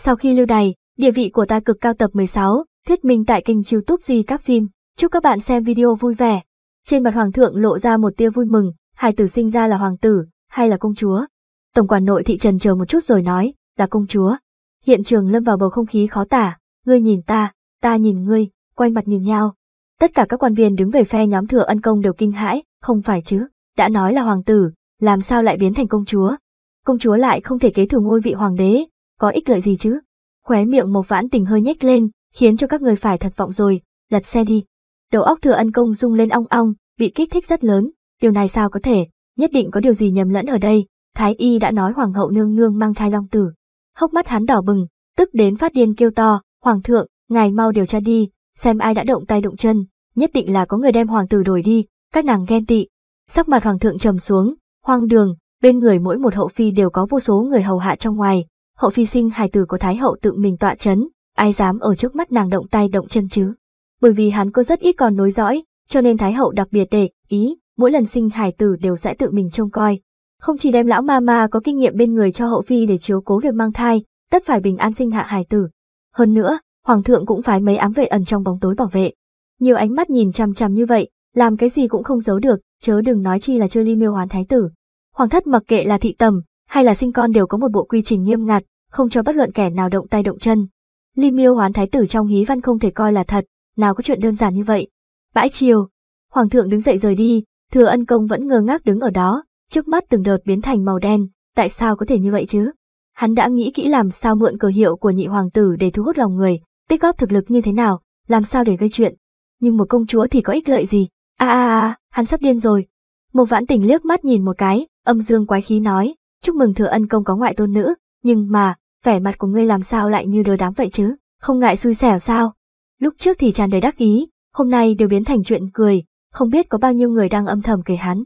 Sau khi lưu đày, địa vị của ta cực cao tập 16, thuyết minh tại kênh youtube gì các phim. Chúc các bạn xem video vui vẻ. Trên mặt hoàng thượng lộ ra một tia vui mừng, hài tử sinh ra là hoàng tử, hay là công chúa. Tổng quản nội thị trần chờ một chút rồi nói, là công chúa. Hiện trường lâm vào bầu không khí khó tả, ngươi nhìn ta, ta nhìn ngươi, quay mặt nhìn nhau. Tất cả các quan viên đứng về phe nhóm thừa ân công đều kinh hãi, không phải chứ, đã nói là hoàng tử, làm sao lại biến thành công chúa. Công chúa lại không thể kế thừa ngôi vị hoàng đế, có ích lợi gì chứ? Khóe miệng Mộc Vãn Tình hơi nhếch lên, khiến cho các người phải thật vọng rồi, lật xe đi. Đầu óc thừa ân công rung lên ong ong, bị kích thích rất lớn, điều này sao có thể, nhất định có điều gì nhầm lẫn ở đây, Thái Y đã nói Hoàng hậu nương nương mang thai long tử. Hốc mắt hắn đỏ bừng, tức đến phát điên kêu to, Hoàng thượng, ngài mau điều tra đi, xem ai đã động tay động chân, nhất định là có người đem hoàng tử đổi đi, các nàng ghen tị. Sắc mặt hoàng thượng trầm xuống, hoang đường, bên người mỗi một hậu phi đều có vô số người hầu hạ trong ngoài, hậu phi sinh hài tử của thái hậu tự mình tọa chấn, ai dám ở trước mắt nàng động tay động chân chứ. Bởi vì hắn có rất ít còn nối dõi, cho nên thái hậu đặc biệt để ý, mỗi lần sinh hài tử đều sẽ tự mình trông coi. Không chỉ đem lão mama có kinh nghiệm bên người cho hậu phi để chiếu cố việc mang thai, tất phải bình an sinh hạ hài tử. Hơn nữa, hoàng thượng cũng phái mấy ám vệ ẩn trong bóng tối bảo vệ. Nhiều ánh mắt nhìn chằm chằm như vậy, làm cái gì cũng không giấu được, chớ đừng nói chi là chơi ly miêu hoán thái tử. Hoàng thất mặc kệ là thị tầm, hay là sinh con đều có một bộ quy trình nghiêm ngặt, không cho bất luận kẻ nào động tay động chân. Ly miêu hoán thái tử trong hí văn không thể coi là thật, nào có chuyện đơn giản như vậy. Bãi chiều, hoàng thượng đứng dậy rời đi, thừa ân công vẫn ngơ ngác đứng ở đó, trước mắt từng đợt biến thành màu đen, tại sao có thể như vậy chứ? Hắn đã nghĩ kỹ làm sao mượn cờ hiệu của nhị hoàng tử để thu hút lòng người, tích góp thực lực như thế nào, làm sao để gây chuyện. Nhưng một công chúa thì có ích lợi gì? A a a, hắn sắp điên rồi. Một vãn tỉnh liếc mắt nhìn một cái, âm dương quái khí nói, chúc mừng thừa ân công có ngoại tôn nữ, nhưng mà, vẻ mặt của ngươi làm sao lại như đứa đám vậy chứ, không ngại xui xẻo sao? Lúc trước thì tràn đầy đắc ý, hôm nay đều biến thành chuyện cười, không biết có bao nhiêu người đang âm thầm kể hắn.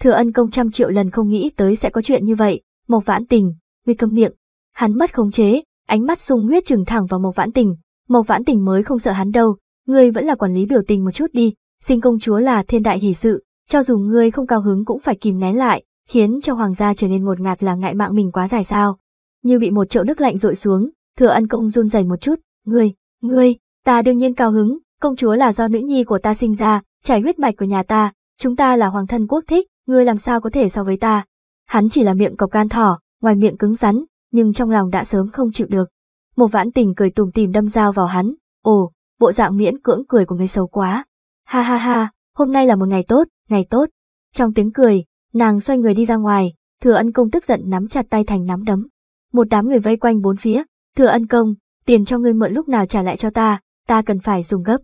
Thừa ân công trăm triệu lần không nghĩ tới sẽ có chuyện như vậy, Mộc Vãn Tình, ngươi câm miệng. Hắn mất khống chế, ánh mắt sung huyết trừng thẳng vào Mộc Vãn Tình, Mộc Vãn Tình mới không sợ hắn đâu, ngươi vẫn là quản lý biểu tình một chút đi, Xin công chúa là thiên đại hỷ sự, cho dù ngươi không cao hứng cũng phải kìm nén lại, khiến cho hoàng gia trở nên ngột ngạt là ngại mạng mình quá dài sao. Như bị một chậu nước lạnh rội xuống, thừa ân công run rẩy một chút, ngươi, ngươi, ta đương nhiên cao hứng, công chúa là do nữ nhi của ta sinh ra, chảy huyết mạch của nhà ta, chúng ta là hoàng thân quốc thích, ngươi làm sao có thể so với ta. Hắn chỉ là miệng cọc gan thỏ, ngoài miệng cứng rắn, nhưng trong lòng đã sớm không chịu được. Một vãn tình cười tùm tìm đâm dao vào hắn, ồ, bộ dạng miễn cưỡng cười của người xấu quá. Ha ha ha, hôm nay là một ngày tốt, ngày tốt. Trong tiếng cười, Nàng xoay người đi ra ngoài, thừa ân công tức giận nắm chặt tay thành nắm đấm. Một đám người vây quanh bốn phía, thừa ân công, tiền cho ngươi mượn lúc nào trả lại cho ta, ta cần phải dùng gấp.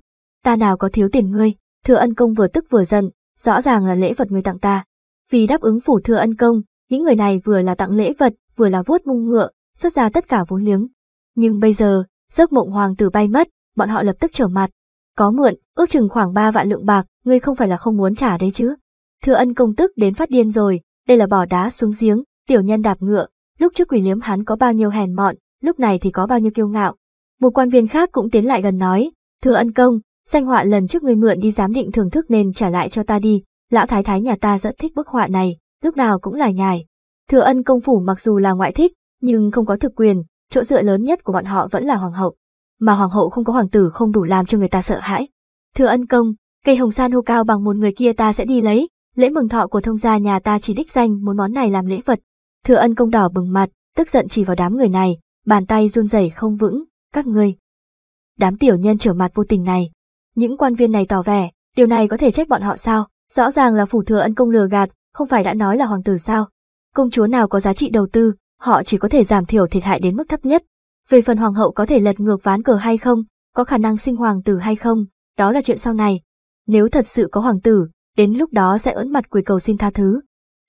Ta nào có thiếu tiền ngươi, thừa ân công vừa tức vừa giận, rõ ràng là lễ vật người tặng ta. Vì đáp ứng phủ thừa ân công, những người này vừa là tặng lễ vật, vừa là vuốt mông ngựa, xuất ra tất cả vốn liếng. Nhưng bây giờ, giấc mộng hoàng tử bay mất, bọn họ lập tức trở mặt. Có mượn, ước chừng khoảng ba vạn lượng bạc, ngươi không phải là không muốn trả đấy chứ. Thưa ân công tức đến phát điên rồi, đây là bỏ đá xuống giếng, tiểu nhân đạp ngựa, lúc trước quỷ liếm hắn có bao nhiêu hèn mọn, lúc này thì có bao nhiêu kiêu ngạo. Một quan viên khác cũng tiến lại gần nói, thưa ân công, danh họa lần trước người mượn đi giám định thưởng thức nên trả lại cho ta đi, lão thái thái nhà ta rất thích bức họa này, lúc nào cũng là nhài. Thừa ân công phủ mặc dù là ngoại thích, nhưng không có thực quyền, chỗ dựa lớn nhất của bọn họ vẫn là hoàng hậu. Mà hoàng hậu không có hoàng tử không đủ làm cho người ta sợ hãi. Thừa ân công, cây hồng san hô cao bằng một người kia ta sẽ đi lấy, Lễ mừng thọ của thông gia nhà ta chỉ đích danh muốn món này làm lễ vật. Thừa ân công đỏ bừng mặt, tức giận chỉ vào đám người này, bàn tay run rẩy không vững, các ngươi. Đám tiểu nhân trở mặt vô tình này. Những quan viên này tỏ vẻ, điều này có thể trách bọn họ sao, rõ ràng là phủ thừa ân công lừa gạt, không phải đã nói là hoàng tử sao. Công chúa nào có giá trị đầu tư, họ chỉ có thể giảm thiểu thiệt hại đến mức thấp nhất. Về phần hoàng hậu có thể lật ngược ván cờ hay không, có khả năng sinh hoàng tử hay không, đó là chuyện sau này. Nếu thật sự có hoàng tử, đến lúc đó sẽ ưỡn mặt quỳ cầu xin tha thứ.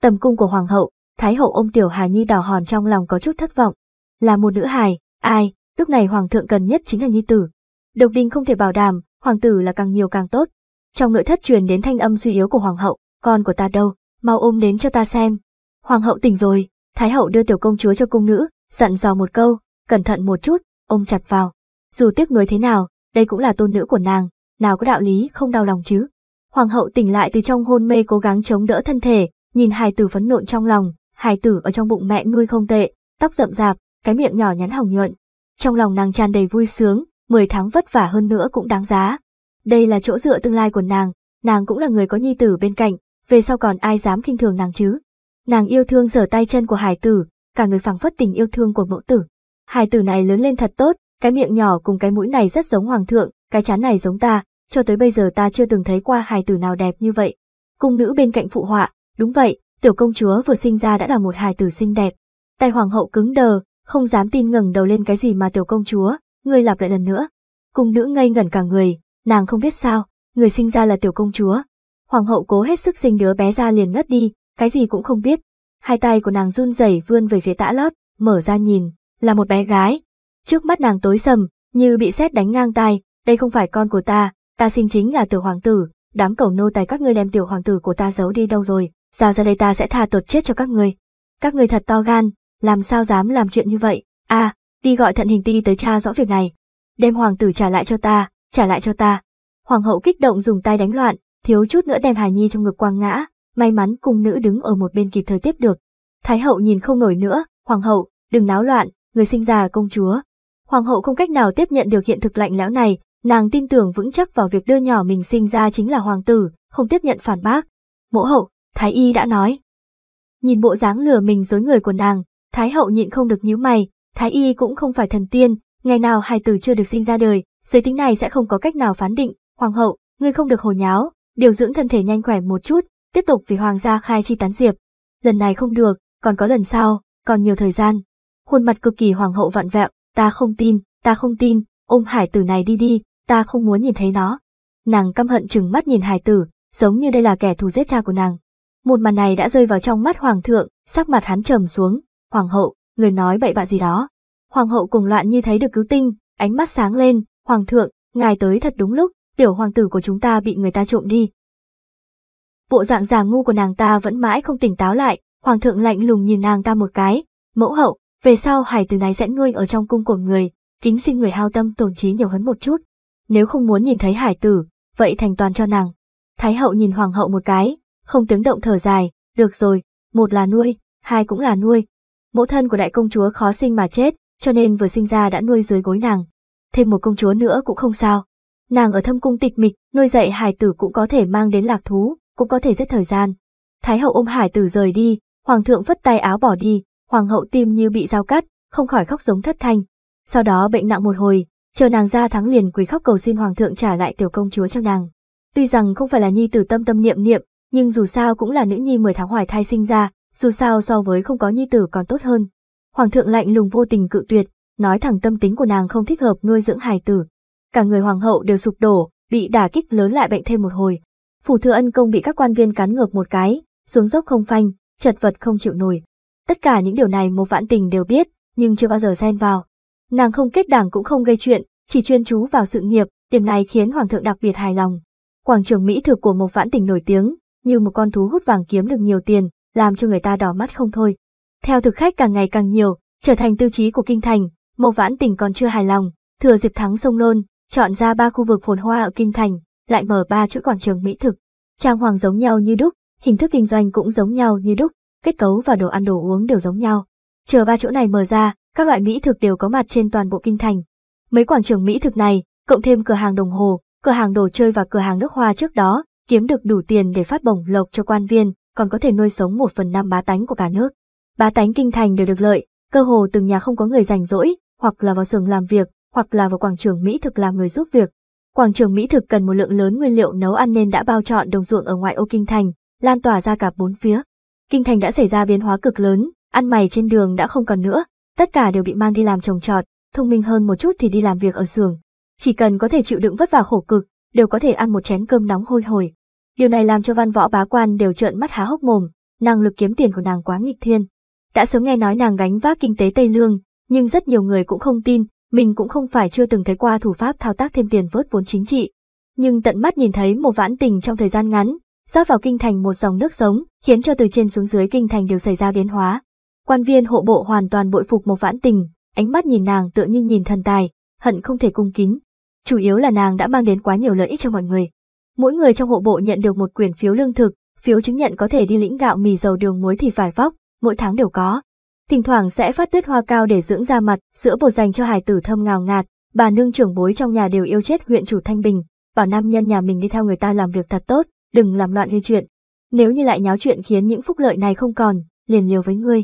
Tầm cung của hoàng hậu, thái hậu ôm tiểu Hà Nhi đào hòn trong lòng có chút thất vọng. Là một nữ hài, ai, lúc này hoàng thượng cần nhất chính là nhi tử. Độc đinh không thể bảo đảm, hoàng tử là càng nhiều càng tốt. Trong nội thất truyền đến thanh âm suy yếu của hoàng hậu, con của ta đâu, mau ôm đến cho ta xem. Hoàng hậu tỉnh rồi, thái hậu đưa tiểu công chúa cho cung nữ, dặn dò một câu, cẩn thận một chút, ôm chặt vào. Dù tiếc nuối thế nào, đây cũng là tôn nữ của nàng, nào có đạo lý không đau lòng chứ. Hoàng hậu tỉnh lại từ trong hôn mê cố gắng chống đỡ thân thể, nhìn hài tử phấn nộn trong lòng, hài tử ở trong bụng mẹ nuôi không tệ, tóc rậm rạp, cái miệng nhỏ nhắn hồng nhuận. Trong lòng nàng tràn đầy vui sướng, 10 tháng vất vả hơn nữa cũng đáng giá. Đây là chỗ dựa tương lai của nàng, nàng cũng là người có nhi tử bên cạnh, về sau còn ai dám khinh thường nàng chứ. Nàng yêu thương giở tay chân của Hải tử, cả người phảng phất tình yêu thương của mẫu tử. Hải tử này lớn lên thật tốt, cái miệng nhỏ cùng cái mũi này rất giống hoàng thượng, cái chán này giống ta, cho tới bây giờ ta chưa từng thấy qua hài tử nào đẹp như vậy. Cung nữ bên cạnh phụ họa, đúng vậy, tiểu công chúa vừa sinh ra đã là một hài tử xinh đẹp. Tay hoàng hậu cứng đờ, không dám tin ngẩng đầu lên cái gì mà tiểu công chúa, ngươi lặp lại lần nữa. Cung nữ ngây ngẩn cả người, nàng không biết sao, người sinh ra là tiểu công chúa. Hoàng hậu cố hết sức sinh đứa bé ra liền ngất đi, cái gì cũng không biết. Hai tay của nàng run rẩy vươn về phía tã lót, mở ra nhìn, là một bé gái. Trước mắt nàng tối sầm, như bị xét đánh ngang tai, đây không phải con của ta, ta xin chính là tiểu hoàng tử, đám cầu nô tài các ngươi đem tiểu hoàng tử của ta giấu đi đâu rồi, giao ra đây ta sẽ tha tột chết cho các ngươi. Các ngươi thật to gan, làm sao dám làm chuyện như vậy, a đi gọi thận hình ti tới cha rõ việc này. Đem hoàng tử trả lại cho ta, trả lại cho ta. Hoàng hậu kích động dùng tay đánh loạn, thiếu chút nữa đem Hà Nhi trong ngực quang ngã, may mắn cung nữ đứng ở một bên kịp thời tiếp được. Thái hậu nhìn không nổi nữa, hoàng hậu, đừng náo loạn, người sinh ra công chúa. Hoàng hậu không cách nào tiếp nhận được hiện thực lạnh lẽo này, Nàng tin tưởng vững chắc vào việc đưa nhỏ mình sinh ra chính là hoàng tử, không tiếp nhận phản bác. Mỗ hậu, Thái Y đã nói. Nhìn bộ dáng lừa mình dối người của nàng, Thái hậu nhịn không được nhíu mày, Thái Y cũng không phải thần tiên, ngày nào hài tử chưa được sinh ra đời, giới tính này sẽ không có cách nào phán định. Hoàng hậu, ngươi không được hồ nháo, điều dưỡng thân thể nhanh khỏe một chút, tiếp tục vì hoàng gia khai chi tán diệp. Lần này không được, còn có lần sau, còn nhiều thời gian. Khuôn mặt cực kỳ hoàng hậu vặn vẹo, ta không tin, ta không tin, ôm hải tử này đi đi, ta không muốn nhìn thấy nó. Nàng căm hận chừng mắt nhìn hải tử, giống như đây là kẻ thù giết cha của nàng. Một màn này đã rơi vào trong mắt hoàng thượng, sắc mặt hắn trầm xuống, hoàng hậu, người nói bậy bạ gì đó. Hoàng hậu cùng loạn như thấy được cứu tinh, ánh mắt sáng lên, hoàng thượng, ngài tới thật đúng lúc, tiểu hoàng tử của chúng ta bị người ta trộm đi. Bộ dạng già ngu của nàng ta vẫn mãi không tỉnh táo lại, hoàng thượng lạnh lùng nhìn nàng ta một cái, mẫu hậu, về sau hải tử này sẽ nuôi ở trong cung của người, kính xin người hao tâm tổn trí nhiều hơn một chút nếu không muốn nhìn thấy hải tử, vậy thành toàn cho nàng. Thái hậu nhìn hoàng hậu một cái, không tiếng động thở dài, được rồi, một là nuôi, hai cũng là nuôi. Mẫu thân của đại công chúa khó sinh mà chết, cho nên vừa sinh ra đã nuôi dưới gối nàng. Thêm một công chúa nữa cũng không sao. Nàng ở thâm cung tịch mịch, nuôi dạy hải tử cũng có thể mang đến lạc thú, cũng có thể giết thời gian. Thái hậu ôm hải tử rời đi, hoàng thượng vất tay áo bỏ đi, hoàng hậu tim như bị dao cắt, không khỏi khóc giống thất thanh. Sau đó bệnh nặng một hồi, chờ nàng ra thắng liền quỳ khóc cầu xin hoàng thượng trả lại tiểu công chúa cho nàng. Tuy rằng không phải là nhi tử tâm tâm niệm niệm, nhưng dù sao cũng là nữ nhi 10 tháng hoài thai sinh ra, dù sao so với không có nhi tử còn tốt hơn. Hoàng thượng lạnh lùng vô tình cự tuyệt, nói thẳng tâm tính của nàng không thích hợp nuôi dưỡng hài tử. Cả người hoàng hậu đều sụp đổ, bị đả kích lớn lại bệnh thêm một hồi. Phủ thừa ân công bị các quan viên cắn ngược một cái, xuống dốc không phanh, chật vật không chịu nổi. Tất cả những điều này một vãn tình đều biết, nhưng chưa bao giờ xen vào nàng không kết đảng cũng không gây chuyện, chỉ chuyên chú vào sự nghiệp, điểm này khiến hoàng thượng đặc biệt hài lòng. Quảng trường mỹ thực của một vãn tỉnh nổi tiếng, như một con thú hút vàng kiếm được nhiều tiền, làm cho người ta đỏ mắt không thôi. Theo thực khách càng ngày càng nhiều, trở thành tiêu chí của kinh thành, Một Vãn tỉnh còn chưa hài lòng, thừa dịp thắng sông lôn chọn ra ba khu vực phồn hoa ở kinh thành, lại mở ba chuỗi quảng trường mỹ thực. Trang hoàng giống nhau như đúc, hình thức kinh doanh cũng giống nhau như đúc, kết cấu và đồ ăn đồ uống đều giống nhau. Chờ ba chỗ này mở ra, các loại mỹ thực đều có mặt trên toàn bộ kinh thành. Mấy quảng trường mỹ thực này, cộng thêm cửa hàng đồng hồ, cửa hàng đồ chơi và cửa hàng nước hoa trước đó, kiếm được đủ tiền để phát bổng lộc cho quan viên, còn có thể nuôi sống một phần năm bá tánh của cả nước. Bá tánh kinh thành đều được lợi, cơ hồ từng nhà không có người rảnh rỗi, hoặc là vào xưởng làm việc, hoặc là vào quảng trường mỹ thực làm người giúp việc. Quảng trường mỹ thực cần một lượng lớn nguyên liệu nấu ăn nên đã bao trọn đồng ruộng ở ngoại ô kinh thành, lan tỏa ra cả bốn phía. Kinh thành đã xảy ra biến hóa cực lớn, ăn mày trên đường đã không còn nữa, Tất cả đều bị mang đi làm trồng trọt, thông minh hơn một chút thì đi làm việc ở xưởng. Chỉ cần có thể chịu đựng vất vả khổ cực, đều có thể ăn một chén cơm nóng hôi hổi. Điều này làm cho văn võ bá quan đều trợn mắt há hốc mồm, năng lực kiếm tiền của nàng quá nghịch thiên. Đã sớm nghe nói nàng gánh vác kinh tế Tây Lương, nhưng rất nhiều người cũng không tin, mình cũng không phải chưa từng thấy qua thủ pháp thao tác thêm tiền vớt vốn chính trị. Nhưng tận mắt nhìn thấy một vãn tình trong thời gian ngắn, rót vào kinh thành một dòng nước sống, khiến cho từ trên xuống dưới kinh thành đều xảy ra biến hóa, Quan viên hộ bộ hoàn toàn bội phục một vãn tình, ánh mắt nhìn nàng tựa như nhìn thần tài, hận không thể cung kính. Chủ yếu là nàng đã mang đến quá nhiều lợi ích cho mọi người. Mỗi người trong hộ bộ nhận được một quyển phiếu lương thực, phiếu chứng nhận có thể đi lĩnh gạo mì dầu đường muối thì phải vóc, mỗi tháng đều có. Thỉnh thoảng sẽ phát tuyết hoa cao để dưỡng da mặt, sữa bột dành cho hải tử thơm ngào ngạt, bà nương trưởng bối trong nhà đều yêu chết huyện chủ Thanh Bình, bảo nam nhân nhà mình đi theo người ta làm việc thật tốt, đừng làm loạn gây chuyện. Nếu như lại nháo chuyện khiến những phúc lợi này không còn, liền liều với ngươi.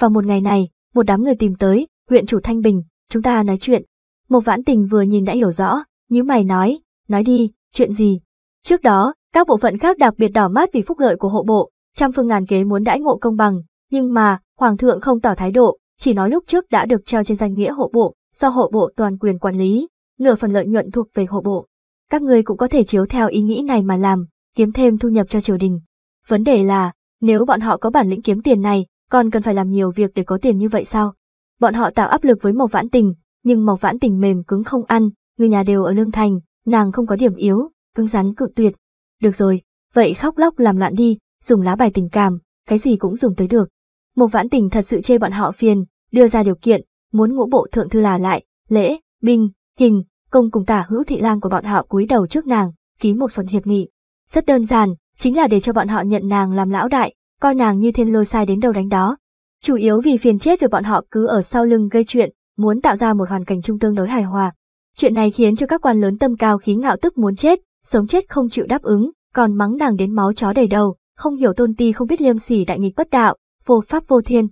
Vào một ngày này, một đám người tìm tới, huyện chủ Thanh Bình, chúng ta nói chuyện. Một vãn tình vừa nhìn đã hiểu rõ, như mày nói, nói đi, chuyện gì? Trước đó, các bộ phận khác đặc biệt đỏ mắt vì phúc lợi của hộ bộ, trăm phương ngàn kế muốn đãi ngộ công bằng, nhưng mà, Hoàng thượng không tỏ thái độ, chỉ nói lúc trước đã được treo trên danh nghĩa hộ bộ, do hộ bộ toàn quyền quản lý, nửa phần lợi nhuận thuộc về hộ bộ. Các người cũng có thể chiếu theo ý nghĩ này mà làm, kiếm thêm thu nhập cho triều đình. Vấn đề là, nếu bọn họ có bản lĩnh kiếm tiền này, còn cần phải làm nhiều việc để có tiền như vậy sao? Bọn họ tạo áp lực với Mộc Vãn Tình, nhưng Mộc Vãn Tình mềm cứng không ăn, người nhà đều ở Lương Thành, nàng không có điểm yếu, cứng rắn cự tuyệt. Được rồi, vậy khóc lóc làm loạn đi, dùng lá bài tình cảm, cái gì cũng dùng tới được. Mộc Vãn Tình thật sự chê bọn họ phiền, đưa ra điều kiện, muốn ngũ bộ thượng thư là lại, lễ, binh, hình, công cùng tả hữu thị lang của bọn họ cúi đầu trước nàng, ký một phần hiệp nghị. Rất đơn giản, chính là để cho bọn họ nhận nàng làm lão đại, coi nàng như thiên lôi sai đến đâu đánh đó. Chủ yếu vì phiền chết về bọn họ cứ ở sau lưng gây chuyện, muốn tạo ra một hoàn cảnh trung tương đối hài hòa. Chuyện này khiến cho các quan lớn tâm cao khí ngạo tức muốn chết, sống chết không chịu đáp ứng, còn mắng nàng đến máu chó đầy đầu, không hiểu tôn ti không biết liêm sỉ đại nghịch bất đạo, vô pháp vô thiên.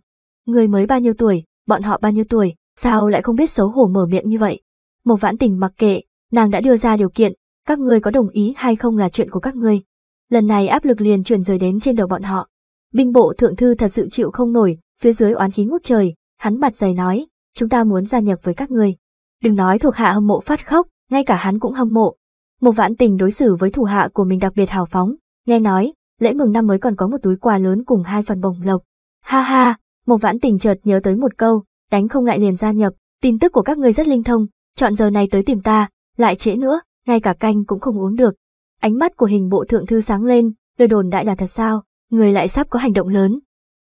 Người mới bao nhiêu tuổi, bọn họ bao nhiêu tuổi, sao lại không biết xấu hổ mở miệng như vậy? Một vãn tình mặc kệ, nàng đã đưa ra điều kiện, các ngươi có đồng ý hay không là chuyện của các ngươi. Lần này áp lực liền chuyển rời đến trên đầu bọn họ. Binh bộ thượng thư thật sự chịu không nổi, phía dưới oán khí ngút trời, hắn mặt dày nói, chúng ta muốn gia nhập với các người. Đừng nói thuộc hạ hâm mộ phát khóc, ngay cả hắn cũng hâm mộ. Một vãn tình đối xử với thủ hạ của mình đặc biệt hào phóng, nghe nói, lễ mừng năm mới còn có một túi quà lớn cùng hai phần bồng lộc. Ha ha, một vãn tình chợt nhớ tới một câu, đánh không lại liền gia nhập, tin tức của các người rất linh thông, chọn giờ này tới tìm ta, lại trễ nữa, ngay cả canh cũng không uống được. Ánh mắt của hình bộ thượng thư sáng lên, lời đồn đại là thật sao? người lại sắp có hành động lớn.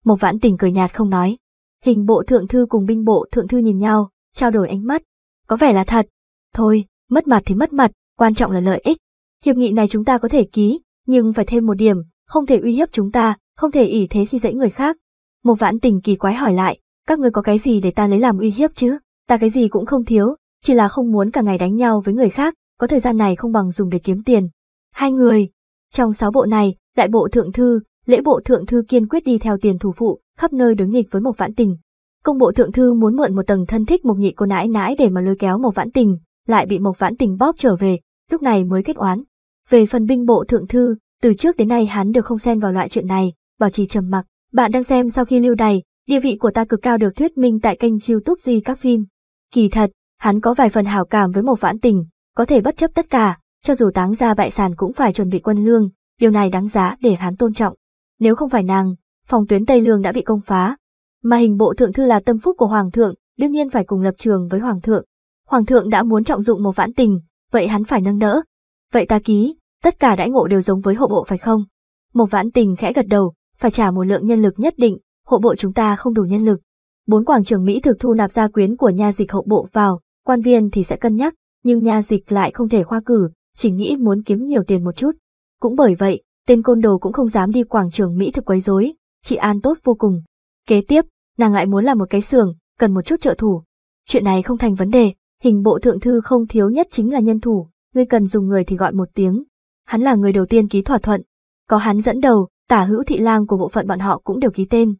Một vãn tình cười nhạt không nói. Hình bộ thượng thư cùng binh bộ thượng thư nhìn nhau, trao đổi ánh mắt. Có vẻ là thật. Thôi, mất mặt thì mất mặt, quan trọng là lợi ích. Hiệp nghị này chúng ta có thể ký, nhưng phải thêm một điểm, không thể uy hiếp chúng ta, không thể ỷ thế khi dễ người khác. Một vãn tình kỳ quái hỏi lại, các người có cái gì để ta lấy làm uy hiếp chứ? Ta cái gì cũng không thiếu, chỉ là không muốn cả ngày đánh nhau với người khác, có thời gian này không bằng dùng để kiếm tiền. Hai người, trong sáu bộ này, đại bộ thượng thư, lễ bộ thượng thư kiên quyết đi theo tiền thủ phụ, khắp nơi đứng nghịch với một vãn tình. Công bộ thượng thư muốn mượn một tầng thân thích một nhị cô nãi nãi để mà lôi kéo một vãn tình, lại bị một vãn tình bóp trở về, lúc này mới kết oán. Về phần binh bộ thượng thư, từ trước đến nay hắn đều không xen vào loại chuyện này, bảo trì trầm mặc. Bạn đang xem sau khi lưu đày, địa vị của ta cực cao được thuyết minh tại kênh youtube di các phim. Kỳ thật, hắn có vài phần hảo cảm với một vãn tình, có thể bất chấp tất cả, cho dù táng ra bại sản cũng phải chuẩn bị quân lương, điều này đáng giá để hắn tôn trọng. Nếu không phải nàng, phòng tuyến Tây Lương đã bị công phá. Mà hình bộ thượng thư là tâm phúc của Hoàng thượng, đương nhiên phải cùng lập trường với Hoàng thượng. Hoàng thượng đã muốn trọng dụng một vãn tình, vậy hắn phải nâng đỡ. Vậy ta ký, tất cả đãi ngộ đều giống với hộ bộ phải không? Một vãn tình khẽ gật đầu, phải trả một lượng nhân lực nhất định, hộ bộ chúng ta không đủ nhân lực. Bốn quảng trường Mỹ thực thu nạp gia quyến của nha dịch hộ bộ vào, quan viên thì sẽ cân nhắc, nhưng nha dịch lại không thể khoa cử, chỉ nghĩ muốn kiếm nhiều tiền một chút. Cũng bởi vậy, tên côn đồ cũng không dám đi quảng trường Mỹ thực quấy rối, chị An tốt vô cùng. Kế tiếp, nàng lại muốn làm một cái xưởng, cần một chút trợ thủ. Chuyện này không thành vấn đề, hình bộ thượng thư không thiếu nhất chính là nhân thủ, ngươi cần dùng người thì gọi một tiếng. Hắn là người đầu tiên ký thỏa thuận. Có hắn dẫn đầu, tả hữu thị lang của bộ phận bọn họ cũng đều ký tên.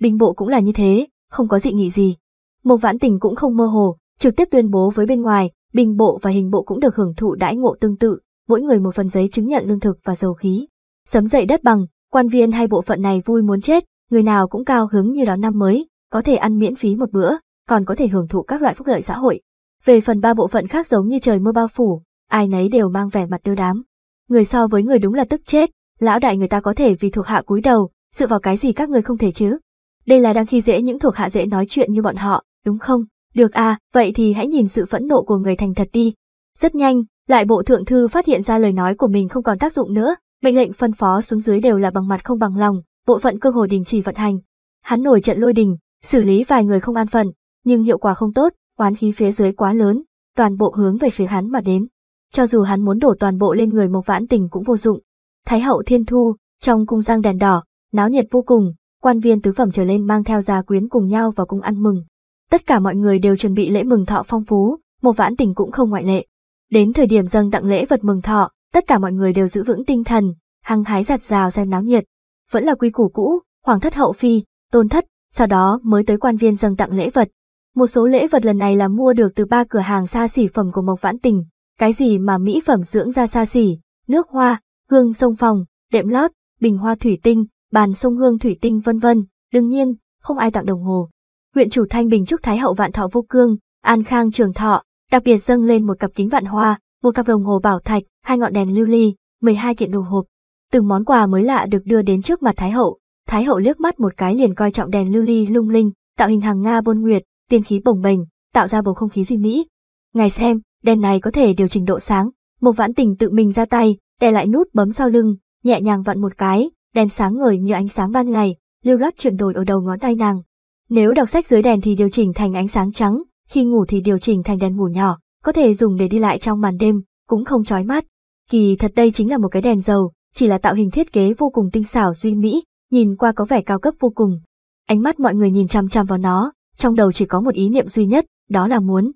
Bình bộ cũng là như thế, không có dị nghị gì. Một vãn tình cũng không mơ hồ, trực tiếp tuyên bố với bên ngoài, bình bộ và hình bộ cũng được hưởng thụ đãi ngộ tương tự, mỗi người một phần giấy chứng nhận lương thực và dầu khí sấm dậy đất bằng, quan viên hay bộ phận này vui muốn chết, người nào cũng cao hứng như đón năm mới, có thể ăn miễn phí một bữa, còn có thể hưởng thụ các loại phúc lợi xã hội. Về phần ba bộ phận khác giống như trời mưa bao phủ, ai nấy đều mang vẻ mặt đưa đám. Người so với người đúng là tức chết, lão đại người ta có thể vì thuộc hạ cúi đầu, dựa vào cái gì các người không thể chứ? Đây là đang khi dễ những thuộc hạ dễ nói chuyện như bọn họ, đúng không? Được à, vậy thì hãy nhìn sự phẫn nộ của người thành thật đi. Rất nhanh, lại bộ thượng thư phát hiện ra lời nói của mình không còn tác dụng nữa, Mệnh lệnh phân phó xuống dưới đều là bằng mặt không bằng lòng, bộ phận cơ hồ đình chỉ vận hành. Hắn nổi trận lôi đình, xử lý vài người không an phận, nhưng hiệu quả không tốt, oán khí phía dưới quá lớn, toàn bộ hướng về phía hắn mà đến. Cho dù hắn muốn đổ toàn bộ lên người Mộc Vãn Tình cũng vô dụng. Thái hậu Thiên Thu, trong cung giang đèn đỏ, náo nhiệt vô cùng, quan viên tứ phẩm trở lên mang theo gia quyến cùng nhau vào cung ăn mừng. Tất cả mọi người đều chuẩn bị lễ mừng thọ phong phú, Mộc Vãn Tình cũng không ngoại lệ. Đến thời điểm dâng tặng lễ vật mừng thọ, Tất cả mọi người đều giữ vững tinh thần, hăng hái giặt rào xem náo nhiệt. Vẫn là quy củ cũ, hoàng thất hậu phi, tôn thất, sau đó mới tới quan viên dâng tặng lễ vật. Một số lễ vật lần này là mua được từ ba cửa hàng xa xỉ phẩm của Mộc Vãn Tình, cái gì mà mỹ phẩm dưỡng da xa xỉ, nước hoa, hương sông phòng, đệm lót, bình hoa thủy tinh, bàn sông hương thủy tinh vân vân, đương nhiên, không ai tặng đồng hồ. Huyện chủ Thanh Bình chúc Thái hậu vạn thọ vô cương, an khang trường thọ, đặc biệt dâng lên một cặp kính vạn hoa, một cặp đồng hồ bảo thạch, hai ngọn đèn lưu ly, 12 kiện đồ hộp. Từng món quà mới lạ được đưa đến trước mặt Thái hậu. Thái hậu liếc mắt một cái liền coi trọng đèn lưu ly lung linh, tạo hình hàng nga bôn nguyệt, tiên khí bồng bềnh, tạo ra bầu không khí duy mỹ. Ngài xem, đèn này có thể điều chỉnh độ sáng. Một vãn tình tự mình ra tay, đè lại nút bấm sau lưng, nhẹ nhàng vặn một cái, đèn sáng ngời như ánh sáng ban ngày, lưu loát chuyển đổi ở đầu ngón tay nàng. Nếu đọc sách dưới đèn thì điều chỉnh thành ánh sáng trắng, khi ngủ thì điều chỉnh thành đèn ngủ nhỏ, có thể dùng để đi lại trong màn đêm, cũng không chói mắt. Kỳ thật đây chính là một cái đèn dầu, chỉ là tạo hình thiết kế vô cùng tinh xảo duy mỹ, nhìn qua có vẻ cao cấp vô cùng. Ánh mắt mọi người nhìn chăm chăm vào nó, trong đầu chỉ có một ý niệm duy nhất, đó là muốn.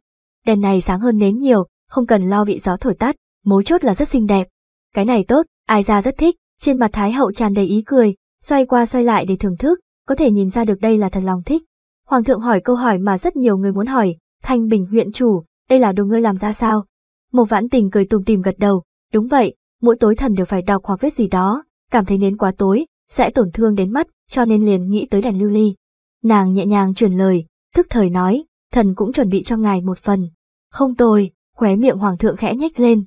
Đèn này sáng hơn nến nhiều, không cần lo bị gió thổi tắt, mấu chốt là rất xinh đẹp. Cái này tốt, ai ra rất thích, trên mặt Thái Hậu tràn đầy ý cười, xoay qua xoay lại để thưởng thức, có thể nhìn ra được đây là thật lòng thích. Hoàng thượng hỏi câu hỏi mà rất nhiều người muốn hỏi, Thanh Bình huyện chủ, đây là đồ ngươi làm ra sao? Một vãn tình cười tùm tìm gật đầu, đúng vậy, mỗi tối thần đều phải đọc hoặc viết gì đó, cảm thấy nến quá tối, sẽ tổn thương đến mắt, cho nên liền nghĩ tới đèn lưu ly. Nàng nhẹ nhàng truyền lời, thức thời nói, thần cũng chuẩn bị cho ngài một phần. Không tồi, khóe miệng hoàng thượng khẽ nhếch lên.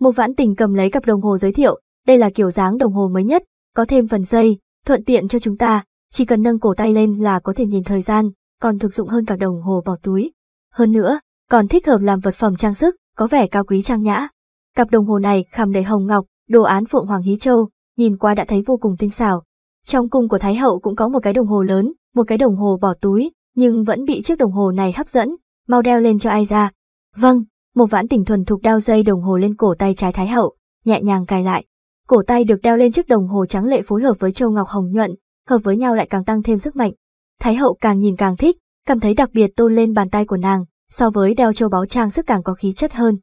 Một vãn tình cầm lấy cặp đồng hồ giới thiệu, đây là kiểu dáng đồng hồ mới nhất, có thêm phần dây, thuận tiện cho chúng ta, chỉ cần nâng cổ tay lên là có thể nhìn thời gian, còn thực dụng hơn cả đồng hồ bỏ túi. Hơn nữa, còn thích hợp làm vật phẩm trang sức, có vẻ cao quý trang nhã. Cặp đồng hồ này khảm đầy hồng ngọc, đồ án phượng hoàng hí châu, nhìn qua đã thấy vô cùng tinh xảo. Trong cung của Thái hậu cũng có một cái đồng hồ lớn, một cái đồng hồ bỏ túi, nhưng vẫn bị chiếc đồng hồ này hấp dẫn, mau đeo lên cho ai ra. Vâng, một vãn tỉnh thuần thục đeo dây đồng hồ lên cổ tay trái Thái hậu, nhẹ nhàng cài lại. Cổ tay được đeo lên chiếc đồng hồ trắng lệ phối hợp với châu ngọc hồng nhuận, hợp với nhau lại càng tăng thêm sức mạnh. Thái hậu càng nhìn càng thích, cảm thấy đặc biệt tôn lên bàn tay của nàng, so với đeo châu báu trang sức càng có khí chất hơn.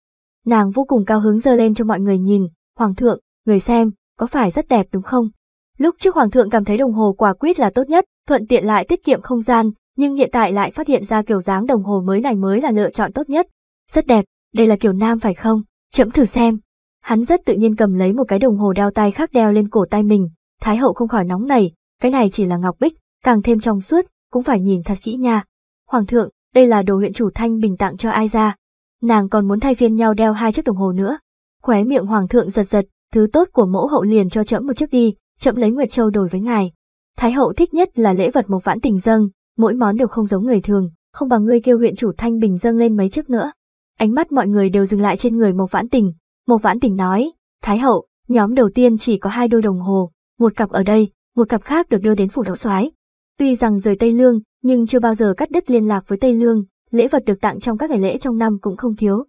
Nàng vô cùng cao hứng giơ lên cho mọi người nhìn, hoàng thượng, người xem, có phải rất đẹp đúng không? Lúc trước hoàng thượng cảm thấy đồng hồ quả quyết là tốt nhất, thuận tiện lại tiết kiệm không gian, nhưng hiện tại lại phát hiện ra kiểu dáng đồng hồ mới này mới là lựa chọn tốt nhất. Rất đẹp, đây là kiểu nam phải không? Chậm thử xem. Hắn rất tự nhiên cầm lấy một cái đồng hồ đeo tay khác đeo lên cổ tay mình, thái hậu không khỏi nóng nảy, cái này chỉ là ngọc bích, càng thêm trong suốt, cũng phải nhìn thật kỹ nha. Hoàng thượng, đây là đồ huyện chủ Thanh Bình tặng cho ai ra. Nàng còn muốn thay phiên nhau đeo hai chiếc đồng hồ nữa. Khóe miệng hoàng thượng giật giật, thứ tốt của mẫu hậu liền cho chậm một chiếc đi, chậm lấy Nguyệt Châu đổi với ngài. Thái hậu thích nhất là lễ vật mộc vãn tình dâng, mỗi món đều không giống người thường, không bằng ngươi kêu huyện chủ Thanh Bình dâng lên mấy chiếc nữa. Ánh mắt mọi người đều dừng lại trên người mộc vãn tình. Mộc vãn tình nói, Thái hậu, nhóm đầu tiên chỉ có hai đôi đồng hồ, một cặp ở đây, một cặp khác được đưa đến phủ đậu soái Tuy rằng rời Tây Lương, nhưng chưa bao giờ cắt đứt liên lạc với Tây Lương, lễ vật được tặng trong các ngày lễ trong năm cũng không thiếu.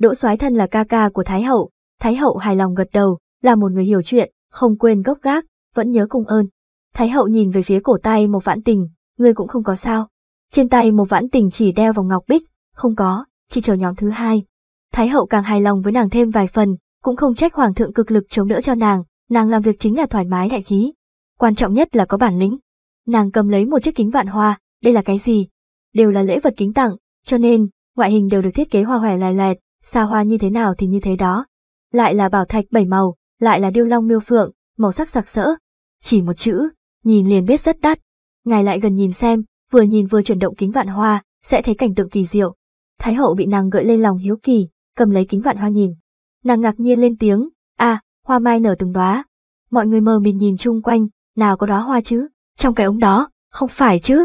Đỗ Soái thân là ca ca của Thái hậu, Thái hậu hài lòng gật đầu, là một người hiểu chuyện, không quên gốc gác, vẫn nhớ cung ơn. Thái hậu nhìn về phía cổ tay một vãn tình, ngươi cũng không có sao. Trên tay một vãn tình chỉ đeo vòng ngọc bích, không có, chỉ chờ nhóm thứ hai. Thái hậu càng hài lòng với nàng thêm vài phần, cũng không trách hoàng thượng cực lực chống đỡ cho nàng, nàng làm việc chính là thoải mái đại khí. Quan trọng nhất là có bản lĩnh. Nàng cầm lấy một chiếc kính vạn hoa, đây là cái gì? Đều là lễ vật kính tặng, cho nên, ngoại hình đều được thiết kế hoa hòe lài lẹt, xa hoa như thế nào thì như thế đó. Lại là bảo thạch bảy màu, lại là điêu long miêu phượng, màu sắc sặc sỡ. Chỉ một chữ, nhìn liền biết rất đắt. Ngài lại gần nhìn xem, vừa nhìn vừa chuyển động kính vạn hoa, sẽ thấy cảnh tượng kỳ diệu. Thái hậu bị nàng gợi lên lòng hiếu kỳ, cầm lấy kính vạn hoa nhìn. Nàng ngạc nhiên lên tiếng, a, à, hoa mai nở từng đóa. Mọi người mờ mịt nhìn chung quanh, nào có đóa hoa chứ? Trong cái ống đó, không phải chứ?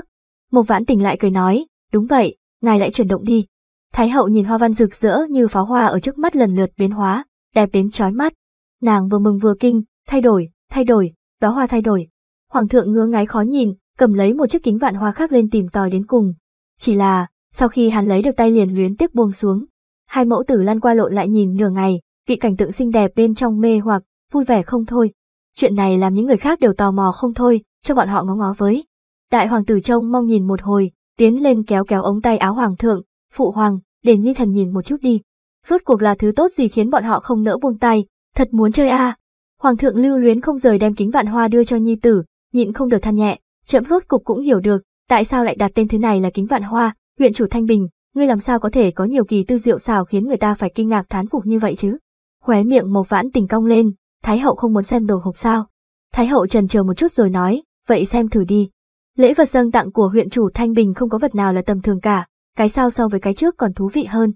mộc vãn tình lại cười nói, đúng vậy, ngài lại chuyển động đi. Thái hậu nhìn hoa văn rực rỡ như pháo hoa ở trước mắt lần lượt biến hóa, đẹp đến chói mắt. Nàng vừa mừng vừa kinh, thay đổi, thay đổi, đó hoa thay đổi. Hoàng thượng ngứa ngáy khó nhìn, cầm lấy một chiếc kính vạn hoa khác lên tìm tòi đến cùng. Chỉ là, sau khi hắn lấy được tay liền luyến tiếc buông xuống. Hai mẫu tử lăn qua lộn lại nhìn nửa ngày, vị cảnh tượng xinh đẹp bên trong mê hoặc, vui vẻ không thôi. Chuyện này làm những người khác đều tò mò không thôi, cho bọn họ ngó ngó với. Đại hoàng tử trông mong nhìn một hồi, tiến lên kéo kéo ống tay áo hoàng thượng, phụ hoàng, để nhi thần nhìn một chút đi. Rốt cuộc là thứ tốt gì khiến bọn họ không nỡ buông tay, thật muốn chơi à. Hoàng thượng lưu luyến không rời đem kính vạn hoa đưa cho nhi tử, nhịn không được than nhẹ, chậm rốt cục cũng hiểu được, tại sao lại đặt tên thứ này là kính vạn hoa, huyện chủ Thanh Bình, ngươi làm sao có thể có nhiều kỳ tư diệu xảo khiến người ta phải kinh ngạc thán phục như vậy chứ. Khóe miệng một Vãn Tình cong lên, Thái hậu không muốn xem đồ hộp sao? Thái hậu trần chờ một chút rồi nói, vậy xem thử đi. Lễ vật dân tặng của huyện chủ Thanh Bình không có vật nào là tầm thường cả, cái sao so với cái trước còn thú vị hơn.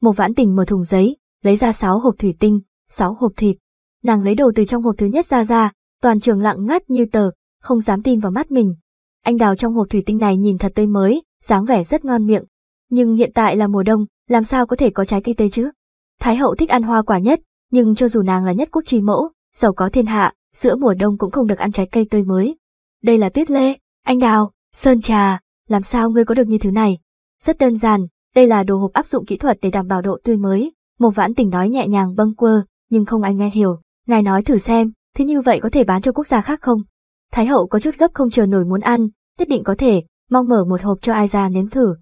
Một vãn tình mở thùng giấy, lấy ra sáu hộp thủy tinh, sáu hộp thịt. Nàng lấy đồ từ trong hộp thứ nhất ra ra, toàn trường lặng ngắt như tờ, không dám tin vào mắt mình. Anh đào trong hộp thủy tinh này nhìn thật tươi mới, dáng vẻ rất ngon miệng. Nhưng hiện tại là mùa đông, làm sao có thể có trái cây tươi chứ? Thái hậu thích ăn hoa quả nhất, nhưng cho dù nàng là nhất quốc trì mẫu, giàu có thiên hạ, giữa mùa đông cũng không được ăn trái cây tươi mới đây là tuyết lê, anh đào, sơn trà, làm sao ngươi có được như thứ này? Rất đơn giản, đây là đồ hộp áp dụng kỹ thuật để đảm bảo độ tươi mới. Một vãn tỉnh nói nhẹ nhàng bâng quơ, nhưng không ai nghe hiểu. Ngài nói thử xem, thế như vậy có thể bán cho quốc gia khác không? Thái hậu có chút gấp không chờ nổi muốn ăn, nhất định có thể, mong mở một hộp cho ai ra nếm thử.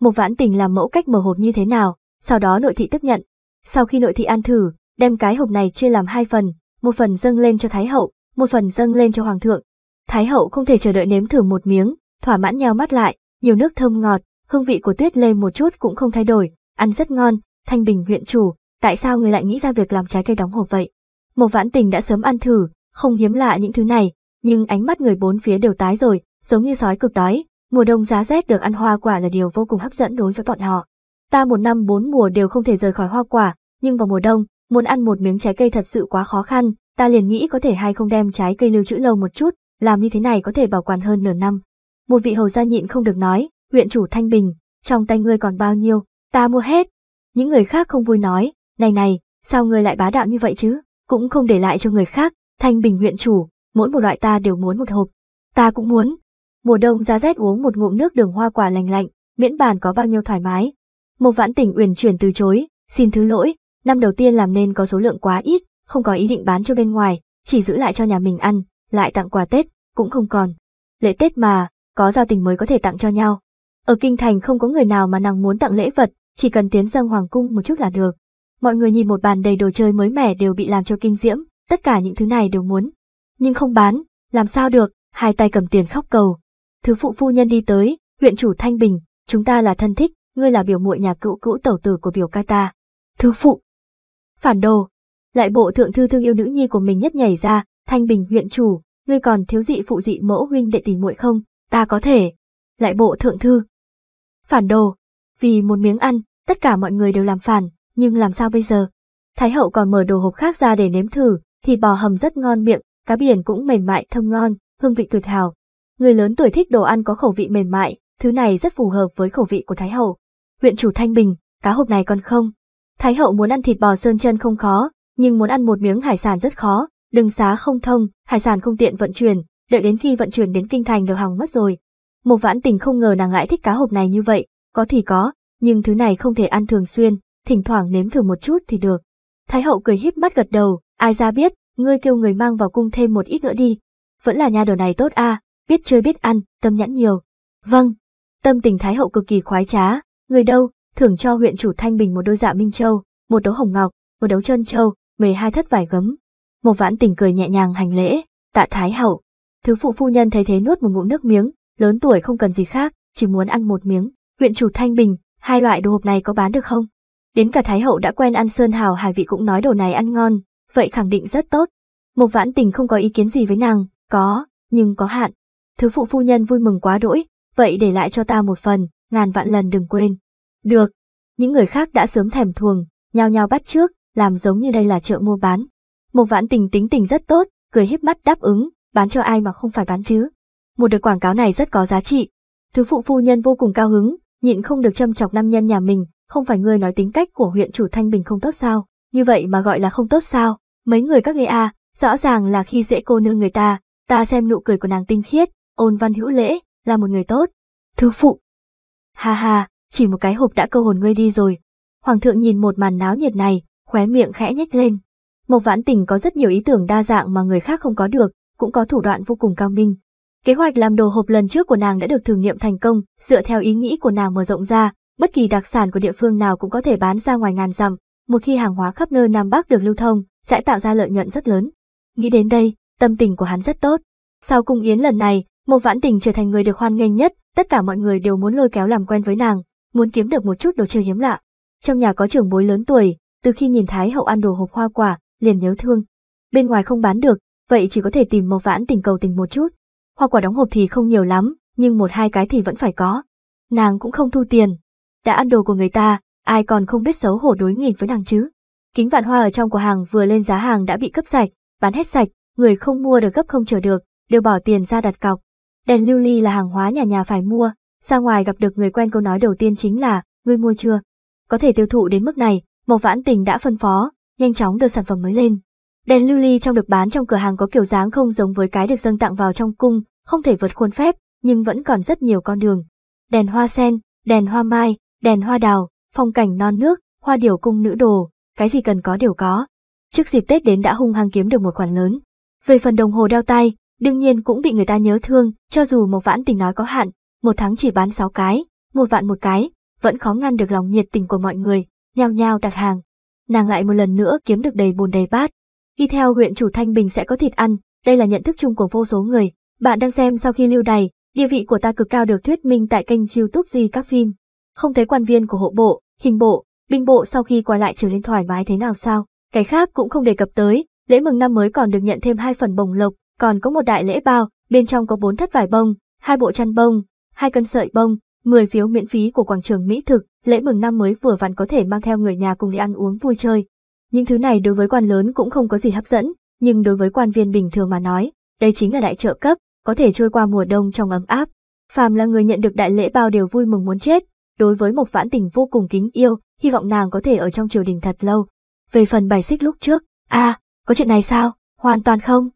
Một vãn tình làm mẫu cách mở hộp như thế nào, sau đó nội thị tiếp nhận. Sau khi nội thị ăn thử, đem cái hộp này chia làm hai phần, một phần dâng lên cho Thái hậu, một phần dâng lên cho Hoàng thượng, Thái hậu không thể chờ đợi nếm thử một miếng, thỏa mãn nheo mắt lại, nhiều nước thơm ngọt, hương vị của tuyết lê một chút cũng không thay đổi, ăn rất ngon, Thanh Bình huyện chủ, tại sao người lại nghĩ ra việc làm trái cây đóng hộp vậy? Một vãn tình đã sớm ăn thử, không hiếm lạ những thứ này, nhưng ánh mắt người bốn phía đều tái rồi, giống như sói cực đói, mùa đông giá rét được ăn hoa quả là điều vô cùng hấp dẫn đối với bọn họ. Ta một năm bốn mùa đều không thể rời khỏi hoa quả, nhưng vào mùa đông, muốn ăn một miếng trái cây thật sự quá khó khăn, ta liền nghĩ có thể hay không đem trái cây lưu trữ lâu một chút, làm như thế này có thể bảo quản hơn nửa năm. Một vị hầu gia nhịn không được nói, huyện chủ Thanh Bình, trong tay ngươi còn bao nhiêu, ta mua hết. Những người khác không vui nói, này này, sao ngươi lại bá đạo như vậy chứ, cũng không để lại cho người khác, Thanh Bình huyện chủ, mỗi một loại ta đều muốn một hộp. Ta cũng muốn. Mùa đông giá rét uống một ngụm nước đường hoa quả lành lạnh, miễn bàn có bao nhiêu thoải mái. Một vãn tỉnh uyển chuyển từ chối, xin thứ lỗi, năm đầu tiên làm nên có số lượng quá ít, không có ý định bán cho bên ngoài, chỉ giữ lại cho nhà mình ăn, lại tặng quà Tết, cũng không còn. Lễ Tết mà, có giao tình mới có thể tặng cho nhau. Ở kinh thành không có người nào mà nàng muốn tặng lễ vật, chỉ cần tiến dâng hoàng cung một chút là được. Mọi người nhìn một bàn đầy đồ chơi mới mẻ đều bị làm cho kinh diễm, tất cả những thứ này đều muốn. Nhưng không bán, làm sao được, hai tay cầm tiền khóc cầu. Thứ phụ phu nhân đi tới, huyện chủ Thanh Bình, chúng ta là thân thích, ngươi là biểu muội nhà cựu cữu tẩu tử của biểu ca ta. Thứ phụ. Phản đồ. Lại bộ thượng thư thương yêu nữ nhi của mình nhất nhảy ra, Thanh Bình huyện chủ, ngươi còn thiếu dị phụ dị mẫu huynh đệ tìm muội không, ta có thể. Lại bộ thượng thư. Phản đồ, vì một miếng ăn, tất cả mọi người đều làm phản, nhưng làm sao bây giờ? Thái hậu còn mở đồ hộp khác ra để nếm thử, thịt bò hầm rất ngon miệng, cá biển cũng mềm mại thơm ngon, hương vị tuyệt hảo. Người lớn tuổi thích đồ ăn có khẩu vị mềm mại, thứ này rất phù hợp với khẩu vị của Thái hậu. Huyện chủ Thanh Bình, cá hộp này còn không. Thái hậu muốn ăn thịt bò sơn chân không khó, nhưng muốn ăn một miếng hải sản rất khó, đường xá không thông, hải sản không tiện vận chuyển, đợi đến khi vận chuyển đến kinh thành đều hỏng mất rồi. Một vãn tình không ngờ nàng lại thích cá hộp này như vậy, có thì có, nhưng thứ này không thể ăn thường xuyên, thỉnh thoảng nếm thử một chút thì được. Thái hậu cười híp mắt gật đầu, ai ra biết, ngươi kêu người mang vào cung thêm một ít nữa đi. Vẫn là nhà đầu này tốt a, biết chơi biết ăn, tâm nhãn nhiều. Vâng. Tâm tình thái hậu cực kỳ khoái trá, người đâu, thưởng cho huyện chủ Thanh Bình một đôi dạ minh châu, một đấu hồng ngọc, một đấu chân châu, mười hai thất vải gấm, một vãn tình cười nhẹ nhàng hành lễ, tạ thái hậu. Thứ phụ phu nhân thấy thế nuốt một ngụm nước miếng, lớn tuổi không cần gì khác, chỉ muốn ăn một miếng. Huyện chủ Thanh Bình, hai loại đồ hộp này có bán được không? Đến cả thái hậu đã quen ăn sơn hào hải vị cũng nói đồ này ăn ngon, vậy khẳng định rất tốt. Một vãn tình không có ý kiến gì với nàng, có, nhưng có hạn. Thứ phụ phu nhân vui mừng quá đỗi, vậy để lại cho ta một phần, ngàn vạn lần đừng quên. Được. Những người khác đã sớm thèm thuồng, nhao nhao bắt trước, làm giống như đây là chợ mua bán. Một vãn tình tính tình rất tốt, cười híp mắt đáp ứng, bán cho ai mà không phải bán chứ. Một đợt quảng cáo này rất có giá trị. Thứ phụ phu nhân vô cùng cao hứng, nhịn không được châm chọc nam nhân nhà mình, không phải ngươi nói tính cách của huyện chủ Thanh Bình không tốt sao, như vậy mà gọi là không tốt sao, mấy người các ngươi à, rõ ràng là khi dễ cô nương người ta, ta xem nụ cười của nàng tinh khiết, ôn văn hữu lễ, là một người tốt. Thứ phụ. Ha ha, chỉ một cái hộp đã câu hồn ngươi đi rồi. Hoàng thượng nhìn một màn náo nhiệt này, khóe miệng khẽ nhếch lên. Mộc Vãn Tình có rất nhiều ý tưởng đa dạng mà người khác không có được, cũng có thủ đoạn vô cùng cao minh. Kế hoạch làm đồ hộp lần trước của nàng đã được thử nghiệm thành công, dựa theo ý nghĩ của nàng mở rộng ra, bất kỳ đặc sản của địa phương nào cũng có thể bán ra ngoài ngàn dặm, một khi hàng hóa khắp nơi Nam Bắc được lưu thông, sẽ tạo ra lợi nhuận rất lớn. Nghĩ đến đây, tâm tình của hắn rất tốt. Sau cung yến lần này, Mộc Vãn Tình trở thành người được hoan nghênh nhất, tất cả mọi người đều muốn lôi kéo làm quen với nàng, muốn kiếm được một chút đồ chơi hiếm lạ. Trong nhà có trưởng bối lớn tuổi, từ khi nhìn Thái hậu ăn đồ hộp hoa quả, liền nhớ thương. Bên ngoài không bán được, vậy chỉ có thể tìm Mộc Vãn Tình cầu tình một chút. Hoa quả đóng hộp thì không nhiều lắm, nhưng một hai cái thì vẫn phải có. Nàng cũng không thu tiền. Đã ăn đồ của người ta, ai còn không biết xấu hổ đối nghịch với nàng chứ. Kính vạn hoa ở trong của hàng vừa lên giá hàng đã bị cấp sạch, bán hết sạch, người không mua được gấp không chờ được, đều bỏ tiền ra đặt cọc. Đèn lưu ly là hàng hóa nhà nhà phải mua, ra ngoài gặp được người quen câu nói đầu tiên chính là, ngươi mua chưa? Có thể tiêu thụ đến mức này, Mộc Vãn Tình đã phân phó, nhanh chóng đưa sản phẩm mới lên. Đèn lưu ly trong được bán trong cửa hàng có kiểu dáng không giống với cái được dâng tặng vào trong cung, không thể vượt khuôn phép, nhưng vẫn còn rất nhiều con đường. Đèn hoa sen, đèn hoa mai, đèn hoa đào, phong cảnh non nước, hoa điểu cung nữ đồ, cái gì cần có đều có. Trước dịp Tết đến đã hung hăng kiếm được một khoản lớn. Về phần đồng hồ đeo tay, đương nhiên cũng bị người ta nhớ thương, cho dù một vãn tình nói có hạn, một tháng chỉ bán 6 cái, một vạn một cái, vẫn khó ngăn được lòng nhiệt tình của mọi người, nhao nhao đặt hàng nàng lại một lần nữa kiếm được đầy bồn đầy bát. Đi theo huyện chủ Thanh Bình sẽ có thịt ăn, đây là nhận thức chung của vô số người. Bạn đang xem sau khi lưu đày, địa vị của ta cực cao được thuyết minh tại kênh youtube gì các phim. Không thấy quan viên của hộ bộ, hình bộ, binh bộ sau khi qua lại trở nên thoải mái thế nào sao, cái khác cũng không đề cập tới, lễ mừng năm mới còn được nhận thêm hai phần bồng lộc, còn có một đại lễ bao, bên trong có bốn thất vải bông, hai bộ chăn bông, hai cân sợi bông, 10 phiếu miễn phí của quảng trường Mỹ thực, lễ mừng năm mới vừa vặn có thể mang theo người nhà cùng đi ăn uống vui chơi. Những thứ này đối với quan lớn cũng không có gì hấp dẫn, nhưng đối với quan viên bình thường mà nói, đây chính là đại trợ cấp, có thể trôi qua mùa đông trong ấm áp. Phàm là người nhận được đại lễ bao đều vui mừng muốn chết, đối với Mộc Vãn Tình vô cùng kính yêu, hy vọng nàng có thể ở trong triều đình thật lâu. Về phần bài xích lúc trước, a, có chuyện này sao, hoàn toàn không.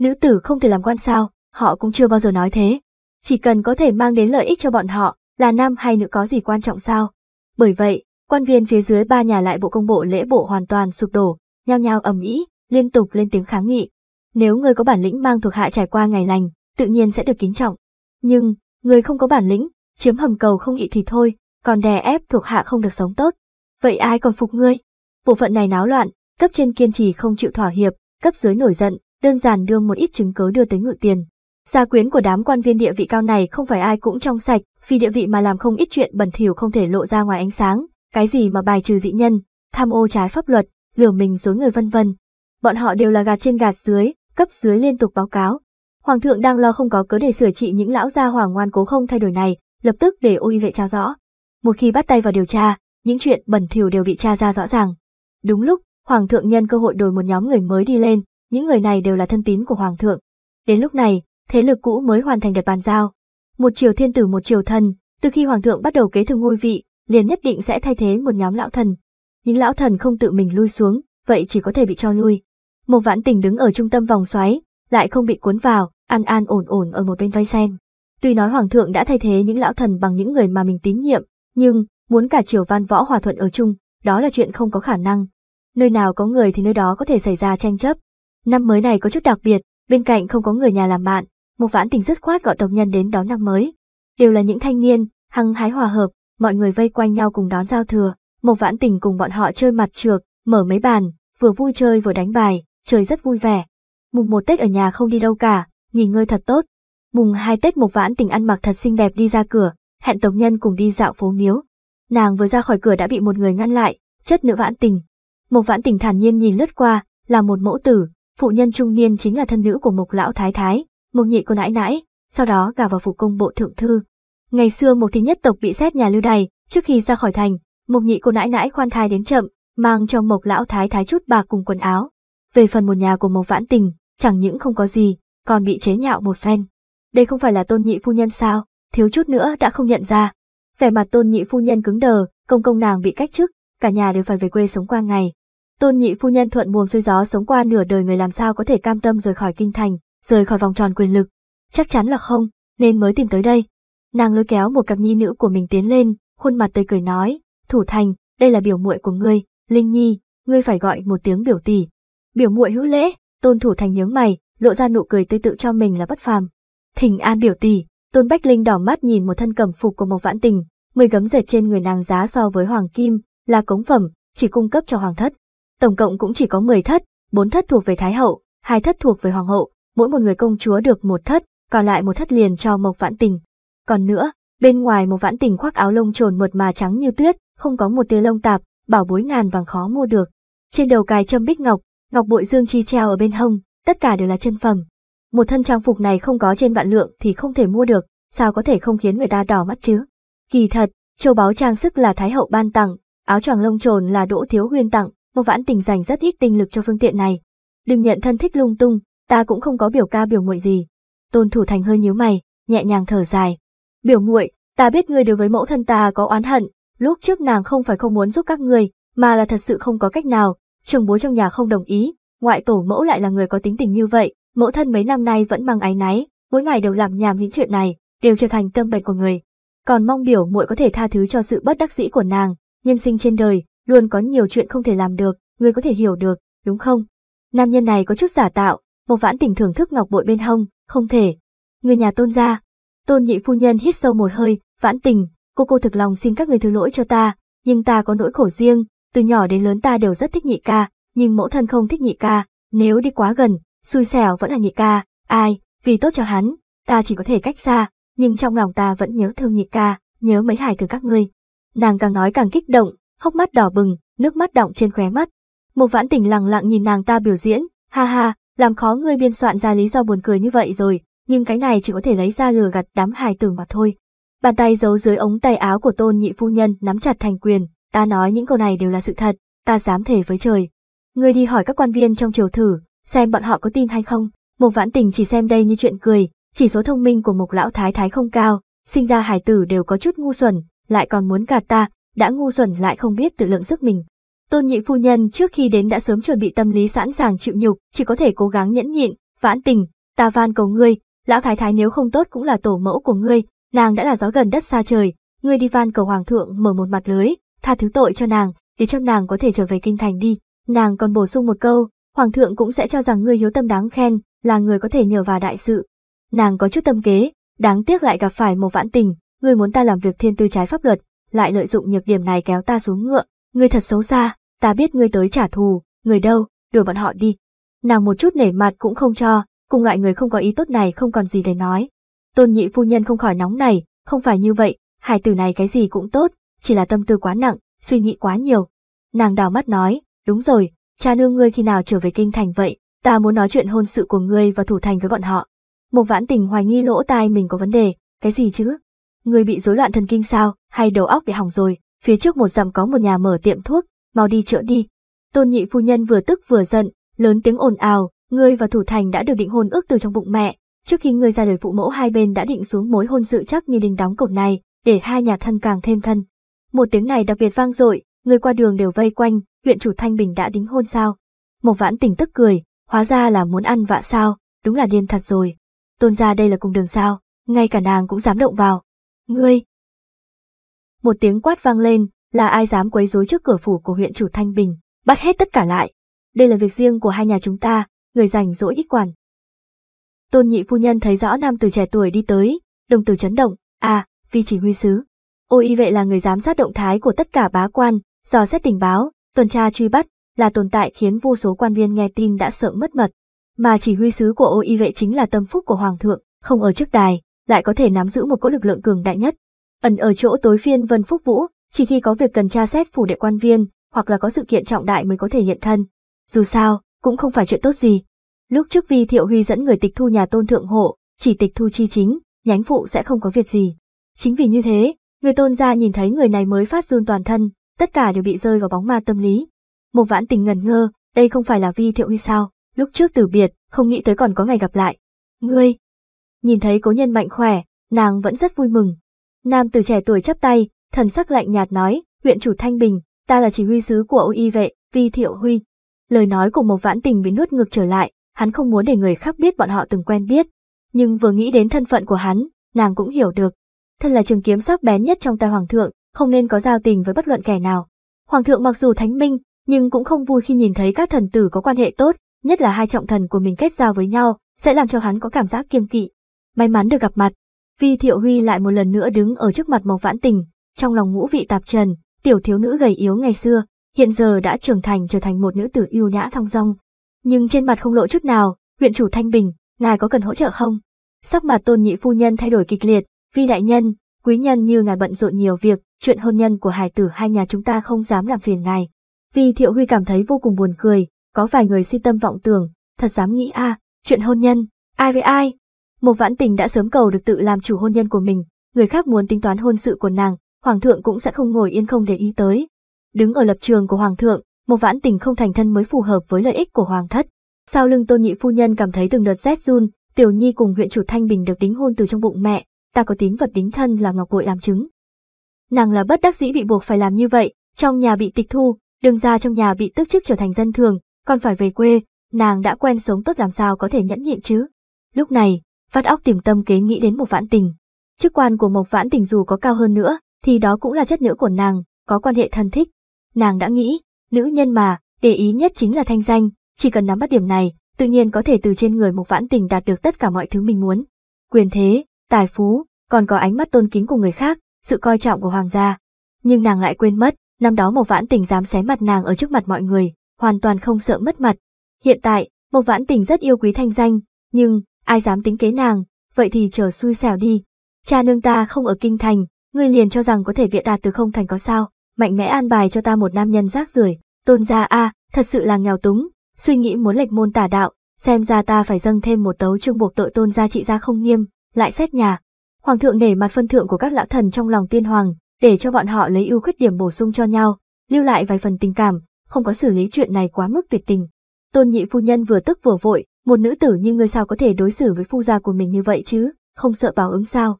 Nữ tử không thể làm quan sao, họ cũng chưa bao giờ nói thế. Chỉ cần có thể mang đến lợi ích cho bọn họ, là nam hay nữ có gì quan trọng sao, bởi vậy, quan viên phía dưới ba nhà lại bộ công bộ lễ bộ hoàn toàn sụp đổ, nhao nhao ầm ĩ, liên tục lên tiếng kháng nghị. Nếu người có bản lĩnh mang thuộc hạ trải qua ngày lành, tự nhiên sẽ được kính trọng. Nhưng, người không có bản lĩnh, chiếm hầm cầu không nhị thì thôi, còn đè ép thuộc hạ không được sống tốt. Vậy ai còn phục ngươi? Bộ phận này náo loạn, cấp trên kiên trì không chịu thỏa hiệp, cấp dưới nổi giận, đơn giản đưa một ít chứng cứ đưa tới ngự tiền. Gia quyến của đám quan viên địa vị cao này không phải ai cũng trong sạch, vì địa vị mà làm không ít chuyện bẩn thỉu không thể lộ ra ngoài ánh sáng, cái gì mà bài trừ dị nhân, tham ô trái pháp luật, lừa mình dối người vân vân. Bọn họ đều là gạt trên gạt dưới, cấp dưới liên tục báo cáo. Hoàng thượng đang lo không có cớ để sửa trị những lão gia hoàng ngoan cố không thay đổi này, lập tức để ô y vệ tra rõ. Một khi bắt tay vào điều tra, những chuyện bẩn thỉu đều bị tra ra rõ ràng. Đúng lúc, hoàng thượng nhân cơ hội đổi một nhóm người mới đi lên, những người này đều là thân tín của hoàng thượng. Đến lúc này, thế lực cũ mới hoàn thành đợt bàn giao. Một triều thiên tử một triều thần, từ khi hoàng thượng bắt đầu kế thừa ngôi vị, liền nhất định sẽ thay thế một nhóm lão thần. Những lão thần không tự mình lui xuống, vậy chỉ có thể bị cho lui. Một vãn tình đứng ở trung tâm vòng xoáy, lại không bị cuốn vào, an an ổn ổn ở một bên vai sen. Tuy nói hoàng thượng đã thay thế những lão thần bằng những người mà mình tín nhiệm, nhưng muốn cả triều văn võ hòa thuận ở chung, đó là chuyện không có khả năng. Nơi nào có người thì nơi đó có thể xảy ra tranh chấp. Năm mới này có chút đặc biệt, bên cạnh không có người nhà làm bạn, một Vãn Tình dứt khoát gọi tộc nhân đến đón năm mới. Đều là những thanh niên, hăng hái hòa hợp, mọi người vây quanh nhau cùng đón giao thừa. một Vãn Tình cùng bọn họ chơi mặt trược, mở mấy bàn, vừa vui chơi vừa đánh bài, trời rất vui vẻ. Mùng một Tết ở nhà không đi đâu cả, nghỉ ngơi thật tốt. Mùng hai Tết một Vãn Tình ăn mặc thật xinh đẹp đi ra cửa, hẹn tộc nhân cùng đi dạo phố miếu. Nàng vừa ra khỏi cửa đã bị một người ngăn lại, chất nữ Vãn Tình. một Vãn Tình thản nhiên nhìn lướt qua, là một mẫu tử, phụ nhân trung niên chính là thân nữ của Mục lão thái thái, Mộc nhị của nãi nãi, sau đó gả vào phủ công bộ thượng thư. Ngày xưa Mộc thị nhất tộc bị xét nhà lưu đày, trước khi ra khỏi thành, Mộc nhị của nãi nãi khoan thai đến chậm, mang cho mộc lão thái thái chút bạc cùng quần áo. Về phần một nhà của mộc vãn tình, chẳng những không có gì, còn bị chế nhạo một phen. Đây không phải là tôn nhị phu nhân sao, thiếu chút nữa đã không nhận ra. Vẻ mặt tôn nhị phu nhân cứng đờ, công công nàng bị cách chức, cả nhà đều phải về quê sống qua ngày. Tôn nhị phu nhân thuận buồm xuôi gió sống qua nửa đời người làm sao có thể cam tâm rời khỏi kinh thành, rời khỏi vòng tròn quyền lực. Chắc chắn là không, nên mới tìm tới đây. Nàng lôi kéo một cặp nhi nữ của mình tiến lên, khuôn mặt tươi cười nói, thủ thành, đây là biểu muội của ngươi, Linh Nhi, ngươi phải gọi một tiếng biểu tỷ. Biểu muội hữu lễ, tôn thủ thành nhướng mày, lộ ra nụ cười tươi tự cho mình là bất phàm. Thỉnh an biểu tỷ, tôn bách linh đỏ mắt nhìn một thân cẩm phục của một vãn tình, mười gấm dệt trên người nàng giá so với hoàng kim, là cống phẩm, chỉ cung cấp cho hoàng thất. Tổng cộng cũng chỉ có 10 thất, 4 thất thuộc về thái hậu, hai thất thuộc về hoàng hậu, mỗi một người công chúa được một thất, còn lại một thất liền cho Mộc Vãn Tình. Còn nữa, bên ngoài Mộc Vãn Tình khoác áo lông trồn mượt mà trắng như tuyết, không có một tia lông tạp, bảo bối ngàn vàng khó mua được. Trên đầu cài châm bích ngọc, ngọc bội dương chi treo ở bên hông, tất cả đều là chân phẩm. Một thân trang phục này không có trên vạn lượng thì không thể mua được, sao có thể không khiến người ta đỏ mắt chứ? Kỳ thật, châu báu trang sức là Thái hậu ban tặng, áo choàng lông trồn là Đỗ Thiếu Huyên tặng, Mộc Vãn Tình dành rất ít tinh lực cho phương tiện này. Đừng nhận thân thích lung tung, ta cũng không có biểu ca biểu muội gì. Tôn Thủ Thành hơi nhíu mày, nhẹ nhàng thở dài. Biểu muội, ta biết ngươi đối với mẫu thân ta có oán hận, lúc trước nàng không phải không muốn giúp các ngươi, mà là thật sự không có cách nào, trường bố trong nhà không đồng ý, ngoại tổ mẫu lại là người có tính tình như vậy, mẫu thân mấy năm nay vẫn mang áy náy, mỗi ngày đều làm nhảm những chuyện này, đều trở thành tâm bệnh của người. Còn mong biểu muội có thể tha thứ cho sự bất đắc dĩ của nàng, nhân sinh trên đời, luôn có nhiều chuyện không thể làm được, người có thể hiểu được, đúng không? Nam nhân này có chút giả tạo, một Vãn Tình thưởng thức ngọc bội bên hông, không thể. Người nhà Tôn gia. Tôn nhị phu nhân hít sâu một hơi, Vãn Tình, cô cô thực lòng xin các người thứ lỗi cho ta, nhưng ta có nỗi khổ riêng, từ nhỏ đến lớn ta đều rất thích nhị ca, nhưng mẫu thân không thích nhị ca, nếu đi quá gần, xui xẻo vẫn là nhị ca, ai, vì tốt cho hắn, ta chỉ có thể cách xa, nhưng trong lòng ta vẫn nhớ thương nhị ca, nhớ mấy hài từ các ngươi. Nàng càng nói càng kích động, hốc mắt đỏ bừng, nước mắt đọng trên khóe mắt. Một vãn tình lặng lặng nhìn nàng ta biểu diễn, ha ha, làm khó ngươi biên soạn ra lý do buồn cười như vậy rồi, nhưng cái này chỉ có thể lấy ra lừa gạt đám hài tử mà thôi. Bàn tay giấu dưới ống tay áo của tôn nhị phu nhân nắm chặt thành quyền, ta nói những câu này đều là sự thật, ta dám thể với trời. Ngươi đi hỏi các quan viên trong triều thử, xem bọn họ có tin hay không. Mộc vãn tình chỉ xem đây như chuyện cười, chỉ số thông minh của mộc lão thái thái không cao, sinh ra hài tử đều có chút ngu xuẩn, lại còn muốn gạt ta, đã ngu xuẩn lại không biết tự lượng sức mình. Tôn nhị phu nhân trước khi đến đã sớm chuẩn bị tâm lý sẵn sàng chịu nhục, chỉ có thể cố gắng nhẫn nhịn, vãn tình, ta van cầu ngươi, lão thái thái nếu không tốt cũng là tổ mẫu của ngươi, nàng đã là gió gần đất xa trời, ngươi đi van cầu hoàng thượng mở một mặt lưới, tha thứ tội cho nàng, để cho nàng có thể trở về kinh thành đi. Nàng còn bổ sung một câu, hoàng thượng cũng sẽ cho rằng ngươi hiếu tâm đáng khen, là người có thể nhờ vào đại sự. Nàng có chút tâm kế, đáng tiếc lại gặp phải một vãn tình, ngươi muốn ta làm việc thiên tư trái pháp luật, lại lợi dụng nhược điểm này kéo ta xuống ngựa, ngươi thật xấu xa ta biết ngươi tới trả thù, người đâu, đuổi bọn họ đi. Nàng một chút nể mặt cũng không cho, cùng loại người không có ý tốt này không còn gì để nói. Tôn nhị phu nhân không khỏi nóng này, không phải như vậy, hài tử này cái gì cũng tốt, chỉ là tâm tư quá nặng, suy nghĩ quá nhiều. Nàng đào mắt nói, đúng rồi, cha nương ngươi khi nào trở về kinh thành vậy, ta muốn nói chuyện hôn sự của ngươi và thủ thành với bọn họ. Một vãn tình hoài nghi lỗ tai mình có vấn đề, cái gì chứ? Ngươi bị rối loạn thần kinh sao, hay đầu óc bị hỏng rồi, phía trước một dặm có một nhà mở tiệm thuốc, mau đi chữa đi. Tôn nhị phu nhân vừa tức vừa giận, lớn tiếng ồn ào, ngươi và thủ thành đã được định hôn ước từ trong bụng mẹ, trước khi ngươi ra đời phụ mẫu hai bên đã định xuống mối hôn sự chắc như đình đóng cột này, để hai nhà thân càng thêm thân. Một tiếng này đặc biệt vang dội, người qua đường đều vây quanh, huyện chủ Thanh Bình đã đính hôn sao? Một Vãn tỉnh tức cười, hóa ra là muốn ăn vạ sao, đúng là điên thật rồi. Tôn gia đây là cùng đường sao, ngay cả nàng cũng dám động vào. Ngươi! Một tiếng quát vang lên, là ai dám quấy rối trước cửa phủ của huyện chủ Thanh Bình, bắt hết tất cả lại. Đây là việc riêng của hai nhà chúng ta, người rảnh rỗi ít quản. Tôn nhị phu nhân thấy rõ nam từ trẻ tuổi đi tới, đồng tử chấn động, à, vì chỉ huy sứ. Ôi y vệ là người giám sát động thái của tất cả bá quan, dò xét tình báo, tuần tra truy bắt, là tồn tại khiến vô số quan viên nghe tin đã sợ mất mật. Mà chỉ huy sứ của ô y vệ chính là tâm phúc của hoàng thượng, không ở trước đài, lại có thể nắm giữ một cỗ lực lượng cường đại nhất. Ẩn ở chỗ tối phiên Vân Phúc Vũ, chỉ khi có việc cần tra xét phủ đệ quan viên, hoặc là có sự kiện trọng đại mới có thể hiện thân. Dù sao, cũng không phải chuyện tốt gì. Lúc trước Vi Thiệu Huy dẫn người tịch thu nhà tôn thượng hộ, chỉ tịch thu chi chính, nhánh phụ sẽ không có việc gì. Chính vì như thế, người tôn gia nhìn thấy người này mới phát run toàn thân, tất cả đều bị rơi vào bóng ma tâm lý. Một vãn tình ngần ngơ, đây không phải là Vi Thiệu Huy sao, lúc trước từ biệt, không nghĩ tới còn có ngày gặp lại. Ngươi! Nhìn thấy cố nhân mạnh khỏe, nàng vẫn rất vui mừng. Nam từ trẻ tuổi chắp tay, thần sắc lạnh nhạt nói, huyện chủ Thanh Bình, ta là chỉ huy sứ của Âu Y vệ, Vi Thiệu Huy. Lời nói của một vãn tình bị nuốt ngược trở lại, hắn không muốn để người khác biết bọn họ từng quen biết. Nhưng vừa nghĩ đến thân phận của hắn, nàng cũng hiểu được. Thân là trường kiếm sắc bén nhất trong tay hoàng thượng, không nên có giao tình với bất luận kẻ nào. Hoàng thượng mặc dù thánh minh, nhưng cũng không vui khi nhìn thấy các thần tử có quan hệ tốt, nhất là hai trọng thần của mình kết giao với nhau, sẽ làm cho hắn có cảm giác kiêm kỵ. May mắn được gặp mặt, Vi Thiệu Huy lại một lần nữa đứng ở trước mặt Mộc Vãn Tình, trong lòng ngũ vị tạp trần, tiểu thiếu nữ gầy yếu ngày xưa, hiện giờ đã trưởng thành trở thành một nữ tử yêu nhã thong dong. Nhưng trên mặt không lộ chút nào, huyện chủ Thanh Bình, ngài có cần hỗ trợ không? Sắc mặt tôn nhị phu nhân thay đổi kịch liệt, vi đại nhân, quý nhân như ngài bận rộn nhiều việc, chuyện hôn nhân của hải tử hai nhà chúng ta không dám làm phiền ngài. Vi thiệu huy cảm thấy vô cùng buồn cười, có vài người si tâm vọng tưởng, thật dám nghĩ a, chuyện hôn nhân, ai với ai? Một vãn tình đã sớm cầu được tự làm chủ hôn nhân của mình, người khác muốn tính toán hôn sự của nàng, hoàng thượng cũng sẽ không ngồi yên không để ý tới. Đứng ở lập trường của hoàng thượng, một vãn tình không thành thân mới phù hợp với lợi ích của hoàng thất. Sau lưng tôn Nhị phu nhân cảm thấy từng đợt rét run, Tiểu Nhi cùng huyện chủ Thanh Bình được đính hôn từ trong bụng mẹ, ta có tín vật đính thân là ngọc bội làm chứng. Nàng là bất đắc dĩ bị buộc phải làm như vậy, trong nhà bị tịch thu, đường ra trong nhà bị tức chức trở thành dân thường, còn phải về quê, nàng đã quen sống tốt làm sao có thể nhẫn nhịn chứ. Lúc này, phát óc tìm tâm kế nghĩ đến một vãn tình. Chức quan của một Vãn Tình dù có cao hơn nữa, thì đó cũng là chất nữ của nàng, có quan hệ thân thích. Nàng đã nghĩ, nữ nhân mà, để ý nhất chính là thanh danh, chỉ cần nắm bắt điểm này, tự nhiên có thể từ trên người một vãn tình đạt được tất cả mọi thứ mình muốn. Quyền thế, tài phú, còn có ánh mắt tôn kính của người khác, sự coi trọng của hoàng gia. Nhưng nàng lại quên mất, năm đó một vãn tình dám xé mặt nàng ở trước mặt mọi người, hoàn toàn không sợ mất mặt. Hiện tại, một vãn tình rất yêu quý thanh danh, nhưng ai dám tính kế nàng, vậy thì chờ xui xẻo đi. Cha nương ta không ở kinh thành, ngươi liền cho rằng có thể bịa đạt từ không thành có sao, mạnh mẽ an bài cho ta một nam nhân rác rưởi, tôn gia a, thật sự là nghèo túng, suy nghĩ muốn lệch môn tả đạo, xem ra ta phải dâng thêm một tấu chương buộc tội tôn gia trị gia không nghiêm, lại xét nhà. Hoàng thượng nể mặt phân thượng của các lão thần trong lòng tiên hoàng, để cho bọn họ lấy ưu khuyết điểm bổ sung cho nhau, lưu lại vài phần tình cảm, không có xử lý chuyện này quá mức tuyệt tình. Tôn nhị phu nhân vừa tức vừa vội, một nữ tử như ngươi sao có thể đối xử với phu gia của mình như vậy chứ, không sợ báo ứng sao.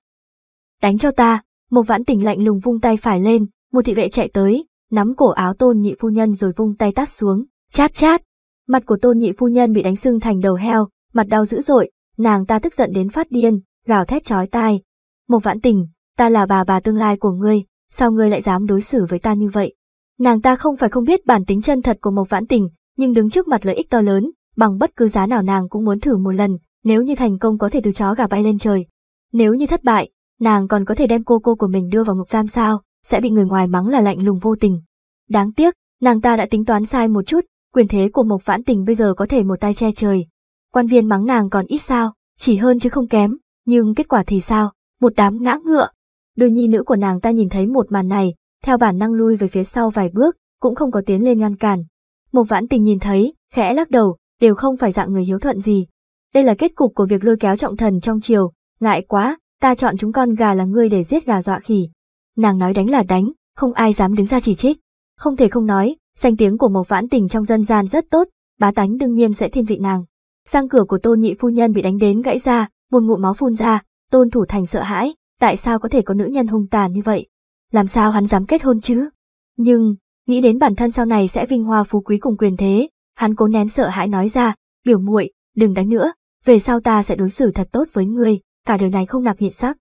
Đánh cho ta, Mộc vãn tỉnh lạnh lùng vung tay phải lên, một thị vệ chạy tới, nắm cổ áo tôn nhị phu nhân rồi vung tay tát xuống, chát chát. Mặt của tôn nhị phu nhân bị đánh sưng thành đầu heo, mặt đau dữ dội, nàng ta tức giận đến phát điên, gào thét chói tai. Mộc vãn tình, ta là bà bà tương lai của ngươi, sao ngươi lại dám đối xử với ta như vậy? Nàng ta không phải không biết bản tính chân thật của Mộc Vãn Tình, nhưng đứng trước mặt lợi ích to lớn, bằng bất cứ giá nào nàng cũng muốn thử một lần, nếu như thành công có thể từ chó gà bay lên trời. Nếu như thất bại, nàng còn có thể đem cô cô của mình đưa vào ngục giam sao, sẽ bị người ngoài mắng là lạnh lùng vô tình. Đáng tiếc, nàng ta đã tính toán sai một chút, quyền thế của Mộc Vãn Tình bây giờ có thể một tay che trời. Quan viên mắng nàng còn ít sao, chỉ hơn chứ không kém, nhưng kết quả thì sao, một đám ngã ngựa. Đôi nhi nữ của nàng ta nhìn thấy một màn này, theo bản năng lui về phía sau vài bước, cũng không có tiến lên ngăn cản. Mộc Vãn Tình nhìn thấy, khẽ lắc đầu, đều không phải dạng người hiếu thuận gì. Đây là kết cục của việc lôi kéo trọng thần trong triều, ngại quá, ta chọn chúng con gà là ngươi để giết gà dọa khỉ. Nàng nói đánh là đánh, không ai dám đứng ra chỉ trích. Không thể không nói, danh tiếng của Mộc Vãn Tình trong dân gian rất tốt, bá tánh đương nhiên sẽ thiên vị nàng. Sang cửa của tôn Nhị phu nhân bị đánh đến gãy ra, một ngụm máu phun ra, Tôn Thủ Thành sợ hãi, tại sao có thể có nữ nhân hung tàn như vậy? Làm sao hắn dám kết hôn chứ? Nhưng, nghĩ đến bản thân sau này sẽ vinh hoa phú quý cùng quyền thế, hắn cố nén sợ hãi nói ra, "Biểu muội, đừng đánh nữa, về sau ta sẽ đối xử thật tốt với ngươi, cả đời này không nạp hiện sắc.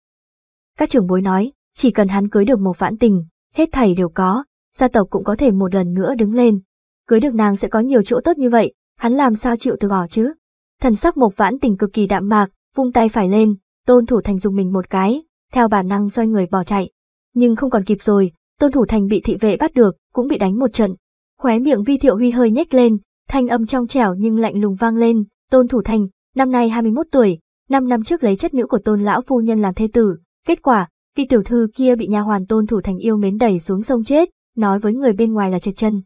Các trưởng bối nói, chỉ cần hắn cưới được một vãn tình, hết thảy đều có, gia tộc cũng có thể một lần nữa đứng lên. Cưới được nàng sẽ có nhiều chỗ tốt như vậy, hắn làm sao chịu từ bỏ chứ? Thần sắc một vãn tình cực kỳ đạm mạc, vung tay phải lên, tôn thủ thành dùng mình một cái, theo bản năng xoay người bỏ chạy. Nhưng không còn kịp rồi, tôn thủ thành bị thị vệ bắt được, cũng bị đánh một trận. Khóe miệng vi thiệu huy hơi nhếch lên, thanh âm trong trẻo nhưng lạnh lùng vang lên, tôn thủ thành, năm nay 21 tuổi, năm năm trước lấy chất nữ của tôn lão phu nhân làm thê tử, kết quả, vị tiểu thư kia bị nha hoàn tôn thủ thành yêu mến đẩy xuống sông chết, nói với người bên ngoài là trượt chân.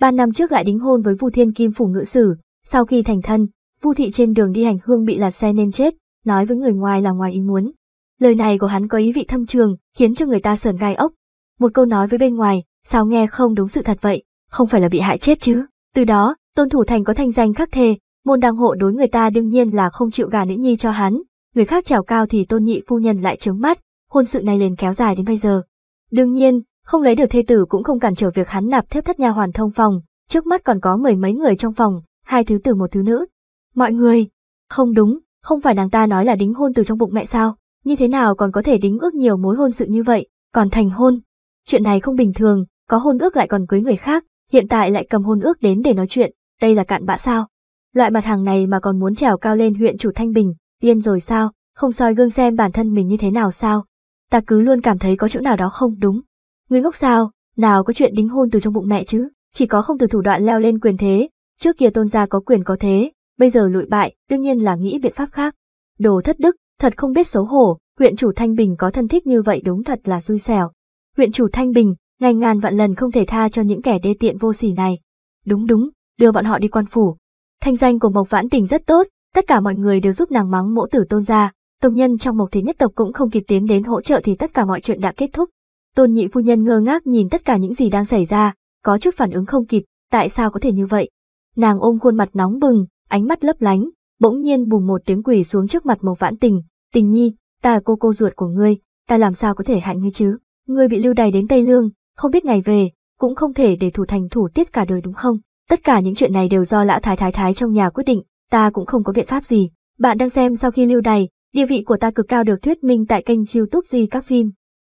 ba năm trước lại đính hôn với Vu Thiên Kim phủ ngự sử, sau khi thành thân, Vu thị trên đường đi hành hương bị lạc xe nên chết, nói với người ngoài là ngoài ý muốn. Lời này của hắn có ý vị thâm trường, khiến cho người ta sờn gai ốc. Một câu nói với bên ngoài, sao nghe không đúng sự thật vậy, không phải là bị hại chết chứ. Từ đó, Tôn Thủ Thành có thanh danh khắc thề, Môn đăng hộ đối người ta đương nhiên là không chịu gà nữ nhi cho hắn, người khác trèo cao thì tôn nhị phu nhân lại trướng mắt, hôn sự này liền kéo dài đến bây giờ. Đương nhiên, không lấy được thê tử cũng không cản trở việc hắn nạp thép thất nha hoàn thông phòng, trước mắt còn có mười mấy người trong phòng, hai thứ tử một thứ nữ. Mọi người, không đúng, không phải nàng ta nói là đính hôn từ trong bụng mẹ sao, như thế nào còn có thể đính ước nhiều mối hôn sự như vậy, còn thành hôn. Chuyện này không bình thường, có hôn ước lại còn cưới người khác, hiện tại lại cầm hôn ước đến để nói chuyện, đây là cạn bã sao loại mặt hàng này mà còn muốn trèo cao lên huyện chủ Thanh Bình, điên rồi sao, không soi gương xem bản thân mình như thế nào sao. Ta cứ luôn cảm thấy có chỗ nào đó không đúng. Ngươi ngốc sao, nào có chuyện đính hôn từ trong bụng mẹ chứ, chỉ có không từ thủ đoạn leo lên quyền thế, trước kia tôn gia có quyền có thế, bây giờ lụi bại, đương nhiên là nghĩ biện pháp khác. Đồ thất đức, thật không biết xấu hổ, huyện chủ Thanh Bình có thân thích như vậy đúng thật là xui xẻo. Huyện chủ Thanh Bình, ngàn ngàn vạn lần không thể tha cho những kẻ đê tiện vô sỉ này. Đúng đúng, đưa bọn họ đi quan phủ, Thanh danh của Mộc Vãn Tình rất tốt, tất cả mọi người đều giúp nàng mắng mẫu tử tôn ra, Tông nhân trong Mộc Thế Nhất Tộc cũng không kịp tiến đến hỗ trợ thì tất cả mọi chuyện đã kết thúc. Tôn nhị phu nhân ngơ ngác nhìn tất cả những gì đang xảy ra, có chút phản ứng không kịp, tại sao có thể như vậy? Nàng ôm khuôn mặt nóng bừng, ánh mắt lấp lánh, bỗng nhiên bùng một tiếng quỷ xuống trước mặt Mộc Vãn Tình, tình nhi, ta là cô cô ruột của ngươi, ta làm sao có thể hại ngươi chứ? Ngươi bị lưu đày đến Tây Lương, không biết ngày về, cũng không thể để thủ thành thủ tiết cả đời đúng không? Tất cả những chuyện này đều do lão thái thái thái trong nhà quyết định, ta cũng không có biện pháp gì. Bạn đang xem sau khi lưu đày, địa vị của ta cực cao được thuyết minh tại kênh youtube gì các phim.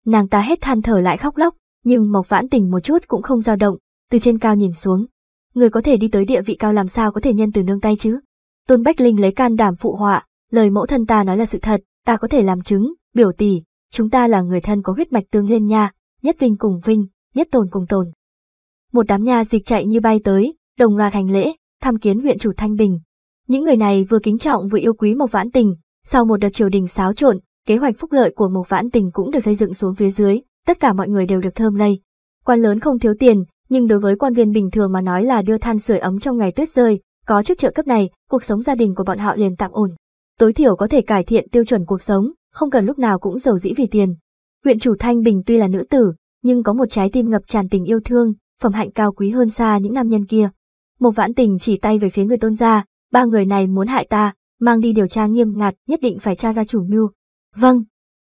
Nàng ta hết than thở lại khóc lóc, nhưng Mộc Vãn Tình một chút cũng không dao động, từ trên cao nhìn xuống. Người có thể đi tới địa vị cao làm sao có thể nhân từ nương tay chứ? Tôn Bách Linh lấy can đảm phụ họa, lời mẫu thân ta nói là sự thật, ta có thể làm chứng, biểu tỷ, chúng ta là người thân có huyết mạch tương liên nha, nhất vinh cùng vinh, nhất tồn cùng tồn. Một đám nha dịch chạy như bay tới, đồng loạt hành lễ, tham kiến huyện chủ Thanh Bình. Những người này vừa kính trọng vừa yêu quý Mộc Vãn Tình, sau một đợt triều đình xáo trộn, kế hoạch phúc lợi của Mộc Vãn Tình cũng được xây dựng xuống phía dưới, tất cả mọi người đều được thơm lây. Quan lớn không thiếu tiền, nhưng đối với quan viên bình thường mà nói là đưa than sưởi ấm trong ngày tuyết rơi, có chức trợ cấp này, cuộc sống gia đình của bọn họ liền tạm ổn. Tối thiểu có thể cải thiện tiêu chuẩn cuộc sống, không cần lúc nào cũng giàu dĩ vì tiền. Huyện chủ Thanh Bình tuy là nữ tử, nhưng có một trái tim ngập tràn tình yêu thương, phẩm hạnh cao quý hơn xa những nam nhân kia. Một vãn tình chỉ tay về phía người tôn gia, ba người này muốn hại ta, mang đi điều tra nghiêm ngặt, nhất định phải tra ra chủ mưu. Vâng.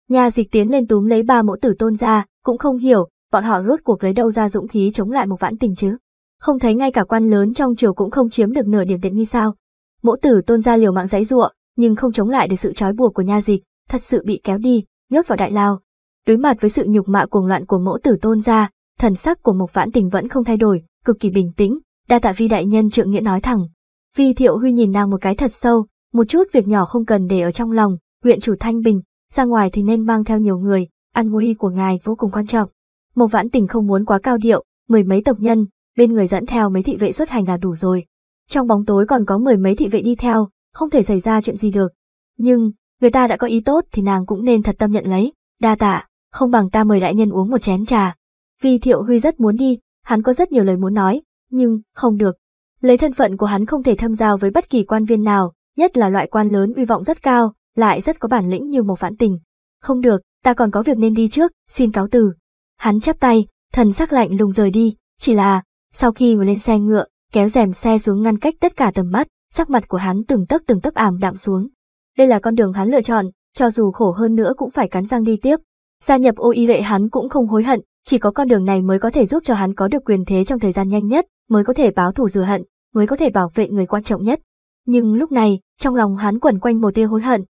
Nhà dịch tiến lên túm lấy ba mẫu tử tôn gia, cũng không hiểu, bọn họ rốt cuộc lấy đâu ra dũng khí chống lại một vãn tình chứ. Không thấy ngay cả quan lớn trong triều cũng không chiếm được nửa điểm tiện nghi sao. Mẫu tử tôn gia liều mạng giấy ruộng, nhưng không chống lại được sự trói buộc của nha dịch, thật sự bị kéo đi, nhốt vào đại lao. Đối mặt với sự nhục mạ cuồng loạn của mẫu tử tôn gia, thần sắc của Mộc Vãn Tình vẫn không thay đổi, cực kỳ bình tĩnh, Đa tạ vi đại nhân trượng nghĩa nói thẳng. Vi thiệu huy nhìn nàng một cái thật sâu, một chút việc nhỏ không cần để ở trong lòng, huyện chủ Thanh Bình, ra ngoài thì nên mang theo nhiều người, ăn nguy của ngài vô cùng quan trọng. Một vãn tình không muốn quá cao điệu, mười mấy tộc nhân, bên người dẫn theo mấy thị vệ xuất hành là đủ rồi. Trong bóng tối còn có mười mấy thị vệ đi theo, không thể xảy ra chuyện gì được. Nhưng, người ta đã có ý tốt thì nàng cũng nên thật tâm nhận lấy, đa tạ, không bằng ta mời đại nhân uống một chén trà. Vì Thiệu Huy rất muốn đi, hắn có rất nhiều lời muốn nói, nhưng không được. Lấy thân phận của hắn không thể tham giao với bất kỳ quan viên nào, nhất là loại quan lớn uy vọng rất cao, lại rất có bản lĩnh như một phản tình. Không được, ta còn có việc nên đi trước, xin cáo từ. Hắn chắp tay, thần sắc lạnh lùng rời đi, chỉ là, sau khi ngồi lên xe ngựa, kéo rèm xe xuống ngăn cách tất cả tầm mắt, sắc mặt của hắn từng tấc từng tấc ảm đạm xuống. Đây là con đường hắn lựa chọn, cho dù khổ hơn nữa cũng phải cắn răng đi tiếp. Gia nhập ô y vệ hắn cũng không hối hận, chỉ có con đường này mới có thể giúp cho hắn có được quyền thế trong thời gian nhanh nhất, mới có thể báo thù rửa hận, mới có thể bảo vệ người quan trọng nhất. Nhưng lúc này, trong lòng hắn quẩn quanh một tia hối hận.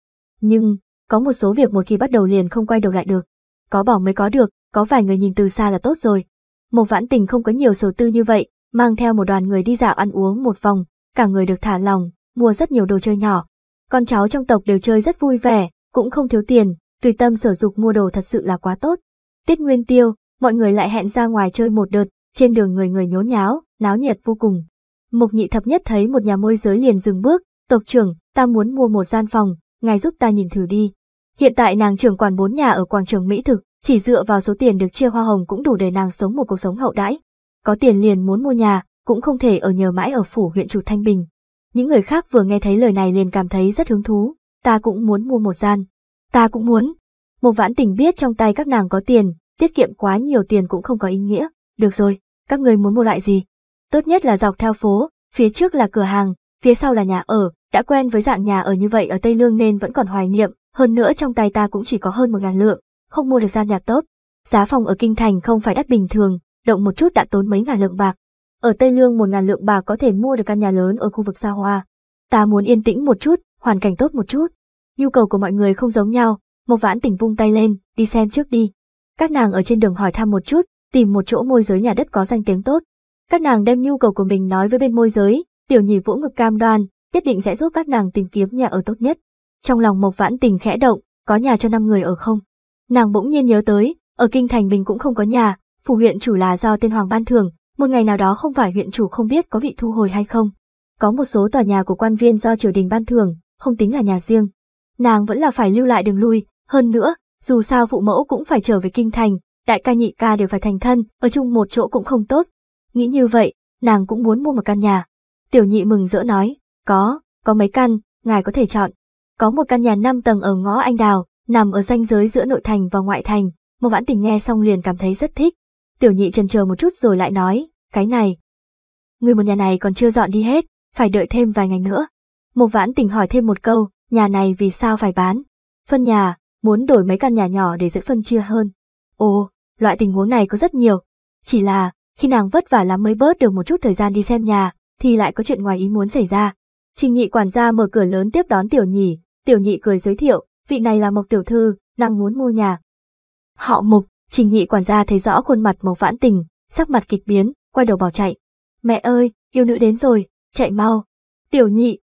Nhưng, có một số việc một khi bắt đầu liền không quay đầu lại được. Có bỏ mới có được, có vài người nhìn từ xa là tốt rồi. Một vãn tình không có nhiều sầu tư như vậy, mang theo một đoàn người đi dạo ăn uống một vòng, cả người được thả lòng, mua rất nhiều đồ chơi nhỏ. Con cháu trong tộc đều chơi rất vui vẻ, cũng không thiếu tiền, tùy tâm sở dục mua đồ thật sự là quá tốt. Tết Nguyên Tiêu, mọi người lại hẹn ra ngoài chơi một đợt, trên đường người người nhốn nháo, náo nhiệt vô cùng. Mục nhị thập nhất thấy một nhà môi giới liền dừng bước, tộc trưởng, ta muốn mua một gian phòng, ngài giúp ta nhìn thử đi. Hiện tại nàng trưởng quản bốn nhà ở quảng trường Mỹ thực, chỉ dựa vào số tiền được chia hoa hồng cũng đủ để nàng sống một cuộc sống hậu đãi. Có tiền liền muốn mua nhà, cũng không thể ở nhờ mãi ở phủ huyện chủ Thanh Bình. Những người khác vừa nghe thấy lời này liền cảm thấy rất hứng thú, ta cũng muốn mua một gian. Ta cũng muốn. Một vãn tình biết trong tay các nàng có tiền, tiết kiệm quá nhiều tiền cũng không có ý nghĩa. Được rồi, các người muốn mua loại gì? Tốt nhất là dọc theo phố, phía trước là cửa hàng, phía sau là nhà ở, đã quen với dạng nhà ở như vậy ở Tây Lương nên vẫn còn hoài niệm, hơn nữa trong tay ta cũng chỉ có hơn một ngàn lượng, không mua được gian nhà tốt. Giá phòng ở Kinh Thành không phải đắt bình thường, động một chút đã tốn mấy ngàn lượng bạc. Ở Tây Lương một ngàn lượng bạc có thể mua được căn nhà lớn ở khu vực xa hoa. Ta muốn yên tĩnh một chút, hoàn cảnh tốt một chút. Nhu cầu của mọi người không giống nhau, một Vãn Tỉnh vung tay lên, đi xem trước đi. Các nàng ở trên đường hỏi thăm một chút, tìm một chỗ môi giới nhà đất có danh tiếng tốt. Các nàng đem nhu cầu của mình nói với bên môi giới, tiểu nhì vỗ ngực cam đoan, nhất định sẽ giúp các nàng tìm kiếm nhà ở tốt nhất. Trong lòng Mộc Vãn Tình khẽ động, có nhà cho năm người ở không? Nàng bỗng nhiên nhớ tới, ở kinh thành mình cũng không có nhà, phủ huyện chủ là do tên Hoàng Ban Thường, một ngày nào đó không phải huyện chủ không biết có bị thu hồi hay không. Có một số tòa nhà của quan viên do triều đình ban thường, không tính là nhà riêng. Nàng vẫn là phải lưu lại đường lui, hơn nữa, dù sao phụ mẫu cũng phải trở về kinh thành, đại ca nhị ca đều phải thành thân, ở chung một chỗ cũng không tốt. Nghĩ như vậy, nàng cũng muốn mua một căn nhà. Tiểu nhị mừng rỡ nói, có, có mấy căn, ngài có thể chọn. Có một căn nhà 5 tầng ở ngõ Anh Đào, nằm ở ranh giới giữa nội thành và ngoại thành, một Vãn Tình nghe xong liền cảm thấy rất thích. Tiểu nhị trần chờ một chút rồi lại nói, cái này. Người một nhà này còn chưa dọn đi hết, phải đợi thêm vài ngày nữa. một Vãn Tình hỏi thêm một câu, nhà này vì sao phải bán? Phân nhà, muốn đổi mấy căn nhà nhỏ để dễ phân chia hơn. Ồ, loại tình huống này có rất nhiều. Chỉ là, khi nàng vất vả lắm mới bớt được một chút thời gian đi xem nhà, thì lại có chuyện ngoài ý muốn xảy ra. Trình nhị quản gia mở cửa lớn tiếp đón tiểu nhị, tiểu nhị cười giới thiệu, vị này là Mộc Tiểu Thư, nàng muốn mua nhà. Họ mục, trình nhị quản gia thấy rõ khuôn mặt Mộc Vãn Tình, sắc mặt kịch biến, quay đầu bỏ chạy. Mẹ ơi, yêu nữ đến rồi, chạy mau. Tiểu nhị.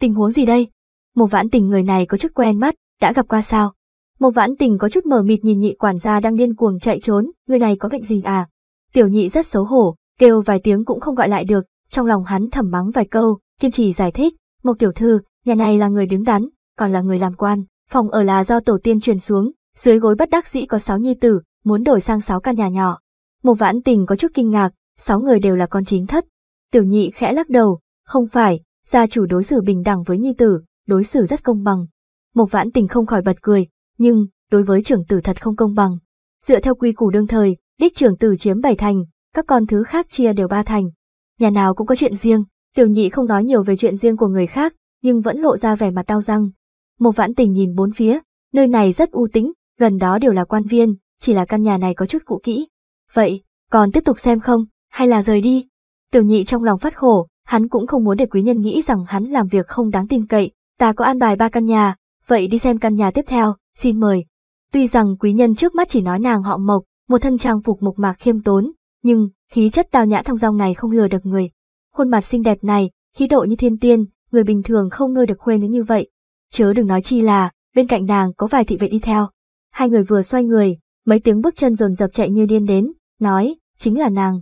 Tình huống gì đây? Mộc Vãn Tình người này có chức quen mắt, đã gặp qua sao? Một vãn tình có chút mờ mịt nhìn nhị quản gia đang điên cuồng chạy trốn, người này có bệnh gì à? Tiểu nhị rất xấu hổ, kêu vài tiếng cũng không gọi lại được, trong lòng hắn thầm mắng vài câu, kiên trì giải thích, một tiểu thư, nhà này là người đứng đắn, còn là người làm quan, phòng ở là do tổ tiên truyền xuống, dưới gối bất đắc dĩ có sáu nhi tử, muốn đổi sang sáu căn nhà nhỏ. Một vãn tình có chút kinh ngạc, sáu người đều là con chính thất. Tiểu nhị khẽ lắc đầu, không phải, gia chủ đối xử bình đẳng với nhi tử, đối xử rất công bằng, Mộc Vãn Tình không khỏi bật cười, nhưng, đối với trưởng tử thật không công bằng. Dựa theo quy củ đương thời, đích trưởng tử chiếm bảy thành, các con thứ khác chia đều ba thành. Nhà nào cũng có chuyện riêng, tiểu nhị không nói nhiều về chuyện riêng của người khác, nhưng vẫn lộ ra vẻ mặt đau răng. Mộc Vãn Tình nhìn bốn phía, nơi này rất u tĩnh, gần đó đều là quan viên, chỉ là căn nhà này có chút cũ kỹ. Vậy, còn tiếp tục xem không, hay là rời đi? Tiểu nhị trong lòng phát khổ, hắn cũng không muốn để quý nhân nghĩ rằng hắn làm việc không đáng tin cậy, ta có an bài ba căn nhà, vậy đi xem căn nhà tiếp theo, xin mời. Tuy rằng quý nhân trước mắt chỉ nói nàng họ mộc, một thân trang phục mộc mạc khiêm tốn, nhưng khí chất tào nhã thong dong này không lừa được người. Khuôn mặt xinh đẹp này, khí độ như thiên tiên, người bình thường không nuôi được khuê nữ như vậy. Chớ đừng nói chi là, bên cạnh nàng có vài thị vệ đi theo. Hai người vừa xoay người, mấy tiếng bước chân dồn dập chạy như điên đến, nói, chính là nàng.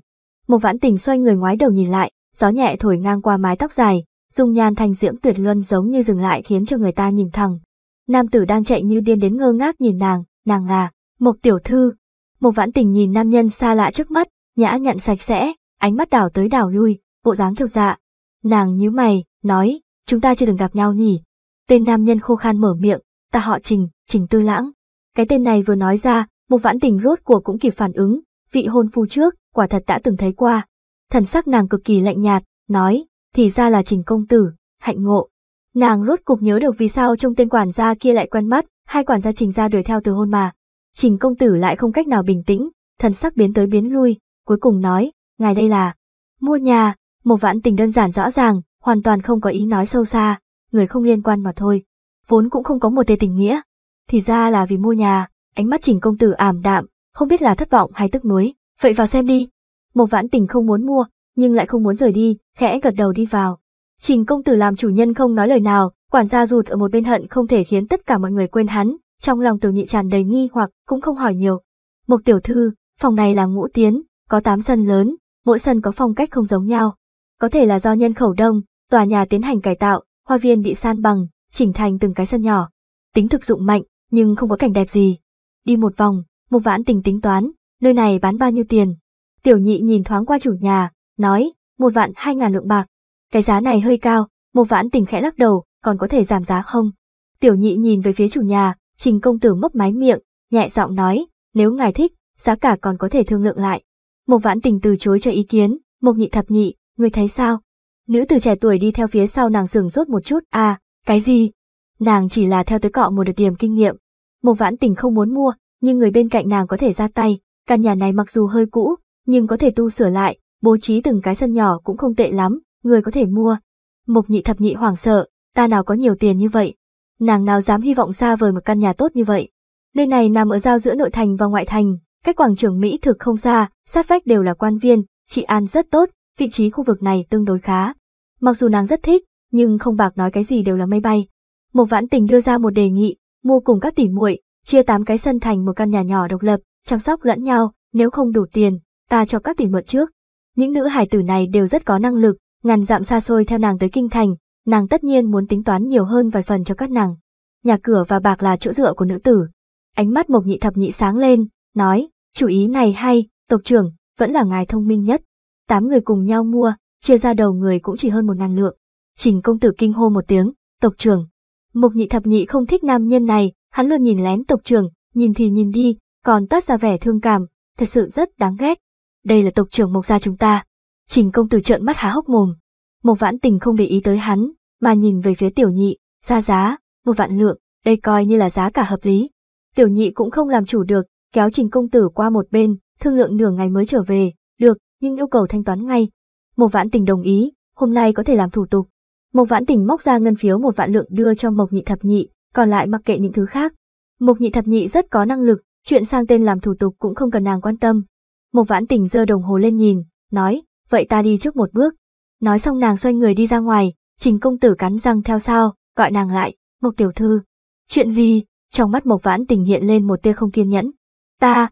Một vãn tình xoay người ngoái đầu nhìn lại, gió nhẹ thổi ngang qua mái tóc dài, dung nhan thành diễm tuyệt luân giống như dừng lại khiến cho người ta nhìn thẳng. Nam tử đang chạy như điên đến ngơ ngác nhìn nàng, nàng à, một tiểu thư. Một vãn tình nhìn nam nhân xa lạ trước mắt, nhã nhặn sạch sẽ, ánh mắt đảo tới đảo lui, bộ dáng trột dạ. Nàng nhíu mày, nói, chúng ta chưa từng gặp nhau nhỉ. Tên nam nhân khô khan mở miệng, ta họ Trình, Trình Tư Lãng. Cái tên này vừa nói ra, một vãn tình rốt của cũng kịp phản ứng, vị hôn phu trước, quả thật đã từng thấy qua. Thần sắc nàng cực kỳ lạnh nhạt, nói, thì ra là Trình Công Tử, hạnh ngộ, Nàng rốt cục nhớ được vì sao trông tên quản gia kia lại quen mắt, hai quản gia trình ra đuổi theo từ hôn mà. Trình công tử lại không cách nào bình tĩnh, thần sắc biến tới biến lui, cuối cùng nói, ngài đây là mua nhà, một vãn tình đơn giản rõ ràng, hoàn toàn không có ý nói sâu xa, người không liên quan mà thôi, vốn cũng không có một tê tình nghĩa. Thì ra là vì mua nhà, ánh mắt trình công tử ảm đạm, không biết là thất vọng hay tức nuối, vậy vào xem đi. Một vãn tình không muốn mua, nhưng lại không muốn rời đi, khẽ gật đầu đi vào. Trình công tử làm chủ nhân không nói lời nào, quản gia rụt ở một bên hận không thể khiến tất cả mọi người quên hắn, trong lòng tiểu Nhị tràn đầy nghi hoặc cũng không hỏi nhiều. Một tiểu thư, phòng này là ngũ tiến, có tám sân lớn, mỗi sân có phong cách không giống nhau. Có thể là do nhân khẩu đông, tòa nhà tiến hành cải tạo, hoa viên bị san bằng, chỉnh thành từng cái sân nhỏ. Tính thực dụng mạnh, nhưng không có cảnh đẹp gì. Đi một vòng, một vãn tình tính toán, nơi này bán bao nhiêu tiền. Tiểu nhị nhìn thoáng qua chủ nhà, nói, một vạn hai ngàn lượng bạc cái giá này hơi cao, một Vãn Tình khẽ lắc đầu, còn có thể giảm giá không? Tiểu nhị nhìn về phía chủ nhà, Trình công tử mấp máy miệng, nhẹ giọng nói, nếu ngài thích, giá cả còn có thể thương lượng lại. một Vãn Tình từ chối cho ý kiến, một Nhị thập nhị, người thấy sao? Nữ từ trẻ tuổi đi theo phía sau nàng sừng rốt một chút, a, à, cái gì? Nàng chỉ là theo tới cọ một được điểm kinh nghiệm. một Vãn Tình không muốn mua, nhưng người bên cạnh nàng có thể ra tay, căn nhà này mặc dù hơi cũ, nhưng có thể tu sửa lại, bố trí từng cái sân nhỏ cũng không tệ lắm, người có thể mua. Mục nhị thập nhị hoảng sợ, ta nào có nhiều tiền như vậy. Nàng nào dám hy vọng xa vời một căn nhà tốt như vậy. Nơi này nằm ở giao giữa nội thành và ngoại thành, cách quảng trường Mỹ thực không xa, sát vách đều là quan viên, trị An rất tốt, vị trí khu vực này tương đối khá. Mặc dù nàng rất thích, nhưng không bạc nói cái gì đều là mây bay. Một vãn tình đưa ra một đề nghị, mua cùng các tỷ muội, chia tám cái sân thành một căn nhà nhỏ độc lập, chăm sóc lẫn nhau, nếu không đủ tiền, ta cho các tỷ muội trước. Những nữ hải tử này đều rất có năng lực, ngàn dặm xa xôi theo nàng tới kinh thành, nàng tất nhiên muốn tính toán nhiều hơn vài phần cho các nàng. Nhà cửa và bạc là chỗ dựa của nữ tử. Ánh mắt Mộc Nhị Thập Nhị sáng lên, nói, chủ ý này hay, tộc trưởng, vẫn là ngài thông minh nhất. Tám người cùng nhau mua, chia ra đầu người cũng chỉ hơn một ngàn lượng. Trình công tử kinh hô một tiếng, tộc trưởng. Mộc Nhị Thập Nhị không thích nam nhân này, hắn luôn nhìn lén tộc trưởng, nhìn thì nhìn đi, còn toát ra vẻ thương cảm, thật sự rất đáng ghét. Đây là tộc trưởng Mộc gia chúng ta, Trình công tử trợn mắt há hốc mồm. Một vãn tình không để ý tới hắn, mà nhìn về phía tiểu nhị, ra giá, một vạn lượng, đây coi như là giá cả hợp lý. Tiểu nhị cũng không làm chủ được, kéo trình công tử qua một bên, thương lượng nửa ngày mới trở về, được, nhưng yêu cầu thanh toán ngay. Một vãn tình đồng ý, hôm nay có thể làm thủ tục. Một vãn tình móc ra ngân phiếu một vạn lượng đưa cho mộc nhị thập nhị, còn lại mặc kệ những thứ khác. Mộc nhị thập nhị rất có năng lực, chuyện sang tên làm thủ tục cũng không cần nàng quan tâm. Một vãn tình giơ đồng hồ lên nhìn, nói, vậy ta đi trước một bước. Nói xong nàng xoay người đi ra ngoài, trình công tử cắn răng theo sau, gọi nàng lại, Mộc tiểu thư. Chuyện gì? Trong mắt Mộc vãn tình hiện lên một tia không kiên nhẫn. Ta.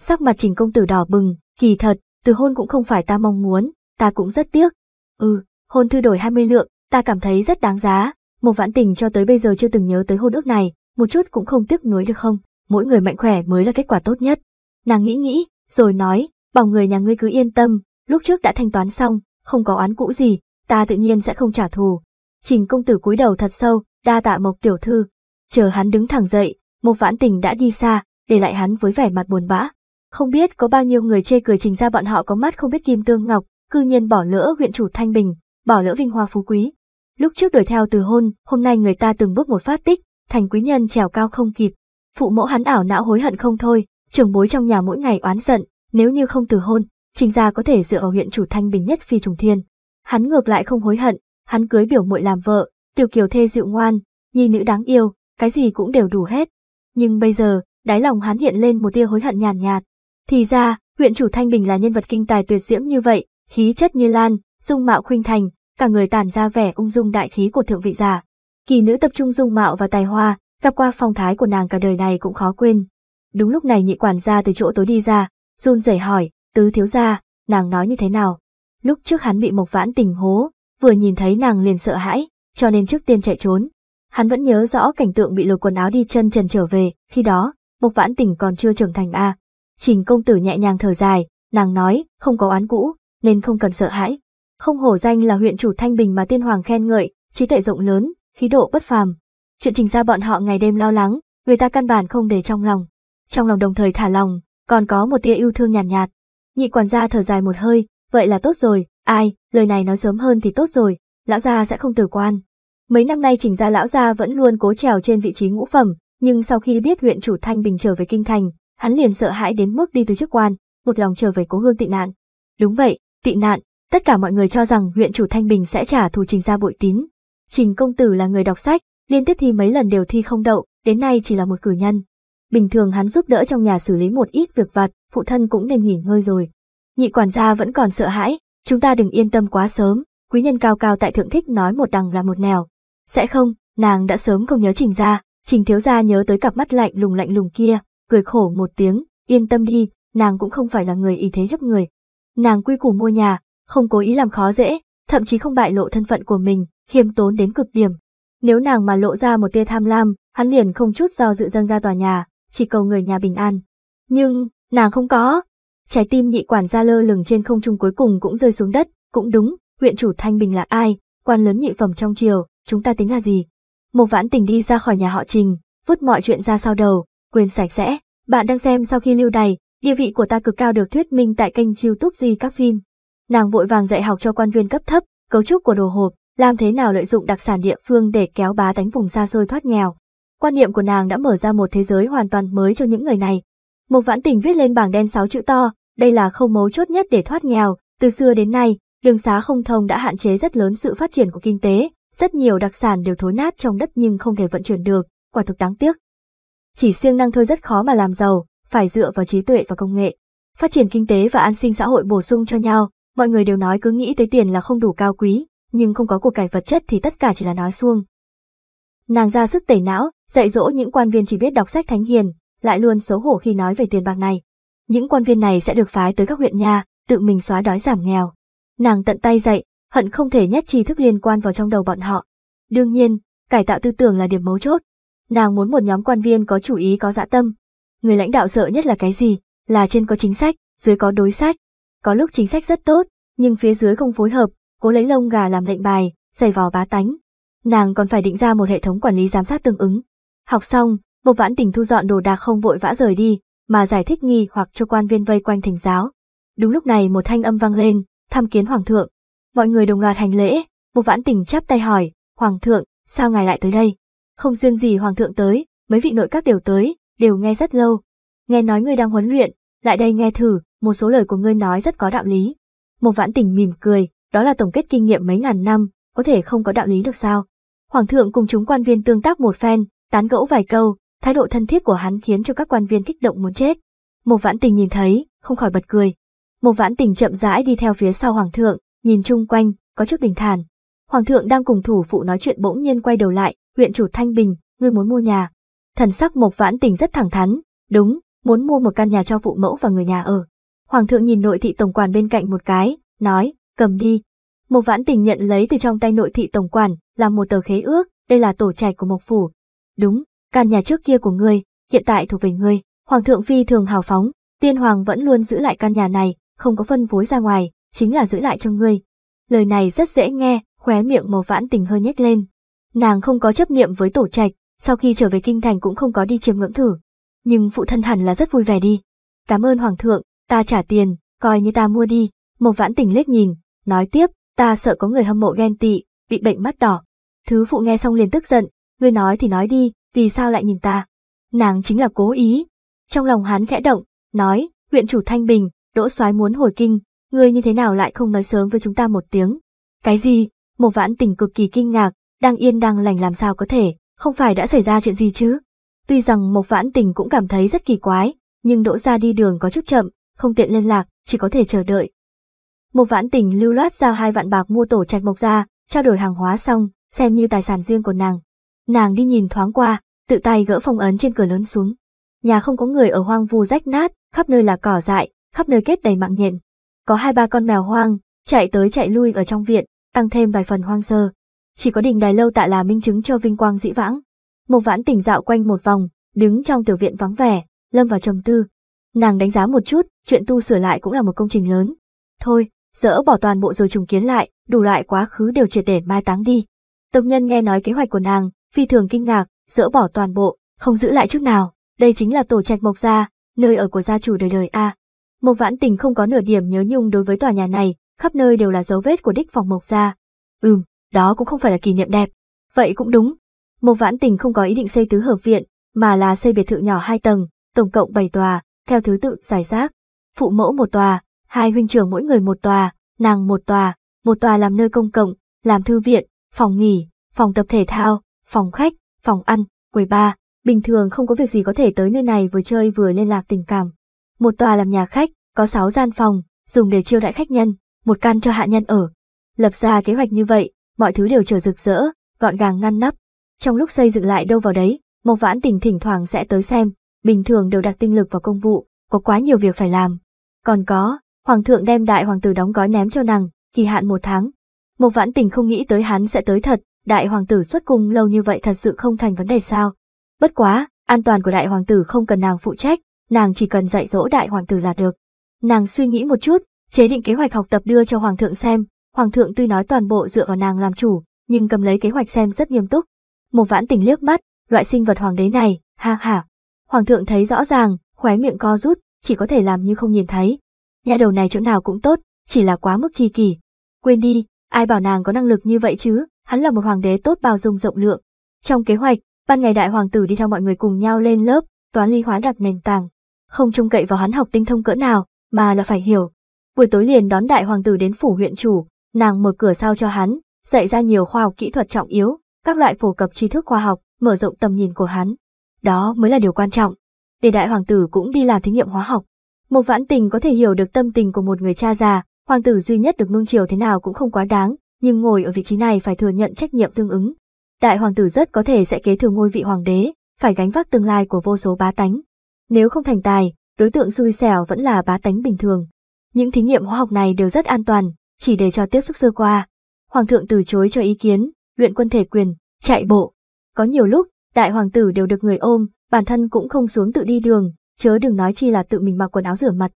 Sắc mặt trình công tử đỏ bừng, kỳ thật, từ hôn cũng không phải ta mong muốn, ta cũng rất tiếc. Ừ, hôn thư đổi 20 lượng, ta cảm thấy rất đáng giá. Mộc vãn tình cho tới bây giờ chưa từng nhớ tới hôn ước này, một chút cũng không tiếc nuối được không? Mỗi người mạnh khỏe mới là kết quả tốt nhất. Nàng nghĩ nghĩ, rồi nói, bảo người nhà ngươi cứ yên tâm, lúc trước đã thanh toán xong, không có oán cũ gì, ta tự nhiên sẽ không trả thù. Trình công tử cúi đầu thật sâu, đa tạ mộc tiểu thư. Chờ hắn đứng thẳng dậy, một Vãn Tình đã đi xa, để lại hắn với vẻ mặt buồn bã. Không biết có bao nhiêu người chê cười trình ra bọn họ có mắt không biết kim tương ngọc, cư nhiên bỏ lỡ huyện chủ Thanh Bình, bỏ lỡ vinh hoa phú quý. Lúc trước đuổi theo từ hôn, hôm nay người ta từng bước một phát tích, thành quý nhân trèo cao không kịp. Phụ mẫu hắn ảo não hối hận không thôi, trưởng bối trong nhà mỗi ngày oán giận, nếu như không từ hôn, Trình gia có thể dựa ở huyện chủ Thanh Bình nhất phi trùng thiên. Hắn ngược lại không hối hận, hắn cưới biểu muội làm vợ, tiểu kiều thê dịu ngoan, nhi nữ đáng yêu, cái gì cũng đều đủ hết. Nhưng bây giờ, đáy lòng hắn hiện lên một tia hối hận nhàn nhạt, Thì ra, huyện chủ Thanh Bình là nhân vật kinh tài tuyệt diễm như vậy, khí chất như lan, dung mạo khuynh thành, cả người tàn ra vẻ ung dung đại khí của thượng vị già. Kỳ nữ tập trung dung mạo và tài hoa, gặp qua phong thái của nàng cả đời này cũng khó quên. Đúng lúc này nhị quản gia từ chỗ tối đi ra, run rẩy hỏi, tứ thiếu gia, nàng nói như thế nào? Lúc trước hắn bị Mộc Vãn tình hố, vừa nhìn thấy nàng liền sợ hãi, cho nên trước tiên chạy trốn. Hắn vẫn nhớ rõ cảnh tượng bị lột quần áo đi chân trần trở về, khi đó, Mộc Vãn tình còn chưa trưởng thành a. À. Trình công tử nhẹ nhàng thở dài, nàng nói, không có oán cũ, nên không cần sợ hãi. Không hổ danh là huyện chủ Thanh Bình mà tiên hoàng khen ngợi, trí tuệ rộng lớn, khí độ bất phàm. Chuyện trình ra bọn họ ngày đêm lo lắng, người ta căn bản không để trong lòng. Trong lòng đồng thời thả lòng, còn có một tia yêu thương nhàn nhạt, nhạt, Nhị quản gia thở dài một hơi, vậy là tốt rồi, ai, lời này nói sớm hơn thì tốt rồi, lão gia sẽ không tử quan. Mấy năm nay trình gia lão gia vẫn luôn cố trèo trên vị trí ngũ phẩm, nhưng sau khi biết huyện chủ Thanh Bình trở về kinh thành, hắn liền sợ hãi đến mức đi từ chức quan, một lòng trở về cố hương tị nạn. Đúng vậy, tị nạn, tất cả mọi người cho rằng huyện chủ Thanh Bình sẽ trả thù trình gia bội tín. Trình công tử là người đọc sách, liên tiếp thi mấy lần đều thi không đậu, đến nay chỉ là một cử nhân. Bình thường hắn giúp đỡ trong nhà xử lý một ít việc vặt, phụ thân cũng nên nghỉ ngơi rồi. Nhị quản gia vẫn còn sợ hãi, chúng ta đừng yên tâm quá sớm, quý nhân cao cao tại thượng thích nói một đằng là một nẻo. Sẽ không, nàng đã sớm không nhớ trình ra, trình thiếu gia nhớ tới cặp mắt lạnh lùng lạnh lùng kia, cười khổ một tiếng, yên tâm đi, nàng cũng không phải là người ý thế hiếp người. Nàng quy củ mua nhà, không cố ý làm khó dễ, thậm chí không bại lộ thân phận của mình, khiêm tốn đến cực điểm. Nếu nàng mà lộ ra một tia tham lam, hắn liền không chút do dự dâng ra tòa nhà, chỉ cầu người nhà bình an. Nhưng, nàng không có. Trái tim nhị quản gia lơ lửng trên không trung cuối cùng cũng rơi xuống đất, cũng đúng, huyện chủ Thanh Bình là ai, quan lớn nhị phẩm trong triều, chúng ta tính là gì? Một vãn tình đi ra khỏi nhà họ Trình, vứt mọi chuyện ra sau đầu, quên sạch sẽ. Bạn đang xem sau khi lưu đày, địa vị của ta cực cao được thuyết minh tại kênh youtube gì các phim. Nàng vội vàng dạy học cho quan viên cấp thấp, cấu trúc của đồ hộp, làm thế nào lợi dụng đặc sản địa phương để kéo bá tánh vùng xa xôi thoát nghèo quan niệm của nàng đã mở ra một thế giới hoàn toàn mới cho những người này. Một vãn tình viết lên bảng đen sáu chữ to, đây là khâu mấu chốt nhất để thoát nghèo, từ xưa đến nay, đường xá không thông đã hạn chế rất lớn sự phát triển của kinh tế, rất nhiều đặc sản đều thối nát trong đất nhưng không thể vận chuyển được, quả thực đáng tiếc. Chỉ siêng năng thôi rất khó mà làm giàu, phải dựa vào trí tuệ và công nghệ. Phát triển kinh tế và an sinh xã hội bổ sung cho nhau, mọi người đều nói cứ nghĩ tới tiền là không đủ cao quý, nhưng không có cuộc cải vật chất thì tất cả chỉ là nói suông. Nàng ra sức tẩy não, dạy dỗ những quan viên chỉ biết đọc sách thánh hiền, lại luôn xấu hổ khi nói về tiền bạc này. Những quan viên này sẽ được phái tới các huyện nha tự mình xóa đói giảm nghèo. Nàng tận tay dạy, hận không thể nhét tri thức liên quan vào trong đầu bọn họ. Đương nhiên, cải tạo tư tưởng là điểm mấu chốt. Nàng muốn một nhóm quan viên có chủ ý có dạ tâm. Người lãnh đạo sợ nhất là cái gì? Là trên có chính sách, dưới có đối sách. Có lúc chính sách rất tốt, nhưng phía dưới không phối hợp, cố lấy lông gà làm lệnh bài, giày vò bá tánh. Nàng còn phải định ra một hệ thống quản lý giám sát tương ứng, Học xong, một Vãn Tình thu dọn đồ đạc không vội vã rời đi, mà giải thích nghi hoặc cho quan viên vây quanh thành giáo. Đúng lúc này một thanh âm vang lên, tham kiến hoàng thượng. Mọi người đồng loạt hành lễ, một Vãn Tình chắp tay hỏi, "Hoàng thượng, sao ngài lại tới đây?" Không riêng gì hoàng thượng tới, mấy vị nội các đều tới, đều nghe rất lâu. Nghe nói ngươi đang huấn luyện, lại đây nghe thử, một số lời của ngươi nói rất có đạo lý. một Vãn Tình mỉm cười, đó là tổng kết kinh nghiệm mấy ngàn năm, có thể không có đạo lý được sao? Hoàng thượng cùng chúng quan viên tương tác một phen, Tán gẫu vài câu, thái độ thân thiết của hắn khiến cho các quan viên kích động muốn chết. Một vãn tình nhìn thấy, không khỏi bật cười. Một vãn tình chậm rãi đi theo phía sau hoàng thượng, nhìn chung quanh, có chút bình thản. Hoàng thượng đang cùng thủ phụ nói chuyện bỗng nhiên quay đầu lại, huyện chủ Thanh Bình, ngươi muốn mua nhà. Thần sắc một vãn tình rất thẳng thắn, đúng, muốn mua một căn nhà cho phụ mẫu và người nhà ở. Hoàng thượng nhìn nội thị tổng quản bên cạnh một cái, nói, cầm đi. Một vãn tình nhận lấy từ trong tay nội thị tổng quản, là một tờ khế ước, đây là tổ trạch của Mộc Phủ, Đúng, căn nhà trước kia của ngươi, hiện tại thuộc về ngươi. Hoàng thượng phi thường hào phóng, tiên hoàng vẫn luôn giữ lại căn nhà này, không có phân phối ra ngoài, chính là giữ lại cho ngươi. Lời này rất dễ nghe, khóe miệng màu vãn tình hơi nhếch lên. Nàng không có chấp niệm với tổ trạch, sau khi trở về kinh thành cũng không có đi chiếm ngưỡng thử. Nhưng phụ thân hẳn là rất vui vẻ đi. Cảm ơn hoàng thượng, ta trả tiền, coi như ta mua đi. Mộc vãn tình liếc nhìn, nói tiếp, ta sợ có người hâm mộ ghen tị, bị bệnh mắt đỏ. Thứ phụ nghe xong liền tức giận, ngươi nói thì nói đi, vì sao lại nhìn ta? Nàng chính là cố ý. Trong lòng hắn khẽ động, nói, huyện chủ Thanh Bình, đỗ soái muốn hồi kinh, ngươi như thế nào lại không nói sớm với chúng ta một tiếng? Cái gì? Một vãn tình cực kỳ kinh ngạc, đang yên đang lành làm sao có thể, không phải đã xảy ra chuyện gì chứ? Tuy rằng Mộc Vãn Tình cũng cảm thấy rất kỳ quái, nhưng đỗ ra đi đường có chút chậm, không tiện liên lạc, chỉ có thể chờ đợi. Mộc Vãn Tình lưu loát giao hai vạn bạc mua tổ trạch mộc ra, trao đổi hàng hóa xong, xem như tài sản riêng của nàng. Nàng đi nhìn thoáng qua, tự tay gỡ phong ấn trên cửa lớn xuống. Nhà không có người ở hoang vu rách nát, khắp nơi là cỏ dại, khắp nơi kết đầy mạng nhện. Có hai ba con mèo hoang, chạy tới chạy lui ở trong viện, tăng thêm vài phần hoang sơ. Chỉ có đình đài lâu tạ là minh chứng cho vinh quang dĩ vãng. Một vãn tỉnh dạo quanh một vòng, đứng trong tiểu viện vắng vẻ, lâm vào trầm tư. Nàng đánh giá một chút, chuyện tu sửa lại cũng là một công trình lớn. Thôi, dỡ bỏ toàn bộ rồi trùng kiến lại, đủ loại quá khứ đều triệt để mai táng đi. Tộc nhân nghe nói kế hoạch của nàng, phi thường kinh ngạc, dỡ bỏ toàn bộ, không giữ lại chút nào, đây chính là tổ trạch mộc gia, nơi ở của gia chủ đời đời a. Mộc Vãn Tình không có nửa điểm nhớ nhung đối với tòa nhà này, khắp nơi đều là dấu vết của đích phòng mộc gia. Ừm, đó cũng không phải là kỷ niệm đẹp. Vậy cũng đúng. Mộc Vãn Tình không có ý định xây tứ hợp viện, mà là xây biệt thự nhỏ hai tầng, tổng cộng 7 tòa, theo thứ tự giải rác. Phụ mẫu một tòa, hai huynh trưởng mỗi người một tòa, nàng một tòa, một tòa làm nơi công cộng, làm thư viện, phòng nghỉ, phòng tập thể thao, phòng khách, phòng ăn, quầy bar, bình thường không có việc gì có thể tới nơi này vừa chơi vừa liên lạc tình cảm. Một tòa làm nhà khách, có 6 gian phòng, dùng để chiêu đãi khách nhân, một căn cho hạ nhân ở. Lập ra kế hoạch như vậy, mọi thứ đều trở rực rỡ, gọn gàng ngăn nắp. Trong lúc xây dựng lại đâu vào đấy, Mộc Vãn Tình thỉnh thoảng sẽ tới xem, bình thường đều đặt tinh lực vào công vụ, có quá nhiều việc phải làm. Còn có, Hoàng thượng đem đại hoàng tử đóng gói ném cho nàng, kỳ hạn một tháng. Mộc Vãn Tình không nghĩ tới hắn sẽ tới thật, đại hoàng tử xuất cung lâu như vậy thật sự không thành vấn đề sao. Bất quá, an toàn của đại hoàng tử không cần nàng phụ trách, nàng chỉ cần dạy dỗ đại hoàng tử là được. Nàng suy nghĩ một chút, chế định kế hoạch học tập đưa cho hoàng thượng xem, hoàng thượng tuy nói toàn bộ dựa vào nàng làm chủ, nhưng cầm lấy kế hoạch xem rất nghiêm túc. Một vãn tình liếc mắt, loại sinh vật hoàng đế này, ha ha. Hoàng thượng thấy rõ ràng, khóe miệng co rút, chỉ có thể làm như không nhìn thấy. Nhà đầu này chỗ nào cũng tốt, chỉ là quá mức kỳ kỳ. Quên đi, ai bảo nàng có năng lực như vậy chứ, hắn là một hoàng đế tốt bao dung rộng lượng. Trong kế hoạch, ban ngày đại hoàng tử đi theo mọi người cùng nhau lên lớp, toán lý hóa đặt nền tảng, không trông cậy vào hắn học tinh thông cỡ nào, mà là phải hiểu. Buổi tối liền đón đại hoàng tử đến phủ huyện chủ, nàng mở cửa sao cho hắn, dạy ra nhiều khoa học kỹ thuật trọng yếu, các loại phổ cập tri thức khoa học, mở rộng tầm nhìn của hắn. Đó mới là điều quan trọng. Để đại hoàng tử cũng đi làm thí nghiệm hóa học. Một vãn tình có thể hiểu được tâm tình của một người cha già, hoàng tử duy nhất được nuông chiều thế nào cũng không quá đáng, nhưng ngồi ở vị trí này phải thừa nhận trách nhiệm tương ứng. Đại hoàng tử rất có thể sẽ kế thừa ngôi vị hoàng đế, phải gánh vác tương lai của vô số bá tánh. Nếu không thành tài, đối tượng xui xẻo vẫn là bá tánh bình thường. Những thí nghiệm hóa học này đều rất an toàn, chỉ để cho tiếp xúc sơ qua. Hoàng thượng từ chối cho ý kiến, luyện quân thể quyền, chạy bộ. Có nhiều lúc, đại hoàng tử đều được người ôm, bản thân cũng không xuống tự đi đường, chớ đừng nói chi là tự mình mặc quần áo rửa mặt.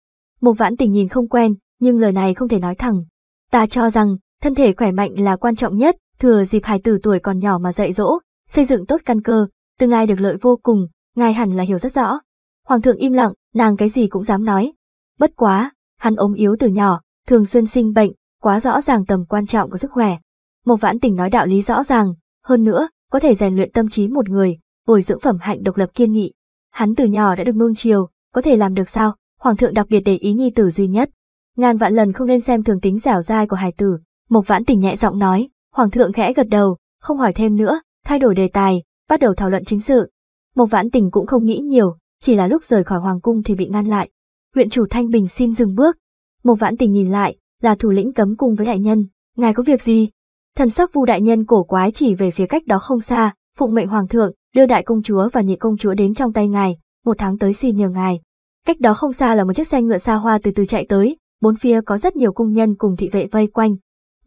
Một vãn tình nhìn không quen, nhưng lời này không thể nói thẳng. Ta cho rằng, Thân thể khỏe mạnh là quan trọng nhất, thừa dịp hài tử tuổi còn nhỏ mà dạy dỗ, xây dựng tốt căn cơ, từ ngài được lợi vô cùng, ngài hẳn là hiểu rất rõ. Hoàng thượng im lặng, nàng cái gì cũng dám nói. Bất quá, hắn ốm yếu từ nhỏ, thường xuyên sinh bệnh, quá rõ ràng tầm quan trọng của sức khỏe. Một vãn tình nói đạo lý rõ ràng, hơn nữa, có thể rèn luyện tâm trí một người, bồi dưỡng phẩm hạnh độc lập kiên nghị. Hắn từ nhỏ đã được nuông chiều, có thể làm được sao? Hoàng thượng đặc biệt để ý nhi tử duy nhất. Ngàn vạn lần không nên xem thường tính dẻo dai của Hải tử, Mộc Vãn Tình nhẹ giọng nói, Hoàng thượng khẽ gật đầu, không hỏi thêm nữa, thay đổi đề tài, bắt đầu thảo luận chính sự. Mộc Vãn Tình cũng không nghĩ nhiều, chỉ là lúc rời khỏi Hoàng cung thì bị ngăn lại. Huyện chủ Thanh Bình xin dừng bước. Mộc Vãn Tình nhìn lại, là thủ lĩnh cấm cung với đại nhân, ngài có việc gì? Thần sắc Vu đại nhân cổ quái chỉ về phía cách đó không xa, phụng mệnh hoàng thượng, đưa đại công chúa và nhị công chúa đến trong tay ngài, một tháng tới xin nhờ ngài. Cách đó không xa là một chiếc xe ngựa xa hoa từ từ chạy tới, bốn phía có rất nhiều cung nhân cùng thị vệ vây quanh,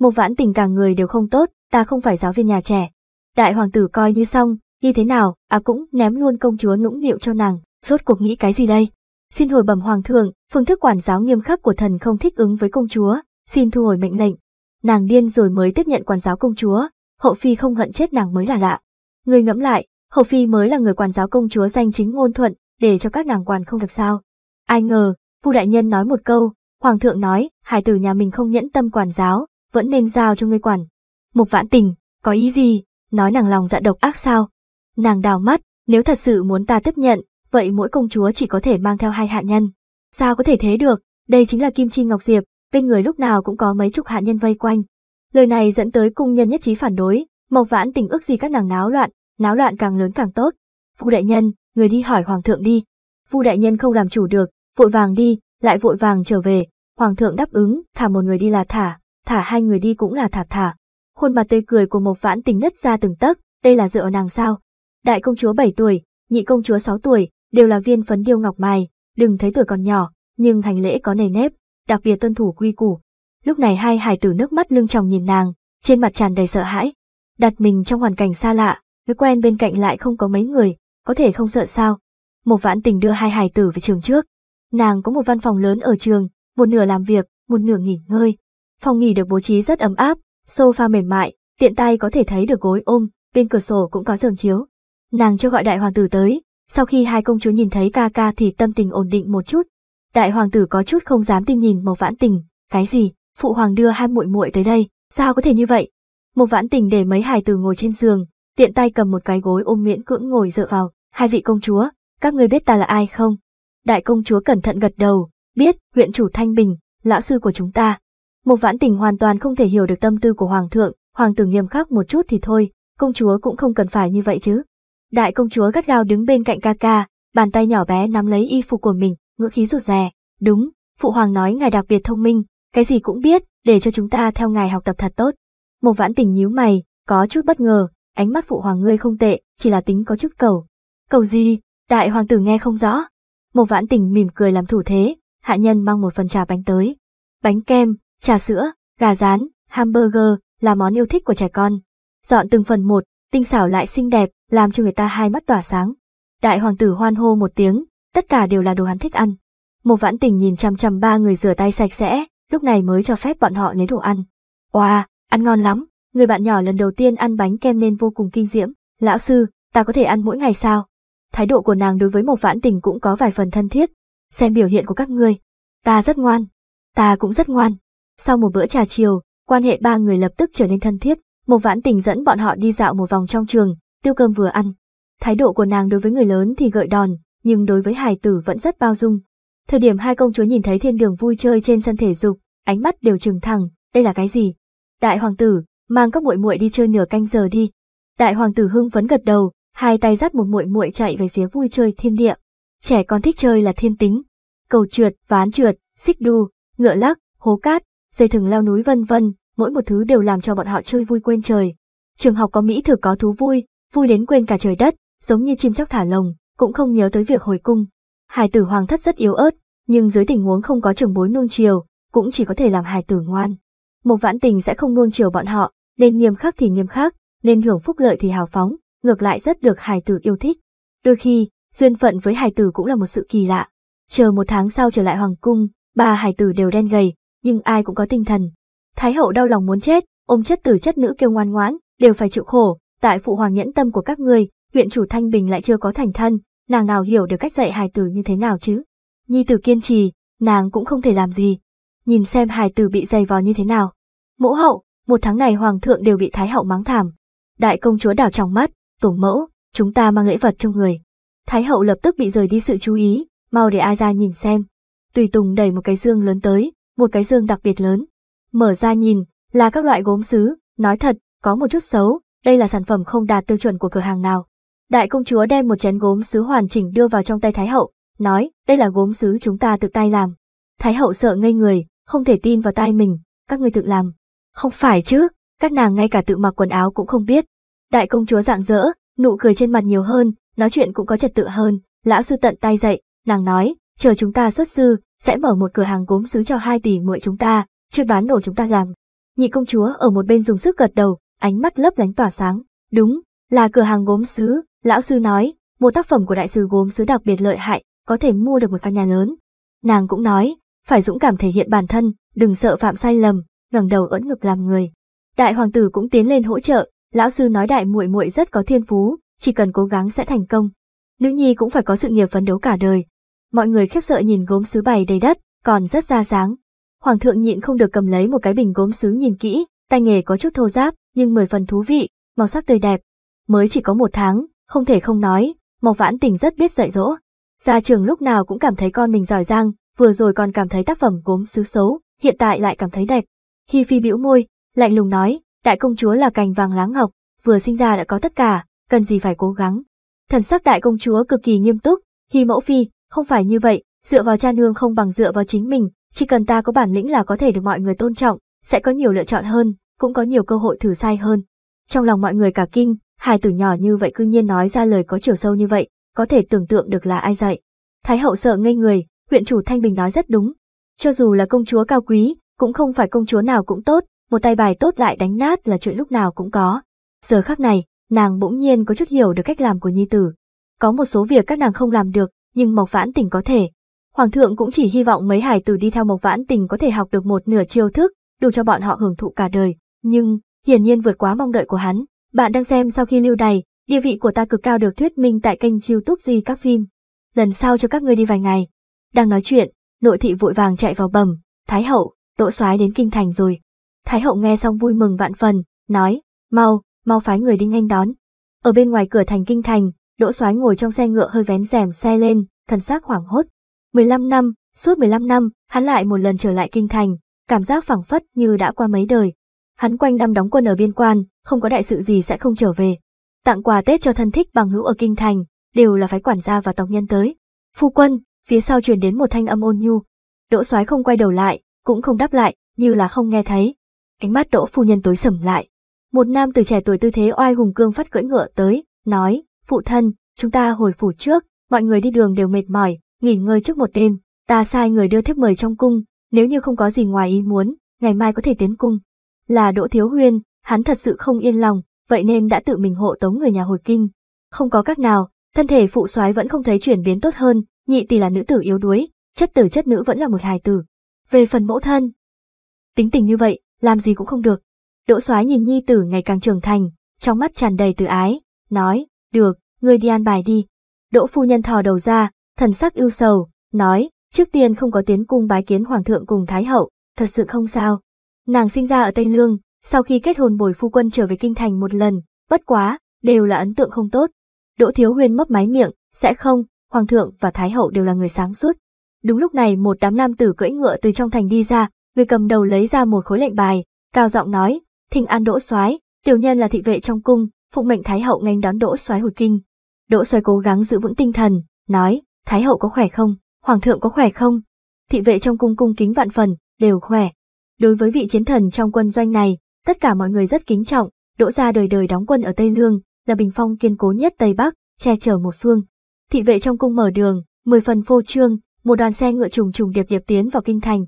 một vãn tình cả người đều không tốt, ta không phải giáo viên nhà trẻ. Đại hoàng tử coi như xong, như thế nào, à cũng ném luôn công chúa nũng nịu cho nàng, rốt cuộc nghĩ cái gì đây? Xin hồi bẩm hoàng thượng, phương thức quản giáo nghiêm khắc của thần không thích ứng với công chúa, xin thu hồi mệnh lệnh. Nàng điên rồi mới tiếp nhận quản giáo công chúa, hậu phi không hận chết nàng mới là lạ. Người ngẫm lại, hậu phi mới là người quản giáo công chúa danh chính ngôn thuận, để cho các nàng quản không được sao. Ai ngờ, Vu đại nhân nói một câu, hoàng thượng nói, hải tử nhà mình không nhẫn tâm quản giáo, vẫn nên giao cho ngươi quản. Mục vãn tình, có ý gì, nói nàng lòng dạ độc ác sao? Nàng đào mắt, nếu thật sự muốn ta tiếp nhận, vậy mỗi công chúa chỉ có thể mang theo hai hạ nhân. Sao có thể thế được, đây chính là Kim Chi Ngọc Diệp, bên người lúc nào cũng có mấy chục hạ nhân vây quanh. Lời này dẫn tới cung nhân nhất trí phản đối, Mộc Vãn Tình ước gì các nàng náo loạn, náo loạn càng lớn càng tốt. Vu đại nhân, người đi hỏi hoàng thượng đi. Vu đại nhân không làm chủ được, vội vàng đi, lại vội vàng trở về, hoàng thượng đáp ứng, thả một người đi là thả, thả hai người đi cũng là thả thả. Khuôn mặt tươi cười của Mộc Vãn Tình nứt ra từng tấc, đây là dựa nàng sao? Đại công chúa 7 tuổi, nhị công chúa 6 tuổi, đều là viên phấn điêu ngọc mài, đừng thấy tuổi còn nhỏ, nhưng hành lễ có nề nếp, đặc biệt tuân thủ quy củ. Lúc này hai hải tử nước mắt lưng tròng nhìn nàng, trên mặt tràn đầy sợ hãi. Đặt mình trong hoàn cảnh xa lạ, người quen bên cạnh lại không có mấy người, có thể không sợ sao. Mộc vãn tình đưa hai hải tử về trường trước. Nàng có một văn phòng lớn ở trường, một nửa làm việc, một nửa nghỉ ngơi, Phòng nghỉ được bố trí rất ấm áp, sofa mềm mại, tiện tay có thể thấy được gối ôm, bên cửa sổ cũng có giường chiếu. Nàng cho gọi đại hoàng tử tới, sau khi hai công chúa nhìn thấy ca ca thì tâm tình ổn định một chút. Đại hoàng tử có chút không dám tin nhìn Mộc Vãn Tình, cái gì, phụ hoàng đưa hai muội muội tới đây, sao có thể như vậy? Mộc Vãn Tình để mấy hài tử ngồi trên giường, tiện tay cầm một cái gối ôm miễn cưỡng ngồi dựa vào, hai vị công chúa, các người biết ta là ai không? Đại công chúa cẩn thận gật đầu, biết, huyện chủ Thanh Bình, lão sư của chúng ta. Một vãn tình hoàn toàn không thể hiểu được tâm tư của hoàng thượng, hoàng tử nghiêm khắc một chút thì thôi, công chúa cũng không cần phải như vậy chứ. Đại công chúa gắt gao đứng bên cạnh ca ca, bàn tay nhỏ bé nắm lấy y phục của mình, ngữ khí rụt rè. Đúng, phụ hoàng nói ngài đặc biệt thông minh, cái gì cũng biết, để cho chúng ta theo ngài học tập thật tốt. Một vãn tình nhíu mày, có chút bất ngờ, ánh mắt phụ hoàng ngươi không tệ, chỉ là tính có chút cầu. Cầu gì? Đại hoàng tử nghe không rõ. Một vãn tình mỉm cười làm thủ thế, hạ nhân mang một phần trà bánh tới. Bánh kem, Trà sữa, gà rán, hamburger là món yêu thích của trẻ con. Dọn từng phần một, tinh xảo lại xinh đẹp, làm cho người ta hai mắt tỏa sáng. Đại hoàng tử hoan hô một tiếng, tất cả đều là đồ hắn thích ăn. Một vãn tình nhìn chăm chăm ba người rửa tay sạch sẽ, lúc này mới cho phép bọn họ lấy đồ ăn. Wow, ăn ngon lắm, người bạn nhỏ lần đầu tiên ăn bánh kem nên vô cùng kinh diễm. Lão sư, ta có thể ăn mỗi ngày sao? Thái độ của nàng đối với một vãn tình cũng có vài phần thân thiết. Xem biểu hiện của các ngươi. Ta rất ngoan. Ta cũng rất ngoan. Sau một bữa trà chiều, quan hệ ba người lập tức trở nên thân thiết, một Vãn Tình dẫn bọn họ đi dạo một vòng trong trường, tiêu cơm vừa ăn. Thái độ của nàng đối với người lớn thì gợi đòn, nhưng đối với hài tử vẫn rất bao dung. Thời điểm hai công chúa nhìn thấy thiên đường vui chơi trên sân thể dục, ánh mắt đều trừng thẳng, đây là cái gì? Đại hoàng tử, mang các muội muội đi chơi nửa canh giờ đi. Đại hoàng tử hưng phấn gật đầu, hai tay dắt một muội muội chạy về phía vui chơi thiên địa. Trẻ con thích chơi là thiên tính, cầu trượt, ván trượt, xích đu, ngựa lắc, hố cát, dây thừng leo núi vân vân, mỗi một thứ đều làm cho bọn họ chơi vui quên trời. Trường học có mỹ thực có thú vui, vui đến quên cả trời đất, giống như chim chóc thả lồng, cũng không nhớ tới việc hồi cung. Hải tử hoàng thất rất yếu ớt, nhưng dưới tình huống không có trường bối nuông chiều, cũng chỉ có thể làm hải tử ngoan. Một vãn tình sẽ không nuông chiều bọn họ, nên nghiêm khắc thì nghiêm khắc, nên hưởng phúc lợi thì hào phóng, ngược lại rất được hải tử yêu thích. Đôi khi, duyên phận với hải tử cũng là một sự kỳ lạ. Chờ một tháng sau trở lại hoàng cung, ba hải tử đều đen gầy, nhưng ai cũng có tinh thần. Thái hậu đau lòng muốn chết, ôm chất tử chất nữ kêu ngoan ngoãn, đều phải chịu khổ, tại phụ hoàng nhẫn tâm của các người, huyện chủ Thanh Bình lại chưa có thành thân, nàng nào hiểu được cách dạy hài tử như thế nào chứ. Nhi tử kiên trì, nàng cũng không thể làm gì. Nhìn xem hài tử bị dày vò như thế nào. Mẫu hậu, một tháng này hoàng thượng đều bị thái hậu mắng thảm. Đại công chúa đảo trong mắt, tổ mẫu, chúng ta mang lễ vật trong người. Thái hậu lập tức bị rời đi sự chú ý, mau để ai ra nhìn xem. Tùy Tùng đẩy một cái dương lớn tới, một cái giường đặc biệt lớn. Mở ra nhìn, là các loại gốm sứ, nói thật, có một chút xấu, đây là sản phẩm không đạt tiêu chuẩn của cửa hàng nào. Đại công chúa đem một chén gốm sứ hoàn chỉnh đưa vào trong tay Thái hậu, nói, đây là gốm sứ chúng ta tự tay làm. Thái hậu sợ ngây người, không thể tin vào tay mình, các ngươi tự làm. Không phải chứ, các nàng ngay cả tự mặc quần áo cũng không biết. Đại công chúa dạng dỡ, nụ cười trên mặt nhiều hơn, nói chuyện cũng có trật tự hơn, lão sư tận tay dậy, nàng nói, chờ chúng ta xuất sư, sẽ mở một cửa hàng gốm sứ cho hai tỷ muội chúng ta, chuyên bán đồ chúng ta làm. Nhị công chúa ở một bên dùng sức gật đầu, ánh mắt lấp lánh tỏa sáng. Đúng, là cửa hàng gốm sứ, lão sư nói, một tác phẩm của đại sư gốm sứ đặc biệt lợi hại, có thể mua được một căn nhà lớn. Nàng cũng nói, phải dũng cảm thể hiện bản thân, đừng sợ phạm sai lầm, ngẩng đầu ưỡn ngực làm người. Đại hoàng tử cũng tiến lên hỗ trợ, lão sư nói đại muội muội rất có thiên phú, chỉ cần cố gắng sẽ thành công. Nữ nhi cũng phải có sự nghiệp phấn đấu cả đời, mọi người khiếp sợ nhìn gốm sứ bày đầy đất, còn rất ra dáng. Hoàng thượng nhịn không được cầm lấy một cái bình gốm sứ nhìn kỹ, tay nghề có chút thô giáp, nhưng mười phần thú vị, màu sắc tươi đẹp. Mới chỉ có một tháng, không thể không nói, Mộc Vãn Tình rất biết dạy dỗ. Gia trường lúc nào cũng cảm thấy con mình giỏi giang, vừa rồi còn cảm thấy tác phẩm gốm sứ xấu, hiện tại lại cảm thấy đẹp. Hi Phi bĩu môi, lạnh lùng nói, đại công chúa là cành vàng láng ngọc, vừa sinh ra đã có tất cả, cần gì phải cố gắng. Thần sắc đại công chúa cực kỳ nghiêm túc, Hi Mẫu Phi, không phải như vậy, dựa vào cha nương không bằng dựa vào chính mình, chỉ cần ta có bản lĩnh là có thể được mọi người tôn trọng, sẽ có nhiều lựa chọn hơn, cũng có nhiều cơ hội thử sai hơn. Trong lòng mọi người cả kinh, hài tử nhỏ như vậy cư nhiên nói ra lời có chiều sâu như vậy, có thể tưởng tượng được là ai dạy. Thái hậu sợ ngây người, huyện chủ Thanh Bình nói rất đúng. Cho dù là công chúa cao quý, cũng không phải công chúa nào cũng tốt, một tay bài tốt lại đánh nát là chuyện lúc nào cũng có. Giờ khắc này, nàng bỗng nhiên có chút hiểu được cách làm của nhi tử. Có một số việc các nàng không làm được, nhưng Mộc Vãn Tình có thể. Hoàng thượng cũng chỉ hy vọng mấy hài tử đi theo Mộc Vãn Tình có thể học được một nửa chiêu thức, đủ cho bọn họ hưởng thụ cả đời, nhưng hiển nhiên vượt quá mong đợi của hắn. Bạn đang xem sau khi lưu đày, địa vị của ta cực cao được thuyết minh tại kênh YouTube gì các phim. Lần sau cho các ngươi đi vài ngày. Đang nói chuyện, nội thị vội vàng chạy vào bẩm, "Thái hậu, Đỗ soái đến kinh thành rồi." Thái hậu nghe xong vui mừng vạn phần, nói, "Mau, mau phái người đi nghênh đón." Ở bên ngoài cửa thành kinh thành, Đỗ Soái ngồi trong xe ngựa hơi vén rèm xe lên, thần sắc hoảng hốt. 15 năm, suốt 15 năm, hắn lại một lần trở lại kinh thành, cảm giác phảng phất như đã qua mấy đời. Hắn quanh năm đóng quân ở biên quan, không có đại sự gì sẽ không trở về. Tặng quà Tết cho thân thích bằng hữu ở kinh thành, đều là phái quản gia và tộc nhân tới. Phu quân, phía sau truyền đến một thanh âm ôn nhu. Đỗ Soái không quay đầu lại, cũng không đáp lại, như là không nghe thấy. Ánh mắt Đỗ phu nhân tối sầm lại. Một nam từ trẻ tuổi tư thế oai hùng cương phát cưỡi ngựa tới, nói, Phụ thân, chúng ta hồi phủ trước, mọi người đi đường đều mệt mỏi, nghỉ ngơi trước một đêm, ta sai người đưa thiếp mời trong cung, nếu như không có gì ngoài ý muốn, ngày mai có thể tiến cung. Là Đỗ Thiếu Huyên, hắn thật sự không yên lòng, vậy nên đã tự mình hộ tống người nhà hồi kinh. Không có cách nào, thân thể phụ soái vẫn không thấy chuyển biến tốt hơn, nhị tỷ là nữ tử yếu đuối, chất tử chất nữ vẫn là một hài tử. Về phần mẫu thân, tính tình như vậy, làm gì cũng không được. Đỗ soái nhìn nhi tử ngày càng trưởng thành, trong mắt tràn đầy từ ái, nói, được, ngươi đi an bài đi. Đỗ phu nhân thò đầu ra, thần sắc ưu sầu, nói, trước tiên không có tiến cung bái kiến hoàng thượng cùng thái hậu, thật sự không sao. Nàng sinh ra ở Tây Lương, sau khi kết hôn bồi phu quân trở về kinh thành một lần, bất quá, đều là ấn tượng không tốt. Đỗ Thiếu Huyên mấp máy miệng, sẽ không, hoàng thượng và thái hậu đều là người sáng suốt. Đúng lúc này một đám nam tử cưỡi ngựa từ trong thành đi ra, người cầm đầu lấy ra một khối lệnh bài, cao giọng nói, thình an đỗ soái tiểu nhân là thị vệ trong cung, phụ mệnh Thái Hậu nghênh đón Đỗ Soái hồi kinh. Đỗ Soái cố gắng giữ vững tinh thần, nói, Thái Hậu có khỏe không, Hoàng thượng có khỏe không? Thị vệ trong cung cung kính vạn phần, đều khỏe. Đối với vị chiến thần trong quân doanh này, tất cả mọi người rất kính trọng, Đỗ gia đời đời đóng quân ở Tây Lương, là bình phong kiên cố nhất Tây Bắc, che chở một phương. Thị vệ trong cung mở đường, mười phần phô trương, một đoàn xe ngựa trùng trùng điệp điệp tiến vào kinh thành.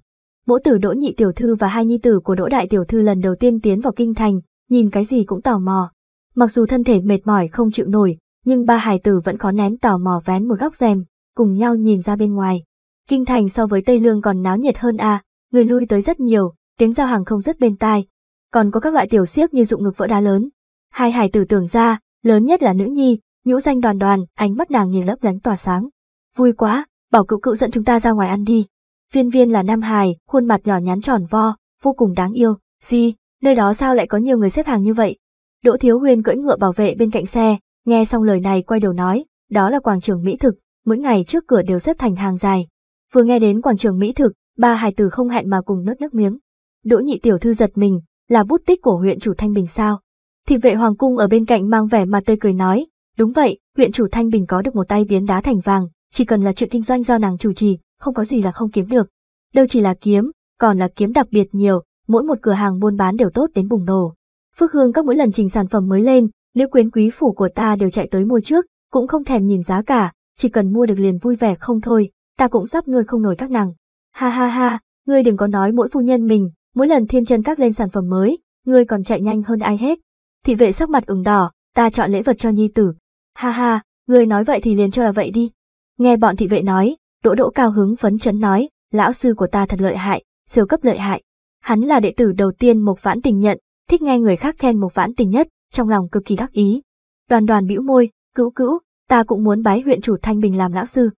Mỗ tử Đỗ nhị tiểu thư và hai nhi tử của Đỗ đại tiểu thư lần đầu tiên tiến vào kinh thành, nhìn cái gì cũng tò mò. Mặc dù thân thể mệt mỏi không chịu nổi, nhưng ba hải tử vẫn khó nén tò mò vén một góc rèm, cùng nhau nhìn ra bên ngoài. Kinh thành so với Tây Lương còn náo nhiệt hơn a, à, người lui tới rất nhiều, tiếng giao hàng không rất bên tai. Còn có các loại tiểu siếc như dụng ngực vỡ đá lớn. Hai hải tử tưởng ra, lớn nhất là nữ nhi, nhũ danh đoàn đoàn, ánh mắt nàng nhìn lấp lánh tỏa sáng. Vui quá, bảo cựu cựu dẫn chúng ta ra ngoài ăn đi. Viên viên là nam hải, khuôn mặt nhỏ nhắn tròn vo, vô cùng đáng yêu. Gì, nơi đó sao lại có nhiều người xếp hàng như vậy? Đỗ Thiếu Huyên cưỡi ngựa bảo vệ bên cạnh xe, nghe xong lời này quay đầu nói, đó là quảng trường mỹ thực, mỗi ngày trước cửa đều xếp thành hàng dài. Vừa nghe đến quảng trường mỹ thực, ba hài tử không hẹn mà cùng nuốt nước miếng. Đỗ nhị tiểu thư giật mình, là bút tích của huyện chủ Thanh Bình sao? Thị vệ hoàng cung ở bên cạnh mang vẻ mặt tươi cười nói, đúng vậy, huyện chủ Thanh Bình có được một tay biến đá thành vàng, chỉ cần là chuyện kinh doanh do nàng chủ trì, không có gì là không kiếm được. Đâu chỉ là kiếm, còn là kiếm đặc biệt nhiều, mỗi một cửa hàng buôn bán đều tốt đến bùng nổ. Phước Hương các mỗi lần trình sản phẩm mới lên, nữ quyến quý phủ của ta đều chạy tới mua trước, cũng không thèm nhìn giá cả, chỉ cần mua được liền vui vẻ không thôi, ta cũng sắp nuôi không nổi các nàng. Ha ha ha, ngươi đừng có nói mỗi phu nhân mình, mỗi lần thiên chân các lên sản phẩm mới, ngươi còn chạy nhanh hơn ai hết. Thị vệ sắc mặt ửng đỏ, ta chọn lễ vật cho nhi tử. Ha ha, ngươi nói vậy thì liền cho là vậy đi. Nghe bọn thị vệ nói, đỗ đỗ cao hứng phấn chấn nói, lão sư của ta thật lợi hại, siêu cấp lợi hại. Hắn là đệ tử đầu tiên Mộc Vãn Tình nhận, thích nghe người khác khen một Vãn Tình nhất, trong lòng cực kỳ đắc ý. Đoàn đoàn bĩu môi, cữu cữu, ta cũng muốn bái huyện chủ Thanh Bình làm lão sư.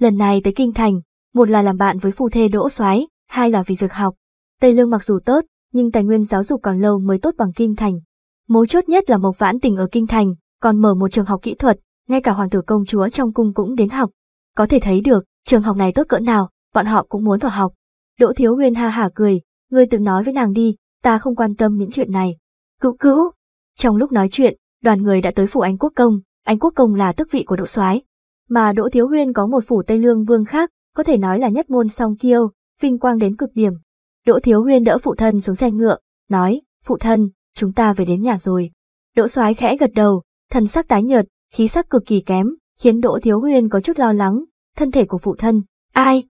Lần này tới Kinh Thành, một là làm bạn với phù thê Đỗ Soái, hai là vì việc học. Tây Lương mặc dù tốt, nhưng tài nguyên giáo dục còn lâu mới tốt bằng Kinh Thành. mối chốt nhất là một Vãn Tình ở Kinh Thành, còn mở một trường học kỹ thuật, ngay cả hoàng tử công chúa trong cung cũng đến học. Có thể thấy được, trường học này tốt cỡ nào, bọn họ cũng muốn vào học. Đỗ Thiếu nguyên ha hả cười, ngươi tự nói với nàng đi, ta không quan tâm những chuyện này. Cứu cứu! Trong lúc nói chuyện, đoàn người đã tới phủ Anh Quốc Công, Anh Quốc Công là tước vị của Đỗ soái Mà Đỗ Thiếu Huyên có một phủ Tây Lương Vương khác, có thể nói là nhất môn song kiêu, vinh quang đến cực điểm. Đỗ Thiếu Huyên đỡ phụ thân xuống xe ngựa, nói, phụ thân, chúng ta về đến nhà rồi. Đỗ soái khẽ gật đầu, thần sắc tái nhợt, khí sắc cực kỳ kém, khiến Đỗ Thiếu Huyên có chút lo lắng, thân thể của phụ thân, ai?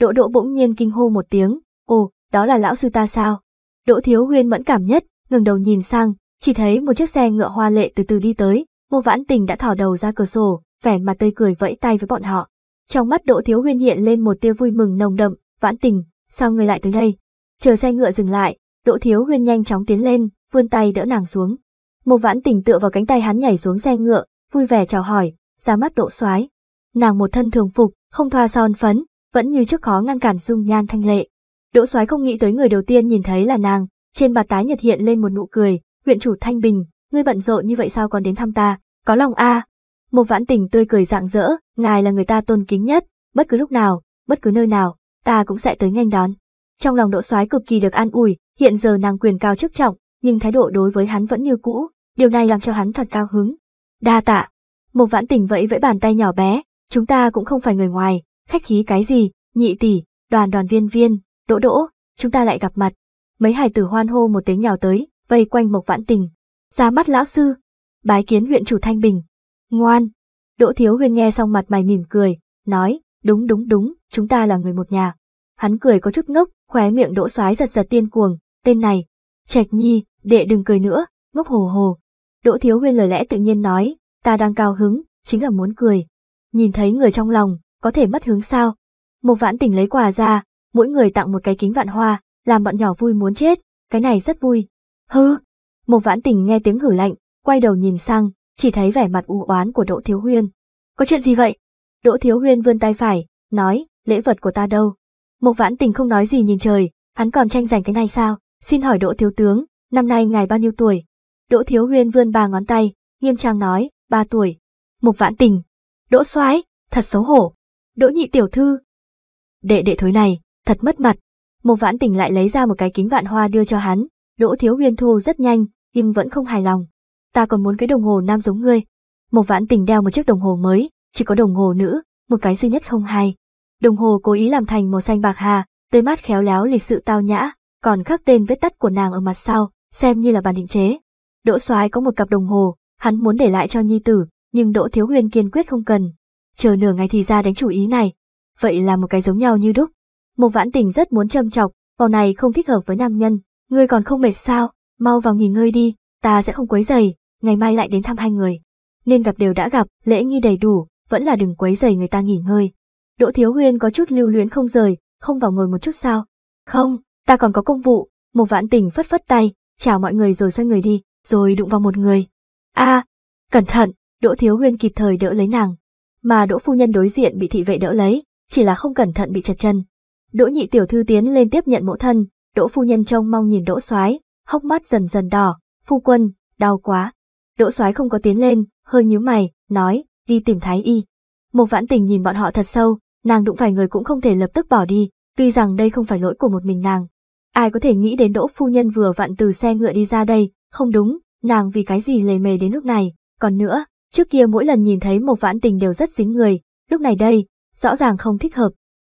Đỗ Đỗ bỗng nhiên kinh hô một tiếng, ồ, đó là lão sư ta sao? Đỗ Thiếu Huyên mẫn cảm nhất, ngừng đầu nhìn sang, chỉ thấy một chiếc xe ngựa hoa lệ từ từ đi tới, Ngô Vãn Tình đã thỏ đầu ra cửa sổ, vẻ mặt tươi cười vẫy tay với bọn họ. Trong mắt Đỗ Thiếu Huyên hiện lên một tia vui mừng nồng đậm, "Vãn Tình, sao người lại tới đây?" Chờ xe ngựa dừng lại, Đỗ Thiếu Huyên nhanh chóng tiến lên, vươn tay đỡ nàng xuống. Ngô Vãn Tình tựa vào cánh tay hắn nhảy xuống xe ngựa, vui vẻ chào hỏi, ra mắt Đỗ Soái. Nàng một thân thường phục, không thoa son phấn, vẫn như trước khó ngăn cản dung nhan thanh lệ. Đỗ Soái không nghĩ tới người đầu tiên nhìn thấy là nàng, trên mặt tái nhợt hiện lên một nụ cười, huyện chủ Thanh Bình, ngươi bận rộn như vậy sao còn đến thăm ta, có lòng a. À. Một vãn tình tươi cười rạng rỡ, ngài là người ta tôn kính nhất, bất cứ lúc nào, bất cứ nơi nào, ta cũng sẽ tới nghênh đón. Trong lòng Đỗ Soái cực kỳ được an ủi, hiện giờ nàng quyền cao chức trọng, nhưng thái độ đối với hắn vẫn như cũ, điều này làm cho hắn thật cao hứng. Đa tạ. Một vãn tình vẫy vẫy bàn tay nhỏ bé, chúng ta cũng không phải người ngoài, khách khí cái gì, nhị tỷ, đoàn đoàn viên viên, Đỗ đỗ, chúng ta lại gặp mặt. Mấy hài tử hoan hô một tiếng nhào tới, vây quanh Mộc Vãn Tình. Ra mắt lão sư. Bái kiến huyện chủ Thanh Bình. Ngoan. Đỗ Thiếu Huyên nghe xong mặt mày mỉm cười, nói, đúng đúng đúng, chúng ta là người một nhà. Hắn cười có chút ngốc, khóe miệng đỗ xoái giật giật tiên cuồng, tên này. Trạch nhi, đệ đừng cười nữa, ngốc hồ hồ. Đỗ Thiếu Huyên lời lẽ tự nhiên nói, ta đang cao hứng, chính là muốn cười. Nhìn thấy người trong lòng, có thể mất hướng sao? Một vãn tỉnh lấy quà ra, mỗi người tặng một cái kính vạn hoa, làm bọn nhỏ vui muốn chết, cái này rất vui. Hư, một vãn tình nghe tiếng hử lạnh, quay đầu nhìn sang, chỉ thấy vẻ mặt u oán của Đỗ Thiếu Huyên. Có chuyện gì vậy? Đỗ Thiếu Huyên vươn tay phải, nói, lễ vật của ta đâu? Một vãn tình không nói gì nhìn trời, hắn còn tranh giành cái này sao? Xin hỏi Đỗ Thiếu Tướng, năm nay ngài bao nhiêu tuổi? Đỗ Thiếu Huyên vươn ba ngón tay, nghiêm trang nói, ba tuổi. Một vãn tình. Đỗ soái thật xấu hổ. Đỗ nhị tiểu thư. Đệ đệ thối này, thật mất mặt. Mộc vãn tình lại lấy ra một cái kính vạn hoa đưa cho hắn, Đỗ Thiếu Huyên thu rất nhanh, nhưng vẫn không hài lòng. Ta còn muốn cái đồng hồ nam giống ngươi. Mộc vãn tình đeo một chiếc đồng hồ mới, chỉ có đồng hồ nữ, một cái duy nhất không hay. Đồng hồ cố ý làm thành màu xanh bạc hà, tươi mát khéo léo lịch sự tao nhã, còn khắc tên vết tắt của nàng ở mặt sau, xem như là bản định chế. Đỗ Soái có một cặp đồng hồ, hắn muốn để lại cho nhi tử, nhưng Đỗ Thiếu Huyên kiên quyết không cần. Chờ nửa ngày thì ra đánh chủ ý này. Vậy là một cái giống nhau như đúc, Mục vãn tình rất muốn châm chọc, vào này không thích hợp với nam nhân, ngươi còn không mệt sao, mau vào nghỉ ngơi đi, ta sẽ không quấy giày, ngày mai lại đến thăm hai người. Nên gặp đều đã gặp, lễ nghi đầy đủ, vẫn là đừng quấy giày người ta nghỉ ngơi. Đỗ Thiếu Huyên có chút lưu luyến không rời, không vào ngồi một chút sao? Không, ta còn có công vụ. Một vãn tình phất phất tay, chào mọi người rồi xoay người đi, rồi đụng vào một người. a cẩn thận, Đỗ Thiếu Huyên kịp thời đỡ lấy nàng. Mà Đỗ Phu Nhân đối diện bị thị vệ đỡ lấy, chỉ là không cẩn thận bị chật chân. Đỗ nhị tiểu thư tiến lên tiếp nhận mẫu thân, Đỗ phu nhân trông mong nhìn Đỗ soái, hốc mắt dần dần đỏ, "Phu quân, đau quá." Đỗ soái không có tiến lên, hơi nhíu mày, nói, "Đi tìm thái y." Một Vãn Tình nhìn bọn họ thật sâu, nàng đụng phải người cũng không thể lập tức bỏ đi, tuy rằng đây không phải lỗi của một mình nàng. Ai có thể nghĩ đến Đỗ phu nhân vừa vặn từ xe ngựa đi ra đây, không đúng, nàng vì cái gì lề mề đến lúc này, còn nữa, trước kia mỗi lần nhìn thấy Mộc Vãn Tình đều rất dính người, lúc này đây, rõ ràng không thích hợp,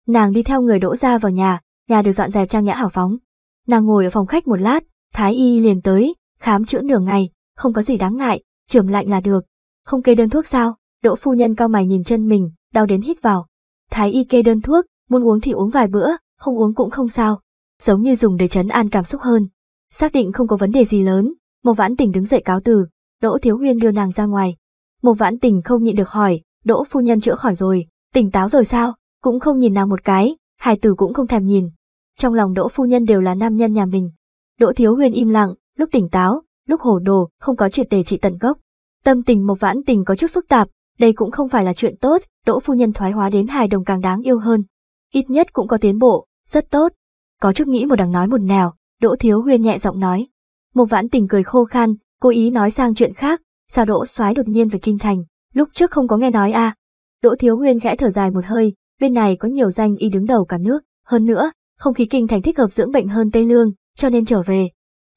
Nàng đi theo người đỗ ra vào nhà, nhà được dọn dẹp trang nhã hảo phóng. Nàng ngồi ở phòng khách một lát, thái y liền tới, khám chữa nửa ngày, không có gì đáng ngại, trưởng lạnh là được. Không kê đơn thuốc sao? Đỗ phu nhân cao mày nhìn chân mình, đau đến hít vào. Thái y kê đơn thuốc, muốn uống thì uống vài bữa, không uống cũng không sao. Giống như dùng để chấn an cảm xúc hơn. Xác định không có vấn đề gì lớn, Mộc Vãn Tình đứng dậy cáo từ, Đỗ Thiếu Huyên đưa nàng ra ngoài. Mộc Vãn Tình không nhịn được hỏi, Đỗ phu nhân chữa khỏi rồi, tỉnh táo rồi sao? cũng không nhìn nàng một cái, hài tử cũng không thèm nhìn. Trong lòng đỗ phu nhân đều là nam nhân nhà mình. Đỗ thiếu huyền im lặng, lúc tỉnh táo, lúc hổ đồ, không có triệt để trị tận gốc. Tâm tình một vãn tình có chút phức tạp, đây cũng không phải là chuyện tốt, đỗ phu nhân thoái hóa đến hài đồng càng đáng yêu hơn. Ít nhất cũng có tiến bộ, rất tốt. Có chút nghĩ một đằng nói một nẻo, đỗ thiếu huyền nhẹ giọng nói. Một vãn tình cười khô khan, cố ý nói sang chuyện khác, sao đỗ soái đột nhiên về kinh thành, lúc trước không có nghe nói à. Đỗ thiếu huyền khẽ thở dài một hơi, bên này có nhiều danh y đứng đầu cả nước, hơn nữa, không khí kinh thành thích hợp dưỡng bệnh hơn Tây Lương, cho nên trở về.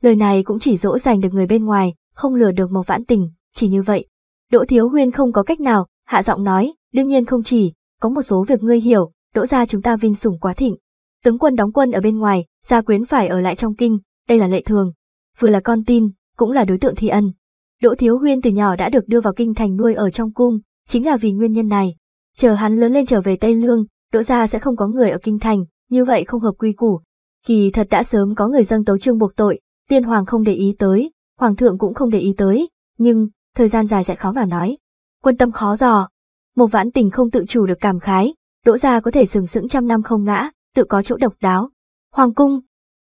Lời này cũng chỉ dỗ dành được người bên ngoài, không lừa được một Vãn Tình, chỉ như vậy. Đỗ Thiếu Huyên không có cách nào, hạ giọng nói, đương nhiên không chỉ, có một số việc ngươi hiểu, đỗ ra chúng ta vinh sủng quá thịnh. Tướng quân đóng quân ở bên ngoài, gia quyến phải ở lại trong kinh, đây là lệ thường. Vừa là con tin, cũng là đối tượng thi ân. Đỗ Thiếu Huyên từ nhỏ đã được đưa vào kinh thành nuôi ở trong cung, chính là vì nguyên nhân này. Chờ hắn lớn lên trở về Tây Lương, đỗ gia sẽ không có người ở kinh thành, như vậy không hợp quy củ. Kỳ thật đã sớm có người dâng tấu trương buộc tội, tiên hoàng không để ý tới, hoàng thượng cũng không để ý tới, nhưng, thời gian dài sẽ khó mà nói. Quân tâm khó dò. Một vãn tình không tự chủ được cảm khái, đỗ gia có thể sừng sững trăm năm không ngã, tự có chỗ độc đáo. Hoàng cung,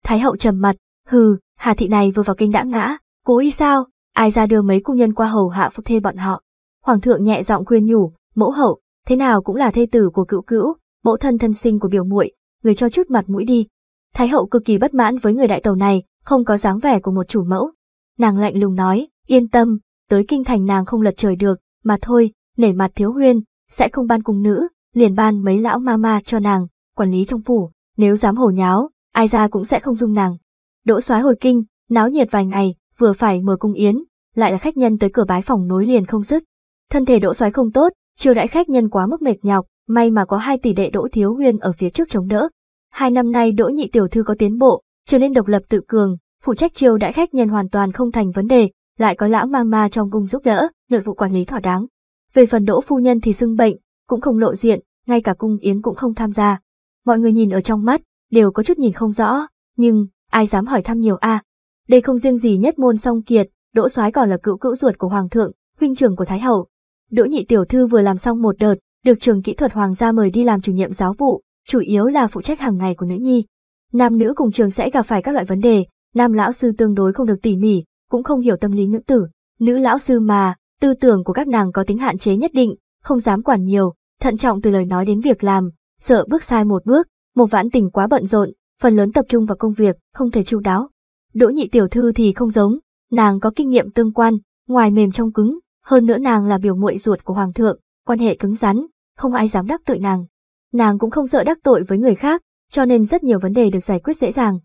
thái hậu trầm mặt, hừ, hà thị này vừa vào kinh đã ngã, cố ý sao, ai ra đưa mấy cung nhân qua hầu hạ phục thê bọn họ. Hoàng thượng nhẹ giọng khuyên nhủ, mẫu hậu, thế nào cũng là thê tử của cựu cữu, mẫu thân thân sinh của biểu muội, người cho chút mặt mũi đi. Thái hậu cực kỳ bất mãn với người đại tàu này, không có dáng vẻ của một chủ mẫu. Nàng lạnh lùng nói, yên tâm, tới kinh thành nàng không lật trời được, mà thôi, nể mặt thiếu huyên, sẽ không ban cung nữ, liền ban mấy lão ma ma cho nàng, quản lý trong phủ, nếu dám hồ nháo, ai ra cũng sẽ không dung nàng. Đỗ soái hồi kinh, náo nhiệt vài ngày, vừa phải mở cung yến, lại là khách nhân tới cửa bái phòng nối liền không dứt. Thân thể đỗ soái không tốt, Chiêu đãi khách nhân quá mức mệt nhọc, may mà có hai tỷ đệ Đỗ Thiếu nguyên ở phía trước chống đỡ. Hai năm nay Đỗ Nhị tiểu thư có tiến bộ, trở nên độc lập tự cường, phụ trách chiêu đãi khách nhân hoàn toàn không thành vấn đề, lại có lão mang ma trong cung giúp đỡ, nội vụ quản lý thỏa đáng. Về phần Đỗ phu nhân thì xưng bệnh, cũng không lộ diện, ngay cả cung yến cũng không tham gia. Mọi người nhìn ở trong mắt, đều có chút nhìn không rõ, nhưng ai dám hỏi thăm nhiều a? Đây không riêng gì nhất môn song kiệt, Đỗ Soái còn là cựu cữu ruột của hoàng thượng, huynh trưởng của thái hậu, Đỗ nhị tiểu thư vừa làm xong một đợt, được trường kỹ thuật hoàng gia mời đi làm chủ nhiệm giáo vụ, chủ yếu là phụ trách hàng ngày của nữ nhi. Nam nữ cùng trường sẽ gặp phải các loại vấn đề, nam lão sư tương đối không được tỉ mỉ, cũng không hiểu tâm lý nữ tử, nữ lão sư mà, tư tưởng của các nàng có tính hạn chế nhất định, không dám quản nhiều, thận trọng từ lời nói đến việc làm, sợ bước sai một bước, một vãn tình quá bận rộn, phần lớn tập trung vào công việc, không thể chu đáo. Đỗ nhị tiểu thư thì không giống, nàng có kinh nghiệm tương quan, ngoài mềm trong cứng, hơn nữa nàng là biểu muội ruột của hoàng thượng, quan hệ cứng rắn, không ai dám đắc tội nàng. Nàng cũng không sợ đắc tội với người khác, cho nên rất nhiều vấn đề được giải quyết dễ dàng.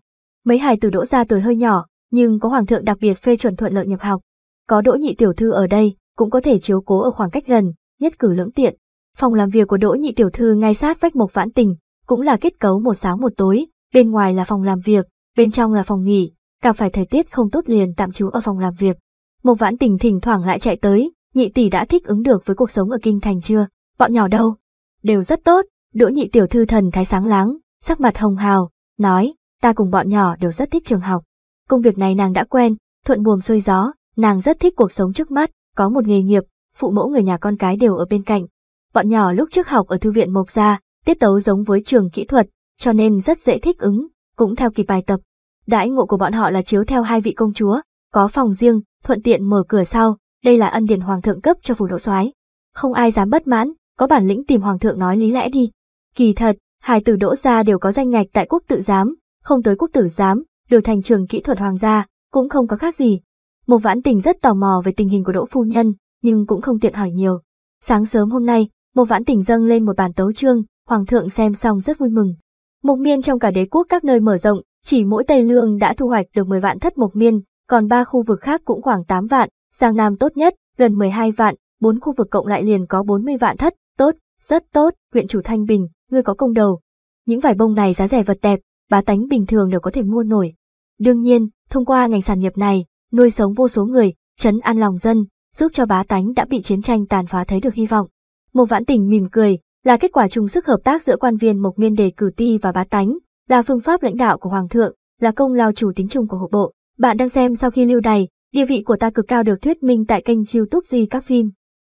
Mấy hài tử đỗ ra tuổi hơi nhỏ, nhưng có hoàng thượng đặc biệt phê chuẩn thuận lợi nhập học. Có đỗ nhị tiểu thư ở đây, cũng có thể chiếu cố ở khoảng cách gần, nhất cử lưỡng tiện. Phòng làm việc của đỗ nhị tiểu thư ngay sát vách một vãn tình, cũng là kết cấu một sáng một tối, bên ngoài là phòng làm việc, bên trong là phòng nghỉ, càng phải thời tiết không tốt liền tạm trú ở phòng làm việc. Mộc Vãn Tình thỉnh thoảng lại chạy tới, nhị tỷ đã thích ứng được với cuộc sống ở kinh thành chưa? Bọn nhỏ đâu? Đều rất tốt, Đỗ nhị tiểu thư thần thái sáng láng, sắc mặt hồng hào, nói, ta cùng bọn nhỏ đều rất thích trường học. Công việc này nàng đã quen, thuận buồm xuôi gió, nàng rất thích cuộc sống trước mắt, có một nghề nghiệp, phụ mẫu người nhà con cái đều ở bên cạnh. Bọn nhỏ lúc trước học ở thư viện Mộc Gia, tiết tấu giống với trường kỹ thuật, cho nên rất dễ thích ứng, cũng theo kịp bài tập. Đãi ngộ của bọn họ là chiếu theo hai vị công chúa, có phòng riêng, thuận tiện mở cửa sau, đây là ân điển hoàng thượng cấp cho phủ đỗ soái. Không ai dám bất mãn, có bản lĩnh tìm hoàng thượng nói lý lẽ đi. Kỳ thật, hai tử đỗ gia đều có danh ngạch tại quốc tự giám, không tới quốc tử giám, đều thành trường kỹ thuật hoàng gia, cũng không có khác gì. Một vãn tình rất tò mò về tình hình của đỗ phu nhân, nhưng cũng không tiện hỏi nhiều. Sáng sớm hôm nay, một vãn tình dâng lên một bản tấu chương, hoàng thượng xem xong rất vui mừng. Mộc miên trong cả đế quốc các nơi mở rộng, chỉ mỗi Tây Lương đã thu hoạch được 10 vạn thất mộc miên, còn ba khu vực khác cũng khoảng 8 vạn, Giang Nam tốt nhất, gần 12 vạn, bốn khu vực cộng lại liền có 40 vạn thất, tốt, rất tốt, huyện chủ Thanh Bình, ngươi có công đầu. Những vải bông này giá rẻ vật đẹp, bá tánh bình thường đều có thể mua nổi. Đương nhiên, thông qua ngành sản nghiệp này, nuôi sống vô số người, trấn an lòng dân, giúp cho bá tánh đã bị chiến tranh tàn phá thấy được hy vọng. Một vãn tình mỉm cười, là kết quả chung sức hợp tác giữa quan viên Mộc Miên đề cử ti và bá tánh, là phương pháp lãnh đạo của Hoàng thượng, là công lao chủ tính chung của hộ bộ. Bạn đang xem sau khi lưu đày, địa vị của ta cực cao được thuyết minh tại kênh youtube Di các phim.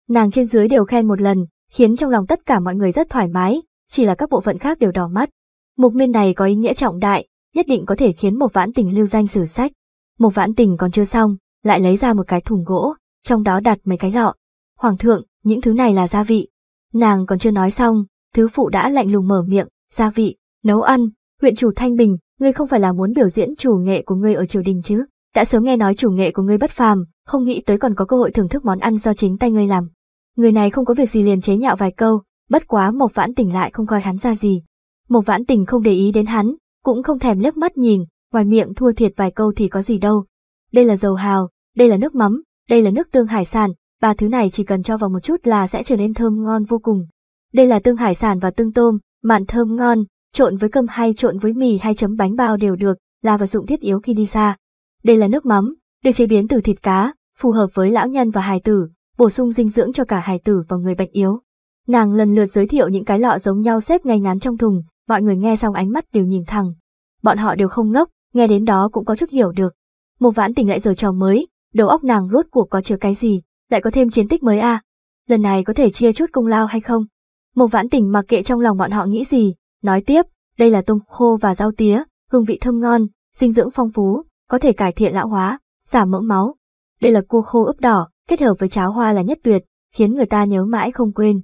Nàng trên dưới đều khen một lần, khiến trong lòng tất cả mọi người rất thoải mái, chỉ là các bộ phận khác đều đỏ mắt. Mục miên này có ý nghĩa trọng đại, nhất định có thể khiến một vãn tình lưu danh sử sách. Một vãn tình còn chưa xong, lại lấy ra một cái thùng gỗ, trong đó đặt mấy cái lọ. Hoàng thượng, những thứ này là gia vị. Nàng còn chưa nói xong, thứ phụ đã lạnh lùng mở miệng, gia vị, nấu ăn, huyện chủ Thanh Bình, ngươi không phải là muốn biểu diễn chủ nghệ của ngươi ở triều đình chứ? Đã sớm nghe nói chủ nghệ của ngươi bất phàm, không nghĩ tới còn có cơ hội thưởng thức món ăn do chính tay ngươi làm. Người này không có việc gì liền chế nhạo vài câu, bất quá Mộc Vãn Tỉnh lại không coi hắn ra gì. Mộc Vãn Tỉnh không để ý đến hắn, cũng không thèm liếc mắt nhìn, ngoài miệng thua thiệt vài câu thì có gì đâu. Đây là dầu hào, đây là nước mắm, đây là nước tương hải sản, ba thứ này chỉ cần cho vào một chút là sẽ trở nên thơm ngon vô cùng. Đây là tương hải sản và tương tôm, mặn thơm ngon, trộn với cơm hay trộn với mì hay chấm bánh bao đều được, là vật dụng thiết yếu khi đi xa. Đây là nước mắm, được chế biến từ thịt cá, phù hợp với lão nhân và hài tử, bổ sung dinh dưỡng cho cả hài tử và người bệnh yếu. Nàng lần lượt giới thiệu những cái lọ giống nhau xếp ngay ngắn trong thùng, mọi người nghe xong ánh mắt đều nhìn thẳng. Bọn họ đều không ngốc, nghe đến đó cũng có chút hiểu được. Một vãn tình lại giờ trò mới, đầu óc nàng rốt cuộc có chứa cái gì, lại có thêm chiến tích mới à. Lần này có thể chia chút công lao hay không? Một vãn tình mặc kệ trong lòng bọn họ nghĩ gì, Nói tiếp, đây là tôm khô và rau tía, hương vị thơm ngon, dinh dưỡng phong phú, có thể cải thiện lão hóa, giảm mỡ máu. Đây là cua khô ướp đỏ, kết hợp với cháo hoa là nhất tuyệt, khiến người ta nhớ mãi không quên.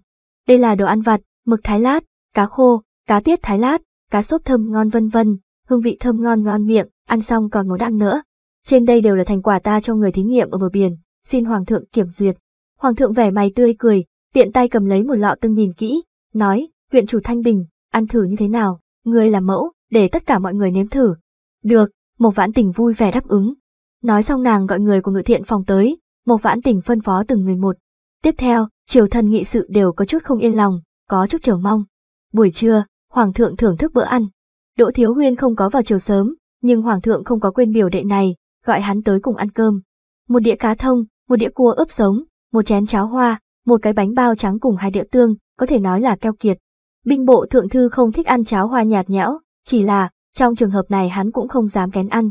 Đây là đồ ăn vặt, mực thái lát, cá khô, cá tiết thái lát, cá sốt thơm ngon vân vân, hương vị thơm ngon ngon miệng, ăn xong còn muốn ăn nữa. Trên đây đều là thành quả ta cho người thí nghiệm ở bờ biển, xin hoàng thượng kiểm duyệt. Hoàng thượng vẻ mày tươi cười, tiện tay cầm lấy một lọ tương nhìn kỹ, nói, huyện chủ Thanh Bình, ăn thử như thế nào, ngươi làm mẫu, để tất cả mọi người nếm thử. Được, một Vãn Tình vui vẻ đáp ứng. Nói xong nàng gọi người của ngự thiện phòng tới, một Vãn Tình phân phó từng người một. Tiếp theo, triều thần nghị sự đều có chút không yên lòng, có chút chờ mong. Buổi trưa, Hoàng thượng thưởng thức bữa ăn. Đỗ Thiếu Huyên không có vào chiều sớm, nhưng Hoàng thượng không có quên biểu đệ này, gọi hắn tới cùng ăn cơm. Một đĩa cá thông, một đĩa cua ướp sống, một chén cháo hoa, một cái bánh bao trắng cùng hai đĩa tương, có thể nói là keo kiệt. Binh bộ thượng thư không thích ăn cháo hoa nhạt nhẽo, chỉ là, trong trường hợp này hắn cũng không dám kén ăn.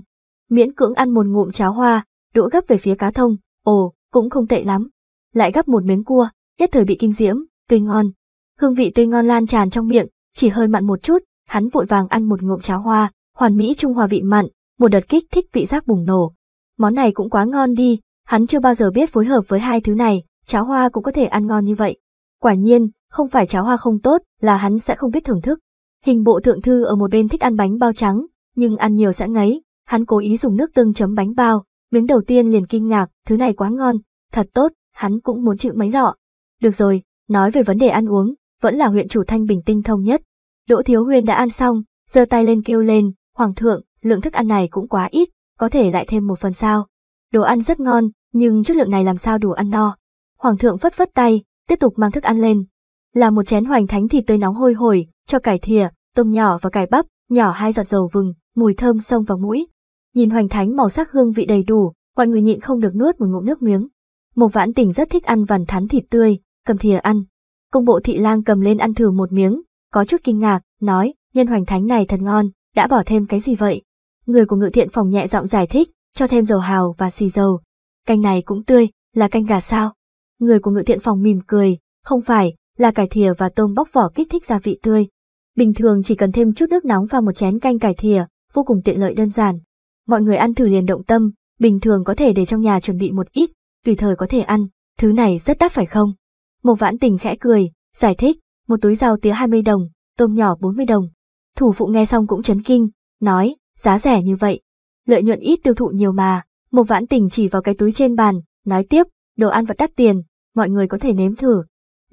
Miễn cưỡng ăn một ngụm cháo hoa, đũa gấp về phía cá thông, ồ, cũng không tệ lắm. Lại gấp một miếng cua, nhất thời bị kinh diễm, tươi ngon. Hương vị tươi ngon lan tràn trong miệng, chỉ hơi mặn một chút, hắn vội vàng ăn một ngụm cháo hoa, hoàn mỹ trung hòa vị mặn, một đợt kích thích vị giác bùng nổ. Món này cũng quá ngon đi, hắn chưa bao giờ biết phối hợp với hai thứ này, cháo hoa cũng có thể ăn ngon như vậy. Quả nhiên, không phải cháo hoa không tốt, là hắn sẽ không biết thưởng thức. Hình bộ thượng thư ở một bên thích ăn bánh bao trắng, nhưng ăn nhiều sẽ ngấy, hắn cố ý dùng nước tương chấm bánh bao, miếng đầu tiên liền kinh ngạc, thứ này quá ngon, thật tốt, hắn cũng muốn chịu mấy lọ. Được rồi, nói về vấn đề ăn uống, vẫn là huyện chủ Thanh Bình tinh thông nhất. Đỗ Thiếu Huyên đã ăn xong, giơ tay lên kêu lên, "Hoàng thượng, lượng thức ăn này cũng quá ít, có thể lại thêm một phần sao?" Đồ ăn rất ngon, nhưng chất lượng này làm sao đủ ăn no. Hoàng thượng phất phất tay, tiếp tục mang thức ăn lên, là một chén hoành thánh thịt tươi nóng hôi hổi, cho cải thìa, tôm nhỏ và cải bắp, nhỏ hai giọt dầu vừng, mùi thơm xông vào mũi. Nhìn hoành thánh màu sắc hương vị đầy đủ, mọi người nhịn không được nuốt một ngụm nước miếng. Mộc Vãn Tình rất thích ăn vằn thánh thịt tươi, cầm thìa ăn. Công bộ thị lang cầm lên ăn thử một miếng, có chút kinh ngạc, nói, nhân hoành thánh này thật ngon, đã bỏ thêm cái gì vậy? Người của ngự thiện phòng nhẹ giọng giải thích, cho thêm dầu hào và xì dầu. Canh này cũng tươi, là canh gà sao? Người của ngự thiện phòng mỉm cười, không phải, là cải thìa và tôm bóc vỏ kích thích gia vị tươi. Bình thường chỉ cần thêm chút nước nóng vào một chén canh cải thìa, vô cùng tiện lợi đơn giản. Mọi người ăn thử liền động tâm, bình thường có thể để trong nhà chuẩn bị một ít, tùy thời có thể ăn, thứ này rất đắt phải không? Một vãn tình khẽ cười, giải thích, một túi rau tía 20 đồng, tôm nhỏ 40 đồng. Thủ phụ nghe xong cũng chấn kinh, nói, giá rẻ như vậy. Lợi nhuận ít tiêu thụ nhiều mà, một vãn tình chỉ vào cái túi trên bàn, nói tiếp, đồ ăn vật đắt tiền, mọi người có thể nếm thử,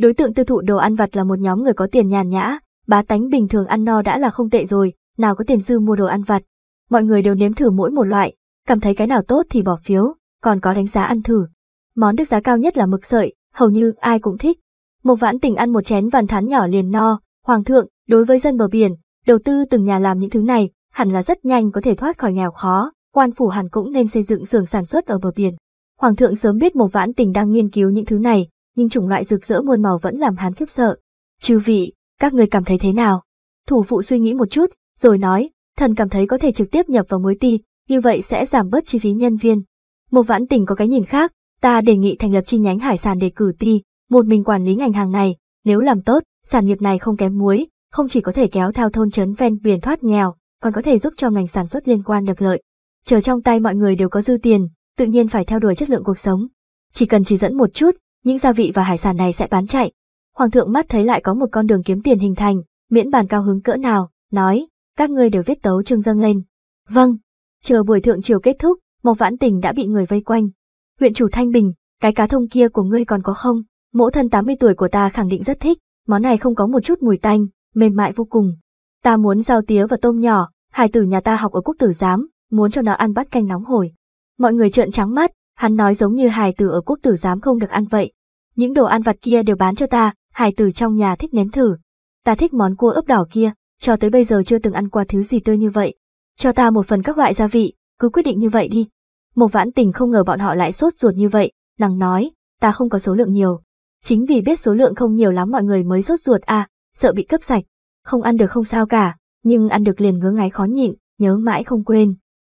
Đối tượng tiêu thụ đồ ăn vặt là một nhóm người có tiền nhàn nhã, bá tánh bình thường ăn no đã là không tệ rồi, nào có tiền dư mua đồ ăn vặt. Mọi người đều nếm thử mỗi một loại, cảm thấy cái nào tốt thì bỏ phiếu, còn có đánh giá ăn thử. Món được giá cao nhất là mực sợi, hầu như ai cũng thích. Một vãn tình ăn một chén vằn thán nhỏ liền no, hoàng thượng, đối với dân bờ biển, đầu tư từng nhà làm những thứ này, hẳn là rất nhanh có thể thoát khỏi nghèo khó, quan phủ hẳn cũng nên xây dựng xưởng sản xuất ở bờ biển. Hoàng thượng sớm biết một vãn tình đang nghiên cứu những thứ này, nhưng chủng loại rực rỡ muôn màu vẫn làm hắn khiếp sợ. Chư vị, các người cảm thấy thế nào? Thủ Phụ suy nghĩ một chút, rồi nói, thần cảm thấy có thể trực tiếp nhập vào muối ti, như vậy sẽ giảm bớt chi phí nhân viên. Một vãn tình có cái nhìn khác, ta đề nghị thành lập chi nhánh hải sản để cử ti, một mình quản lý ngành hàng này, nếu làm tốt, sản nghiệp này không kém muối, không chỉ có thể kéo theo thôn trấn ven biển thoát nghèo, còn có thể giúp cho ngành sản xuất liên quan được lợi. Chờ trong tay mọi người đều có dư tiền, tự nhiên phải theo đuổi chất lượng cuộc sống. Chỉ cần chỉ dẫn một chút, những gia vị và hải sản này sẽ bán chạy. Hoàng thượng mắt thấy lại có một con đường kiếm tiền hình thành, miễn bàn cao hứng cỡ nào, nói, các ngươi đều viết tấu chương dâng lên. Vâng, chờ buổi thượng triều kết thúc, Mộc Vãn Tình đã bị người vây quanh. Huyện chủ Thanh Bình, cái cá thông kia của ngươi còn có không? Mẫu thân 80 tuổi của ta khẳng định rất thích, món này không có một chút mùi tanh, mềm mại vô cùng. Ta muốn rau tía và tôm nhỏ, hài tử nhà ta học ở quốc tử giám, muốn cho nó ăn bát canh nóng hổi. Mọi người trợn trắng mắt, Hắn nói giống như hài tử ở quốc tử giám không được ăn vậy. Những đồ ăn vặt kia đều bán cho ta, hài tử trong nhà thích nếm thử. Ta thích món cua ướp đỏ kia, cho tới bây giờ chưa từng ăn qua thứ gì tươi như vậy. Cho ta một phần các loại gia vị, cứ quyết định như vậy đi. Một vãn tình không ngờ bọn họ lại sốt ruột như vậy, nàng nói, ta không có số lượng nhiều. Chính vì biết số lượng không nhiều lắm mọi người mới sốt ruột à, sợ bị cấp sạch. Không ăn được không sao cả, nhưng ăn được liền ngứa ngáy khó nhịn, nhớ mãi không quên.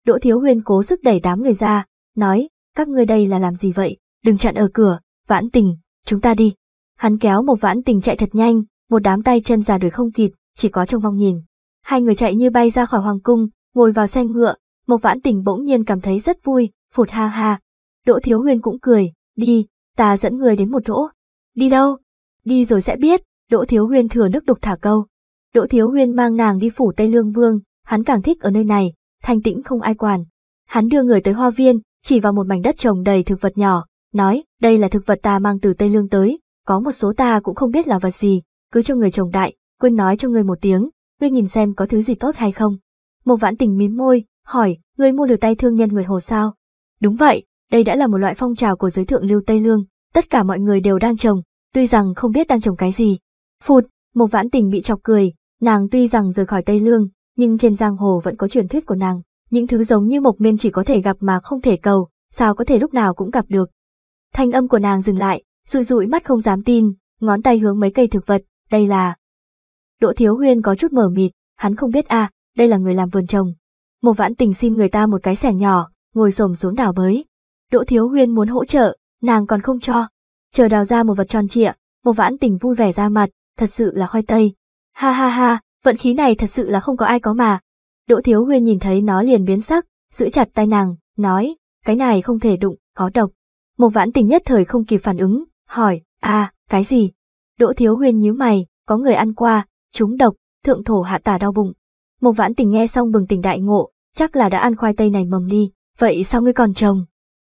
Đỗ Thiếu Huyên cố sức đẩy đám người ra, nói, các ngươi đây là làm gì vậy, đừng chặn ở cửa, vãn tình, chúng ta đi. Hắn kéo một vãn tình chạy thật nhanh, một đám tay chân già đuổi không kịp, chỉ có trông mong nhìn. Hai người chạy như bay ra khỏi hoàng cung, ngồi vào xe ngựa, một vãn tình bỗng nhiên cảm thấy rất vui, phụt ha ha. Đỗ Thiếu Huyên cũng cười, đi, ta dẫn người đến một chỗ. Đi đâu? Đi rồi sẽ biết, Đỗ Thiếu Huyên thừa nước đục thả câu. Đỗ Thiếu Huyên mang nàng đi phủ Tây Lương Vương, hắn càng thích ở nơi này, thanh tĩnh không ai quản. Hắn đưa người tới hoa viên, chỉ vào một mảnh đất trồng đầy thực vật nhỏ, nói, đây là thực vật ta mang từ Tây Lương tới, có một số ta cũng không biết là vật gì, cứ cho người trồng đại, quên nói cho người một tiếng, ngươi nhìn xem có thứ gì tốt hay không. Một vãn tình mím môi, hỏi, ngươi mua được tay thương nhân người Hồ sao? Đúng vậy, đây đã là một loại phong trào của giới thượng lưu Tây Lương, tất cả mọi người đều đang trồng, tuy rằng không biết đang trồng cái gì. Phụt, một vãn tình bị chọc cười, nàng tuy rằng rời khỏi Tây Lương, nhưng trên giang hồ vẫn có truyền thuyết của nàng những thứ giống như Mộc Miên chỉ có thể gặp mà không thể cầu, sao có thể lúc nào cũng gặp được. Thanh âm của nàng dừng lại, rụi rụi mắt không dám tin, ngón tay hướng mấy cây thực vật, đây là... Đỗ Thiếu Huyên có chút mở mịt, hắn không biết à, đây là người làm vườn trồng. Một vãn tình xin người ta một cái sẻng nhỏ, ngồi xổm xuống đào bới. Đỗ Thiếu Huyên muốn hỗ trợ, nàng còn không cho. Chờ đào ra một vật tròn trịa, một vãn tình vui vẻ ra mặt, thật sự là khoai tây. Ha ha ha, vận khí này thật sự là không có ai có mà, Đỗ Thiếu Huyên nhìn thấy nó liền biến sắc, giữ chặt tay nàng, nói, cái này không thể đụng, có độc. Một vãn tình nhất thời không kịp phản ứng, hỏi, à, cái gì? Đỗ Thiếu Huyên nhíu mày, có người ăn qua, trúng độc, thượng thổ hạ tả đau bụng. Một vãn tình nghe xong bừng tỉnh đại ngộ, chắc là đã ăn khoai tây này mầm đi, vậy sao ngươi còn chồng?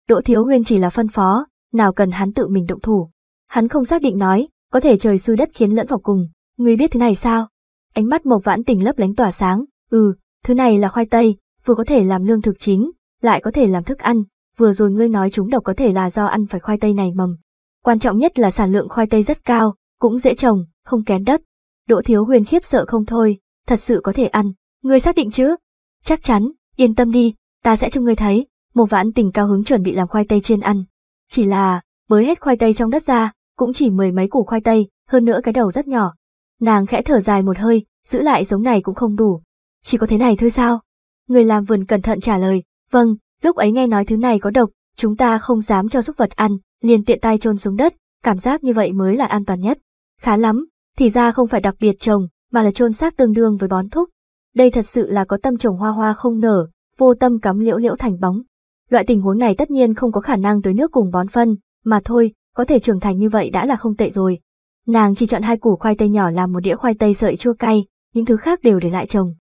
Đỗ Thiếu Huyên chỉ là phân phó, nào cần hắn tự mình động thủ. Hắn không xác định nói, có thể trời xui đất khiến lẫn vào cùng, ngươi biết thế này sao? Ánh mắt Mộc Vãn Tình lấp lánh tỏa sáng, ừ, Thứ này là khoai tây, vừa có thể làm lương thực chính, lại có thể làm thức ăn, vừa rồi ngươi nói chúng độc có thể là do ăn phải khoai tây này mầm. Quan trọng nhất là sản lượng khoai tây rất cao, cũng dễ trồng, không kén đất. Đỗ Thiếu Huyền khiếp sợ không thôi, thật sự có thể ăn, ngươi xác định chứ? Chắc chắn, yên tâm đi, ta sẽ cho ngươi thấy, một vãn tình cao hứng chuẩn bị làm khoai tây trên ăn. Chỉ là, mới hết khoai tây trong đất ra, cũng chỉ mười mấy củ khoai tây, hơn nữa cái đầu rất nhỏ. Nàng khẽ thở dài một hơi, giữ lại giống này cũng không đủ, chỉ có thế này thôi sao? Người làm vườn cẩn thận trả lời, vâng, lúc ấy nghe nói thứ này có độc, chúng ta không dám cho súc vật ăn, liền tiện tay trôn xuống đất, cảm giác như vậy mới là an toàn nhất. Khá lắm, thì ra không phải đặc biệt trồng, mà là trôn xác tương đương với bón thúc. Đây thật sự là có tâm trồng hoa hoa không nở, vô tâm cắm liễu liễu thành bóng. Loại tình huống này tất nhiên không có khả năng tới nước cùng bón phân, mà thôi, có thể trưởng thành như vậy đã là không tệ rồi. Nàng chỉ chọn hai củ khoai tây nhỏ làm một đĩa khoai tây sợi chua cay, những thứ khác đều để lại chồng.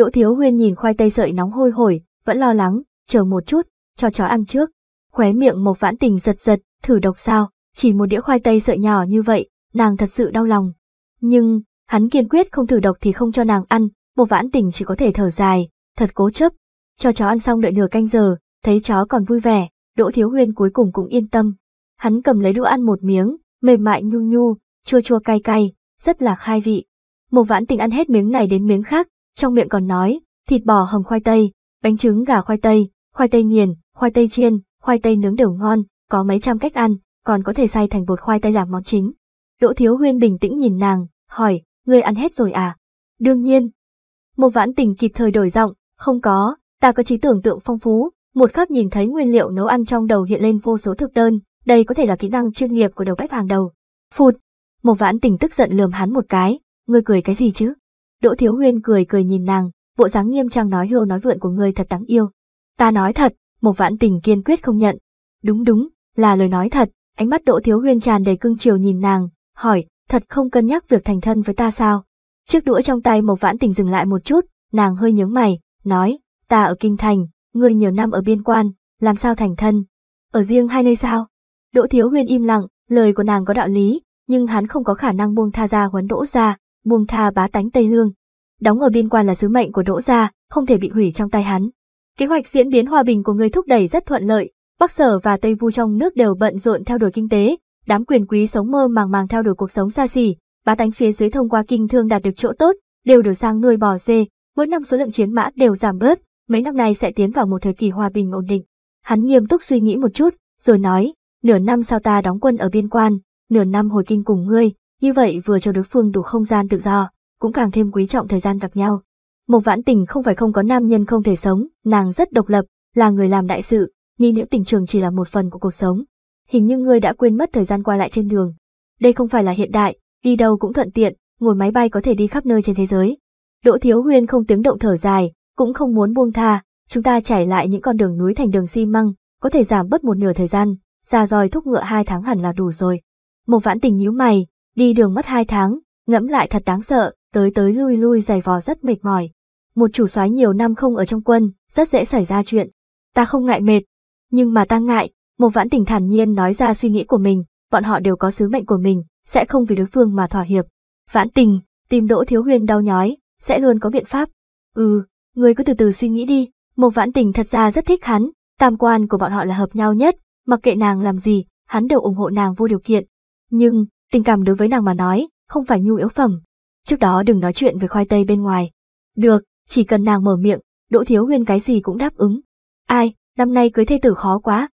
Đỗ Thiếu Huyên nhìn khoai tây sợi nóng hôi hổi, vẫn lo lắng, chờ một chút, cho chó ăn trước. Khóe miệng Mộc Vãn Tình giật giật, thử độc sao, chỉ một đĩa khoai tây sợi nhỏ như vậy, nàng thật sự đau lòng. Nhưng, hắn kiên quyết không thử độc thì không cho nàng ăn, Mộc Vãn Tình chỉ có thể thở dài, thật cố chấp. Cho chó ăn xong đợi nửa canh giờ, thấy chó còn vui vẻ, Đỗ Thiếu Huyên cuối cùng cũng yên tâm. Hắn cầm lấy đũa ăn một miếng, mềm mại nhu nhu, chua chua cay cay, rất là khai vị. Mộc Vãn Tình ăn hết miếng này đến miếng khác, trong miệng còn nói, thịt bò hầm khoai tây, bánh trứng gà khoai tây, khoai tây nghiền, khoai tây chiên, khoai tây nướng đều ngon, có mấy trăm cách ăn, còn có thể xay thành bột khoai tây làm món chính. Đỗ Thiếu Huyên bình tĩnh nhìn nàng, hỏi, ngươi ăn hết rồi à? Đương nhiên. Một vãn tình kịp thời đổi giọng, không có, ta có trí tưởng tượng phong phú, một khắc nhìn thấy nguyên liệu nấu ăn trong đầu hiện lên vô số thực đơn, đây có thể là kỹ năng chuyên nghiệp của đầu bếp hàng đầu. Phụt, một vãn tình tức giận lườm hắn một cái, ngươi cười cái gì chứ? Đỗ Thiếu Huyên cười cười nhìn nàng, bộ dáng nghiêm trang nói hưu nói vượn của ngươi thật đáng yêu. Ta nói thật, Mộc Vãn Tình kiên quyết không nhận. Đúng đúng, là lời nói thật, ánh mắt Đỗ Thiếu Huyên tràn đầy cưng chiều nhìn nàng, hỏi, thật không cân nhắc việc thành thân với ta sao? Chiếc đũa trong tay Mộc Vãn Tình dừng lại một chút, nàng hơi nhướng mày, nói, ta ở Kinh Thành, ngươi nhiều năm ở biên quan, làm sao thành thân? Ở riêng hai nơi sao? Đỗ Thiếu Huyên im lặng, lời của nàng có đạo lý, nhưng hắn không có khả năng buông tha ra huấn đỗ ra, buông tha bá tánh Tây Lương. Đóng ở biên quan là sứ mệnh của Đỗ Gia, không thể bị hủy trong tay hắn. Kế hoạch diễn biến hòa bình của người thúc đẩy rất thuận lợi, Bắc Sở và Tây Vu trong nước đều bận rộn theo đuổi kinh tế, đám quyền quý sống mơ màng màng theo đuổi cuộc sống xa xỉ, bá tánh phía dưới thông qua kinh thương đạt được chỗ tốt, đều đổi sang nuôi bò dê, mỗi năm số lượng chiến mã đều giảm bớt, mấy năm nay sẽ tiến vào một thời kỳ hòa bình ổn định. Hắn nghiêm túc suy nghĩ một chút, rồi nói, nửa năm sau ta đóng quân ở biên quan, nửa năm hồi kinh cùng ngươi, như vậy vừa cho đối phương đủ không gian tự do, cũng càng thêm quý trọng thời gian gặp nhau. Một vãn tình không phải không có nam nhân không thể sống, nàng rất độc lập, là người làm đại sự, nhi nữ tình trường chỉ là một phần của cuộc sống. Hình như ngươi đã quên mất thời gian qua lại trên đường. Đây không phải là hiện đại, đi đâu cũng thuận tiện, ngồi máy bay có thể đi khắp nơi trên thế giới. Đỗ Thiếu Huyên không tiếng động thở dài, cũng không muốn buông tha, chúng ta trải lại những con đường núi thành đường xi măng, có thể giảm bớt một nửa thời gian, ra roi thúc ngựa hai tháng hẳn là đủ rồi. Một vãn tình nhíu mày, Đi đường mất hai tháng, ngẫm lại thật đáng sợ, tới tới lui lui giày vò rất mệt mỏi. Một chủ soái nhiều năm không ở trong quân, rất dễ xảy ra chuyện. Ta không ngại mệt, nhưng mà ta ngại, một vãn tình thản nhiên nói ra suy nghĩ của mình, bọn họ đều có sứ mệnh của mình, sẽ không vì đối phương mà thỏa hiệp. Vãn tình, tìm đỗ thiếu huyền đau nhói, sẽ luôn có biện pháp. Ừ, người cứ từ từ suy nghĩ đi, một vãn tình thật ra rất thích hắn, tam quan của bọn họ là hợp nhau nhất, mặc kệ nàng làm gì, hắn đều ủng hộ nàng vô điều kiện. Nhưng, Tình cảm đối với nàng mà nói, không phải nhu yếu phẩm. Trước đó đừng nói chuyện về khoai tây bên ngoài. Được, chỉ cần nàng mở miệng, Đỗ Thiếu nguyên cái gì cũng đáp ứng. Ai, năm nay cưới thê tử khó quá.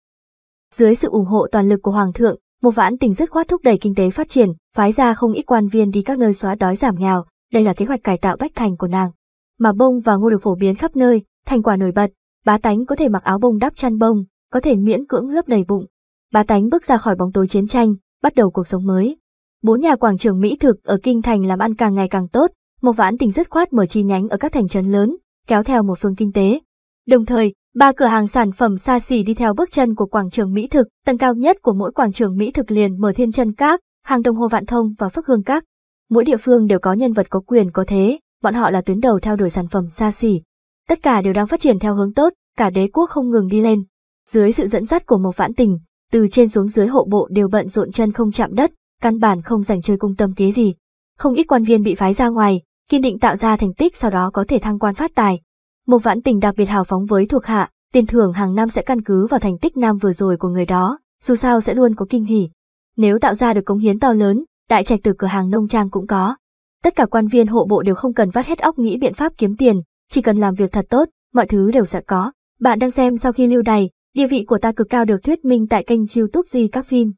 Dưới sự ủng hộ toàn lực của Hoàng thượng, một vãn tình rất khoát thúc đẩy kinh tế phát triển, phái ra không ít quan viên đi các nơi xóa đói giảm nghèo, đây là kế hoạch cải tạo bách thành của nàng. Mà bông và ngô được phổ biến khắp nơi, thành quả nổi bật, bá tánh có thể mặc áo bông đắp chăn bông, có thể miễn cưỡng lớp đầy bụng. Bá tánh bước ra khỏi bóng tối chiến tranh, bắt đầu cuộc sống mới. Bốn nhà quảng trường Mỹ thực ở Kinh Thành làm ăn càng ngày càng tốt, một vãn tình dứt khoát mở chi nhánh ở các thành trấn lớn, kéo theo một phương kinh tế. Đồng thời, ba cửa hàng sản phẩm xa xỉ đi theo bước chân của quảng trường Mỹ thực, tầng cao nhất của mỗi quảng trường Mỹ thực liền mở thiên chân các, hàng đồng hồ vạn thông và phước hương các. Mỗi địa phương đều có nhân vật có quyền có thế, bọn họ là tuyến đầu theo đuổi sản phẩm xa xỉ. Tất cả đều đang phát triển theo hướng tốt, cả đế quốc không ngừng đi lên. Dưới sự dẫn dắt của một vãn tình, từ trên xuống dưới hộ bộ đều bận rộn chân không chạm đất, căn bản không dành chơi cung tâm kế gì. Không ít quan viên bị phái ra ngoài, kiên định tạo ra thành tích sau đó có thể thăng quan phát tài. Một vãn tình đặc biệt hào phóng với thuộc hạ, tiền thưởng hàng năm sẽ căn cứ vào thành tích năm vừa rồi của người đó, dù sao sẽ luôn có kinh hỉ. Nếu tạo ra được cống hiến to lớn, đại trạch từ cửa hàng nông trang cũng có. Tất cả quan viên hộ bộ đều không cần vắt hết óc nghĩ biện pháp kiếm tiền, chỉ cần làm việc thật tốt, mọi thứ đều sẽ có. Bạn đang xem sau khi lưu đày, địa vị của ta cực cao được thuyết minh tại kênh youtube gì các phim.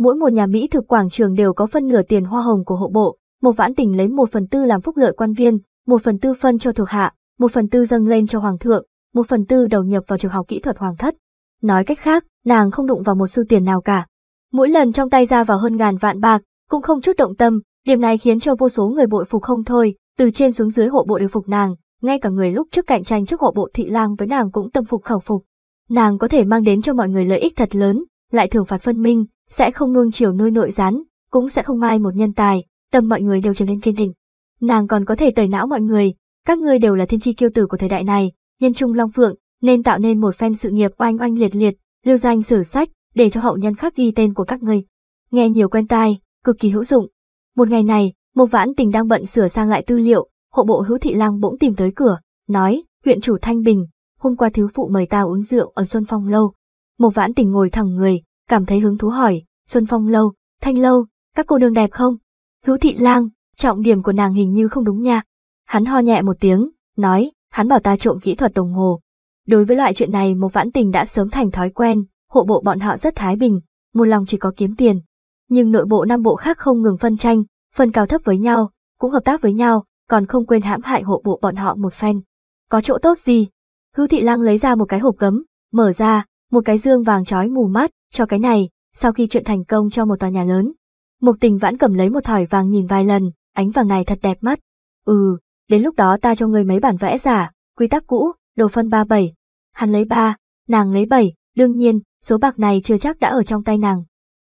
Mỗi một nhà Mỹ thực quảng trường đều có phân nửa tiền hoa hồng của hộ bộ, một vãn tình lấy một phần tư làm phúc lợi quan viên, một phần tư phân cho thuộc hạ, một phần tư dâng lên cho hoàng thượng, một phần tư đầu nhập vào trường học kỹ thuật hoàng thất. Nói cách khác, nàng không đụng vào một xu tiền nào cả. Mỗi lần trong tay ra vào hơn ngàn vạn bạc, cũng không chút động tâm, điểm này khiến cho vô số người bội phục không thôi, từ trên xuống dưới hộ bộ đều phục nàng, ngay cả người lúc trước cạnh tranh trước hộ bộ thị lang với nàng cũng tâm phục khẩu phục. Nàng có thể mang đến cho mọi người lợi ích thật lớn, lại thường phạt phân minh, sẽ không nuông chiều nuôi nội gián, cũng sẽ không mai một nhân tài, tâm mọi người đều trở nên kiên định. Nàng còn có thể tẩy não mọi người, các ngươi đều là thiên tri kiêu tử của thời đại này, nhân trung long phượng, nên tạo nên một phen sự nghiệp oanh oanh liệt liệt, lưu danh sử sách, để cho hậu nhân khắc ghi tên của các ngươi. Nghe nhiều quen tai, cực kỳ hữu dụng. Một ngày này, một Vãn Tình đang bận sửa sang lại tư liệu, hộ bộ Hữu Thị Lang bỗng tìm tới cửa, nói: "Huyện chủ Thanh Bình, hôm qua thiếu phụ mời ta uống rượu ở Xuân Phong lâu." một Vãn Tình ngồi thẳng người, cảm thấy hứng thú hỏi, Xuân Phong lâu, Thanh lâu, các cô nương đẹp không? Hữu thị lang, trọng điểm của nàng hình như không đúng nha. Hắn ho nhẹ một tiếng, nói, hắn bảo ta trộm kỹ thuật đồng hồ. Đối với loại chuyện này một vãn tình đã sớm thành thói quen, hộ bộ bọn họ rất thái bình, một lòng chỉ có kiếm tiền. Nhưng nội bộ nam bộ khác không ngừng phân tranh, phân cao thấp với nhau, cũng hợp tác với nhau, còn không quên hãm hại hộ bộ bọn họ một phen. Có chỗ tốt gì? Hữu thị lang lấy ra một cái hộp cấm mở ra, một cái dương vàng trói mù mắt, cho cái này, sau khi chuyện thành công cho một tòa nhà lớn. Mục tình vãn cầm lấy một thỏi vàng nhìn vài lần, ánh vàng này thật đẹp mắt. Ừ, đến lúc đó ta cho người mấy bản vẽ giả, quy tắc cũ, đồ phân 37. Hắn lấy 3, nàng lấy 7, đương nhiên, số bạc này chưa chắc đã ở trong tay nàng.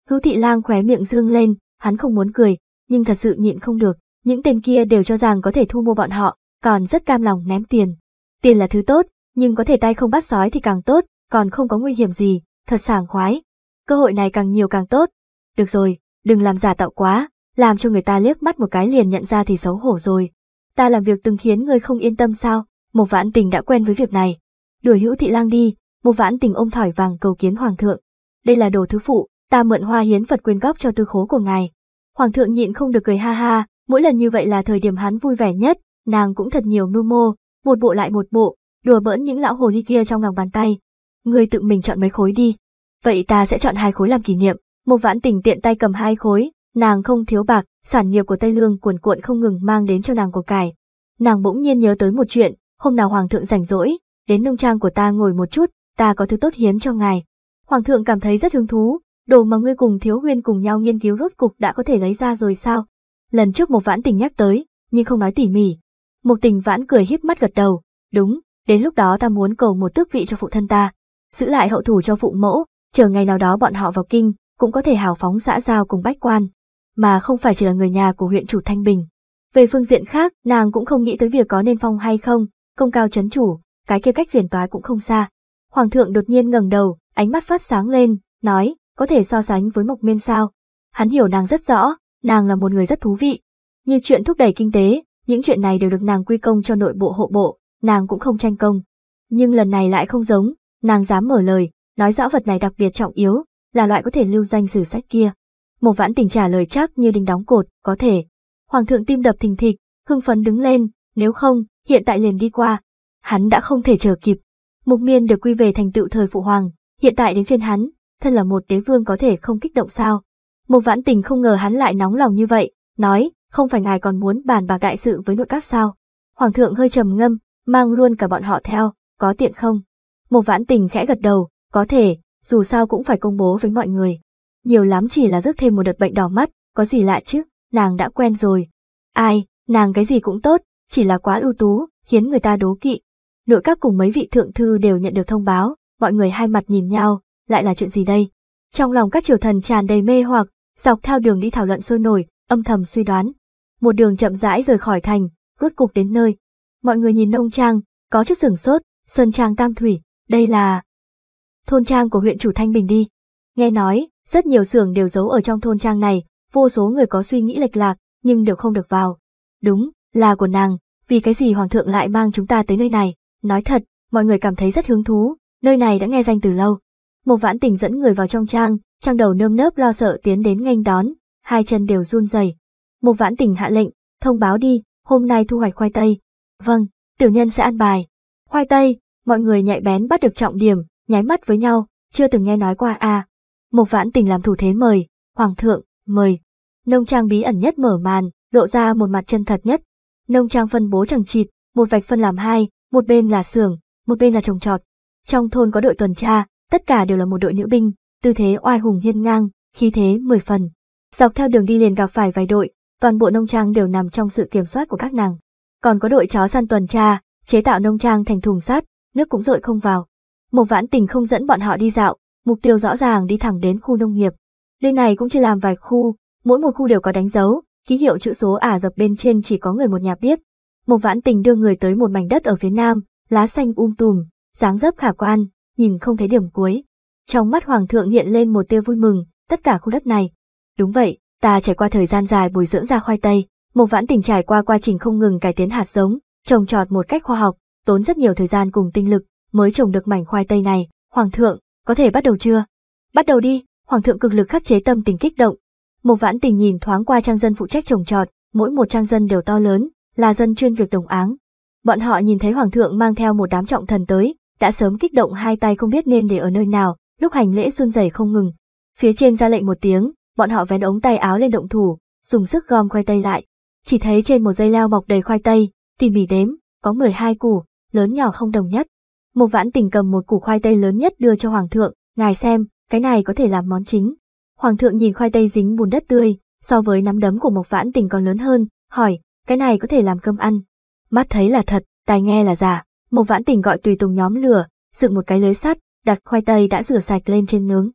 Hữu thị lang khóe miệng dương lên, hắn không muốn cười, nhưng thật sự nhịn không được, những tên kia đều cho rằng có thể thu mua bọn họ, còn rất cam lòng ném tiền. Tiền là thứ tốt, nhưng có thể tay không bắt sói thì càng tốt, còn không có nguy hiểm gì, thật sảng khoái, cơ hội này càng nhiều càng tốt. Được rồi, đừng làm giả tạo quá, làm cho người ta liếc mắt một cái liền nhận ra thì xấu hổ rồi. Ta làm việc từng khiến người không yên tâm sao, một vãn tình đã quen với việc này. Đuổi hữu thị lang đi, một vãn tình ôm thỏi vàng cầu kiến hoàng thượng. Đây là đồ thứ phụ, ta mượn hoa hiến vật quyên góp cho tư khố của ngài. Hoàng thượng nhịn không được cười ha ha, mỗi lần như vậy là thời điểm hắn vui vẻ nhất, nàng cũng thật nhiều mưu mô, một bộ lại một bộ, đùa bỡn những lão hồ ly kia trong lòng bàn tay. người tự mình chọn mấy khối đi vậy ta sẽ chọn hai khối làm kỷ niệm. một vãn tình tiện tay cầm hai khối, nàng không thiếu bạc, sản nghiệp của Tây Lương cuồn cuộn không ngừng mang đến cho nàng của cải. Nàng bỗng nhiên nhớ tới một chuyện, hôm nào hoàng thượng rảnh rỗi, đến nông trang của ta ngồi một chút, ta có thứ tốt hiến cho ngài. Hoàng thượng cảm thấy rất hứng thú, đồ mà ngươi cùng thiếu huyên cùng nhau nghiên cứu rốt cục đã có thể lấy ra rồi sao? Lần trước một vãn tình nhắc tới, nhưng không nói tỉ mỉ. Một tình vãn cười híp mắt gật đầu, đúng, đến lúc đó ta muốn cầu một tước vị cho phụ thân ta, giữ lại hậu thủ cho phụ mẫu, chờ ngày nào đó bọn họ vào kinh, cũng có thể hào phóng xã giao cùng bách quan, mà không phải chỉ là người nhà của huyện chủ Thanh Bình. Về phương diện khác, nàng cũng không nghĩ tới việc có nên phong hay không, công cao chấn chủ, cái kia cách phiền toái cũng không xa. Hoàng thượng đột nhiên ngẩng đầu, ánh mắt phát sáng lên, nói, có thể so sánh với Mộc Miên sao. Hắn hiểu nàng rất rõ, nàng là một người rất thú vị. Như chuyện thúc đẩy kinh tế, những chuyện này đều được nàng quy công cho nội bộ hộ bộ, nàng cũng không tranh công. Nhưng lần này lại không giống, nàng dám mở lời, nói rõ vật này đặc biệt trọng yếu, là loại có thể lưu danh sử sách kia. Một vãn tình trả lời chắc như đinh đóng cột, có thể. Hoàng thượng tim đập thình thịch, hưng phấn đứng lên, nếu không, hiện tại liền đi qua. Hắn đã không thể chờ kịp. Mục miên được quy về thành tựu thời phụ hoàng, hiện tại đến phiên hắn, thân là một đế vương có thể không kích động sao. Một vãn tình không ngờ hắn lại nóng lòng như vậy, nói, không phải ngài còn muốn bàn bạc đại sự với nội các sao. Hoàng thượng hơi trầm ngâm, mang luôn cả bọn họ theo, có tiện không? Một vãn tình khẽ gật đầu, có thể, dù sao cũng phải công bố với mọi người. Nhiều lắm chỉ là rước thêm một đợt bệnh đỏ mắt, có gì lạ chứ, nàng đã quen rồi. Ai, nàng cái gì cũng tốt, chỉ là quá ưu tú, khiến người ta đố kỵ. Nội các cùng mấy vị thượng thư đều nhận được thông báo, mọi người hai mặt nhìn nhau, lại là chuyện gì đây? Trong lòng các triều thần tràn đầy mê hoặc, dọc theo đường đi thảo luận sôi nổi, âm thầm suy đoán. Một đường chậm rãi rời khỏi thành, rốt cục đến nơi. Mọi người nhìn nông trang, có chút sửng sốt, sơn trang tam thủy, đây là thôn trang của huyện chủ Thanh Bình đi. Nghe nói, rất nhiều xưởng đều giấu ở trong thôn trang này, vô số người có suy nghĩ lệch lạc, nhưng đều không được vào. Đúng, là của nàng, vì cái gì hoàng thượng lại mang chúng ta tới nơi này? Nói thật, mọi người cảm thấy rất hứng thú, nơi này đã nghe danh từ lâu. Một vãn tình dẫn người vào trong trang, trang đầu nơm nớp lo sợ tiến đến nghênh đón, hai chân đều run rẩy. Một vãn tình hạ lệnh, thông báo đi, hôm nay thu hoạch khoai tây. Vâng, tiểu nhân sẽ ăn bài. Khoai tây, mọi người nhạy bén bắt được trọng điểm, nháy mắt với nhau, chưa từng nghe nói qua à. Một vãn tình làm thủ thế mời, hoàng thượng, mời. Nông trang bí ẩn nhất mở màn, lộ ra một mặt chân thật nhất. Nông trang phân bố chẳng chịt, một vạch phân làm hai, một bên là xưởng, một bên là trồng trọt. Trong thôn có đội tuần tra, tất cả đều là một đội nữ binh, tư thế oai hùng hiên ngang, khí thế mười phần. Dọc theo đường đi liền gặp phải vài đội, toàn bộ nông trang đều nằm trong sự kiểm soát của các nàng. Còn có đội chó săn tuần tra, chế tạo nông trang thành thùng sắt, nước cũng rội không vào. Một vãn tình không dẫn bọn họ đi dạo, mục tiêu rõ ràng đi thẳng đến khu nông nghiệp. Nơi này cũng chỉ làm vài khu, mỗi một khu đều có đánh dấu, ký hiệu chữ số Ả Rập bên trên chỉ có người một nhà biết. Một vãn tình đưa người tới một mảnh đất ở phía nam, lá xanh um tùm, dáng dấp khả quan, nhìn không thấy điểm cuối. Trong mắt hoàng thượng hiện lên một tia vui mừng, tất cả khu đất này. Đúng vậy, ta trải qua thời gian dài bồi dưỡng ra khoai tây, một vãn tình trải qua quá trình không ngừng cải tiến hạt giống, trồng trọt một cách khoa học, tốn rất nhiều thời gian cùng tinh lực, mới trồng được mảnh khoai tây này, hoàng thượng, có thể bắt đầu chưa? Bắt đầu đi, hoàng thượng cực lực khắc chế tâm tình kích động. Một vãn tình nhìn thoáng qua trang dân phụ trách trồng trọt, mỗi một trang dân đều to lớn, là dân chuyên việc đồng áng. Bọn họ nhìn thấy hoàng thượng mang theo một đám trọng thần tới, đã sớm kích động hai tay không biết nên để ở nơi nào, lúc hành lễ run rẩy không ngừng. Phía trên ra lệnh một tiếng, bọn họ vén ống tay áo lên động thủ, dùng sức gom khoai tây lại. Chỉ thấy trên một dây leo mọc đầy khoai tây, tỉ mỉ đếm, có 12 củ, lớn nhỏ không đồng nhất. Mục vãn tình cầm một củ khoai tây lớn nhất đưa cho hoàng thượng, ngài xem, cái này có thể làm món chính. Hoàng thượng nhìn khoai tây dính bùn đất tươi, so với nắm đấm của mục vãn tình còn lớn hơn, hỏi, cái này có thể làm cơm ăn. Mắt thấy là thật, tai nghe là giả, mục vãn tình gọi tùy tùng nhóm lửa, dựng một cái lưới sắt, đặt khoai tây đã rửa sạch lên trên nướng.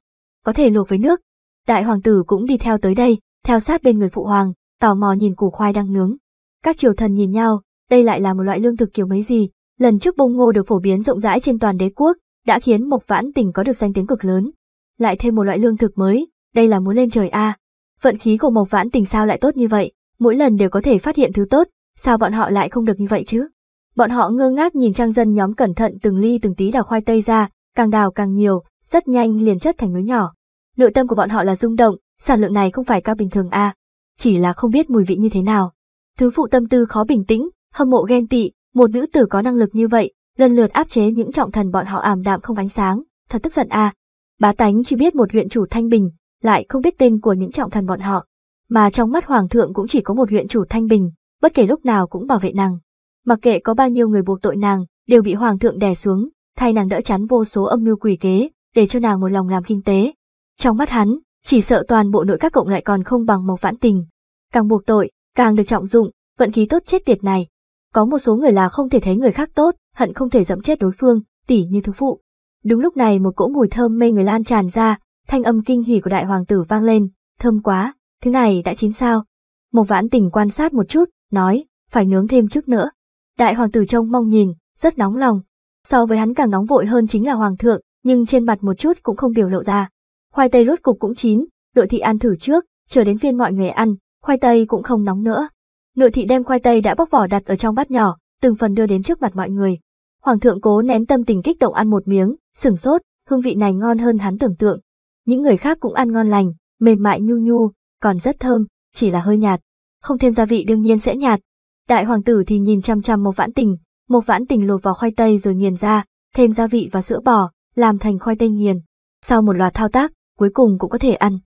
Có thể luộc với nước. Đại hoàng tử cũng đi theo tới đây, theo sát bên người phụ hoàng, tò mò nhìn củ khoai đang nướng. Các triều thần nhìn nhau, đây lại là một loại lương thực kiểu mấy gì, lần trước bông ngô được phổ biến rộng rãi trên toàn đế quốc, đã khiến Mộc Vãn Tình có được danh tiếng cực lớn. Lại thêm một loại lương thực mới, đây là muốn lên trời a. À. Vận khí của Mộc Vãn Tình sao lại tốt như vậy, mỗi lần đều có thể phát hiện thứ tốt, sao bọn họ lại không được như vậy chứ? Bọn họ ngơ ngác nhìn trang dân nhóm cẩn thận từng ly từng tí đào khoai tây ra, càng đào càng nhiều, rất nhanh liền chất thành núi nhỏ. Nội tâm của bọn họ là rung động, sản lượng này không phải cao bình thường a, à. chỉ là không biết mùi vị như thế nào. Thứ phụ tâm tư khó bình tĩnh, hâm mộ ghen tị, một nữ tử có năng lực như vậy, lần lượt áp chế những trọng thần bọn họ ảm đạm không ánh sáng, thật tức giận a Bá tánh chỉ biết một huyện chủ Thanh Bình, lại không biết tên của những trọng thần bọn họ, mà trong mắt hoàng thượng cũng chỉ có một huyện chủ Thanh Bình, bất kể lúc nào cũng bảo vệ nàng. Mặc kệ có bao nhiêu người buộc tội nàng, đều bị hoàng thượng đè xuống, thay nàng đỡ chắn vô số âm mưu quỷ kế, để cho nàng một lòng làm kinh tế. Trong mắt hắn, chỉ sợ toàn bộ nội các cộng lại còn không bằng Mộc Vãn Tình. Càng buộc tội, càng được trọng dụng, vận khí tốt chết tiệt này, có một số người là không thể thấy người khác tốt, hận không thể dẫm chết đối phương, tỉ như thứ phụ. Đúng lúc này một cỗ mùi thơm mê người lan tràn ra, thanh âm kinh hỉ của đại hoàng tử vang lên, thơm quá, thứ này đã chín sao. một vãn tình quan sát một chút, nói, phải nướng thêm chút nữa. Đại hoàng tử trông mong nhìn, rất nóng lòng. So với hắn càng nóng vội hơn chính là hoàng thượng, nhưng trên mặt một chút cũng không biểu lộ ra. Khoai tây rốt cục cũng chín, đội thị ăn thử trước, chờ đến phiên mọi người ăn, khoai tây cũng không nóng nữa, Nội thị đem khoai tây đã bóc vỏ đặt ở trong bát nhỏ, từng phần đưa đến trước mặt mọi người. Hoàng thượng cố nén tâm tình kích động ăn một miếng, sửng sốt, hương vị này ngon hơn hắn tưởng tượng. Những người khác cũng ăn ngon lành, mềm mại nhu nhu, còn rất thơm, chỉ là hơi nhạt. Không thêm gia vị đương nhiên sẽ nhạt. Đại hoàng tử thì nhìn chăm chăm một vãn tình, một vãn tình lột vào khoai tây rồi nghiền ra, thêm gia vị và sữa bò, làm thành khoai tây nghiền. Sau một loạt thao tác, cuối cùng cũng có thể ăn.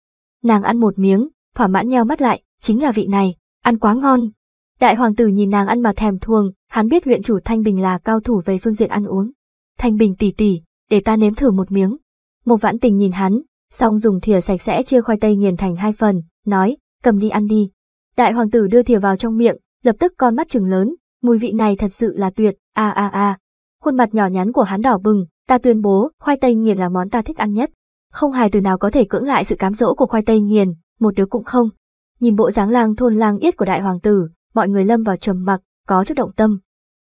Nàng ăn một miếng, thỏa mãn nheo mắt lại, chính là vị này, ăn quá ngon, Đại hoàng tử nhìn nàng ăn mà thèm thuồng, hắn biết huyện chủ Thanh Bình là cao thủ về phương diện ăn uống. Thanh Bình tỉ tỉ, để ta nếm thử một miếng. Một vãn tình nhìn hắn, xong dùng thìa sạch sẽ chia khoai tây nghiền thành hai phần, nói, cầm đi ăn đi. Đại hoàng tử đưa thìa vào trong miệng, lập tức con mắt trừng lớn, mùi vị này thật sự là tuyệt, a a a. Khuôn mặt nhỏ nhắn của hắn đỏ bừng, ta tuyên bố, khoai tây nghiền là món ta thích ăn nhất. Không hài từ nào có thể cưỡng lại sự cám dỗ của khoai tây nghiền, một đứa cũng không. Nhìn bộ dáng lang thôn lang yết của đại hoàng tử, mọi người lâm vào trầm mặc, có chút động tâm.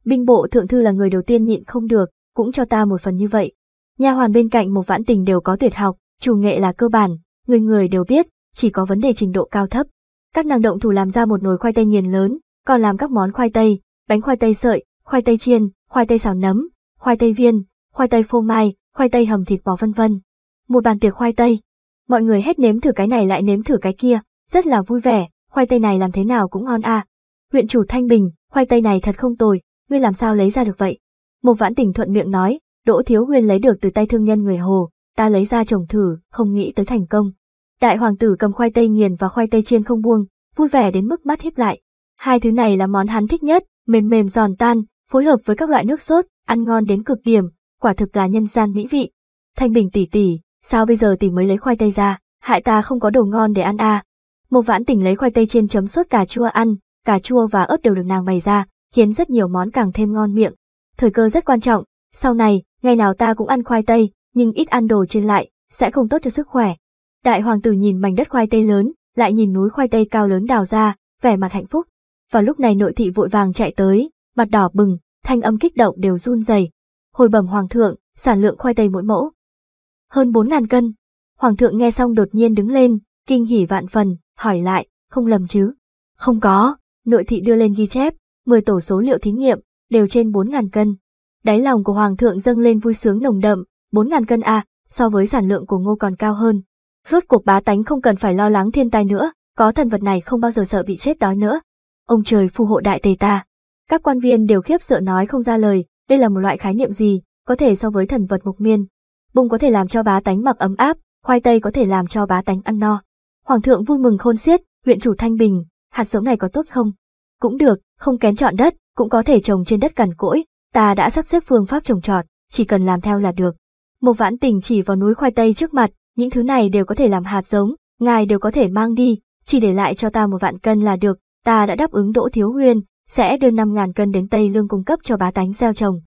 Binh bộ thượng thư là người đầu tiên nhịn không được, cũng cho ta một phần như vậy. Nha hoàn bên cạnh một vãn tình đều có tuyệt học, chủ nghệ là cơ bản, người người đều biết, chỉ có vấn đề trình độ cao thấp. Các nàng động thủ làm ra một nồi khoai tây nghiền lớn, còn làm các món khoai tây, bánh khoai tây sợi, khoai tây chiên, khoai tây xào nấm, khoai tây viên, khoai tây phô mai, khoai tây hầm thịt bò vân vân. Một bàn tiệc khoai tây. Mọi người hết nếm thử cái này lại nếm thử cái kia, rất là vui vẻ, khoai tây này làm thế nào cũng ngon à, huyện chủ Thanh Bình, khoai tây này thật không tồi, ngươi làm sao lấy ra được vậy? Một vãn tỉnh thuận miệng nói, Đỗ Thiếu Huyên lấy được từ tay thương nhân người Hồ, ta lấy ra trồng thử, không nghĩ tới thành công. Đại hoàng tử cầm khoai tây nghiền và khoai tây chiên không buông, vui vẻ đến mức mắt híp lại. Hai thứ này là món hắn thích nhất, mềm mềm giòn tan, phối hợp với các loại nước sốt, ăn ngon đến cực điểm, quả thực là nhân gian mỹ vị. Thanh Bình tỷ tỷ, sao bây giờ tỷ mới lấy khoai tây ra, hại ta không có đồ ngon để ăn à? Một vãn tỉnh lấy khoai tây chiên chấm sốt cà chua ăn, cà chua và ớt đều được nàng bày ra, khiến rất nhiều món càng thêm ngon miệng. Thời cơ rất quan trọng, sau này, ngày nào ta cũng ăn khoai tây, nhưng ít ăn đồ trên lại, sẽ không tốt cho sức khỏe. Đại hoàng tử nhìn mảnh đất khoai tây lớn, lại nhìn núi khoai tây cao lớn đào ra, vẻ mặt hạnh phúc. vào lúc này nội thị vội vàng chạy tới, mặt đỏ bừng, thanh âm kích động đều run rẩy. Hồi bẩm hoàng thượng, sản lượng khoai tây mỗi mẫu hơn 4000 cân. Hoàng thượng nghe xong đột nhiên đứng lên, kinh hỉ vạn phần, hỏi lại, không lầm chứ? Không có, nội thị đưa lên ghi chép, 10 tổ số liệu thí nghiệm, đều trên 4.000 cân. Đáy lòng của Hoàng thượng dâng lên vui sướng nồng đậm, 4.000 cân a, à, so với sản lượng của ngô còn cao hơn. Rốt cuộc bá tánh không cần phải lo lắng thiên tai nữa, có thần vật này không bao giờ sợ bị chết đói nữa. Ông trời phù hộ đại tề ta. Các quan viên đều khiếp sợ nói không ra lời, đây là một loại khái niệm gì, có thể so với thần vật mục miên. Bùng có thể làm cho bá tánh mặc ấm áp, khoai tây có thể làm cho bá tánh ăn no. Hoàng thượng vui mừng khôn xiết, huyện chủ Thanh Bình, hạt giống này có tốt không? Cũng được, không kén chọn đất, cũng có thể trồng trên đất cằn cỗi, ta đã sắp xếp phương pháp trồng trọt, chỉ cần làm theo là được. Một vãn tình chỉ vào núi khoai tây trước mặt, những thứ này đều có thể làm hạt giống, ngài đều có thể mang đi, chỉ để lại cho ta một vạn cân là được, ta đã đáp ứng Đỗ Thiếu Huyên, sẽ đưa 5.000 cân đến Tây Lương cung cấp cho bá tánh gieo trồng.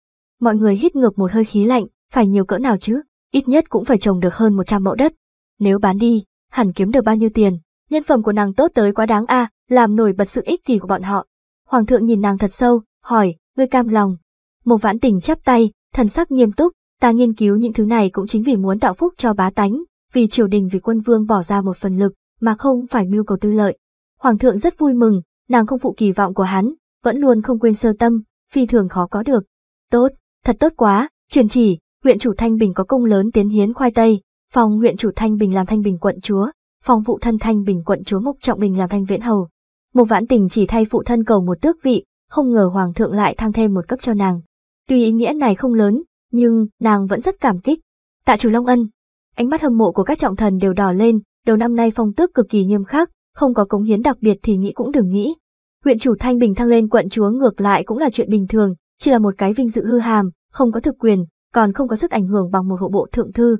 Mọi người hít ngược một hơi khí lạnh, phải nhiều cỡ nào chứ, ít nhất cũng phải trồng được hơn 100 mẫu đất. Nếu bán đi, hẳn kiếm được bao nhiêu tiền, nhân phẩm của nàng tốt tới quá đáng a à, làm nổi bật sự ích kỷ của bọn họ. Hoàng thượng nhìn nàng thật sâu, hỏi, ngươi cam lòng. Mộc vãn tình chắp tay, thần sắc nghiêm túc, ta nghiên cứu những thứ này cũng chính vì muốn tạo phúc cho bá tánh, vì triều đình vì quân vương bỏ ra một phần lực, mà không phải mưu cầu tư lợi. Hoàng thượng rất vui mừng, nàng không phụ kỳ vọng của hắn, vẫn luôn không quên sơ tâm, phi thường khó có được. Tốt, thật tốt quá, truyền chỉ, huyện chủ Thanh Bình có công lớn tiến hiến khoai tây, phòng huyện chủ Thanh Bình làm Thanh Bình quận chúa, phòng vụ thân Thanh Bình quận chúa mục Trọng Bình làm Thanh Viễn Hầu, Mục vãn tình chỉ thay phụ thân cầu một tước vị, không ngờ hoàng thượng lại thăng thêm một cấp cho nàng. Tuy ý nghĩa này không lớn, nhưng nàng vẫn rất cảm kích. Tạ chủ Long Ân, ánh mắt hâm mộ của các trọng thần đều đỏ lên, đầu năm nay phong tước cực kỳ nghiêm khắc, không có cống hiến đặc biệt thì nghĩ cũng đừng nghĩ. Huyện chủ Thanh Bình thăng lên quận chúa ngược lại cũng là chuyện bình thường, chỉ là một cái vinh dự hư hàm, không có thực quyền, còn không có sức ảnh hưởng bằng một hộ bộ thượng thư.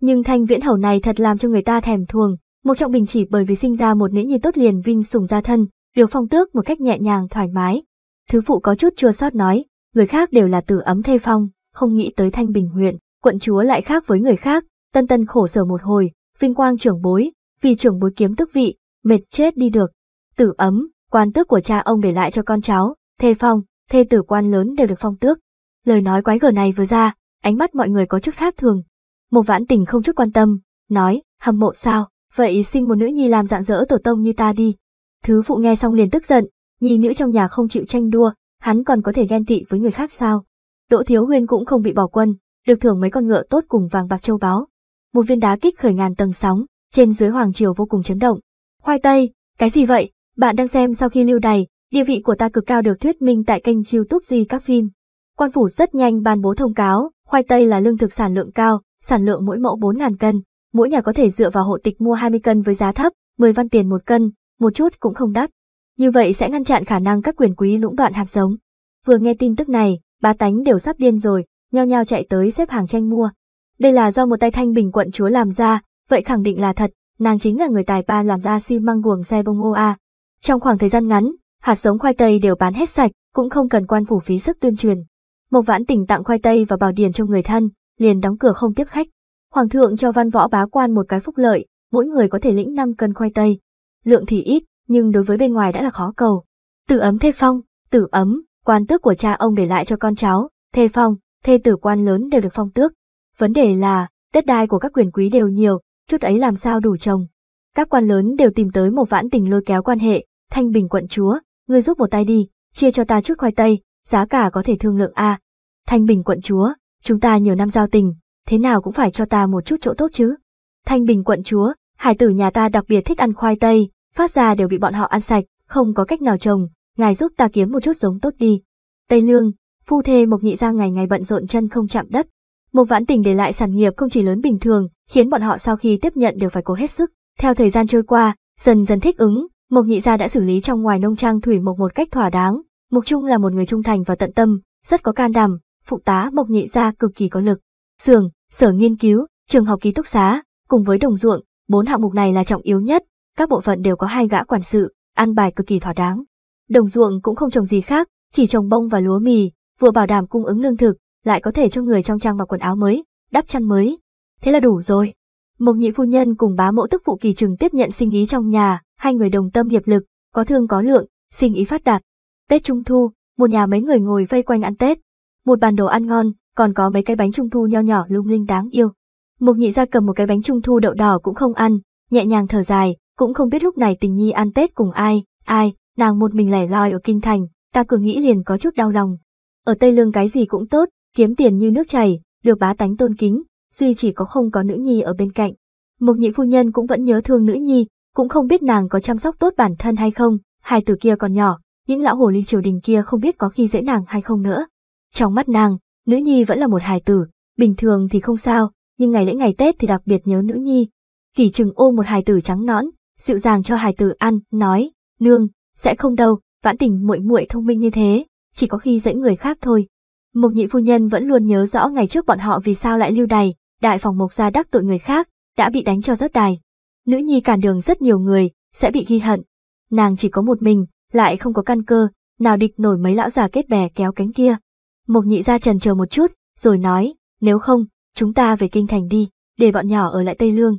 Nhưng Thanh Viễn Hầu này thật làm cho người ta thèm thuồng, một Trọng Bình chỉ bởi vì sinh ra một nữ nhi tốt liền vinh sủng gia thân, Điều phong tước một cách nhẹ nhàng thoải mái. Thứ phụ có chút chua sót nói, người khác đều là tử ấm thê phong, không nghĩ tới thanh bình huyện, quận chúa lại khác với người khác, tân tân khổ sở một hồi, vinh quang trưởng bối, vì trưởng bối kiếm tức vị, mệt chết đi được. Tử ấm, quan tước của cha ông để lại cho con cháu, thê phong, thê tử quan lớn đều được phong tước. Lời nói quái gở này vừa ra, ánh mắt mọi người có chút khác thường. Một vãn tình không chút quan tâm, nói, hâm mộ sao, vậy xin một nữ nhi làm dạng dỡ tổ tông như ta đi, Thứ phụ nghe xong liền tức giận, nhi nữ trong nhà không chịu tranh đua, hắn còn có thể ghen tị với người khác sao. Đỗ Thiếu Huyên cũng không bị bỏ quân, được thưởng mấy con ngựa tốt cùng vàng bạc châu báu. Một viên đá kích khởi ngàn tầng sóng, trên dưới hoàng triều vô cùng chấn động. Khoai tây, cái gì vậy? Bạn đang xem sau khi lưu đày, địa vị của ta cực cao được thuyết minh tại kênh YouTube gì các phim. Quan phủ rất nhanh ban bố thông cáo, khoai tây là lương thực sản lượng cao, sản lượng mỗi mẫu 4.000 cân, mỗi nhà có thể dựa vào hộ tịch mua 20 cân với giá thấp, 10 văn tiền một cân, một chút cũng không đắt. Như vậy sẽ ngăn chặn khả năng các quyền quý lũng đoạn hạt giống. Vừa nghe tin tức này, bá tánh đều sắp điên rồi, nhao nhao chạy tới xếp hàng tranh mua. Đây là do một tay thanh bình quận chúa làm ra, vậy khẳng định là thật, nàng chính là người tài ba làm ra xi măng guồng xe bông ô a. Trong khoảng thời gian ngắn, hạt giống khoai tây đều bán hết sạch, cũng không cần quan phủ phí sức tuyên truyền. Mộc Vãn Tình tặng khoai tây và bảo điền cho người thân, liền đóng cửa không tiếp khách. Hoàng thượng cho văn võ bá quan một cái phúc lợi, mỗi người có thể lĩnh 5 cân khoai tây, lượng thì ít, nhưng đối với bên ngoài đã là khó cầu. Tử ấm thê phong, tử ấm, quan tước của cha ông để lại cho con cháu, thê phong, thê tử quan lớn đều được phong tước. Vấn đề là, đất đai của các quyền quý đều nhiều, chút ấy làm sao đủ trồng. Các quan lớn đều tìm tới một vãn tình lôi kéo quan hệ, thanh bình quận chúa, ngươi giúp một tay đi, chia cho ta chút khoai tây, giá cả có thể thương lượng a. Thanh bình quận chúa, chúng ta nhiều năm giao tình, thế nào cũng phải cho ta một chút chỗ tốt chứ. Thanh bình quận chúa, hải tử nhà ta đặc biệt thích ăn khoai tây, phát ra đều bị bọn họ ăn sạch, không có cách nào trồng, ngài giúp ta kiếm một chút giống tốt đi. Tây Lương, phu thê Mộc Nhị Giang ngày ngày bận rộn chân không chạm đất. Mộc vãn tình để lại sản nghiệp không chỉ lớn bình thường, khiến bọn họ sau khi tiếp nhận đều phải cố hết sức. Theo thời gian trôi qua, dần dần thích ứng, Mộc Nhị Gia đã xử lý trong ngoài nông trang thủy mộc một cách thỏa đáng. Mộc Trung là một người trung thành và tận tâm, rất có can đảm, phụ tá Mộc Nhị Gia cực kỳ có lực. Sưởng, sở nghiên cứu, trường học ký túc xá, cùng với đồng ruộng, bốn hạng mục này là trọng yếu nhất, các bộ phận đều có hai gã quản sự, ăn bài cực kỳ thỏa đáng. Đồng ruộng cũng không trồng gì khác, chỉ trồng bông và lúa mì, vừa bảo đảm cung ứng lương thực, lại có thể cho người trong trang mặc quần áo mới, đắp chăn mới. Thế là đủ rồi. Mộc nhị phu nhân cùng bá mẫu tức phụ kỳ trừng tiếp nhận sinh ý trong nhà, hai người đồng tâm hiệp lực, có thương có lượng, sinh ý phát đạt. Tết Trung Thu, một nhà mấy người ngồi vây quanh ăn Tết. Một bàn đồ ăn ngon, còn có mấy cái bánh Trung Thu nho nhỏ lung linh đáng yêu. Mộc nhị ra cầm một cái bánh Trung Thu đậu đỏ cũng không ăn, nhẹ nhàng thở dài, cũng không biết lúc này tình nhi ăn Tết cùng ai, ai, nàng một mình lẻ loi ở kinh thành, ta cứ nghĩ liền có chút đau lòng. Ở Tây Lương cái gì cũng tốt, kiếm tiền như nước chảy, được bá tánh tôn kính, duy chỉ có không có nữ nhi ở bên cạnh. Mộc nhị phu nhân cũng vẫn nhớ thương nữ nhi, cũng không biết nàng có chăm sóc tốt bản thân hay không, hai từ kia còn nhỏ, những lão hồ ly triều đình kia không biết có khi dễ nàng hay không nữa. Trong mắt nàng, nữ nhi vẫn là một hài tử, bình thường thì không sao, nhưng ngày lễ ngày Tết thì đặc biệt nhớ nữ nhi. Kỷ trừng ôm một hài tử trắng nõn, dịu dàng cho hài tử ăn, nói, nương, sẽ không đâu, vãn tình muội muội thông minh như thế, chỉ có khi dẫy người khác thôi. Mộc nhị phu nhân vẫn luôn nhớ rõ ngày trước bọn họ vì sao lại lưu đày, đại phòng mộc gia đắc tội người khác, đã bị đánh cho rất đài. Nữ nhi cản đường rất nhiều người, sẽ bị ghi hận. Nàng chỉ có một mình, lại không có căn cơ, nào địch nổi mấy lão già kết bè kéo cánh kia. Mộc nhị ra trần chờ một chút, rồi nói, nếu không, chúng ta về kinh thành đi, để bọn nhỏ ở lại Tây Lương,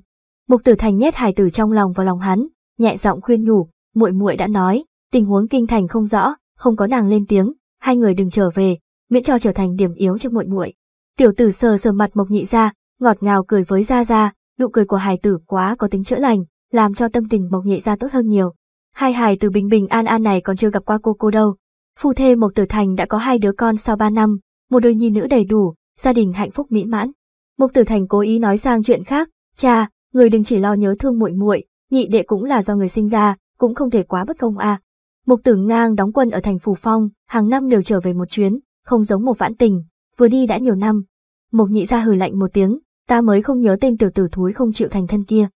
Mục Tử Thành nhét hài tử trong lòng vào lòng hắn, nhẹ giọng khuyên nhủ, muội muội đã nói, tình huống kinh thành không rõ, không có nàng lên tiếng, hai người đừng trở về, miễn cho trở thành điểm yếu cho muội muội. Tiểu tử sờ sờ mặt Mộc Nhị ra, ngọt ngào cười với Gia Gia, nụ cười của hài tử quá có tính chữa lành, làm cho tâm tình Mộc Nhị ra tốt hơn nhiều. Hai hài tử bình bình an an này còn chưa gặp qua cô cô đâu. Phu thê Mộc Tử Thành đã có hai đứa con sau ba năm, một đôi nhi nữ đầy đủ, gia đình hạnh phúc mỹ mãn. Mộc Tử Thành cố ý nói sang chuyện khác, cha, người đừng chỉ lo nhớ thương muội muội, nhị đệ cũng là do người sinh ra, cũng không thể quá bất công a. Mục Tử Ngang đóng quân ở thành Phù Phong, hàng năm đều trở về một chuyến, không giống một vãn tình, vừa đi đã nhiều năm. Mục Nhị ra hừ lạnh một tiếng, ta mới không nhớ tên tiểu tử thúi không chịu thành thân kia.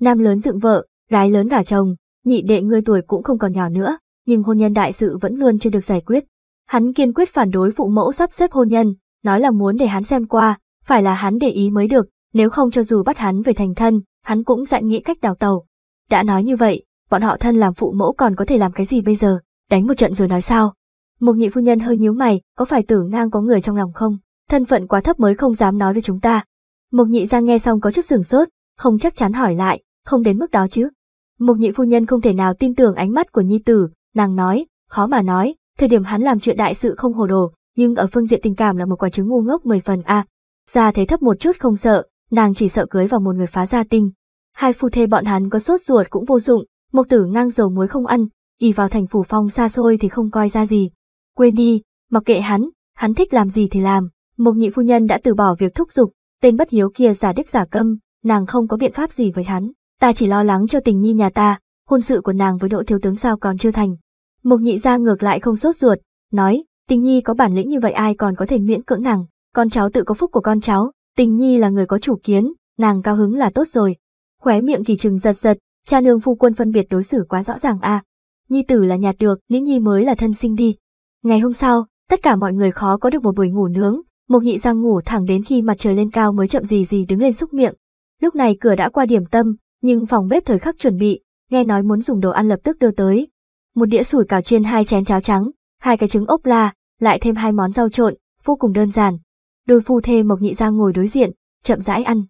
Nam lớn dựng vợ, gái lớn gả chồng, nhị đệ ngươi tuổi cũng không còn nhỏ nữa, nhưng hôn nhân đại sự vẫn luôn chưa được giải quyết. Hắn kiên quyết phản đối phụ mẫu sắp xếp hôn nhân, nói là muốn để hắn xem qua, phải là hắn để ý mới được, nếu không cho dù bắt hắn về thành thân, hắn cũng sẽ nghĩ cách đào tàu. Đã nói như vậy, bọn họ thân làm phụ mẫu còn có thể làm cái gì bây giờ, đánh một trận rồi nói sao? Mục nhị phu nhân hơi nhíu mày, có phải tử ngang có người trong lòng không? Thân phận quá thấp mới không dám nói với chúng ta. Mục nhị ra nghe xong có chút sửng sốt, không chắc chắn hỏi lại, không đến mức đó chứ. Mục nhị phu nhân không thể nào tin tưởng ánh mắt của nhi tử, nàng nói, khó mà nói, thời điểm hắn làm chuyện đại sự không hồ đồ, nhưng ở phương diện tình cảm là một quả trứng ngu ngốc mười phần a. À. thế thấp một chút không sợ, nàng chỉ sợ cưới vào một người phá gia tinh. Hai phu thê bọn hắn có sốt ruột cũng vô dụng, mộc tử ngang dầu muối không ăn, y vào thành phủ phong xa xôi thì không coi ra gì. Quên đi, mặc kệ hắn, hắn thích làm gì thì làm, mộc nhị phu nhân đã từ bỏ việc thúc giục, tên bất hiếu kia giả đích giả câm, nàng không có biện pháp gì với hắn. Ta chỉ lo lắng cho tình nhi nhà ta, hôn sự của nàng với đỗ thiếu tướng sao còn chưa thành. Mộc nhị ra ngược lại không sốt ruột, nói, tình nhi có bản lĩnh như vậy ai còn có thể miễn cưỡng nàng, con cháu tự có phúc của con cháu, Tình nhi là người có chủ kiến, nàng cao hứng là tốt rồi. Khóe miệng kỳ trừng giật giật, cha nương phu quân phân biệt đối xử quá rõ ràng à. Nhi tử là nhạt được, nữ nhi mới là thân sinh đi. Ngày hôm sau, tất cả mọi người khó có được một buổi ngủ nướng, Mộc nhị giang ngủ thẳng đến khi mặt trời lên cao mới chậm gì gì đứng lên xúc miệng. Lúc này cửa đã qua điểm tâm, nhưng phòng bếp thời khắc chuẩn bị, nghe nói muốn dùng đồ ăn lập tức đưa tới. Một đĩa sủi cảo chiên hai chén cháo trắng, hai cái trứng ốp la, lại thêm hai món rau trộn, vô cùng đơn giản, đôi phu thê Mộc Nhị gia ngồi đối diện, chậm rãi ăn.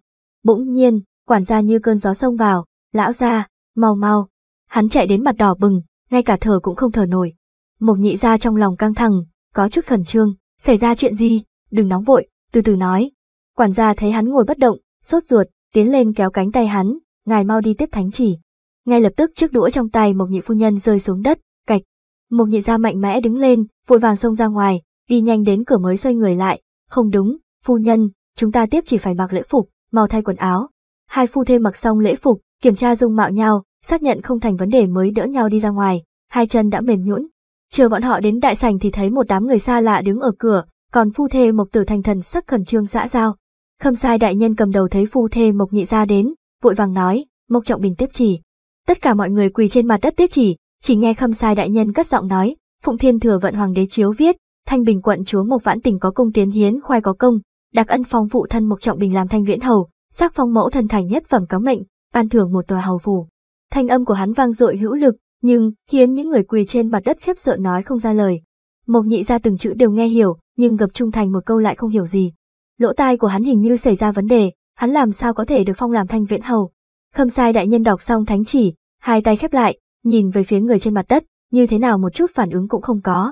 Bỗng nhiên, quản gia như cơn gió sông vào, lão gia, mau mau. Hắn chạy đến mặt đỏ bừng, ngay cả thở cũng không thở nổi. Mộc Nhị Gia trong lòng căng thẳng, có chút khẩn trương, xảy ra chuyện gì, đừng nóng vội, từ từ nói. Quản gia thấy hắn ngồi bất động, sốt ruột, tiến lên kéo cánh tay hắn, ngài mau đi tiếp thánh chỉ. Ngay lập tức chiếc đũa trong tay Mộc Nhị Phu Nhân rơi xuống đất, cạch. Mộc Nhị Gia mạnh mẽ đứng lên, vội vàng xông ra ngoài, đi nhanh đến cửa mới xoay người lại, không đúng, phu nhân, chúng ta tiếp chỉ phải mặc lễ phục, mau thay quần áo. Hai phu thê mặc xong lễ phục, kiểm tra dung mạo nhau, xác nhận không thành vấn đề mới đỡ nhau đi ra ngoài, hai chân đã mềm nhũn. Chờ bọn họ đến đại sảnh thì thấy một đám người xa lạ đứng ở cửa, còn phu thê Mộc Tử Thành thần sắc khẩn trương xã giao. Khâm sai đại nhân cầm đầu thấy phu thê Mộc Nhị ra đến, vội vàng nói, Mộc Trọng Bình tiếp chỉ. Tất cả mọi người quỳ trên mặt đất tiếp chỉ, chỉ nghe Khâm sai đại nhân cất giọng nói, Phụng Thiên Thừa Vận Hoàng đế chiếu viết, Thanh Bình quận chúa Mộc Vãn Tình có công tiến hiến khoai có công, đặc ân phong phụ thân Mộc Trọng Bình làm thanh viễn hầu, sắc phong mẫu thần thành nhất phẩm có mệnh, ban thưởng một tòa hầu phủ. Thanh âm của hắn vang dội hữu lực, nhưng khiến những người quỳ trên mặt đất khiếp sợ nói không ra lời. Mộc Nhị ra từng chữ đều nghe hiểu, nhưng gập trung thành một câu lại không hiểu gì. Lỗ tai của hắn hình như xảy ra vấn đề, hắn làm sao có thể được phong làm thanh viễn hầu? Khâm sai đại nhân đọc xong thánh chỉ, hai tay khép lại, nhìn về phía người trên mặt đất, như thế nào một chút phản ứng cũng không có,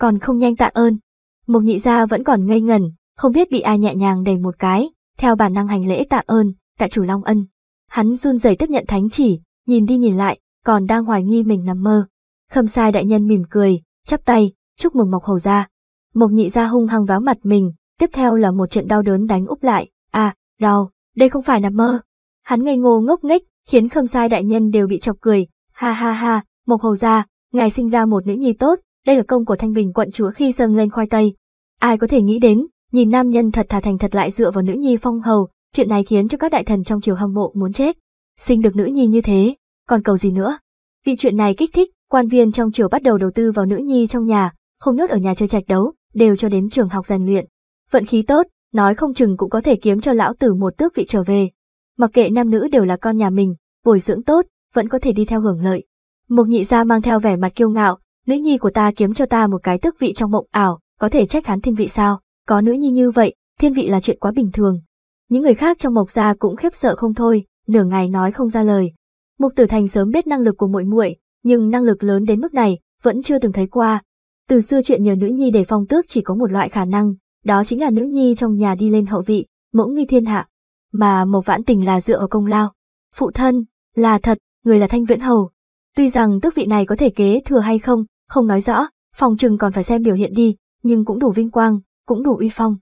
còn không nhanh tạ ơn. Mộc nhị gia vẫn còn ngây ngần, không biết bị ai nhẹ nhàng đẩy một cái, theo bản năng hành lễ tạ ơn, tạ chủ Long Ân. Hắn run rẩy tiếp nhận thánh chỉ, nhìn đi nhìn lại, còn đang hoài nghi mình nằm mơ. Khâm sai đại nhân mỉm cười, chắp tay, chúc mừng Mộc Hầu gia. Mộc nhị gia hung hăng váo mặt mình, tiếp theo là một trận đau đớn đánh úp lại, à, đau, đây không phải nằm mơ. Hắn ngây ngô ngốc nghếch, khiến khâm sai đại nhân đều bị chọc cười, ha ha ha, Mộc Hầu gia, ngài sinh ra một nữ nhi tốt, đây là công của Thanh Bình quận chúa khi dâng lên khoai tây. Ai có thể nghĩ đến, nhìn nam nhân thật thà thành thật lại dựa vào nữ nhi phong hầu, chuyện này khiến cho các đại thần trong triều hâm mộ muốn chết. Sinh được nữ nhi như thế, còn cầu gì nữa? Vì chuyện này kích thích, quan viên trong triều bắt đầu đầu tư vào nữ nhi trong nhà, không nhốt ở nhà chơi trạch đấu, đều cho đến trường học rèn luyện. Vận khí tốt, nói không chừng cũng có thể kiếm cho lão tử một tước vị trở về. Mặc kệ nam nữ đều là con nhà mình, bồi dưỡng tốt, vẫn có thể đi theo hưởng lợi. Mục nhị gia mang theo vẻ mặt kiêu ngạo, nữ nhi của ta kiếm cho ta một cái tước vị trong mộng ảo, có thể trách hắn thiên vị sao, có nữ nhi như vậy, thiên vị là chuyện quá bình thường. Những người khác trong mộc gia cũng khiếp sợ không thôi, nửa ngày nói không ra lời. Mục Tử Thành sớm biết năng lực của muội muội, nhưng năng lực lớn đến mức này vẫn chưa từng thấy qua. Từ xưa chuyện nhờ nữ nhi để phong tước chỉ có một loại khả năng, đó chính là nữ nhi trong nhà đi lên hậu vị, mẫu nghi thiên hạ, mà Mộc Vãn Tình là dựa ở công lao. Phụ thân, là thật, người là Thanh Viễn Hầu, Tuy rằng tước vị này có thể kế thừa hay không, không nói rõ, phòng trừng còn phải xem biểu hiện đi, nhưng cũng đủ vinh quang, cũng đủ uy phong.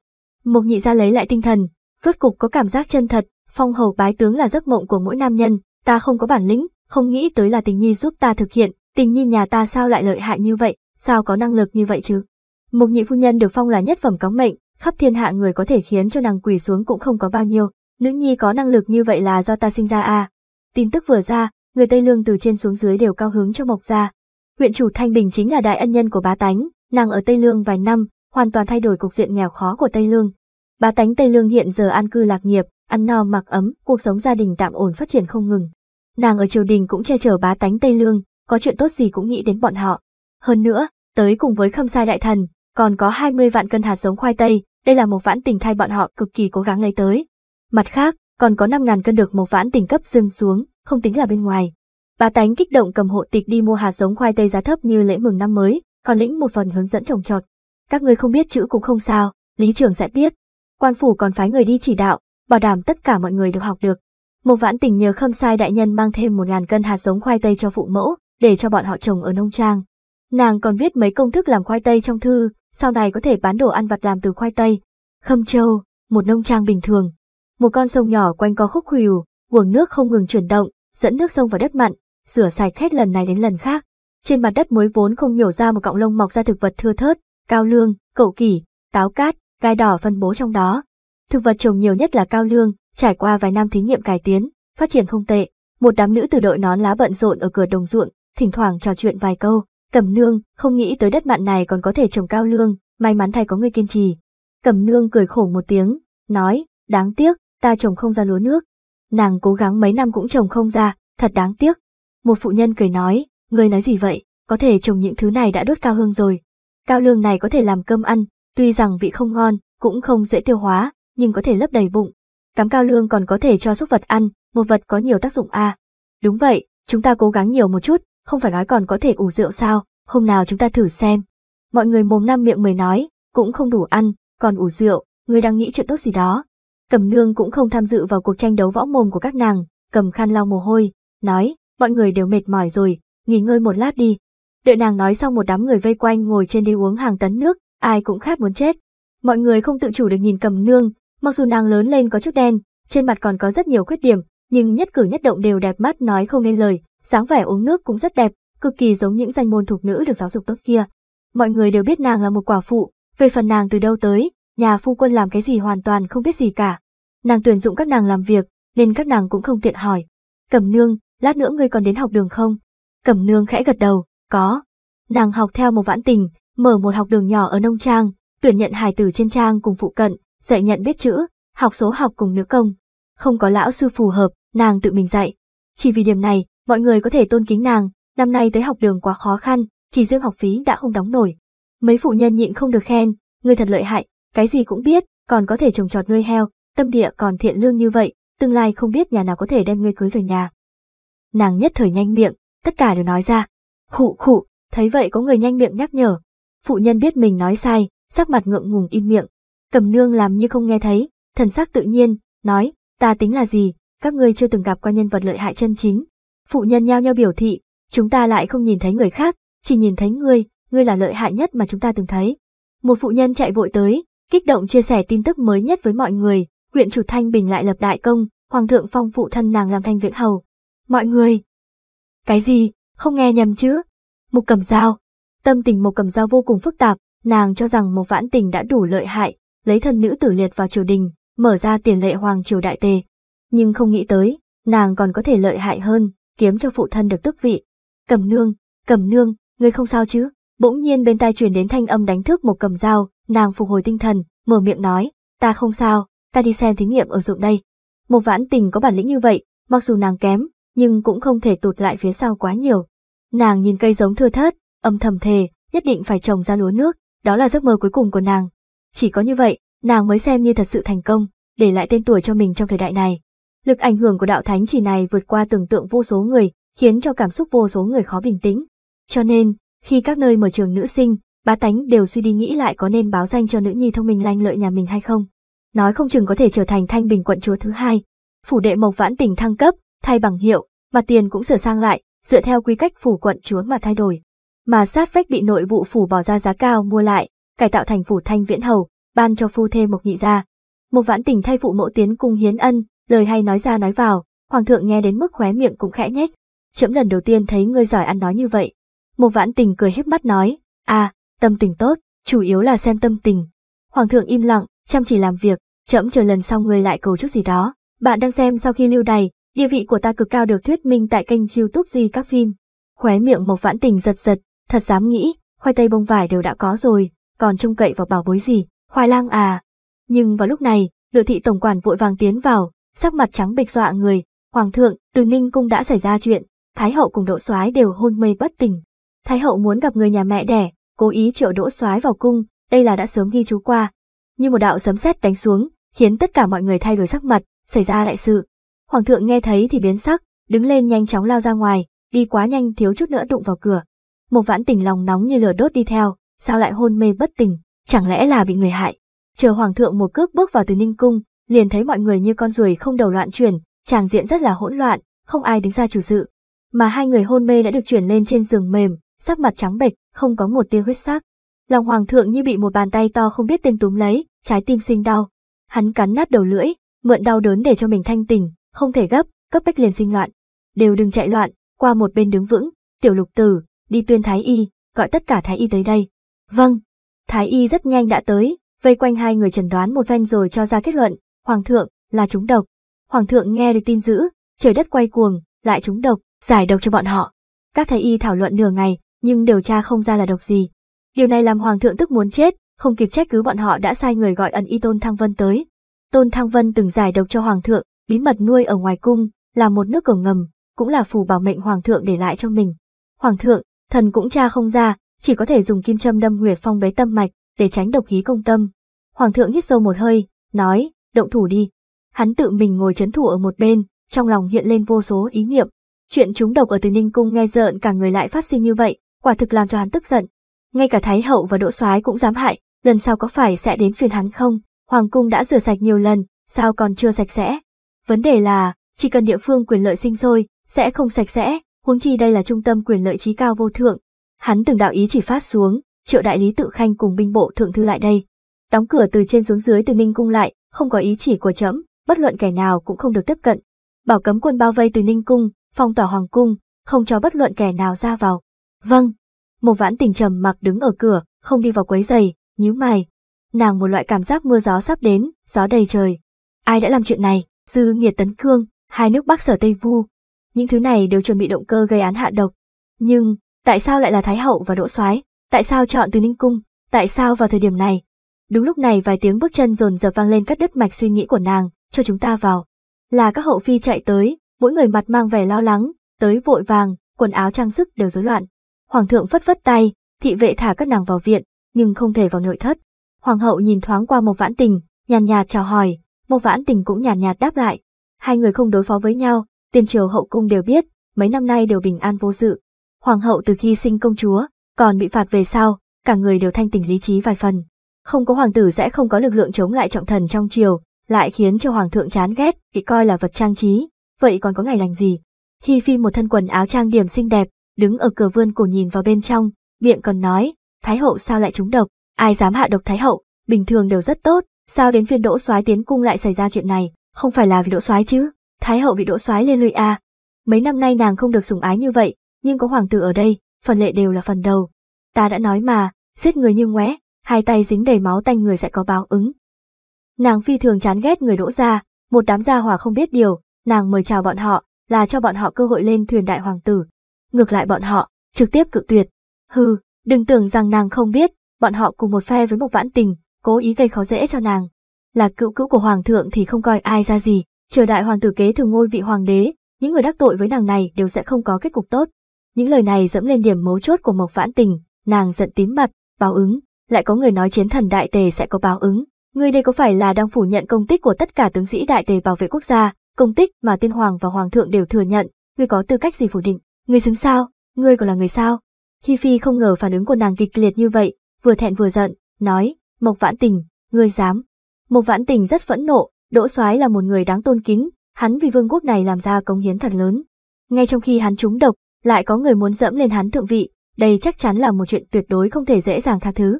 Mộc nhị ra lấy lại tinh thần, rốt cục có cảm giác chân thật, phong hầu bái tướng là giấc mộng của mỗi nam nhân, ta không có bản lĩnh, không nghĩ tới là tình nhi giúp ta thực hiện, tình nhi nhà ta sao lại lợi hại như vậy, sao có năng lực như vậy chứ. Mộc nhị phu nhân được phong là nhất phẩm cóng mệnh, khắp thiên hạ người có thể khiến cho nàng quỳ xuống cũng không có bao nhiêu, nữ nhi có năng lực như vậy là do ta sinh ra à. Tin tức vừa ra, người Tây Lương từ trên xuống dưới đều cao hứng cho Mộc gia. Huyện chủ Thanh Bình chính là đại ân nhân của bá tánh, nàng ở Tây Lương vài năm, hoàn toàn thay đổi cục diện nghèo khó của Tây Lương. Bá tánh Tây Lương hiện giờ an cư lạc nghiệp, ăn no mặc ấm, cuộc sống gia đình tạm ổn phát triển không ngừng. Nàng ở triều đình cũng che chở bá tánh Tây Lương, có chuyện tốt gì cũng nghĩ đến bọn họ. Hơn nữa, tới cùng với Khâm Sai đại thần, còn có 20 vạn cân hạt giống khoai tây, đây là một vãn tình thay bọn họ cực kỳ cố gắng lấy tới. Mặt khác, còn có 5.000 cân được một vãn tỉnh cấp dưng xuống, không tính là bên ngoài. Bà tánh kích động cầm hộ tịch đi mua hạt giống khoai tây giá thấp như lễ mừng năm mới, còn lĩnh một phần hướng dẫn trồng trọt. Các ngươi không biết chữ cũng không sao, lý trưởng sẽ biết. Quan phủ còn phái người đi chỉ đạo, bảo đảm tất cả mọi người đều học được. Một vãn tỉnh nhờ khâm sai đại nhân mang thêm một ngàn cân hạt giống khoai tây cho phụ mẫu, để cho bọn họ trồng ở nông trang. Nàng còn viết mấy công thức làm khoai tây trong thư, sau này có thể bán đồ ăn vặt làm từ khoai tây. Khâm Châu, một nông trang bình thường, một con sông nhỏ quanh co khúc khuỷu, nguồn nước không ngừng chuyển động, dẫn nước sông vào đất mặn, rửa sạch hết lần này đến lần khác. Trên mặt đất muối vốn không nhổ ra một cọng lông mọc ra thực vật thưa thớt, cao lương, cậu kỷ, táo cát, gai đỏ phân bố trong đó. Thực vật trồng nhiều nhất là cao lương, trải qua vài năm thí nghiệm cải tiến, phát triển không tệ. Một đám nữ từ đội nón lá bận rộn ở cửa đồng ruộng, thỉnh thoảng trò chuyện vài câu. Cẩm nương không nghĩ tới đất mặn này còn có thể trồng cao lương, may mắn thay có người kiên trì. Cẩm nương cười khổ một tiếng, nói, đáng tiếc, ta trồng không ra lúa nước. Nàng cố gắng mấy năm cũng trồng không ra, thật đáng tiếc. Một phụ nhân cười nói, người nói gì vậy, có thể trồng những thứ này đã đốt cao hương rồi. Cao lương này có thể làm cơm ăn, tuy rằng vị không ngon, cũng không dễ tiêu hóa, nhưng có thể lấp đầy bụng. Cám cao lương còn có thể cho súc vật ăn, một vật có nhiều tác dụng à. Đúng vậy, chúng ta cố gắng nhiều một chút, không phải nói còn có thể ủ rượu sao, hôm nào chúng ta thử xem. Mọi người mồm năm miệng mười nói, cũng không đủ ăn, còn ủ rượu, người đang nghĩ chuyện tốt gì đó, Cầm nương cũng không tham dự vào cuộc tranh đấu võ mồm của các nàng, cầm khăn lau mồ hôi, nói, mọi người đều mệt mỏi rồi, nghỉ ngơi một lát đi. Đợi nàng nói xong một đám người vây quanh ngồi trên đi uống hàng tấn nước, ai cũng khát muốn chết. Mọi người không tự chủ được nhìn cầm nương, mặc dù nàng lớn lên có chút đen, trên mặt còn có rất nhiều khuyết điểm, nhưng nhất cử nhất động đều đẹp mắt nói không nên lời, dáng vẻ uống nước cũng rất đẹp, cực kỳ giống những danh môn thuộc nữ được giáo dục tốt kia. Mọi người đều biết nàng là một quả phụ, về phần nàng từ đâu tới, nhà phu quân làm cái gì hoàn toàn không biết gì cả. Nàng tuyển dụng các nàng làm việc, nên các nàng cũng không tiện hỏi. Cẩm nương, lát nữa ngươi còn đến học đường không? Cẩm nương khẽ gật đầu, có. Nàng học theo một vãn tình, mở một học đường nhỏ ở nông trang, tuyển nhận hài tử trên trang cùng phụ cận, dạy nhận biết chữ, học số học cùng nữ công. Không có lão sư phù hợp, nàng tự mình dạy. Chỉ vì điểm này, mọi người có thể tôn kính nàng, năm nay tới học đường quá khó khăn, chỉ riêng học phí đã không đóng nổi. Mấy phụ nhân nhịn không được khen, người thật lợi hại, cái gì cũng biết, còn có thể trồng trọt nuôi heo, tâm địa còn thiện lương như vậy, tương lai không biết nhà nào có thể đem ngươi cưới về nhà. Nàng nhất thời nhanh miệng, tất cả đều nói ra. Khụ khụ, thấy vậy có người nhanh miệng nhắc nhở. Phụ nhân biết mình nói sai, sắc mặt ngượng ngùng im miệng. Cầm nương làm như không nghe thấy, thần sắc tự nhiên, nói, ta tính là gì, các ngươi chưa từng gặp qua nhân vật lợi hại chân chính. Phụ nhân nhao nhao biểu thị, chúng ta lại không nhìn thấy người khác, chỉ nhìn thấy ngươi, ngươi là lợi hại nhất mà chúng ta từng thấy. Một phụ nhân chạy vội tới, Kích động chia sẻ tin tức mới nhất với mọi người, huyện chủ Thanh Bình lại lập đại công, Hoàng thượng phong phụ thân nàng làm thanh viễn hầu. Mọi người! Cái gì? Không nghe nhầm chứ? Mục cầm dao. Tâm tình mục cầm dao vô cùng phức tạp, nàng cho rằng một vãn tình đã đủ lợi hại, lấy thân nữ tử liệt vào triều đình, mở ra tiền lệ hoàng triều đại tề. Nhưng không nghĩ tới, nàng còn có thể lợi hại hơn, kiếm cho phụ thân được tước vị. Cầm nương, cầm nương, ngươi không sao chứ? Bỗng nhiên bên tai truyền đến thanh âm đánh thức một cầm dao, Nàng phục hồi tinh thần, mở miệng nói, ta không sao, ta đi xem thí nghiệm ở dụng đây. Một vãn tình có bản lĩnh như vậy, mặc dù nàng kém, nhưng cũng không thể tụt lại phía sau quá nhiều. Nàng nhìn cây giống thưa thớt, âm thầm thề, nhất định phải trồng ra lúa nước, đó là giấc mơ cuối cùng của nàng. Chỉ có như vậy, nàng mới xem như thật sự thành công, để lại tên tuổi cho mình trong thời đại này. Lực ảnh hưởng của đạo thánh chỉ này vượt qua tưởng tượng vô số người, khiến cho cảm xúc vô số người khó bình tĩnh. Cho nên, khi các nơi mở trường nữ sinh, Ba tánh đều suy đi nghĩ lại có nên báo danh cho nữ nhi thông minh lanh lợi nhà mình hay không. Nói không chừng có thể trở thành thanh bình quận chúa thứ hai. Phủ đệ Mộc Vãn Tỉnh thăng cấp, thay bằng hiệu, mặt tiền cũng sửa sang lại, dựa theo quy cách phủ quận chúa mà thay đổi. Mà sát vách bị nội vụ phủ bỏ ra giá cao mua lại, cải tạo thành phủ thanh viễn hầu, ban cho phu thê Mộc Nhị gia. Mộc Vãn Tỉnh thay phụ mộ tiến cung hiến ân, lời hay nói ra nói vào, hoàng thượng nghe đến mức khóe miệng cũng khẽ nhếch. Chấm lần đầu tiên thấy ngươi giỏi ăn nói như vậy. Mộc Vãn Tỉnh cười híp mắt nói, "À, Tâm tình tốt, chủ yếu là xem tâm tình. Hoàng thượng im lặng, chăm chỉ làm việc, chậm chờ lần sau người lại cầu chút gì đó. Bạn đang xem sau khi lưu đày, địa vị của ta cực cao được thuyết minh tại kênh youtube gì các phim. Khóe miệng Mộc Vãn Tình giật giật, thật dám nghĩ, khoai tây bông vải đều đã có rồi, còn trông cậy vào bảo bối gì, khoai lang à. Nhưng vào lúc này, lựa thị tổng quản vội vàng tiến vào, sắc mặt trắng bệch dọa người, hoàng thượng, từ ninh cung đã xảy ra chuyện, thái hậu cùng đỗ soái đều hôn mê bất tỉnh. Thái hậu muốn gặp người nhà mẹ đẻ, cố ý triệu đỗ soái vào cung, đây là đã sớm ghi chú qua. Như một đạo sấm sét đánh xuống, khiến tất cả mọi người thay đổi sắc mặt, xảy ra đại sự. Hoàng thượng nghe thấy thì biến sắc, đứng lên nhanh chóng lao ra ngoài, đi quá nhanh thiếu chút nữa đụng vào cửa. Một vãn tình lòng nóng như lửa đốt đi theo, sao lại hôn mê bất tỉnh, chẳng lẽ là bị người hại. Chờ hoàng thượng một cước bước vào từ ninh cung, liền thấy mọi người như con ruồi không đầu loạn chuyển, tràng diện rất là hỗn loạn, không ai đứng ra chủ sự. Mà hai người hôn mê đã được chuyển lên trên giường mềm, sắc mặt trắng bệch, không có một tia huyết sắc. Lòng hoàng thượng như bị một bàn tay to không biết tên túm lấy, trái tim sinh đau. Hắn cắn nát đầu lưỡi, mượn đau đớn để cho mình thanh tỉnh, không thể gấp, cấp bách liền sinh loạn. Đều đừng chạy loạn, qua một bên đứng vững, tiểu lục tử, đi tuyên thái y, gọi tất cả thái y tới đây. Vâng, thái y rất nhanh đã tới, vây quanh hai người trần đoán một phen rồi cho ra kết luận, hoàng thượng, là chúng độc. Hoàng thượng nghe được tin dữ, trời đất quay cuồng, lại chúng độc, giải độc cho bọn họ. Các thái y thảo luận nửa ngày, nhưng điều tra không ra là độc gì. Điều này làm hoàng thượng tức muốn chết, không kịp trách cứ bọn họ đã sai người gọi ẩn y Tôn Thăng Vân tới. Tôn Thăng Vân từng giải độc cho hoàng thượng, bí mật nuôi ở ngoài cung, là một nước cờ ngầm, cũng là phù bảo mệnh hoàng thượng để lại cho mình. Hoàng thượng, thần cũng tra không ra, chỉ có thể dùng kim châm đâm huyệt phong bế tâm mạch, để tránh độc khí công tâm. Hoàng thượng hít sâu một hơi, nói, động thủ đi. Hắn tự mình ngồi chấn thủ ở một bên, trong lòng hiện lên vô số ý niệm. Chuyện chúng độc ở từ Ninh Cung nghe rợn cả người lại phát sinh như vậy, quả thực làm cho hắn tức giận. Ngay cả Thái Hậu và Đỗ soái cũng dám hại, lần sau có phải sẽ đến phiền hắn không? Hoàng cung đã rửa sạch nhiều lần, sao còn chưa sạch sẽ? Vấn đề là, chỉ cần địa phương quyền lợi sinh sôi, sẽ không sạch sẽ, huống chi đây là trung tâm quyền lợi trí cao vô thượng. Hắn từng đạo ý chỉ phát xuống, triệu đại lý tự khanh cùng binh bộ thượng thư lại đây. Đóng cửa từ trên xuống dưới từ Ninh Cung lại, không có ý chỉ của chấm, bất luận kẻ nào cũng không được tiếp cận. Bảo cấm quân bao vây từ Ninh Cung, phong tỏa Hoàng Cung, không cho bất luận kẻ nào ra vào. Vâng. Một vãn tình trầm mặc đứng ở cửa, không đi vào quấy giày, nhíu mày. Nàng một loại cảm giác mưa gió sắp đến, gió đầy trời. Ai đã làm chuyện này? Dư nghiệt tấn cương, hai nước Bắc sở Tây Vu. Những thứ này đều chuẩn bị động cơ gây án hạ độc. Nhưng, tại sao lại là Thái Hậu và Đỗ soái Tại sao chọn từ Ninh Cung? Tại sao vào thời điểm này? Đúng lúc này vài tiếng bước chân rồn rập vang lên cắt đứt mạch suy nghĩ của nàng, cho chúng ta vào. Là các hậu phi chạy tới, mỗi người mặt mang vẻ lo lắng, tới vội vàng, quần áo trang sức đều rối loạn. Hoàng thượng phất phất tay, thị vệ thả các nàng vào viện, nhưng không thể vào nội thất. Hoàng hậu nhìn thoáng qua Mộc Vãn Tình, nhàn nhạt chào hỏi, Mộc Vãn Tình cũng nhàn nhạt đáp lại. Hai người không đối phó với nhau, tiền triều hậu cung đều biết, mấy năm nay đều bình an vô sự. Hoàng hậu từ khi sinh công chúa, còn bị phạt về sau, cả người đều thanh tỉnh lý trí vài phần. Không có hoàng tử sẽ không có lực lượng chống lại trọng thần trong triều, lại khiến cho hoàng thượng chán ghét, bị coi là vật trang trí, vậy còn có ngày lành gì. Hi Phi một thân quần áo trang điểm xinh đẹp, đứng ở cửa vươn cổ nhìn vào bên trong, miệng còn nói, Thái hậu sao lại trúng độc, ai dám hạ độc Thái hậu, bình thường đều rất tốt, sao đến phiên đỗ soái tiến cung lại xảy ra chuyện này, không phải là vì đỗ soái chứ, Thái hậu bị đỗ soái liên lụy à. Mấy năm nay nàng không được sủng ái như vậy, nhưng có hoàng tử ở đây, phần lệ đều là phần đầu. Ta đã nói mà, giết người như ngoé, hai tay dính đầy máu tanh người sẽ có báo ứng. Nàng phi thường chán ghét người đỗ gia, một đám gia hòa không biết điều, nàng mời chào bọn họ, là cho bọn họ cơ hội lên thuyền đại hoàng tử, ngược lại bọn họ, trực tiếp cự tuyệt. Hừ, đừng tưởng rằng nàng không biết, bọn họ cùng một phe với Mộc Vãn Tình, cố ý gây khó dễ cho nàng. Là cựu cữu của hoàng thượng thì không coi ai ra gì, chờ đại hoàng tử kế thừa ngôi vị hoàng đế, những người đắc tội với nàng này đều sẽ không có kết cục tốt. Những lời này dẫm lên điểm mấu chốt của Mộc Vãn Tình, nàng giận tím mặt, báo ứng, lại có người nói chiến thần đại tề sẽ có báo ứng. Người đây có phải là đang phủ nhận công tích của tất cả tướng sĩ đại tề bảo vệ quốc gia, công tích mà tiên hoàng và hoàng thượng đều thừa nhận, người có tư cách gì phủ định. Ngươi xứng sao, ngươi còn là người sao? Hi Phi không ngờ phản ứng của nàng kịch liệt như vậy, vừa thẹn vừa giận, nói, Mộc Vãn Tình, ngươi dám. Mộc Vãn Tình rất phẫn nộ, Đỗ Soái là một người đáng tôn kính, hắn vì vương quốc này làm ra cống hiến thật lớn. Ngay trong khi hắn trúng độc, lại có người muốn dẫm lên hắn thượng vị, đây chắc chắn là một chuyện tuyệt đối không thể dễ dàng tha thứ.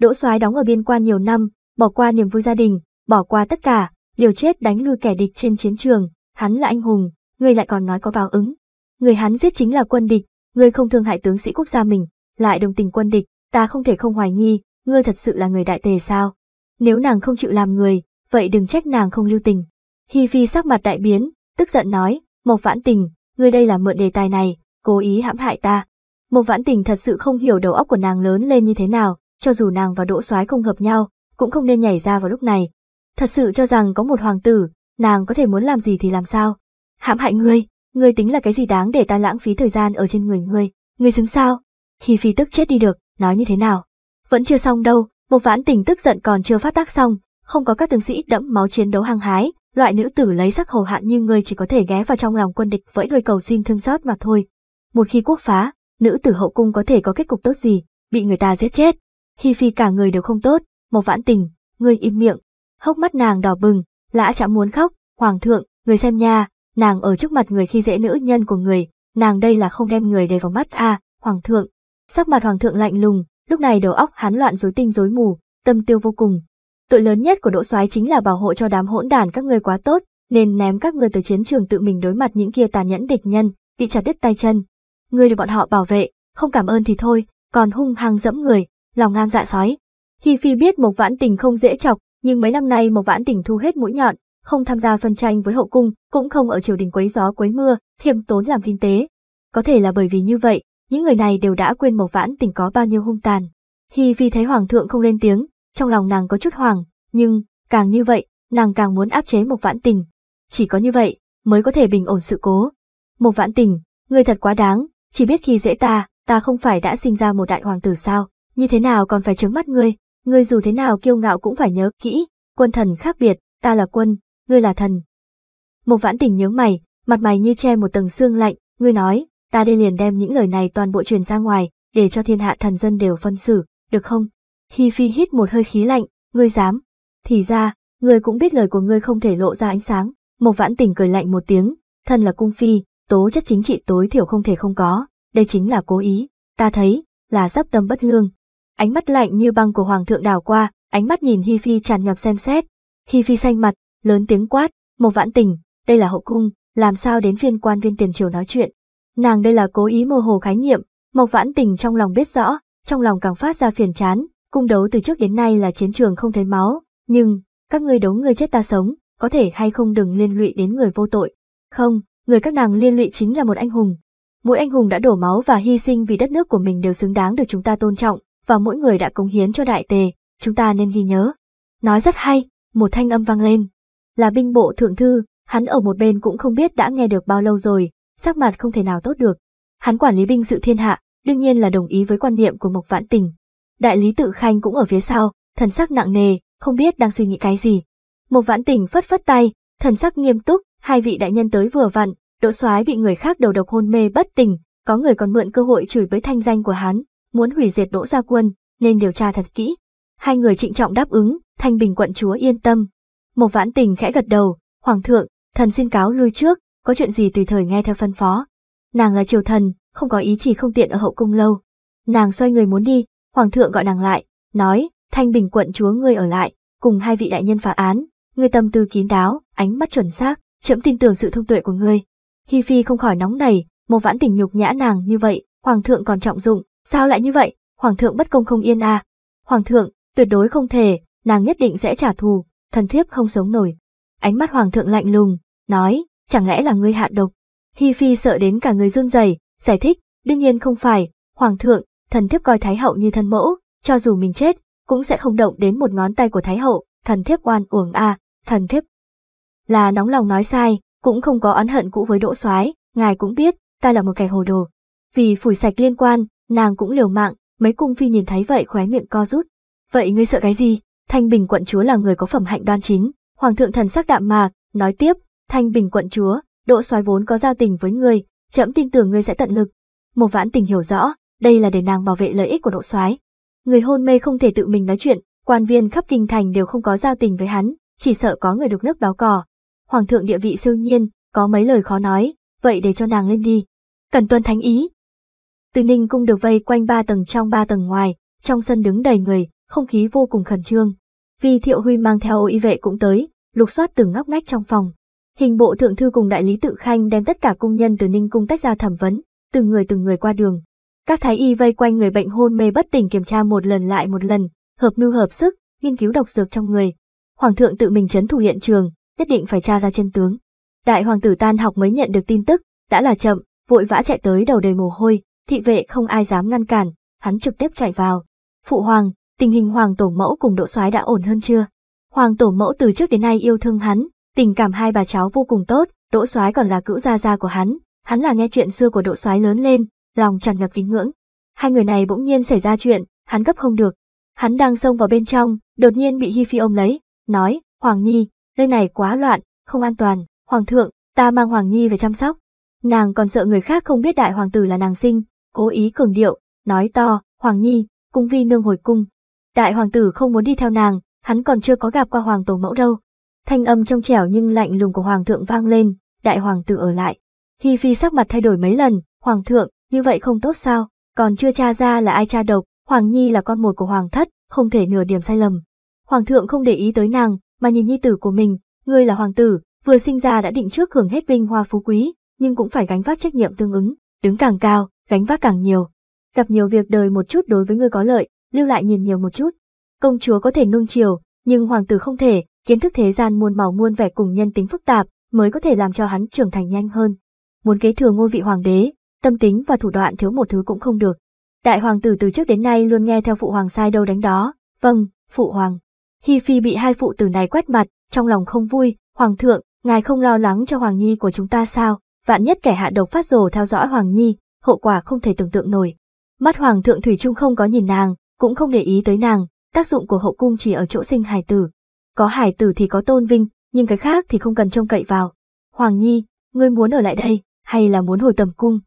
Đỗ Soái đóng ở biên quan nhiều năm, bỏ qua niềm vui gia đình, bỏ qua tất cả, liều chết đánh lui kẻ địch trên chiến trường, hắn là anh hùng, ngươi lại còn nói có báo ứng người hắn giết chính là quân địch, ngươi không thương hại tướng sĩ quốc gia mình, lại đồng tình quân địch, ta không thể không hoài nghi, ngươi thật sự là người đại tề sao? Nếu nàng không chịu làm người, vậy đừng trách nàng không lưu tình. Hi Phi sắc mặt đại biến, tức giận nói, Mộc Vãn Tình, ngươi đây là mượn đề tài này, cố ý hãm hại ta. Mộc Vãn Tình thật sự không hiểu đầu óc của nàng lớn lên như thế nào, cho dù nàng và Đỗ Soái không hợp nhau, cũng không nên nhảy ra vào lúc này. Thật sự cho rằng có một hoàng tử, nàng có thể muốn làm gì thì làm sao? Hãm hại ngươi, ngươi tính là cái gì đáng để ta lãng phí thời gian ở trên người ngươi, ngươi xứng sao? Hi Phi tức chết đi được, nói như thế nào? Vẫn chưa xong đâu, một vãn tình tức giận còn chưa phát tác xong, không có các tướng sĩ đẫm máu chiến đấu hăng hái, loại nữ tử lấy sắc hồ hạn như ngươi chỉ có thể ghé vào trong lòng quân địch vẫy đuôi cầu xin thương xót mà thôi. Một khi quốc phá, nữ tử hậu cung có thể có kết cục tốt gì, bị người ta giết chết. Hi Phi cả người đều không tốt, một vãn tình, ngươi im miệng. Hốc mắt nàng đỏ bừng, lã chả muốn khóc, hoàng thượng, người xem nha, nàng ở trước mặt người khi dễ nữ nhân của người, nàng đây là không đem người để vào mắt à, hoàng thượng. Sắc mặt hoàng thượng lạnh lùng, lúc này đầu óc hắn loạn rối tinh rối mù, tâm tiêu vô cùng. Tội lớn nhất của Đỗ Soái chính là bảo hộ cho đám hỗn đản các ngươi quá tốt, nên ném các ngươi từ chiến trường tự mình đối mặt những kia tàn nhẫn địch nhân, bị chặt đứt tay chân. Ngươi được bọn họ bảo vệ, không cảm ơn thì thôi, còn hung hăng dẫm người, lòng ngang dạ sói. Hi Phi biết Mộc Vãn Tình không dễ chọc, nhưng mấy năm nay Mộc Vãn Tình thu hết mũi nhọn, không tham gia phân tranh với hậu cung, cũng không ở triều đình quấy gió quấy mưa, thiêm tốn làm kinh tế. Có thể là bởi vì như vậy, những người này đều đã quên Mộc Vãn Tình có bao nhiêu hung tàn. Hi vì thấy hoàng thượng không lên tiếng, trong lòng nàng có chút hoảng, nhưng, càng như vậy, nàng càng muốn áp chế Mộc Vãn Tình. Chỉ có như vậy, mới có thể bình ổn sự cố. Mộc Vãn Tình, người thật quá đáng, chỉ biết khi dễ ta, ta không phải đã sinh ra một đại hoàng tử sao, như thế nào còn phải chứng mắt ngươi, ngươi dù thế nào kiêu ngạo cũng phải nhớ kỹ, quân thần khác biệt, ta là quân, ngươi là thần. Một vãn tỉnh nhớ mày, mặt mày như che một tầng xương lạnh, ngươi nói, ta đây liền đem những lời này toàn bộ truyền ra ngoài, để cho thiên hạ thần dân đều phân xử, được không? Hi Phi hít một hơi khí lạnh, ngươi dám. Thì ra, ngươi cũng biết lời của ngươi không thể lộ ra ánh sáng, một vãn tỉnh cười lạnh một tiếng, thân là cung phi, tố chất chính trị tối thiểu không thể không có, đây chính là cố ý, ta thấy, là dấp tâm bất lương. Ánh mắt lạnh như băng của hoàng thượng đảo qua, ánh mắt nhìn Hi Phi tràn ngập xem xét. Hi Phi xanh mặt, lớn tiếng quát, Mộc Vãn Tình, đây là hậu cung, làm sao đến phiên quan viên tiền triều nói chuyện. Nàng đây là cố ý mơ hồ khái niệm, Mộc Vãn Tình trong lòng biết rõ, trong lòng càng phát ra phiền chán, cung đấu từ trước đến nay là chiến trường không thấy máu, nhưng, các ngươi đấu người chết ta sống, có thể hay không đừng liên lụy đến người vô tội. Không, người các nàng liên lụy chính là một anh hùng. Mỗi anh hùng đã đổ máu và hy sinh vì đất nước của mình đều xứng đáng được chúng ta tôn trọng, và mỗi người đã cống hiến cho đại tề, chúng ta nên ghi nhớ. Nói rất hay, một thanh âm vang lên là binh bộ thượng thư, hắn ở một bên cũng không biết đã nghe được bao lâu rồi, sắc mặt không thể nào tốt được. Hắn quản lý binh sự thiên hạ, đương nhiên là đồng ý với quan niệm của Mộc Vãn Tình. Đại lý tự khanh cũng ở phía sau, thần sắc nặng nề, không biết đang suy nghĩ cái gì. Mộc Vãn Tình phất phất tay, thần sắc nghiêm túc, hai vị đại nhân tới vừa vặn, Đỗ Soái bị người khác đầu độc hôn mê bất tỉnh, có người còn mượn cơ hội chửi với thanh danh của hắn, muốn hủy diệt Đỗ Gia Quân, nên điều tra thật kỹ. Hai người trịnh trọng đáp ứng, Thanh Bình quận chúa yên tâm, một vãn tình khẽ gật đầu, Hoàng thượng, thần xin cáo lui trước, có chuyện gì tùy thời nghe theo phân phó. Nàng là triều thần, không có ý chỉ không tiện ở hậu cung lâu. Nàng xoay người muốn đi, Hoàng thượng gọi nàng lại, nói, thanh bình quận chúa ngươi ở lại, cùng hai vị đại nhân phá án, ngươi tâm tư kín đáo, ánh mắt chuẩn xác, chậm tin tưởng sự thông tuệ của ngươi. Hi Phi không khỏi nóng nảy, một vãn tình nhục nhã nàng như vậy, Hoàng thượng còn trọng dụng, sao lại như vậy, Hoàng thượng bất công không yên à. Hoàng thượng, tuyệt đối không thể, nàng nhất định sẽ trả thù, thần thiếp không sống nổi. Ánh mắt hoàng thượng lạnh lùng, nói, chẳng lẽ là ngươi hạ độc. Hi Phi sợ đến cả người run rẩy, giải thích, đương nhiên không phải, hoàng thượng, thần thiếp coi thái hậu như thân mẫu, cho dù mình chết, cũng sẽ không động đến một ngón tay của thái hậu, thần thiếp oan uổng a, thần thiếp. Là nóng lòng nói sai, cũng không có oán hận cũ với Đỗ Soái, ngài cũng biết, ta là một kẻ hồ đồ. Vì phủi sạch liên quan, nàng cũng liều mạng, mấy cung phi nhìn thấy vậy khóe miệng co rút. Vậy ngươi sợ cái gì? Thanh Bình quận chúa là người có phẩm hạnh đoan chính, hoàng thượng thần sắc đạm mạc, nói tiếp, Thanh Bình quận chúa, Độ Soái vốn có giao tình với người, trẫm tin tưởng ngươi sẽ tận lực. Một Vãn Tình hiểu rõ, đây là để nàng bảo vệ lợi ích của Độ Soái. Người hôn mê không thể tự mình nói chuyện, quan viên khắp kinh thành đều không có giao tình với hắn, chỉ sợ có người đục nước báo cò. Hoàng thượng địa vị siêu nhiên, có mấy lời khó nói, vậy để cho nàng lên đi. Cần tuân thánh ý. Từ Ninh cung được vây quanh ba tầng trong ba tầng ngoài, trong sân đứng đầy người, không khí vô cùng khẩn trương vì Thiệu Huy mang theo y vệ cũng tới, lục soát từng ngóc ngách trong phòng. Hình bộ thượng thư cùng đại lý tự khanh đem tất cả cung nhân từ Ninh cung tách ra thẩm vấn, từng người từng người qua đường. Các thái y vây quanh người bệnh hôn mê bất tỉnh kiểm tra một lần lại một lần, hợp mưu hợp sức, nghiên cứu độc dược trong người. Hoàng thượng tự mình trấn thủ hiện trường, nhất định phải tra ra chân tướng. Đại hoàng tử tan học mới nhận được tin tức, đã là chậm, vội vã chạy tới đầu đầy mồ hôi, thị vệ không ai dám ngăn cản, hắn trực tiếp chạy vào. Phụ hoàng, tình hình hoàng tổ mẫu cùng độ soái đã ổn hơn chưa? Hoàng tổ mẫu từ trước đến nay yêu thương hắn, tình cảm hai bà cháu vô cùng tốt, đỗ soái còn là cữu gia gia của hắn, hắn là nghe chuyện xưa của đỗ soái lớn lên, lòng tràn ngập kính ngưỡng. Hai người này bỗng nhiên xảy ra chuyện, hắn gấp không được. Hắn đang xông vào bên trong, đột nhiên bị Hi Phi ôm lấy, nói, Hoàng Nhi, nơi này quá loạn, không an toàn, Hoàng thượng, ta mang Hoàng Nhi về chăm sóc. Nàng còn sợ người khác không biết đại hoàng tử là nàng sinh, cố ý cường điệu, nói to, Hoàng Nhi, cung vi nương hồi cung, Đại hoàng tử không muốn đi theo nàng, hắn còn chưa có gặp qua hoàng tổ mẫu đâu. Thanh âm trong trẻo nhưng lạnh lùng của hoàng thượng vang lên, đại hoàng tử ở lại. Hi Phi sắc mặt thay đổi mấy lần, hoàng thượng, như vậy không tốt sao, còn chưa tra ra là ai tra độc, hoàng nhi là con một của hoàng thất, không thể nửa điểm sai lầm. Hoàng thượng không để ý tới nàng, mà nhìn nhi tử của mình, ngươi là hoàng tử, vừa sinh ra đã định trước hưởng hết vinh hoa phú quý, nhưng cũng phải gánh vác trách nhiệm tương ứng, đứng càng cao, gánh vác càng nhiều. Gặp nhiều việc đời một chút đối với ngươi có lợi, lưu lại nhìn nhiều một chút. Công chúa có thể nuông chiều, nhưng hoàng tử không thể, kiến thức thế gian muôn màu muôn vẻ cùng nhân tính phức tạp, mới có thể làm cho hắn trưởng thành nhanh hơn. Muốn kế thừa ngôi vị hoàng đế, tâm tính và thủ đoạn thiếu một thứ cũng không được. Đại hoàng tử từ trước đến nay luôn nghe theo phụ hoàng sai đâu đánh đó, vâng, phụ hoàng. Hi Phi bị hai phụ tử này quét mặt, trong lòng không vui, hoàng thượng, ngài không lo lắng cho hoàng nhi của chúng ta sao, vạn nhất kẻ hạ độc phát rồ theo dõi hoàng nhi, hậu quả không thể tưởng tượng nổi. Mắt hoàng thượng Thủy chung không có nhìn nàng, cũng không để ý tới nàng, tác dụng của hậu cung chỉ ở chỗ sinh hài tử. Có hài tử thì có tôn vinh, nhưng cái khác thì không cần trông cậy vào. Hoàng Nhi, ngươi muốn ở lại đây, hay là muốn hồi tầm cung?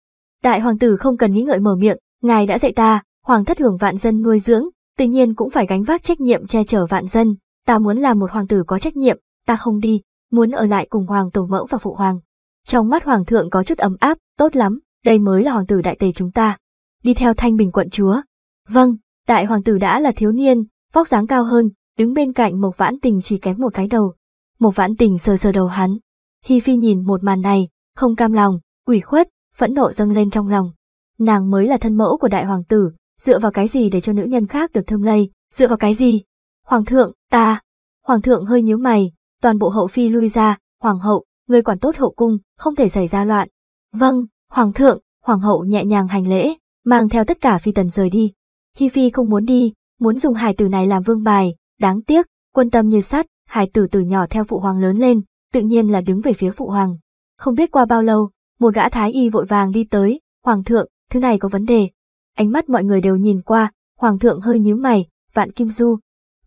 Đại hoàng tử không cần nghĩ ngợi mở miệng, ngài đã dạy ta, hoàng thất hưởng vạn dân nuôi dưỡng, tự nhiên cũng phải gánh vác trách nhiệm che chở vạn dân. Ta muốn làm một hoàng tử có trách nhiệm, ta không đi, muốn ở lại cùng hoàng tổ mẫu và phụ hoàng. Trong mắt hoàng thượng có chút ấm áp, tốt lắm, đây mới là hoàng tử đại tề chúng ta. Đi theo thanh bình quận chúa. Vâng, Đại hoàng tử đã là thiếu niên, vóc dáng cao hơn, đứng bên cạnh Mộc Vãn Tình chỉ kém một cái đầu. Mộc Vãn Tình sờ sờ đầu hắn. Hi Phi nhìn một màn này, không cam lòng, ủy khuất, phẫn nộ dâng lên trong lòng. Nàng mới là thân mẫu của đại hoàng tử, dựa vào cái gì để cho nữ nhân khác được thơm lây, dựa vào cái gì? Hoàng thượng, ta. Hoàng thượng hơi nhíu mày, toàn bộ hậu phi lui ra, hoàng hậu, người quản tốt hậu cung, không thể xảy ra loạn. Vâng, hoàng thượng, hoàng hậu nhẹ nhàng hành lễ, mang theo tất cả phi tần rời đi. Hi Phi không muốn đi, muốn dùng hải tử này làm vương bài, đáng tiếc, quân tâm như sắt, hải tử từ nhỏ theo phụ hoàng lớn lên, tự nhiên là đứng về phía phụ hoàng. Không biết qua bao lâu, một gã thái y vội vàng đi tới, hoàng thượng, thứ này có vấn đề. Ánh mắt mọi người đều nhìn qua, hoàng thượng hơi nhíu mày, vạn kim du.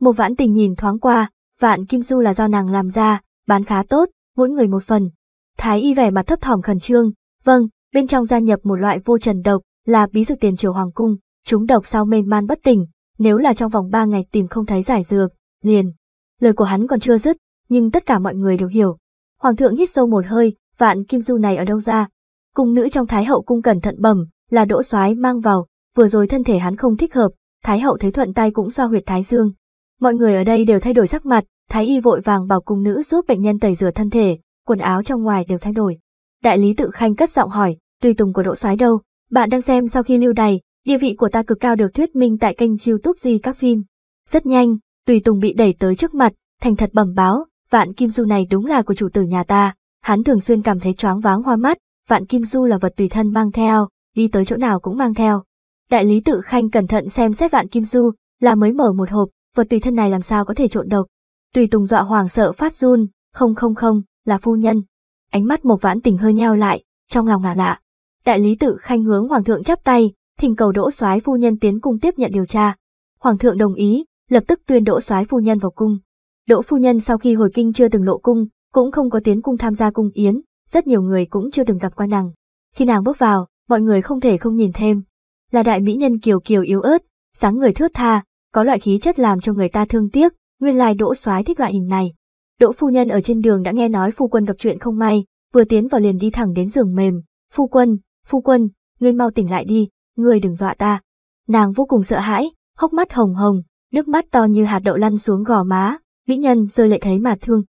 Một vãn tình nhìn thoáng qua, vạn kim du là do nàng làm ra, bán khá tốt, mỗi người một phần. Thái y vẻ mặt thấp thỏm khẩn trương, vâng, bên trong gia nhập một loại vô trần độc, là bí dược tiền triều hoàng cung chúng độc sau mê man bất tỉnh, nếu là trong vòng ba ngày tìm không thấy giải dược, liền. Lời của hắn còn chưa dứt, nhưng tất cả mọi người đều hiểu. Hoàng thượng hít sâu một hơi, vạn kim du này ở đâu ra? Cung nữ trong Thái hậu cung cẩn thận bẩm, là đỗ soái mang vào, vừa rồi thân thể hắn không thích hợp, Thái hậu thấy thuận tay cũng xoa huyệt Thái Dương. Mọi người ở đây đều thay đổi sắc mặt, Thái y vội vàng bảo cung nữ giúp bệnh nhân tẩy rửa thân thể, quần áo trong ngoài đều thay đổi. Đại lý tự khanh cất giọng hỏi, tùy tùng của đỗ soái đâu? Bạn đang xem sau khi lưu đày, Địa vị của ta cực cao được thuyết minh tại kênh youtube di các phim. Rất nhanh, Tùy Tùng bị đẩy tới trước mặt, thành thật bẩm báo, vạn kim du này đúng là của chủ tử nhà ta. Hắn thường xuyên cảm thấy choáng váng hoa mắt, vạn kim du là vật tùy thân mang theo, đi tới chỗ nào cũng mang theo. Đại lý tự khanh cẩn thận xem xét vạn kim du, là mới mở một hộp, vật tùy thân này làm sao có thể trộn độc. Tùy Tùng dọa hoàng sợ phát run, không không không, là phu nhân. Ánh mắt một Vãn Tình hơi nheo lại, trong lòng là lạ. Đại lý tự khanh hướng hoàng thượng chắp tay, thỉnh cầu đỗ soái phu nhân tiến cung tiếp nhận điều tra. Hoàng thượng đồng ý, lập tức tuyên đỗ soái phu nhân vào cung. Đỗ phu nhân sau khi hồi kinh chưa từng lộ cung, cũng không có tiến cung tham gia cung yến, rất nhiều người cũng chưa từng gặp qua nàng. Khi nàng bước vào, mọi người không thể không nhìn thêm. Là đại mỹ nhân kiều kiều yếu ớt, dáng người thướt tha, có loại khí chất làm cho người ta thương tiếc, nguyên lai đỗ soái thích loại hình này. Đỗ phu nhân ở trên đường đã nghe nói phu quân gặp chuyện không may, vừa tiến vào liền đi thẳng đến giường mềm, "Phu quân, phu quân, ngươi mau tỉnh lại đi, ngươi đừng dọa ta. Nàng vô cùng sợ hãi, hốc mắt hồng hồng, nước mắt to như hạt đậu lăn xuống gò má, mỹ nhân rơi lệ thấy mà thương.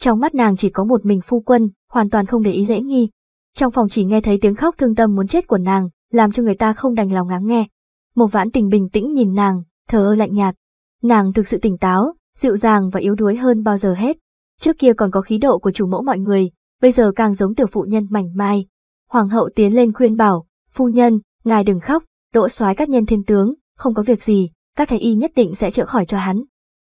Trong mắt nàng chỉ có một mình phu quân, hoàn toàn không để ý lễ nghi. Trong phòng chỉ nghe thấy tiếng khóc thương tâm muốn chết của nàng, làm cho người ta không đành lòng lắng nghe. Một vãn tình bình tĩnh nhìn nàng, thờ lạnh nhạt. Nàng thực sự tỉnh táo, dịu dàng và yếu đuối hơn bao giờ hết. Trước kia còn có khí độ của chủ mẫu mọi người, bây giờ càng giống tiểu phụ nhân mảnh mai. Hoàng hậu tiến lên khuyên bảo, phu nhân, Ngài đừng khóc, đỗ soái các nhân thiên tướng, không có việc gì, các thái y nhất định sẽ chữa khỏi cho hắn.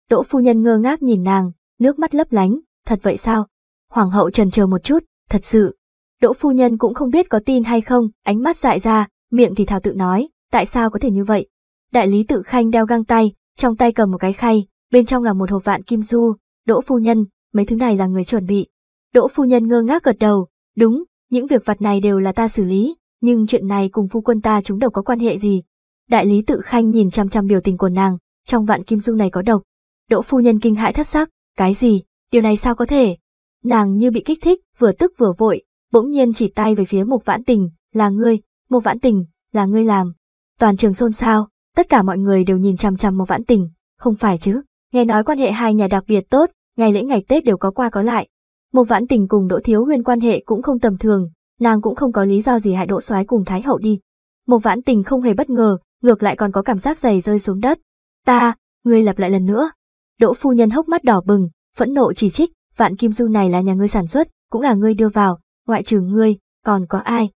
Đỗ phu nhân ngơ ngác nhìn nàng, nước mắt lấp lánh, thật vậy sao? Hoàng hậu trần chờ một chút, thật sự. Đỗ phu nhân cũng không biết có tin hay không, ánh mắt dại ra, miệng thì thào tự nói, tại sao có thể như vậy? Đại lý tự khanh đeo găng tay, trong tay cầm một cái khay, bên trong là một hộp vạn kim du, đỗ phu nhân, mấy thứ này là người chuẩn bị. Đỗ phu nhân ngơ ngác gật đầu, đúng, những việc vặt này đều là ta xử lý, nhưng chuyện này cùng phu quân ta chúng đâu có quan hệ gì. Đại lý tự khanh nhìn chăm chăm biểu tình của nàng, trong vạn kim dung này có độc. Đỗ phu nhân kinh hãi thất sắc, cái gì, điều này sao có thể? Nàng như bị kích thích, vừa tức vừa vội, bỗng nhiên chỉ tay về phía một vãn tình, là ngươi, một vãn tình, là ngươi làm. Toàn trường xôn xao, tất cả mọi người đều nhìn chăm chăm một vãn tình, không phải chứ, nghe nói quan hệ hai nhà đặc biệt tốt, ngày lễ ngày Tết đều có qua có lại. một vãn tình cùng Đỗ Thiếu Huyên quan hệ cũng không tầm thường, nàng cũng không có lý do gì hại độ soái cùng thái hậu đi. Một vãn tình không hề bất ngờ, ngược lại còn có cảm giác giày rơi xuống đất. Ta, ngươi lặp lại lần nữa. Đỗ phu nhân hốc mắt đỏ bừng, phẫn nộ chỉ trích, vạn kim du này là nhà ngươi sản xuất, cũng là ngươi đưa vào, ngoại trừ ngươi, còn có ai.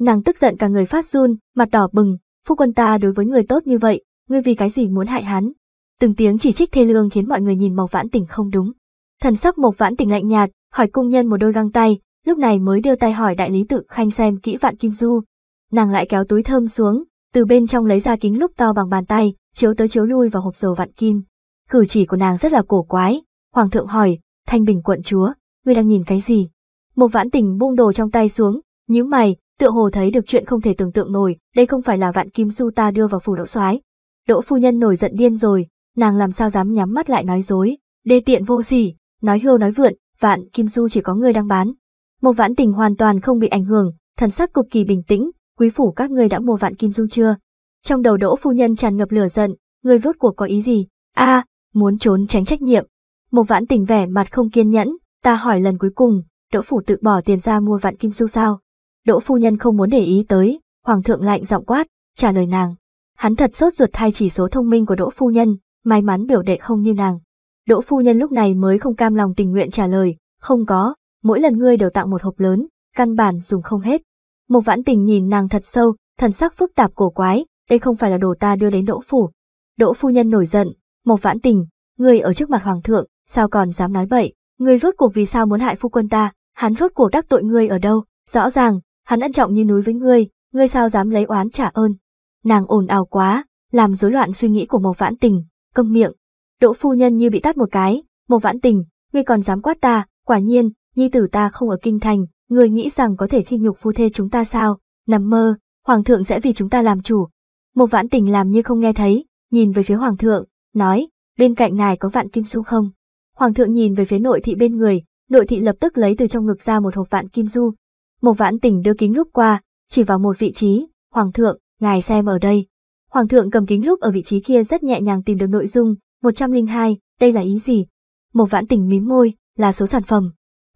Nàng tức giận cả người phát run, mặt đỏ bừng, phu quân ta đối với người tốt như vậy, ngươi vì cái gì muốn hại hắn. Từng tiếng chỉ trích thê lương khiến mọi người nhìn màu Vãn Tình không đúng. Thần sắc Mộc Vãn Tình lạnh nhạt, hỏi cung nhân một đôi găng tay, lúc này mới đưa tay hỏi đại lý tự khanh xem kỹ vạn kim du. Nàng lại kéo túi thơm xuống, từ bên trong lấy ra kính lúc to bằng bàn tay, chiếu tới chiếu lui vào hộp dầu vạn kim. Cử chỉ của nàng rất là cổ quái, hoàng thượng hỏi, thanh bình quận chúa, ngươi đang nhìn cái gì? Một vãn tình buông đồ trong tay xuống, nhíu mày, tựa hồ thấy được chuyện không thể tưởng tượng nổi, đây không phải là vạn kim du ta đưa vào phủ đỗ soái. Đỗ phu nhân nổi giận điên rồi, nàng làm sao dám nhắm mắt lại nói dối, đê tiện vô sỉ, nói hưu nói vượn, vạn kim du chỉ có ngươi đang bán, Mộ Vãn Tình hoàn toàn không bị ảnh hưởng, thần sắc cực kỳ bình tĩnh, "Quý phủ các người đã mua vạn kim dung chưa?" Trong đầu Đỗ phu nhân tràn ngập lửa giận, người rốt cuộc có ý gì? A, muốn trốn tránh trách nhiệm." Mộ Vãn Tình vẻ mặt không kiên nhẫn, "Ta hỏi lần cuối cùng, Đỗ phủ tự bỏ tiền ra mua vạn kim dung sao?" Đỗ phu nhân không muốn để ý tới, hoàng thượng lạnh giọng quát, trả lời nàng. Hắn thật sốt ruột thay chỉ số thông minh của Đỗ phu nhân, may mắn biểu đệ không như nàng. Đỗ phu nhân lúc này mới không cam lòng tình nguyện trả lời, không có, mỗi lần ngươi đều tặng một hộp lớn, căn bản dùng không hết. Một vãn tình nhìn nàng thật sâu, thần sắc phức tạp cổ quái, đây không phải là đồ ta đưa đến đỗ phủ. Đỗ phu nhân nổi giận, một vãn tình, ngươi ở trước mặt hoàng thượng, sao còn dám nói bậy, ngươi rốt cuộc vì sao muốn hại phu quân ta, hắn rốt cuộc đắc tội ngươi ở đâu, rõ ràng, hắn ân trọng như núi với ngươi, ngươi sao dám lấy oán trả ơn. Nàng ồn ào quá, làm rối loạn suy nghĩ của Mộc Vãn Tình, câm miệng. Đỗ phu nhân như bị tát một cái, Mộc Vãn Tình, ngươi còn dám quát ta, quả nhiên, nhi tử ta không ở kinh thành, người nghĩ rằng có thể khi nhục phu thê chúng ta sao, nằm mơ, hoàng thượng sẽ vì chúng ta làm chủ. Một vãn tình làm như không nghe thấy, nhìn về phía hoàng thượng, nói, bên cạnh ngài có vạn kim du không? Hoàng thượng nhìn về phía nội thị bên người, nội thị lập tức lấy từ trong ngực ra một hộp vạn kim du. Một vãn tình đưa kính lúc qua, chỉ vào một vị trí, hoàng thượng, ngài xem ở đây. Hoàng thượng cầm kính lúc ở vị trí kia rất nhẹ nhàng tìm được nội dung, 102, đây là ý gì? Một vãn tình mím môi, là số sản phẩm.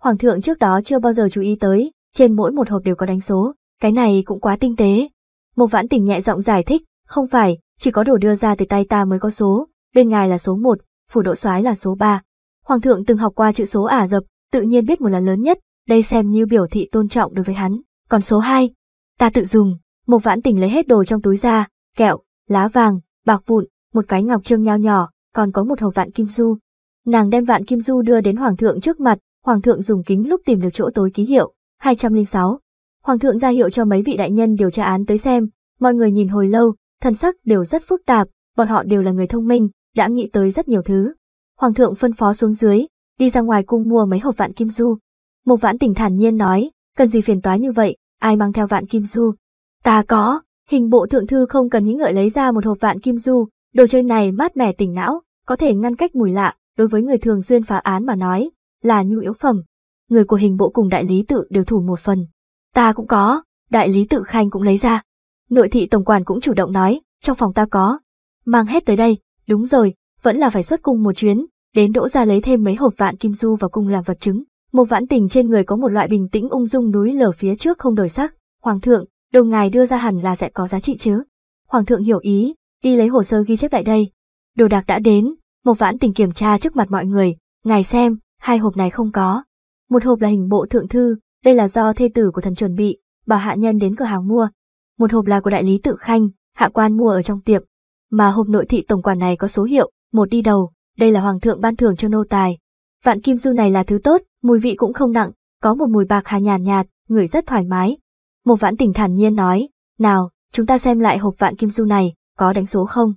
Hoàng thượng trước đó chưa bao giờ chú ý tới, trên mỗi một hộp đều có đánh số, cái này cũng quá tinh tế. Một vãn Tỉnh nhẹ giọng giải thích, không phải, chỉ có đồ đưa ra từ tay ta mới có số, bên ngài là số một, phủ độ soái là số ba. Hoàng thượng từng học qua chữ số Ả Rập, tự nhiên biết một là lớn nhất, đây xem như biểu thị tôn trọng đối với hắn. Còn số hai, ta tự dùng, một vãn Tỉnh lấy hết đồ trong túi ra, kẹo, lá vàng, bạc vụn, một cái ngọc trương nho nhỏ, còn có một hộp vạn kim du. Nàng đem vạn kim du đưa đến hoàng thượng trước mặt, Hoàng thượng dùng kính lúc tìm được chỗ tối ký hiệu, 206. Hoàng thượng ra hiệu cho mấy vị đại nhân điều tra án tới xem, mọi người nhìn hồi lâu, thần sắc đều rất phức tạp, bọn họ đều là người thông minh, đã nghĩ tới rất nhiều thứ. Hoàng thượng phân phó xuống dưới, đi ra ngoài cung mua mấy hộp vạn kim du. Một vãn tỉnh thản nhiên nói, cần gì phiền toái như vậy, ai mang theo vạn kim du? Ta có, hình bộ thượng thư không cần nghĩ ngợi lấy ra một hộp vạn kim du, đồ chơi này mát mẻ tỉnh não, có thể ngăn cách mùi lạ, đối với người thường xuyên phá án mà nói, là nhu yếu phẩm. Người của hình bộ cùng đại lý tự đều thủ một phần. Ta cũng có, đại lý tự khanh cũng lấy ra. Nội thị tổng quản cũng chủ động nói, trong phòng ta có. Mang hết tới đây, đúng rồi, vẫn là phải xuất cung một chuyến, đến đỗ ra lấy thêm mấy hộp vạn kim du vào cung làm vật chứng. Một vãn tình trên người có một loại bình tĩnh ung dung núi lở phía trước không đổi sắc. Hoàng thượng, đồ ngài đưa ra hẳn là sẽ có giá trị chứ. Hoàng thượng hiểu ý, đi lấy hồ sơ ghi chép lại đây. Đồ đạc đã đến, một vãn tình kiểm tra trước mặt mọi người, ngài xem, hai hộp này không có. Một hộp là hình bộ thượng thư, đây là do thê tử của thần chuẩn bị, bảo hạ nhân đến cửa hàng mua. Một hộp là của đại lý tự khanh, hạ quan mua ở trong tiệm. Mà hộp nội thị tổng quản này có số hiệu, một đi đầu, đây là hoàng thượng ban thưởng cho nô tài. Vạn kim du này là thứ tốt, mùi vị cũng không nặng, có một mùi bạc hà nhàn nhạt, nhạt, người rất thoải mái. Một vãn tỉnh thản nhiên nói, nào, chúng ta xem lại hộp vạn kim du này, có đánh số không?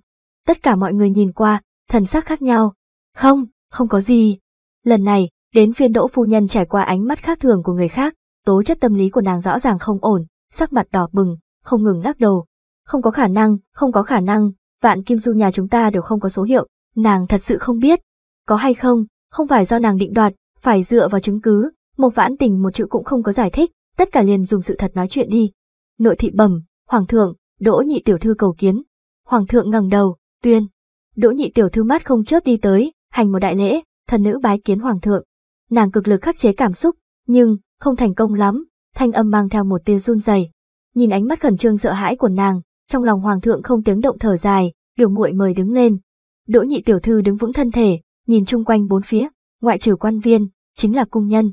Tất cả mọi người nhìn qua, thần sắc khác nhau. Không, không có gì, Lần này, đến phiên đỗ phu nhân trải qua ánh mắt khác thường của người khác, tố chất tâm lý của nàng rõ ràng không ổn, sắc mặt đỏ bừng, không ngừng lắc đầu. Không có khả năng, không có khả năng, vạn kim du nhà chúng ta đều không có số hiệu, nàng thật sự không biết. Có hay không, không phải do nàng định đoạt, phải dựa vào chứng cứ, một vãn tình một chữ cũng không có giải thích, tất cả liền dùng sự thật nói chuyện đi. Nội thị bẩm, hoàng thượng, đỗ nhị tiểu thư cầu kiến. Hoàng thượng ngẩng đầu, tuyên. Đỗ nhị tiểu thư mắt không chớp đi tới, hành một đại lễ, thần nữ bái kiến hoàng thượng. Nàng cực lực khắc chế cảm xúc, nhưng, không thành công lắm, thanh âm mang theo một tia run rẩy. Nhìn ánh mắt khẩn trương sợ hãi của nàng, trong lòng hoàng thượng không tiếng động thở dài, điều muội mời đứng lên. Đỗ nhị tiểu thư đứng vững thân thể, nhìn chung quanh bốn phía, ngoại trừ quan viên, chính là cung nhân.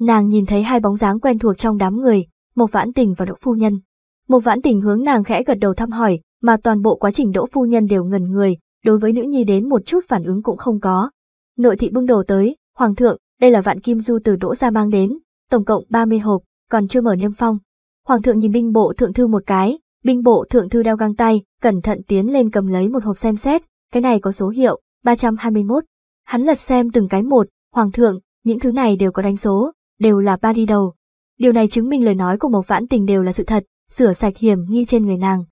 Nàng nhìn thấy hai bóng dáng quen thuộc trong đám người, một vãn tình và đỗ phu nhân. Một vãn tình hướng nàng khẽ gật đầu thăm hỏi, mà toàn bộ quá trình đỗ phu nhân đều ngần người, đối với nữ nhi đến một chút phản ứng cũng không có, nội thị bưng đồ tới, hoàng thượng, đây là vạn kim du từ đỗ gia mang đến, tổng cộng 30 hộp, còn chưa mở niêm phong. Hoàng thượng nhìn binh bộ thượng thư một cái, binh bộ thượng thư đeo găng tay, cẩn thận tiến lên cầm lấy một hộp xem xét, cái này có số hiệu, 321. Hắn lật xem từng cái một, hoàng thượng, những thứ này đều có đánh số, đều là ba đi đầu. Điều này chứng minh lời nói của Mộc Vãn Tình đều là sự thật, sửa sạch hiểm nghi trên người nàng.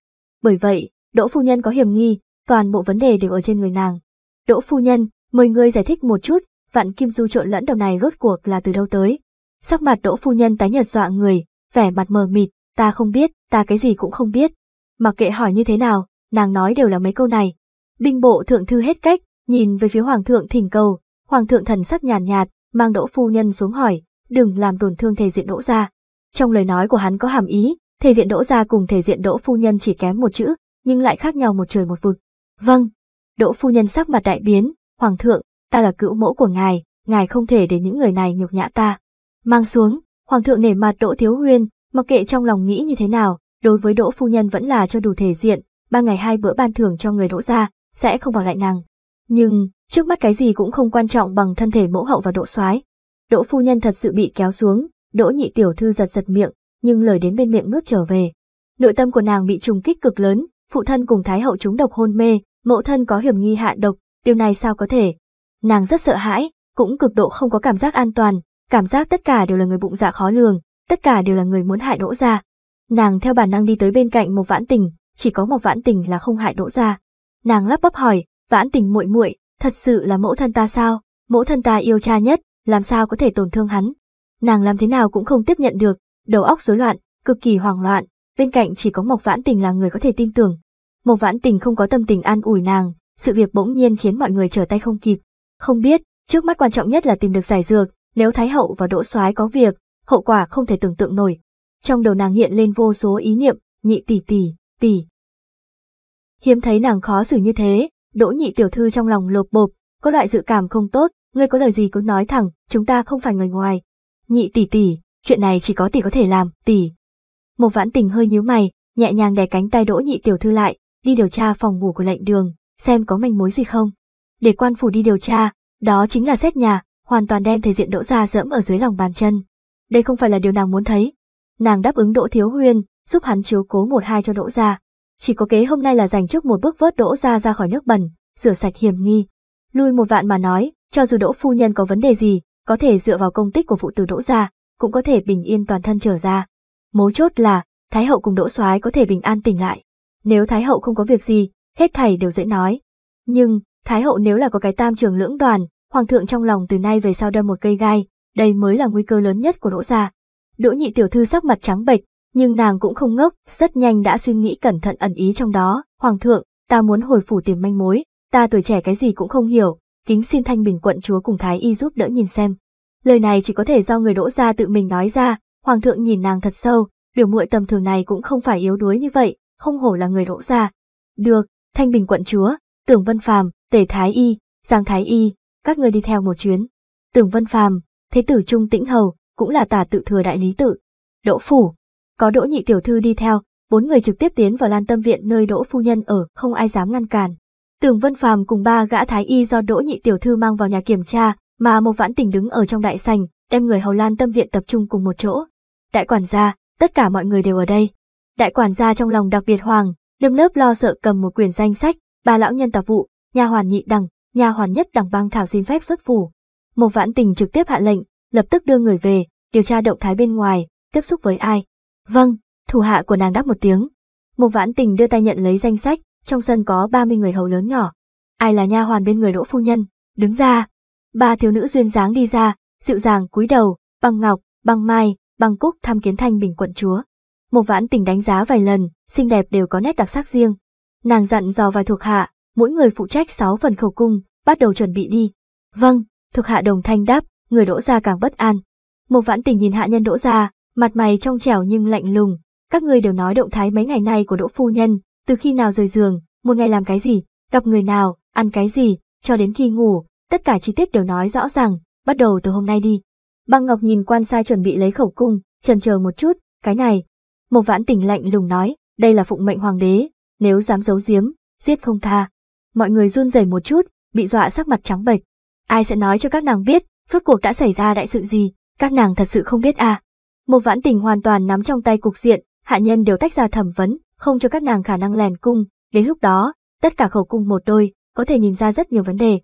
Bởi vậy, Đỗ Phu Nhân có hiểm nghi, toàn bộ vấn đề đều ở trên người nàng. Đỗ Phu Nhân, Mời người giải thích một chút, vạn kim du trộn lẫn đầu này rốt cuộc là từ đâu tới. Sắc mặt đỗ phu nhân tái nhợt dọa người, vẻ mặt mờ mịt, ta không biết, ta cái gì cũng không biết. Mặc kệ hỏi như thế nào, nàng nói đều là mấy câu này. Binh bộ thượng thư hết cách, nhìn về phía hoàng thượng thỉnh cầu, hoàng thượng thần sắc nhàn nhạt, nhạt, mang đỗ phu nhân xuống hỏi, đừng làm tổn thương thể diện đỗ gia. Trong lời nói của hắn có hàm ý, thể diện đỗ gia cùng thể diện đỗ phu nhân chỉ kém một chữ, nhưng lại khác nhau một trời một vực. Vâng. Đỗ phu nhân sắc mặt đại biến, Hoàng thượng, ta là cựu mẫu của ngài, ngài không thể để những người này nhục nhã ta. Mang xuống, hoàng thượng nể mặt Đỗ Thiếu Huyên, mặc kệ trong lòng nghĩ như thế nào, đối với Đỗ Phu Nhân vẫn là cho đủ thể diện, ba ngày hai bữa ban thưởng cho người Đỗ ra, sẽ không vào lại nàng. Nhưng, trước mắt cái gì cũng không quan trọng bằng thân thể mẫu hậu và Đỗ soái. Đỗ Phu Nhân thật sự bị kéo xuống, Đỗ nhị tiểu thư giật giật miệng, nhưng lời đến bên miệng nuốt trở về. Nội tâm của nàng bị trùng kích cực lớn, phụ thân cùng thái hậu chúng độc hôn mê, mẫu thân có hiểm nghi hạ độc, điều này sao có thể? Nàng rất sợ hãi, cũng cực độ không có cảm giác an toàn, cảm giác tất cả đều là người bụng dạ khó lường, tất cả đều là người muốn hại đỗ gia. Nàng theo bản năng đi tới bên cạnh một vãn tình, chỉ có một vãn tình là không hại đỗ gia. Nàng lắp bắp hỏi, vãn tình muội muội, thật sự là mẫu thân ta sao? Mẫu thân ta yêu cha nhất, làm sao có thể tổn thương hắn? Nàng làm thế nào cũng không tiếp nhận được, đầu óc rối loạn, cực kỳ hoảng loạn, bên cạnh chỉ có Mộc Vãn Tình là người có thể tin tưởng. Mộc Vãn Tình không có tâm tình an ủi nàng, sự việc bỗng nhiên khiến mọi người trở tay không kịp. Không biết, trước mắt quan trọng nhất là tìm được giải dược, nếu Thái Hậu và Đỗ Soái có việc, hậu quả không thể tưởng tượng nổi. Trong đầu nàng hiện lên vô số ý niệm, nhị tỷ tỷ, tỷ. Hiếm thấy nàng khó xử như thế, Đỗ nhị tiểu thư trong lòng lột bột, có loại dự cảm không tốt, ngươi có lời gì cứ nói thẳng, chúng ta không phải người ngoài. Nhị tỷ tỷ, chuyện này chỉ có tỷ có thể làm, tỷ. Một vãn tình hơi nhíu mày, nhẹ nhàng đè cánh tay Đỗ nhị tiểu thư lại, đi điều tra phòng ngủ của lệnh đường, xem có manh mối gì không. Để quan phủ đi điều tra, đó chính là xét nhà, hoàn toàn đem thể diện đỗ ra dẫm ở dưới lòng bàn chân. Đây không phải là điều nàng muốn thấy. Nàng đáp ứng đỗ thiếu huyên, giúp hắn chiếu cố một hai cho đỗ ra. Chỉ có kế hôm nay là dành trước một bước vớt đỗ ra ra khỏi nước bẩn, rửa sạch hiểm nghi. Lui một vạn mà nói, cho dù đỗ phu nhân có vấn đề gì, có thể dựa vào công tích của phụ tử đỗ ra, cũng có thể bình yên toàn thân trở ra. Mấu chốt là, Thái hậu cùng Đỗ Soái có thể bình an tỉnh lại. Nếu Thái hậu không có việc gì, hết thảy đều dễ nói. Nhưng, Thái hậu nếu là có cái tam trường lưỡng đoàn, hoàng thượng trong lòng từ nay về sau đâm một cây gai, đây mới là nguy cơ lớn nhất của đỗ gia. Đỗ nhị tiểu thư sắc mặt trắng bệch, nhưng nàng cũng không ngốc, rất nhanh đã suy nghĩ cẩn thận ẩn ý trong đó, hoàng thượng, ta muốn hồi phủ tìm manh mối, ta tuổi trẻ cái gì cũng không hiểu, kính xin thanh bình quận chúa cùng thái y giúp đỡ nhìn xem. Lời này chỉ có thể do người đỗ gia tự mình nói ra, hoàng thượng nhìn nàng thật sâu, biểu muội tầm thường này cũng không phải yếu đuối như vậy, không hổ là người đỗ gia. Được, Thanh Bình quận chúa, Tưởng Vân Phàm, Tề Thái Y, Giang Thái Y, các người đi theo một chuyến. Tưởng Vân Phàm, Thế tử Trung Tĩnh Hầu, cũng là tả tự thừa đại lý tự. Đỗ Phủ, có Đỗ Nhị Tiểu Thư đi theo, bốn người trực tiếp tiến vào lan tâm viện nơi Đỗ Phu Nhân ở, không ai dám ngăn cản. Tưởng Vân Phàm cùng ba gã Thái Y do Đỗ Nhị Tiểu Thư mang vào nhà kiểm tra, mà một vãn tình đứng ở trong đại sành, đem người hầu lan tâm viện tập trung cùng một chỗ. Đại quản gia, tất cả mọi người đều ở đây. Đại quản gia trong lòng đặc biệt hoàng, Đâm lớp lo sợ cầm một quyển danh sách, bà lão nhân tạp vụ, nhà hoàn nhị đẳng, nhà hoàn nhất đẳng băng thảo xin phép xuất phủ. Một vãn tình trực tiếp hạ lệnh, lập tức đưa người về, điều tra động thái bên ngoài, tiếp xúc với ai. Vâng, thủ hạ của nàng đáp một tiếng. Một vãn tình đưa tay nhận lấy danh sách, trong sân có 30 người hầu lớn nhỏ. Ai là nha hoàn bên người đỗ phu nhân, đứng ra. Ba thiếu nữ duyên dáng đi ra, dịu dàng cúi đầu, băng ngọc, băng mai, băng cúc tham kiến thanh bình quận chúa. Một vãn tình đánh giá vài lần, xinh đẹp đều có nét đặc sắc riêng. Nàng dặn dò vài thuộc hạ, mỗi người phụ trách 6 phần khẩu cung, bắt đầu chuẩn bị đi. Vâng, thuộc hạ đồng thanh đáp, người đỗ gia càng bất an. Một vãn tình nhìn hạ nhân đỗ gia, mặt mày trong trẻo nhưng lạnh lùng. Các người đều nói động thái mấy ngày nay của đỗ phu nhân, từ khi nào rời giường, một ngày làm cái gì, gặp người nào, ăn cái gì, cho đến khi ngủ, tất cả chi tiết đều nói rõ ràng, bắt đầu từ hôm nay đi. Băng Ngọc nhìn quan sai chuẩn bị lấy khẩu cung, chần chờ một chút, cái này, Mộc Vãn Tình lạnh lùng nói, đây là phụng mệnh hoàng đế, nếu dám giấu giếm, giết không tha. Mọi người run rẩy một chút, bị dọa sắc mặt trắng bệch. Ai sẽ nói cho các nàng biết, phước cuộc đã xảy ra đại sự gì, các nàng thật sự không biết à. Mộc Vãn Tình hoàn toàn nắm trong tay cục diện, hạ nhân đều tách ra thẩm vấn, không cho các nàng khả năng lèn cung, đến lúc đó, tất cả khẩu cung một đôi, có thể nhìn ra rất nhiều vấn đề.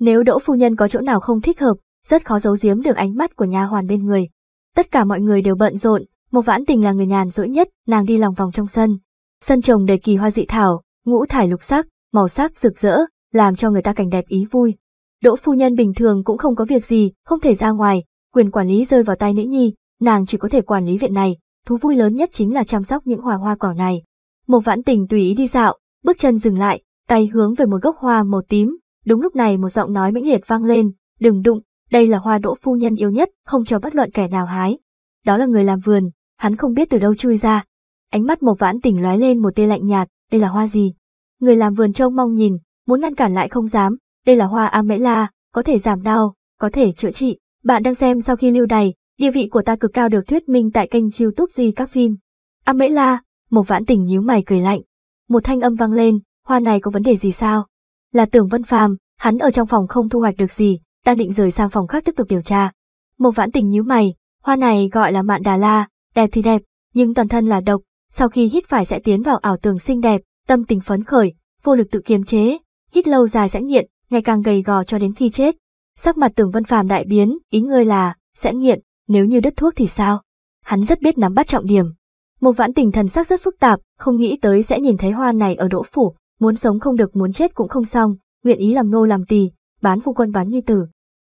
Nếu Đỗ phu nhân có chỗ nào không thích hợp, rất khó giấu giếm được ánh mắt của nhà hoàn bên người. Tất cả mọi người đều bận rộn, một vãn tình là người nhàn rỗi nhất, nàng đi lòng vòng trong sân. Sân trồng đầy kỳ hoa dị thảo, ngũ thải lục sắc, màu sắc rực rỡ, làm cho người ta cảnh đẹp ý vui. Đỗ phu nhân bình thường cũng không có việc gì, không thể ra ngoài, quyền quản lý rơi vào tay nữ nhi, nàng chỉ có thể quản lý viện này, thú vui lớn nhất chính là chăm sóc những hoa hoa cỏ này. Một vãn tình tùy ý đi dạo, bước chân dừng lại, tay hướng về một gốc hoa màu tím, đúng lúc này một giọng nói mãnh liệt vang lên, đừng đụng, đây là hoa đỗ phu nhân yêu nhất, không cho bất luận kẻ nào hái. Đó là người làm vườn, hắn không biết từ đâu chui ra. Ánh mắt một Vãn Tình lóe lên một tia lạnh nhạt, đây là hoa gì? Người làm vườn trông mong nhìn, muốn ngăn cản lại không dám, đây là hoa am mễ la, có thể giảm đau, có thể chữa trị. Bạn đang xem sau khi lưu đày, địa vị của ta cực cao được thuyết minh tại kênh youtube gì các phim. Am mễ la, Mộc Vãn Tình nhíu mày cười lạnh. Một thanh âm vang lên, hoa này có vấn đề gì sao? Là tưởng vân phàm, hắn ở trong phòng không thu hoạch được gì, đang định rời sang phòng khác tiếp tục điều tra. một Vãn Tình nhíu mày, hoa này gọi là mạn đà la, Đẹp thì đẹp, nhưng toàn thân là độc, sau khi hít phải sẽ tiến vào ảo tưởng xinh đẹp, tâm tình phấn khởi, vô lực tự kiềm chế, hít lâu dài sẽ nghiện, ngày càng gầy gò cho đến khi chết. Sắc mặt Tưởng Vân Phàm đại biến, ý ngươi là sẽ nghiện, nếu như đứt thuốc thì sao? Hắn rất biết nắm bắt trọng điểm. Một vãn tình thần sắc rất phức tạp, không nghĩ tới sẽ nhìn thấy hoa này ở đỗ phủ, muốn sống không được muốn chết cũng không xong, nguyện ý làm nô làm tỳ, bán phu quân bán như tử.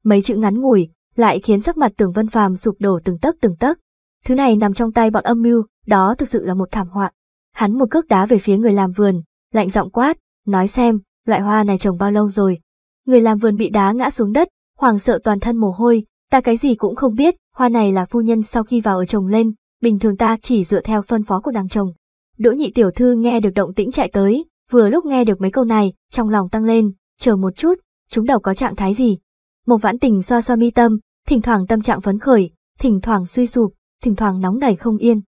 Mấy chữ ngắn ngủi, lại khiến sắc mặt Tưởng Vân Phàm sụp đổ từng tấc từng tấc, Thứ này nằm trong tay bọn âm mưu, đó thực sự là một thảm họa. Hắn một cước đá về phía người làm vườn, lạnh giọng quát, nói xem, loại hoa này trồng bao lâu rồi. Người làm vườn bị đá ngã xuống đất, hoảng sợ toàn thân mồ hôi, ta cái gì cũng không biết, hoa này là phu nhân sau khi vào ở trồng lên, bình thường ta chỉ dựa theo phân phó của nàng chồng. Đỗ nhị tiểu thư nghe được động tĩnh chạy tới, vừa lúc nghe được mấy câu này, trong lòng tăng lên, chờ một chút, chúng đầu có trạng thái gì. Một vãn tình xoa xoa mi tâm, thỉnh thoảng tâm trạng phấn khởi, thỉnh thoảng suy sụp, thỉnh thoảng nóng nảy không yên.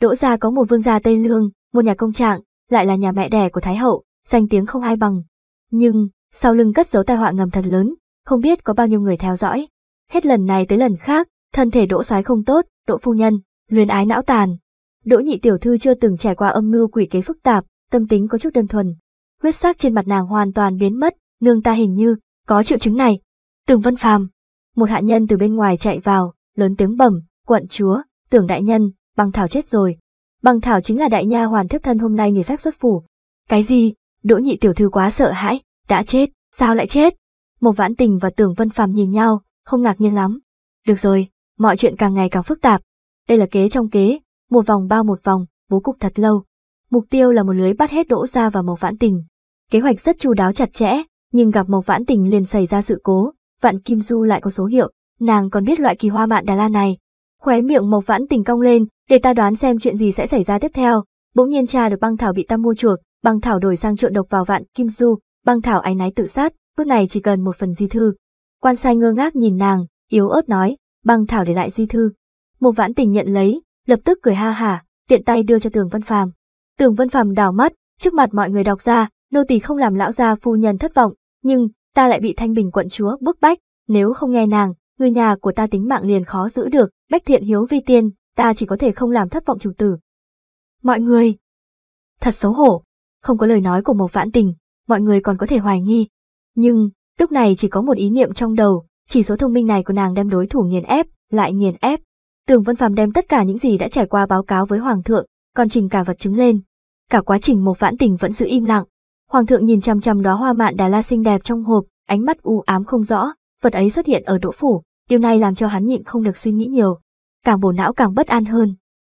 Đỗ gia có một vương gia tên Lương, một nhà công trạng, lại là nhà mẹ đẻ của Thái Hậu, danh tiếng không ai bằng. Nhưng, sau lưng cất giấu tai họa ngầm thật lớn, không biết có bao nhiêu người theo dõi. Hết lần này tới lần khác, thân thể đỗ soái không tốt, đỗ phu nhân, luyến ái não tàn. Đỗ nhị tiểu thư chưa từng trải qua âm mưu quỷ kế phức tạp, tâm tính có chút đơn thuần. Huyết sắc trên mặt nàng hoàn toàn biến mất, nương ta hình như, có triệu chứng này. Từng vân phàm. Một hạ nhân từ bên ngoài chạy vào, lớn tiếng bẩm, quận chúa, tưởng đại nhân, băng thảo chết rồi. Băng thảo chính là đại nha hoàn thiếp thân hôm nay nghỉ phép xuất phủ. Cái gì? Đỗ nhị tiểu thư quá sợ hãi, đã chết, sao lại chết? Một vãn tình và tưởng vân phàm nhìn nhau, không ngạc nhiên lắm. Được rồi, mọi chuyện càng ngày càng phức tạp. Đây là kế trong kế, một vòng bao một vòng, bố cục thật lâu. Mục tiêu là một lưới bắt hết đỗ ra và Mộc Vãn Tình. Kế hoạch rất chu đáo chặt chẽ, nhưng gặp Mộc Vãn Tình liền xảy ra sự cố, Vạn Kim Du lại có số hiệu, nàng còn biết loại kỳ hoa mạn Đà La này, Khóe miệng Mộc Vãn Tình cong lên, để ta đoán xem chuyện gì sẽ xảy ra tiếp theo. Bỗng nhiên cha được băng thảo bị ta mua chuộc, băng thảo đổi sang trộn độc vào vạn kim du, băng thảo áy náy tự sát, bước này chỉ cần một phần di thư. Quan sai ngơ ngác nhìn nàng, yếu ớt nói, băng thảo để lại di thư. Mộc Vãn Tình nhận lấy, lập tức cười ha hả, tiện tay đưa cho Tường Vân Phàm. Tường Vân Phàm đảo mắt, trước mặt mọi người đọc ra, nô tỳ không làm lão gia phu nhân thất vọng, nhưng ta lại bị Thanh Bình quận chúa bức bách, nếu không nghe nàng, người nhà của ta tính mạng liền khó giữ được, bách thiện hiếu vi tiên, ta chỉ có thể không làm thất vọng chủ tử. Mọi người! Thật xấu hổ, không có lời nói của một vãn tình, mọi người còn có thể hoài nghi. Nhưng, lúc này chỉ có một ý niệm trong đầu, chỉ số thông minh này của nàng đem đối thủ nghiền ép, lại nghiền ép. Tường Vân Phàm đem tất cả những gì đã trải qua báo cáo với Hoàng thượng, còn trình cả vật chứng lên. Cả quá trình một vãn tình vẫn giữ im lặng. Hoàng thượng nhìn chăm chăm đóa hoa mạn đà la xinh đẹp trong hộp, ánh mắt u ám không rõ, vật ấy xuất hiện ở đỗ phủ, Điều này làm cho hắn nhịn không được suy nghĩ nhiều, càng bổ não càng bất an hơn.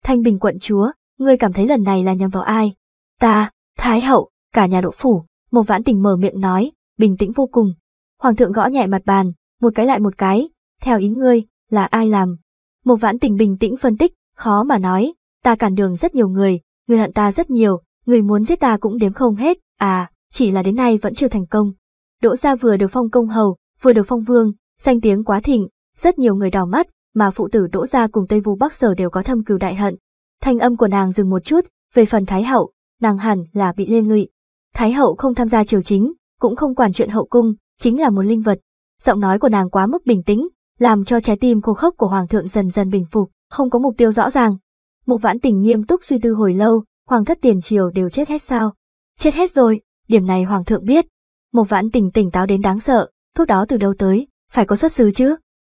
Thanh Bình quận chúa, ngươi cảm thấy lần này là nhầm vào ai? Ta, Thái hậu, cả nhà Đỗ phủ, một vãn tình mở miệng nói, bình tĩnh vô cùng. Hoàng thượng gõ nhẹ mặt bàn, một cái lại một cái, theo ý ngươi, là ai làm? Một vãn tình bình tĩnh phân tích, khó mà nói, ta cản đường rất nhiều người, người hận ta rất nhiều, người muốn giết ta cũng đếm không hết, à, chỉ là đến nay vẫn chưa thành công. Đỗ gia vừa được phong công hầu, vừa được phong vương, danh tiếng quá thịnh, rất nhiều người đỏ mắt, mà phụ tử Đỗ Gia cùng Tây Vu Bắc Sở đều có thâm cừu đại hận. Thanh âm của nàng dừng một chút, về phần Thái Hậu, nàng hẳn là bị liên lụy. Thái Hậu không tham gia triều chính, cũng không quản chuyện hậu cung, chính là một linh vật. Giọng nói của nàng quá mức bình tĩnh, làm cho trái tim khô khốc của Hoàng thượng dần dần bình phục, không có mục tiêu rõ ràng. Mục vãn tình nghiêm túc suy tư hồi lâu, Hoàng thất tiền triều đều chết hết sao? Chết hết rồi, điểm này Hoàng thượng biết. Mục vãn tình tỉnh táo đến đáng sợ, thuốc đó từ đâu tới, phải có xuất xứ chứ?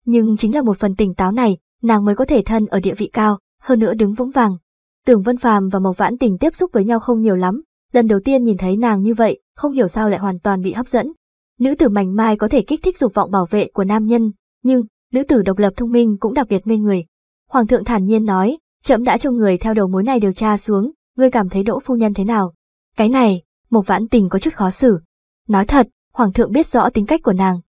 nhưng chính là một phần tỉnh táo này, nàng mới có thể thân ở địa vị cao, hơn nữa đứng vững vàng. Tưởng Vân Phàm và Mộc Vãn Tình tiếp xúc với nhau không nhiều lắm, lần đầu tiên nhìn thấy nàng như vậy, không hiểu sao lại hoàn toàn bị hấp dẫn. Nữ tử mảnh mai có thể kích thích dục vọng bảo vệ của nam nhân, nhưng nữ tử độc lập thông minh cũng đặc biệt mê người. Hoàng thượng thản nhiên nói, trẫm đã cho người theo đầu mối này điều tra xuống, ngươi cảm thấy đỗ phu nhân thế nào? Cái này, Mộc Vãn Tình có chút khó xử. Nói thật, hoàng thượng biết rõ tính cách của nàng.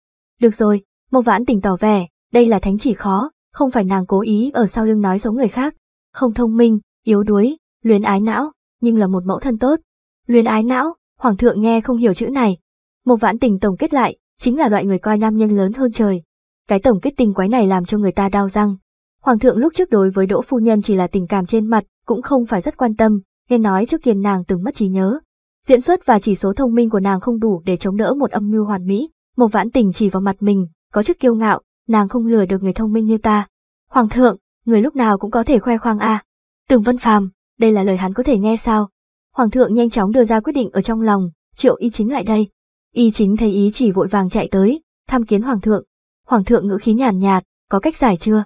Được rồi, Mộc Vãn Tình tỏ vẻ, đây là thánh chỉ khó, không phải nàng cố ý ở sau lưng nói xấu người khác. Không thông minh, yếu đuối, luyến ái não, nhưng là một mẫu thân tốt. Luyến ái não, hoàng thượng nghe không hiểu chữ này. Một vãn tình tổng kết lại, chính là loại người coi nam nhân lớn hơn trời. Cái tổng kết tình quái này làm cho người ta đau răng. Hoàng thượng lúc trước đối với Đỗ Phu Nhân chỉ là tình cảm trên mặt, cũng không phải rất quan tâm, nghe nói trước kia nàng từng mất trí nhớ. Diễn xuất và chỉ số thông minh của nàng không đủ để chống đỡ một âm mưu hoàn mỹ, một vãn tình chỉ vào mặt mình, có chút kiêu ngạo, nàng không lừa được người thông minh như ta. Hoàng thượng, người lúc nào cũng có thể khoe khoang a. Tường Vân Phàm, đây là lời hắn có thể nghe sao? Hoàng thượng nhanh chóng đưa ra quyết định ở trong lòng, triệu y chính lại đây. Y chính thấy ý chỉ vội vàng chạy tới, tham kiến hoàng thượng. Hoàng thượng ngữ khí nhàn nhạt, có cách giải chưa?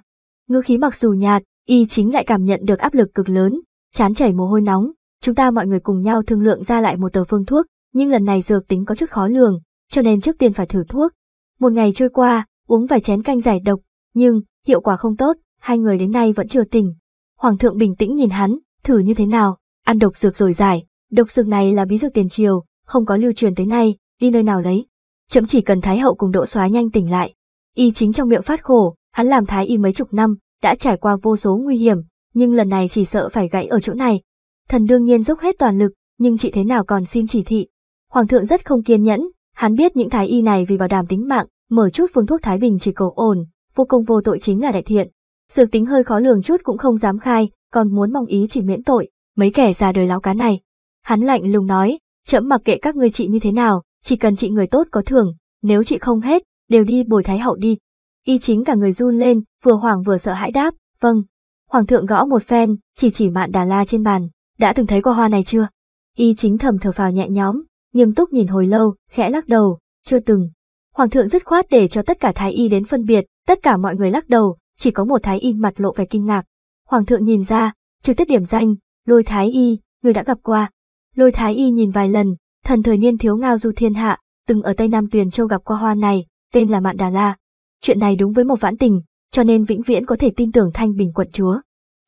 Ngữ khí mặc dù nhạt, y chính lại cảm nhận được áp lực cực lớn, chán chảy mồ hôi nóng, chúng ta mọi người cùng nhau thương lượng ra lại một tờ phương thuốc, nhưng lần này dược tính có chút khó lường, cho nên trước tiên phải thử thuốc. Một ngày trôi qua, uống vài chén canh giải độc, nhưng, hiệu quả không tốt, hai người đến nay vẫn chưa tỉnh. Hoàng thượng bình tĩnh nhìn hắn, thử như thế nào, ăn độc dược rồi giải, độc dược này là bí dược tiền triều, không có lưu truyền tới nay, đi nơi nào lấy. Chậm chỉ cần Thái hậu cùng độ xóa nhanh tỉnh lại. Y chính trong miệng phát khổ, hắn làm Thái y mấy chục năm, đã trải qua vô số nguy hiểm, nhưng lần này chỉ sợ phải gãy ở chỗ này. Thần đương nhiên dốc hết toàn lực, nhưng chị thế nào còn xin chỉ thị. Hoàng thượng rất không kiên nhẫn, hắn biết những Thái y này vì bảo đảm tính mạng, mở chút phương thuốc Thái Bình chỉ cầu ổn, vô cùng vô tội chính là đại thiện. Dược tính hơi khó lường chút cũng không dám khai, còn muốn mong ý chỉ miễn tội, mấy kẻ già đời láo cá này. Hắn lạnh lùng nói, trẫm mặc kệ các ngươi chị như thế nào, chỉ cần chị người tốt có thưởng, nếu chị không hết, đều đi bồi thái hậu đi. Y chính cả người run lên, vừa hoảng vừa sợ hãi đáp, vâng. Hoàng thượng gõ một phen, chỉ chỉ mạn đà la trên bàn, đã từng thấy qua hoa này chưa? Y chính thầm thở phào nhẹ nhõm, nghiêm túc nhìn hồi lâu, khẽ lắc đầu, chưa từng, Hoàng thượng dứt khoát để cho tất cả thái y đến phân biệt, tất cả mọi người lắc đầu, chỉ có một thái y mặt lộ vẻ kinh ngạc. Hoàng thượng nhìn ra, trực tiếp điểm danh, lôi thái y, người đã gặp qua. Lôi thái y nhìn vài lần, thần thời niên thiếu ngao du thiên hạ, từng ở Tây Nam Tuyền Châu gặp qua hoa này, tên là Mạn Đà La. Chuyện này đúng với một vãn tình, cho nên vĩnh viễn có thể tin tưởng Thanh Bình quận chúa.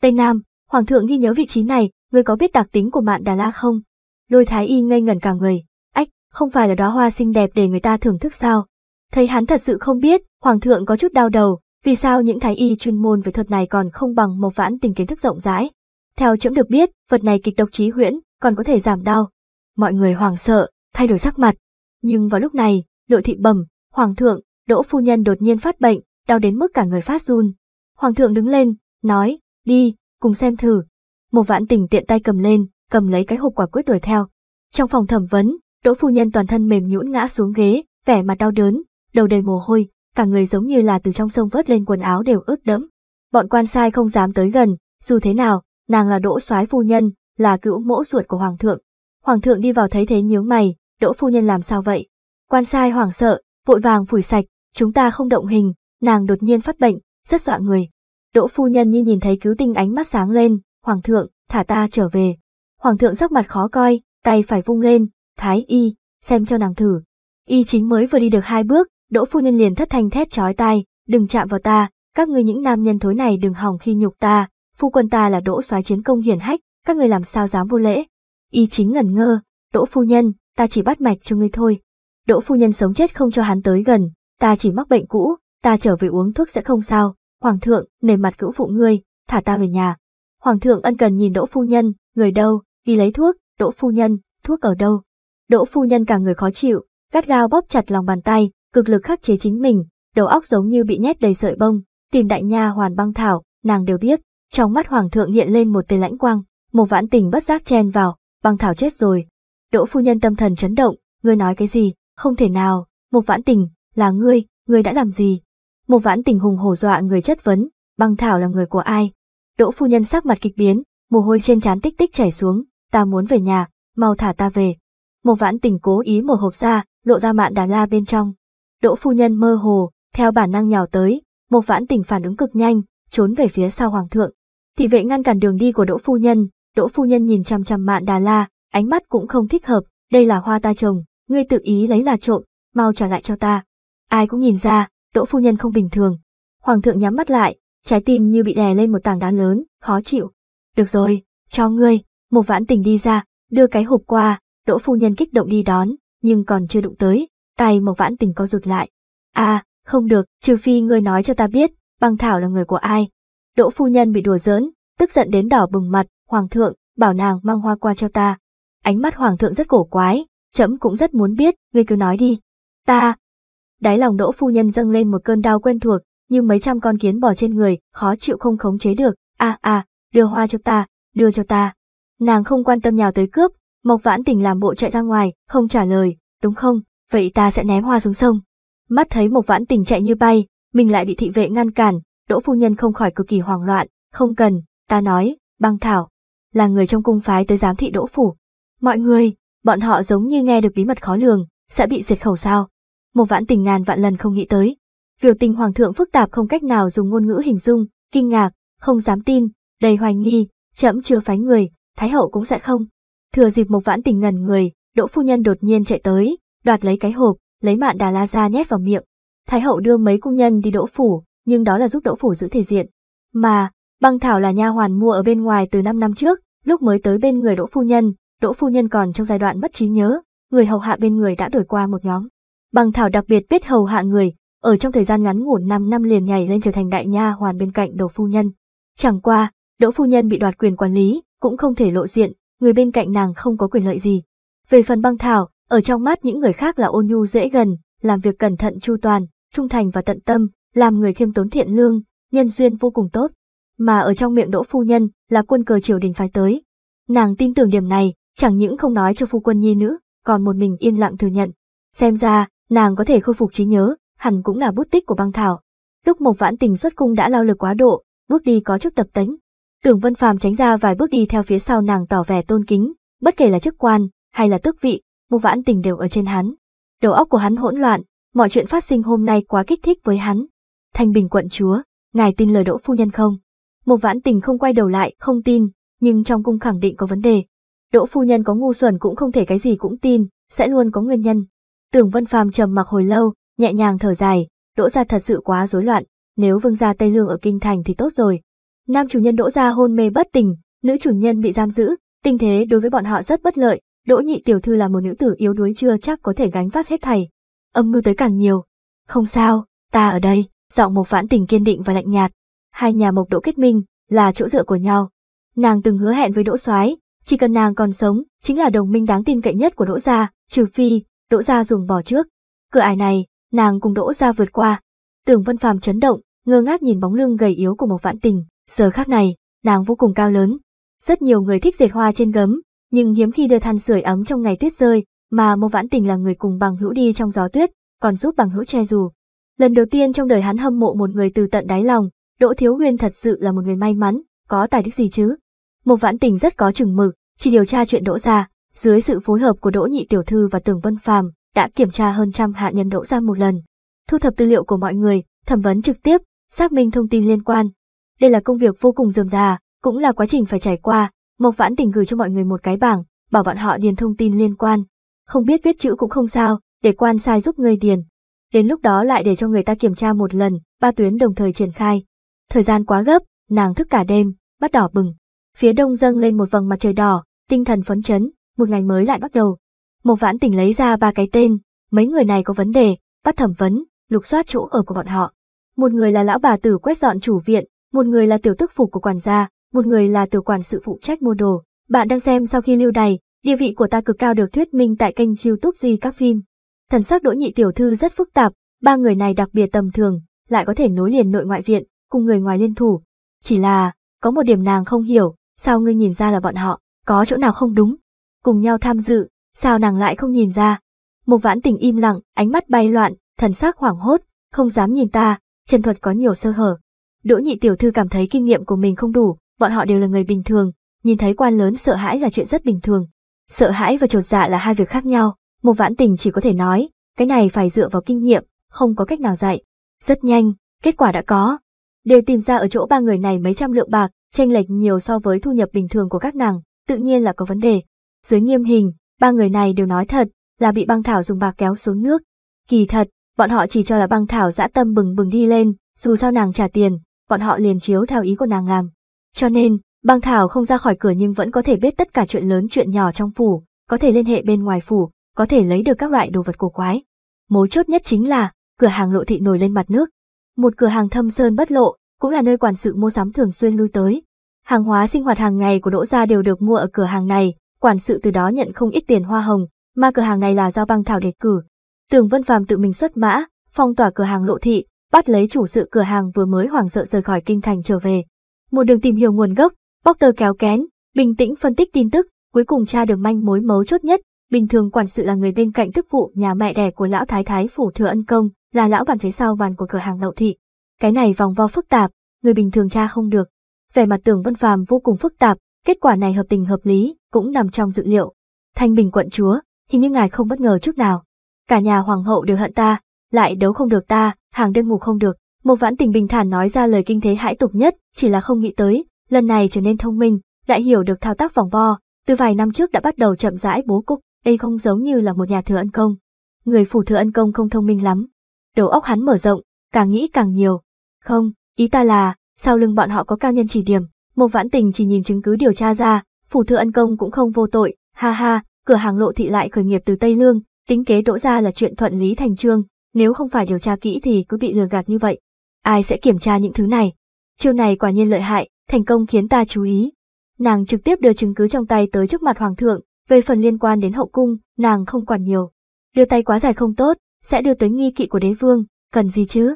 Tây Nam, Hoàng thượng ghi nhớ vị trí này, người có biết đặc tính của Mạn Đà La không? Lôi thái y ngây ngẩn cả người, ách, không phải là đóa hoa xinh đẹp để người ta thưởng thức sao? Thấy hắn thật sự không biết, hoàng thượng có chút đau đầu, vì sao những thái y chuyên môn về thuật này còn không bằng một Vãn tình kiến thức rộng rãi. Theo chấm được biết, vật này kịch độc trí huyễn, còn có thể giảm đau. Mọi người hoảng sợ, thay đổi sắc mặt. Nhưng vào lúc này, nội thị bầm, hoàng thượng, đỗ phu nhân đột nhiên phát bệnh, đau đến mức cả người phát run. Hoàng thượng đứng lên, nói, đi, cùng xem thử. Một vãn tình tiện tay cầm lên, cầm lấy cái hộp quả quyết đuổi theo. Trong phòng thẩm vấn, đỗ phu nhân toàn thân mềm nhũn ngã xuống ghế, vẻ mặt đau đớn, đầu đầy mồ hôi, cả người giống như là từ trong sông vớt lên quần áo đều ướt đẫm. Bọn quan sai không dám tới gần, dù thế nào, nàng là đỗ soái phu nhân, là cựu mẫu ruột của hoàng thượng. Hoàng thượng đi vào thấy thế nhướng mày, đỗ phu nhân làm sao vậy? Quan sai hoảng sợ, vội vàng phủi sạch, chúng ta không động hình, nàng đột nhiên phát bệnh, rất dọa người. Đỗ phu nhân như nhìn thấy cứu tinh ánh mắt sáng lên, hoàng thượng, thả ta trở về. Hoàng thượng sắc mặt khó coi, tay phải vung lên, thái y, xem cho nàng thử. Y chính mới vừa đi được hai bước, Đỗ phu nhân liền thất thanh thét chói tai, đừng chạm vào ta, các ngươi những nam nhân thối này đừng hòng khi nhục ta, phu quân ta là đỗ soái chiến công hiển hách, các người làm sao dám vô lễ. Y chính ngẩn ngơ, đỗ phu nhân, ta chỉ bắt mạch cho ngươi thôi. Đỗ phu nhân sống chết không cho hắn tới gần, ta chỉ mắc bệnh cũ, ta trở về uống thuốc sẽ không sao, hoàng thượng, nề mặt cữu phụ ngươi, thả ta về nhà. Hoàng thượng ân cần nhìn đỗ phu nhân, người đâu, đi lấy thuốc, đỗ phu nhân, thuốc ở đâu. Đỗ phu nhân cả người khó chịu, gắt gao bóp chặt lòng bàn tay, cực lực khắc chế chính mình, đầu óc giống như bị nhét đầy sợi bông, tìm đại nha hoàn băng thảo, nàng đều biết, trong mắt hoàng thượng hiện lên một tia lãnh quang, một vãn tình bất giác chen vào, băng thảo chết rồi. Đỗ phu nhân tâm thần chấn động, ngươi nói cái gì, không thể nào, một vãn tình, là ngươi, ngươi đã làm gì? Một vãn tình hùng hổ dọa người chất vấn, băng thảo là người của ai? Đỗ phu nhân sắc mặt kịch biến, mồ hôi trên trán tích tích chảy xuống, ta muốn về nhà, mau thả ta về. Một vãn tình cố ý mở hộp ra, lộ ra mạn đà la bên trong, Đỗ phu nhân mơ hồ, theo bản năng nhào tới, một Vãn Tình phản ứng cực nhanh, trốn về phía sau hoàng thượng. Thị vệ ngăn cản đường đi của Đỗ phu nhân, Đỗ phu nhân nhìn chằm chằm Mạn Đà La, ánh mắt cũng không thích hợp, đây là hoa ta trồng, ngươi tự ý lấy là trộm, mau trả lại cho ta. Ai cũng nhìn ra, Đỗ phu nhân không bình thường. Hoàng thượng nhắm mắt lại, trái tim như bị đè lên một tảng đá lớn, khó chịu. Được rồi, cho ngươi, Một Vãn Tình đi ra, đưa cái hộp qua, Đỗ phu nhân kích động đi đón, nhưng còn chưa đụng tới, tay Mộc Vãn Tình co rụt lại. a, à, không được, trừ phi ngươi nói cho ta biết, băng thảo là người của ai. Đỗ phu nhân bị đùa giỡn, tức giận đến đỏ bừng mặt, hoàng thượng, bảo nàng mang hoa qua cho ta. Ánh mắt hoàng thượng rất cổ quái, trẫm cũng rất muốn biết, ngươi cứ nói đi. Ta. Đáy lòng đỗ phu nhân dâng lên một cơn đau quen thuộc, như mấy trăm con kiến bò trên người, khó chịu không khống chế được. a a, đưa hoa cho ta, đưa cho ta. Nàng không quan tâm nhào tới cướp, Mộc Vãn Tình làm bộ chạy ra ngoài, không trả lời, đúng không? vậy ta sẽ ném hoa xuống sông. Mắt thấy một vãn tình chạy như bay, mình lại bị thị vệ ngăn cản, đỗ phu nhân không khỏi cực kỳ hoảng loạn, không cần, ta nói, băng thảo, là người trong cung phái tới giám thị đỗ phủ. Mọi người, bọn họ giống như nghe được bí mật khó lường, sẽ bị diệt khẩu sao. Một vãn tình ngàn vạn lần không nghĩ tới. Biểu tình hoàng thượng phức tạp không cách nào dùng ngôn ngữ hình dung, kinh ngạc, không dám tin, đầy hoài nghi, chậm chưa phái người, thái hậu cũng sẽ không. Thừa dịp một vãn tình ngần người, đỗ phu nhân đột nhiên chạy tới, đoạt lấy cái hộp, lấy mạn đà la ra nhét vào miệng. Thái hậu đưa mấy cung nhân đi đỗ phủ, nhưng đó là giúp đỗ phủ giữ thể diện. Mà, băng thảo là nha hoàn mua ở bên ngoài từ 5 năm trước, lúc mới tới bên người đỗ phu nhân, đỗ phu nhân còn trong giai đoạn mất trí nhớ, người hầu hạ bên người đã đổi qua một nhóm. Băng thảo đặc biệt biết hầu hạ người, ở trong thời gian ngắn ngủn 5 năm liền nhảy lên trở thành đại nha hoàn bên cạnh đỗ phu nhân. Chẳng qua, đỗ phu nhân bị đoạt quyền quản lý, cũng không thể lộ diện, người bên cạnh nàng không có quyền lợi gì. Về phần băng thảo, ở trong mắt những người khác là ôn nhu dễ gần, làm việc cẩn thận chu toàn, trung thành và tận tâm, làm người khiêm tốn thiện lương, nhân duyên vô cùng tốt. Mà ở trong miệng đỗ phu nhân là quân cờ triều đình phái tới. Nàng tin tưởng điểm này, chẳng những không nói cho phu quân nhi nữ, còn một mình yên lặng thừa nhận. Xem ra, nàng có thể khôi phục trí nhớ, hẳn cũng là bút tích của băng thảo. Lúc một vãn tình xuất cung đã lao lực quá độ, bước đi có chút tập tính. Tưởng Vân Phàm tránh ra vài bước đi theo phía sau nàng tỏ vẻ tôn kính, bất kể là chức quan hay là tước vị, Ngô Vãn Tình đều ở trên hắn. Đầu óc của hắn hỗn loạn, mọi chuyện phát sinh hôm nay quá kích thích với hắn. Thanh Bình quận chúa, ngài tin lời Đỗ phu nhân không? Ngô Vãn Tình không quay đầu lại, không tin, nhưng trong cung khẳng định có vấn đề. Đỗ phu nhân có ngu xuẩn cũng không thể cái gì cũng tin, sẽ luôn có nguyên nhân. Tưởng Vân Phàm trầm mặc hồi lâu, nhẹ nhàng thở dài, Đỗ gia thật sự quá rối loạn, nếu vương gia Tây Lương ở kinh thành thì tốt rồi. Nam chủ nhân Đỗ gia hôn mê bất tỉnh, nữ chủ nhân bị giam giữ, tình thế đối với bọn họ rất bất lợi, Đỗ nhị tiểu thư là một nữ tử yếu đuối chưa chắc có thể gánh vác hết thầy Âm mưu tới càng nhiều. Không sao, ta ở đây, giọng một vãn tình kiên định và lạnh nhạt. Hai nhà mộc đỗ kết minh, là chỗ dựa của nhau. Nàng từng hứa hẹn với đỗ soái chỉ cần nàng còn sống, chính là đồng minh đáng tin cậy nhất của đỗ gia, trừ phi, đỗ gia dùng bỏ trước. Cửa ải này, nàng cùng đỗ gia vượt qua. Tưởng vân phàm chấn động, ngơ ngác nhìn bóng lưng gầy yếu của một vãn tình, giờ khác này, nàng vô cùng cao lớn. Rất nhiều người thích dệt hoa trên gấm, nhưng hiếm khi đưa than sưởi ấm trong ngày tuyết rơi, mà Mộ Vãn Tình là người cùng bằng hữu đi trong gió tuyết, còn giúp bằng hữu che dù. Lần đầu tiên trong đời hắn hâm mộ một người từ tận đáy lòng, Đỗ Thiếu Huyên thật sự là một người may mắn, có tài đức gì chứ? Mộ Vãn Tình rất có chừng mực, chỉ điều tra chuyện Đỗ gia, dưới sự phối hợp của Đỗ Nhị tiểu thư và Tưởng Vân Phàm, đã kiểm tra hơn trăm hạ nhân Đỗ gia một lần, thu thập tư liệu của mọi người, thẩm vấn trực tiếp, xác minh thông tin liên quan. Đây là công việc vô cùng rườm rà, cũng là quá trình phải trải qua, Mộc Vãn Tỉnh gửi cho mọi người một cái bảng, bảo bọn họ điền thông tin liên quan. Không biết viết chữ cũng không sao, để quan sai giúp người điền. Đến lúc đó lại để cho người ta kiểm tra một lần, ba tuyến đồng thời triển khai. Thời gian quá gấp, nàng thức cả đêm, bắt đỏ bừng. Phía đông dâng lên một vầng mặt trời đỏ, tinh thần phấn chấn, một ngày mới lại bắt đầu. Mộc Vãn Tỉnh lấy ra ba cái tên, mấy người này có vấn đề, bắt thẩm vấn, lục soát chỗ ở của bọn họ. Một người là lão bà tử quét dọn chủ viện, một người là tiểu tức phục của quản gia, một người là tiểu quản sự phụ trách mua đồ. Bạn đang xem sau khi lưu đày, địa vị của ta cực cao được thuyết minh tại kênh youtube di các phim. Thần sắc đỗ nhị tiểu thư rất phức tạp, ba người này đặc biệt tầm thường, lại có thể nối liền nội ngoại viện, cùng người ngoài liên thủ. Chỉ là, có một điểm nàng không hiểu, sao ngươi nhìn ra là bọn họ, có chỗ nào không đúng. Cùng nhau tham dự, sao nàng lại không nhìn ra. Một vãn tình im lặng, ánh mắt bay loạn, thần sắc hoảng hốt, không dám nhìn ta, Trần Thuật có nhiều sơ hở. Đỗ nhị tiểu thư cảm thấy kinh nghiệm của mình không đủ, bọn họ đều là người bình thường, nhìn thấy quan lớn sợ hãi là chuyện rất bình thường. Sợ hãi và trột dạ là hai việc khác nhau, một vãn tình chỉ có thể nói, cái này phải dựa vào kinh nghiệm, không có cách nào dạy. Rất nhanh, kết quả đã có. Đều tìm ra ở chỗ ba người này mấy trăm lượng bạc, tranh lệch nhiều so với thu nhập bình thường của các nàng, tự nhiên là có vấn đề. Dưới nghiêm hình, ba người này đều nói thật, là bị băng thảo dùng bạc kéo xuống nước. Kỳ thật, bọn họ chỉ cho là băng thảo dã tâm bừng bừng đi lên, dù sao nàng trả tiền, bọn họ liền chiếu theo ý của nàng làm. Cho nên, băng thảo không ra khỏi cửa nhưng vẫn có thể biết tất cả chuyện lớn chuyện nhỏ trong phủ, có thể liên hệ bên ngoài phủ, có thể lấy được các loại đồ vật cổ quái. Mấu chốt nhất chính là, cửa hàng lộ thị nổi lên mặt nước. Một cửa hàng thâm sơn bất lộ, cũng là nơi quản sự mua sắm thường xuyên lui tới. Hàng hóa sinh hoạt hàng ngày của Đỗ Gia đều được mua ở cửa hàng này, quản sự từ đó nhận không ít tiền hoa hồng, mà cửa hàng này là do băng thảo đề cử. Tường Vân Phàm tự mình xuất mã, phong tỏa cửa hàng lộ thị, bắt lấy chủ sự cửa hàng vừa mới hoảng sợ rời khỏi kinh thành trở về một đường tìm hiểu nguồn gốc, bóc tờ kéo kén, bình tĩnh phân tích tin tức, cuối cùng tra được manh mối mấu chốt nhất, bình thường quản sự là người bên cạnh thức vụ nhà mẹ đẻ của lão thái thái phủ thừa ân công, là lão bàn phía sau bàn của cửa hàng lậu thị. Cái này vòng vo phức tạp, người bình thường tra không được. Vẻ mặt tưởng vân phàm vô cùng phức tạp, kết quả này hợp tình hợp lý, cũng nằm trong dự liệu. Thanh bình quận chúa, hình như ngài không bất ngờ chút nào. Cả nhà hoàng hậu đều hận ta, lại đấu không được ta, hàng đêm ngủ không được, Mộc Vãn Tình bình thản nói ra lời kinh thế hãi tục nhất, chỉ là không nghĩ tới, lần này trở nên thông minh, lại hiểu được thao tác vòng vo, từ vài năm trước đã bắt đầu chậm rãi bố cục, đây không giống như là một nhà thừa ân công. Người phủ thừa ân công không thông minh lắm. Đầu óc hắn mở rộng, càng nghĩ càng nhiều. Không, ý ta là, sau lưng bọn họ có cao nhân chỉ điểm, Mộc Vãn Tình chỉ nhìn chứng cứ điều tra ra, phủ thừa ân công cũng không vô tội, ha ha, cửa hàng lộ thị lại khởi nghiệp từ Tây Lương, tính kế đỗ ra là chuyện thuận lý thành trương, nếu không phải điều tra kỹ thì cứ bị lừa gạt như vậy. Ai sẽ kiểm tra những thứ này? Chiêu này quả nhiên lợi hại, thành công khiến ta chú ý. Nàng trực tiếp đưa chứng cứ trong tay tới trước mặt hoàng thượng, về phần liên quan đến hậu cung, nàng không quản nhiều. Đưa tay quá dài không tốt, sẽ đưa tới nghi kỵ của đế vương, cần gì chứ?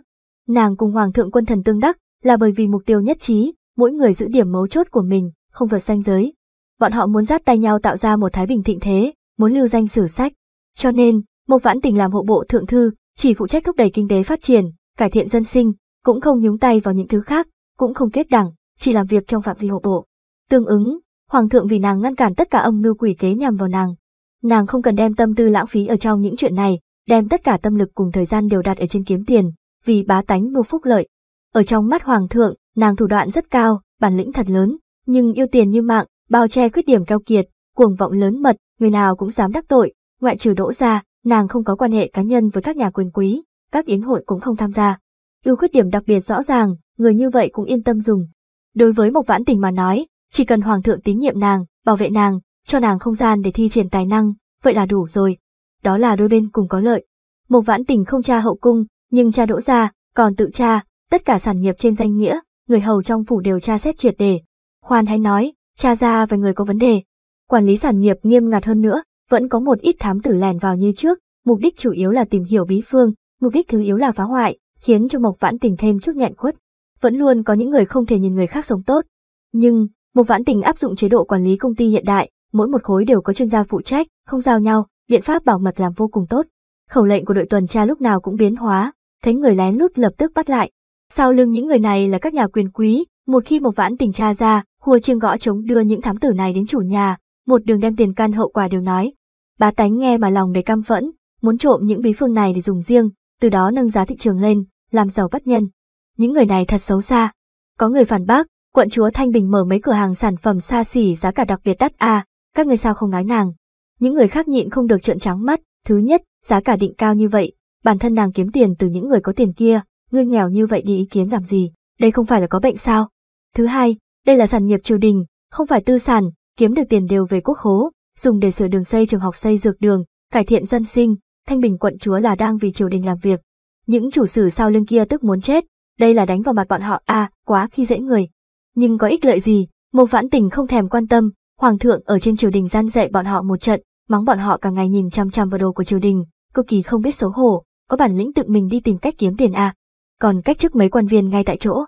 Nàng cùng hoàng thượng quân thần tương đắc, là bởi vì mục tiêu nhất trí, mỗi người giữ điểm mấu chốt của mình, không vượt ranh giới. Bọn họ muốn giáp tay nhau tạo ra một thái bình thịnh thế, muốn lưu danh sử sách. Cho nên, một Vãn Tình làm hộ bộ thượng thư, chỉ phụ trách thúc đẩy kinh tế phát triển, cải thiện dân sinh, cũng không nhúng tay vào những thứ khác, cũng không kết đảng, chỉ làm việc trong phạm vi hộ bộ. Tương ứng, hoàng thượng vì nàng ngăn cản tất cả âm mưu quỷ kế nhằm vào nàng. Nàng không cần đem tâm tư lãng phí ở trong những chuyện này, đem tất cả tâm lực cùng thời gian đều đặt ở trên kiếm tiền, vì bá tánh mưu phúc lợi. Ở trong mắt hoàng thượng, nàng thủ đoạn rất cao, bản lĩnh thật lớn, nhưng yêu tiền như mạng, bao che khuyết điểm cao kiệt, cuồng vọng lớn mật, người nào cũng dám đắc tội, ngoại trừ đỗ ra, nàng không có quan hệ cá nhân với các nhà quyền quý, các yến hội cũng không tham gia ưu khuyết điểm đặc biệt rõ ràng, người như vậy cũng yên tâm dùng. Đối với Mộc Vãn Tình mà nói, chỉ cần Hoàng thượng tín nhiệm nàng, bảo vệ nàng, cho nàng không gian để thi triển tài năng, vậy là đủ rồi. Đó là đôi bên cùng có lợi. Mộc Vãn Tình không cha hậu cung, nhưng cha đỗ ra, còn tự cha, tất cả sản nghiệp trên danh nghĩa, người hầu trong phủ đều tra xét triệt để. Khoan hãy nói, cha ra về người có vấn đề. Quản lý sản nghiệp nghiêm ngặt hơn nữa, vẫn có một ít thám tử lèn vào như trước, mục đích chủ yếu là tìm hiểu bí phương, mục đích thứ yếu là phá hoại, khiến cho Mộc Vãn Tình thêm chút nghẹn khuất. Vẫn luôn có những người không thể nhìn người khác sống tốt. Nhưng, Mộc Vãn Tình áp dụng chế độ quản lý công ty hiện đại, mỗi một khối đều có chuyên gia phụ trách, không giao nhau, biện pháp bảo mật làm vô cùng tốt. Khẩu lệnh của đội tuần tra lúc nào cũng biến hóa, thấy người lén lút lập tức bắt lại. Sau lưng những người này là các nhà quyền quý, một khi Mộc Vãn Tình tra ra, hùa chiêng gõ chống đưa những thám tử này đến chủ nhà, một đường đem tiền can hậu quả đều nói. Bà tánh nghe mà lòng đầy căm phẫn, muốn trộm những bí phương này để dùng riêng, từ đó nâng giá thị trường lên, làm giàu bất nhân. Những người này thật xấu xa. Có người phản bác, quận chúa Thanh Bình mở mấy cửa hàng sản phẩm xa xỉ giá cả đặc biệt đắt à, các người sao không nói nàng. Những người khác nhịn không được trợn trắng mắt, thứ nhất, giá cả định cao như vậy, bản thân nàng kiếm tiền từ những người có tiền kia, ngươi nghèo như vậy đi ý kiến làm gì, đây không phải là có bệnh sao. Thứ hai, đây là sản nghiệp triều đình, không phải tư sản, kiếm được tiền đều về quốc khố, dùng để sửa đường xây trường học xây dược đường, cải thiện dân sinh, Thanh Bình quận chúa là đang vì triều đình làm việc. Những chủ sử sao lưng kia tức muốn chết, đây là đánh vào mặt bọn họ à, quá khi dễ người. Nhưng có ích lợi gì, Mộ Vãn Tình không thèm quan tâm, hoàng thượng ở trên triều đình gian dạy bọn họ một trận, mắng bọn họ cả ngày nhìn chăm chăm vào đồ của triều đình, cực kỳ không biết xấu hổ, có bản lĩnh tự mình đi tìm cách kiếm tiền à. Còn cách chức mấy quan viên ngay tại chỗ.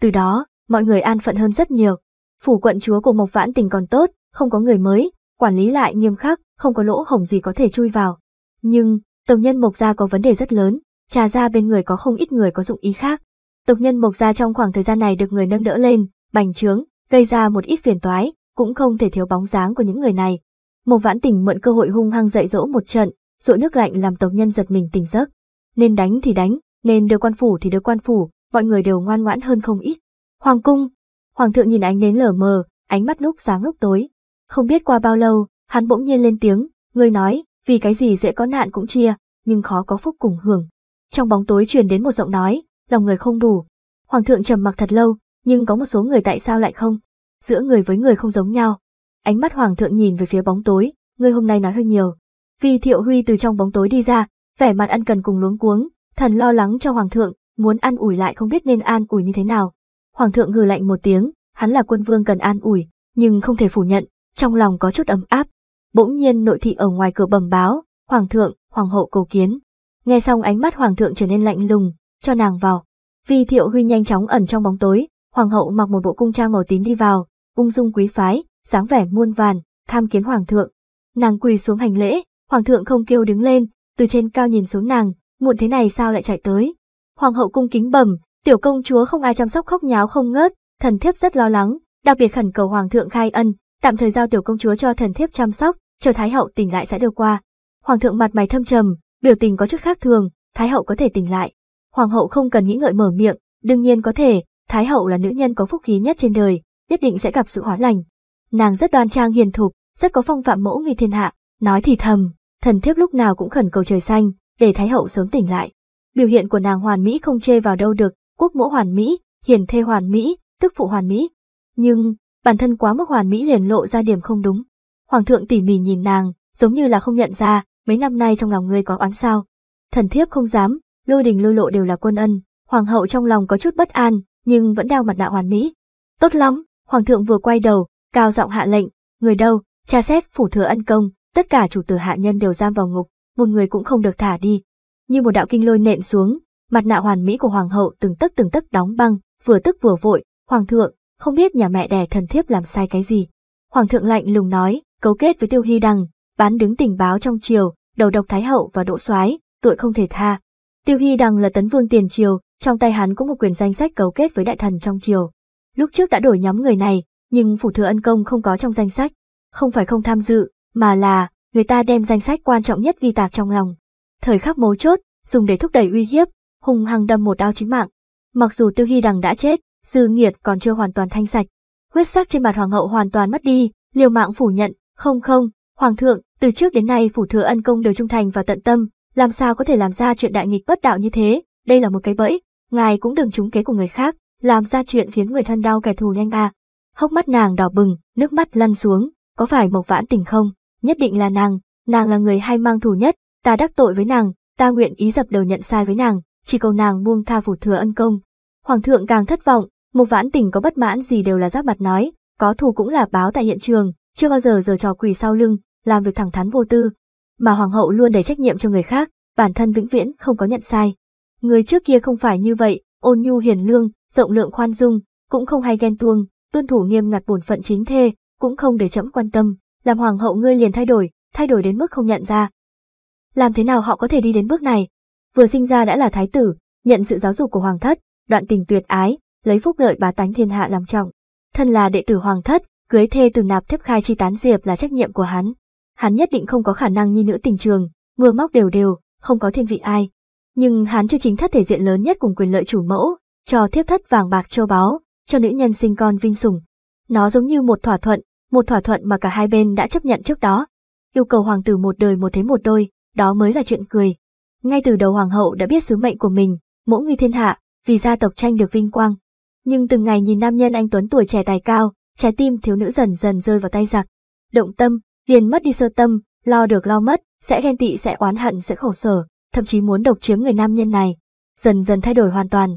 Từ đó, mọi người an phận hơn rất nhiều. Phủ quận chúa của Mộc Vãn Tình còn tốt, không có người mới, quản lý lại nghiêm khắc, không có lỗ hổng gì có thể chui vào. Nhưng, tộc nhân Mộc Gia có vấn đề rất lớn, trà ra bên người có không ít người có dụng ý khác. Tộc nhân Mộc Gia trong khoảng thời gian này được người nâng đỡ lên, bành trướng, gây ra một ít phiền toái, cũng không thể thiếu bóng dáng của những người này. Mộc Vãn Tình mượn cơ hội hung hăng dạy dỗ một trận, dội nước lạnh làm tộc nhân giật mình tỉnh giấc. Nên đánh thì đánh, nên đưa quan phủ thì đưa quan phủ, mọi người đều ngoan ngoãn hơn không ít. Hoàng cung, hoàng thượng nhìn ánh nến lờ mờ, ánh mắt lúc sáng lúc tối. Không biết qua bao lâu, hắn bỗng nhiên lên tiếng, người nói, vì cái gì dễ có nạn cũng chia, nhưng khó có phúc cùng hưởng. Trong bóng tối truyền đến một giọng nói, lòng người không đủ. Hoàng thượng trầm mặc thật lâu, nhưng có một số người tại sao lại không? Giữa người với người không giống nhau. Ánh mắt hoàng thượng nhìn về phía bóng tối, người hôm nay nói hơi nhiều. Vì thiệu huy từ trong bóng tối đi ra, vẻ mặt ăn cần cùng luống cuống, thần lo lắng cho hoàng thượng, muốn ăn ủi lại không biết nên an ủi như thế nào. Hoàng thượng hừ lạnh một tiếng, hắn là quân vương cần an ủi, nhưng không thể phủ nhận, trong lòng có chút ấm áp, bỗng nhiên nội thị ở ngoài cửa bẩm báo, hoàng thượng, hoàng hậu cầu kiến. Nghe xong ánh mắt hoàng thượng trở nên lạnh lùng, cho nàng vào. Vi Thiệu Huy nhanh chóng ẩn trong bóng tối, hoàng hậu mặc một bộ cung trang màu tím đi vào, ung dung quý phái, dáng vẻ muôn vàn, tham kiến hoàng thượng. Nàng quỳ xuống hành lễ, hoàng thượng không kêu đứng lên, từ trên cao nhìn xuống nàng, muộn thế này sao lại chạy tới. Hoàng hậu cung kính bẩm, tiểu công chúa không ai chăm sóc khóc nháo không ngớt, thần thiếp rất lo lắng, đặc biệt khẩn cầu hoàng thượng khai ân, tạm thời giao tiểu công chúa cho thần thiếp chăm sóc, chờ Thái hậu tỉnh lại sẽ đưa qua. Hoàng thượng mặt mày thâm trầm, biểu tình có chút khác thường, Thái hậu có thể tỉnh lại. Hoàng hậu không cần nghĩ ngợi mở miệng, đương nhiên có thể, Thái hậu là nữ nhân có phúc khí nhất trên đời, nhất định sẽ gặp sự hóa lành. Nàng rất đoan trang hiền thục, rất có phong phạm mẫu người thiên hạ, nói thì thầm, thần thiếp lúc nào cũng khẩn cầu trời xanh, để Thái hậu sớm tỉnh lại. Biểu hiện của nàng hoàn mỹ không chê vào đâu được, quốc mẫu hoàn mỹ, hiền thê hoàn mỹ, tức phụ hoàn mỹ. Nhưng, bản thân quá mức hoàn mỹ liền lộ ra điểm không đúng. Hoàng thượng tỉ mỉ nhìn nàng, giống như là không nhận ra, mấy năm nay trong lòng ngươi có oán sao. Thần thiếp không dám, lôi đình lôi lộ đều là quân ân, hoàng hậu trong lòng có chút bất an, nhưng vẫn đeo mặt nạ hoàn mỹ. Tốt lắm, hoàng thượng vừa quay đầu, cao giọng hạ lệnh, người đâu, tra xét phủ thừa ân công, tất cả chủ tử hạ nhân đều giam vào ngục, một người cũng không được thả đi. Như một đạo kinh lôi nện xuống, mặt nạ hoàn mỹ của hoàng hậu từng tấc từng tấc đóng băng, vừa tức vừa vội, hoàng thượng, không biết nhà mẹ đẻ thần thiếp làm sai cái gì. Hoàng thượng lạnh lùng nói, cấu kết với Tiêu Hy Đằng, bán đứng tình báo trong triều, đầu độc Thái Hậu và Đỗ Soái, tội không thể tha. Tiêu Hy Đằng là tấn vương tiền triều, trong tay hắn cũng một quyền danh sách cấu kết với đại thần trong triều. Lúc trước đã đổi nhóm người này, nhưng phủ thừa ân công không có trong danh sách, không phải không tham dự, mà là người ta đem danh sách quan trọng nhất ghi tạc trong lòng. Thời khắc mấu chốt, dùng để thúc đẩy uy hiếp, hùng hăng đâm một đao chính mạng. Mặc dù Tiêu Hy Đằng đã chết, dư nghiệt còn chưa hoàn toàn thanh sạch. Huyết sắc trên mặt hoàng hậu hoàn toàn mất đi, liều mạng phủ nhận, không không, Hoàng thượng, từ trước đến nay phủ thừa ân công đều trung thành và tận tâm, làm sao có thể làm ra chuyện đại nghịch bất đạo như thế, đây là một cái bẫy, ngài cũng đừng trúng kế của người khác, làm ra chuyện khiến người thân đau kẻ thù nhanh à. Hốc mắt nàng đỏ bừng, nước mắt lăn xuống, có phải Mộc Vãn Tình không? Nhất định là nàng, nàng là người hay mang thù nhất, ta đắc tội với nàng, ta nguyện ý dập đầu nhận sai với nàng, chỉ cầu nàng buông tha phủ thừa ân công. Hoàng thượng càng thất vọng, Mộc Vãn Tình có bất mãn gì đều là giáp mặt nói, có thù cũng là báo tại hiện trường, chưa bao giờ giờ trò quỳ sau lưng, làm việc thẳng thắn vô tư, mà hoàng hậu luôn đẩy trách nhiệm cho người khác, bản thân vĩnh viễn không có nhận sai. Người trước kia không phải như vậy, ôn nhu hiền lương, rộng lượng khoan dung, cũng không hay ghen tuông, tuân thủ nghiêm ngặt bổn phận chính thê, cũng không để chậm quan tâm, làm hoàng hậu ngươi liền thay đổi, thay đổi đến mức không nhận ra. Làm thế nào họ có thể đi đến bước này? Vừa sinh ra đã là thái tử, nhận sự giáo dục của hoàng thất, đoạn tình tuyệt ái, lấy phúc lợi bá tánh thiên hạ làm trọng. Thân là đệ tử hoàng thất, cưới thê từ nạp thiếp khai chi tán diệp là trách nhiệm của hắn. Hắn nhất định không có khả năng như nữ tình trường, mưa móc đều đều, không có thiên vị ai. Nhưng hắn chưa chính thất thể diện lớn nhất cùng quyền lợi chủ mẫu, cho thiếp thất vàng bạc châu báu, cho nữ nhân sinh con vinh sùng. Nó giống như một thỏa thuận, một thỏa thuận mà cả hai bên đã chấp nhận trước đó. Yêu cầu hoàng tử một đời một thế một đôi, đó mới là chuyện cười. Ngay từ đầu hoàng hậu đã biết sứ mệnh của mình, mỗi nguy thiên hạ, vì gia tộc tranh được vinh quang. Nhưng từng ngày nhìn nam nhân anh Tuấn tuổi trẻ tài cao, trái tim thiếu nữ dần dần rơi vào tay giặc. Động tâm, liền mất đi sơ tâm, lo được lo mất, sẽ ghen tị sẽ oán hận sẽ khổ sở, thậm chí muốn độc chiếm người nam nhân này. Dần dần thay đổi hoàn toàn.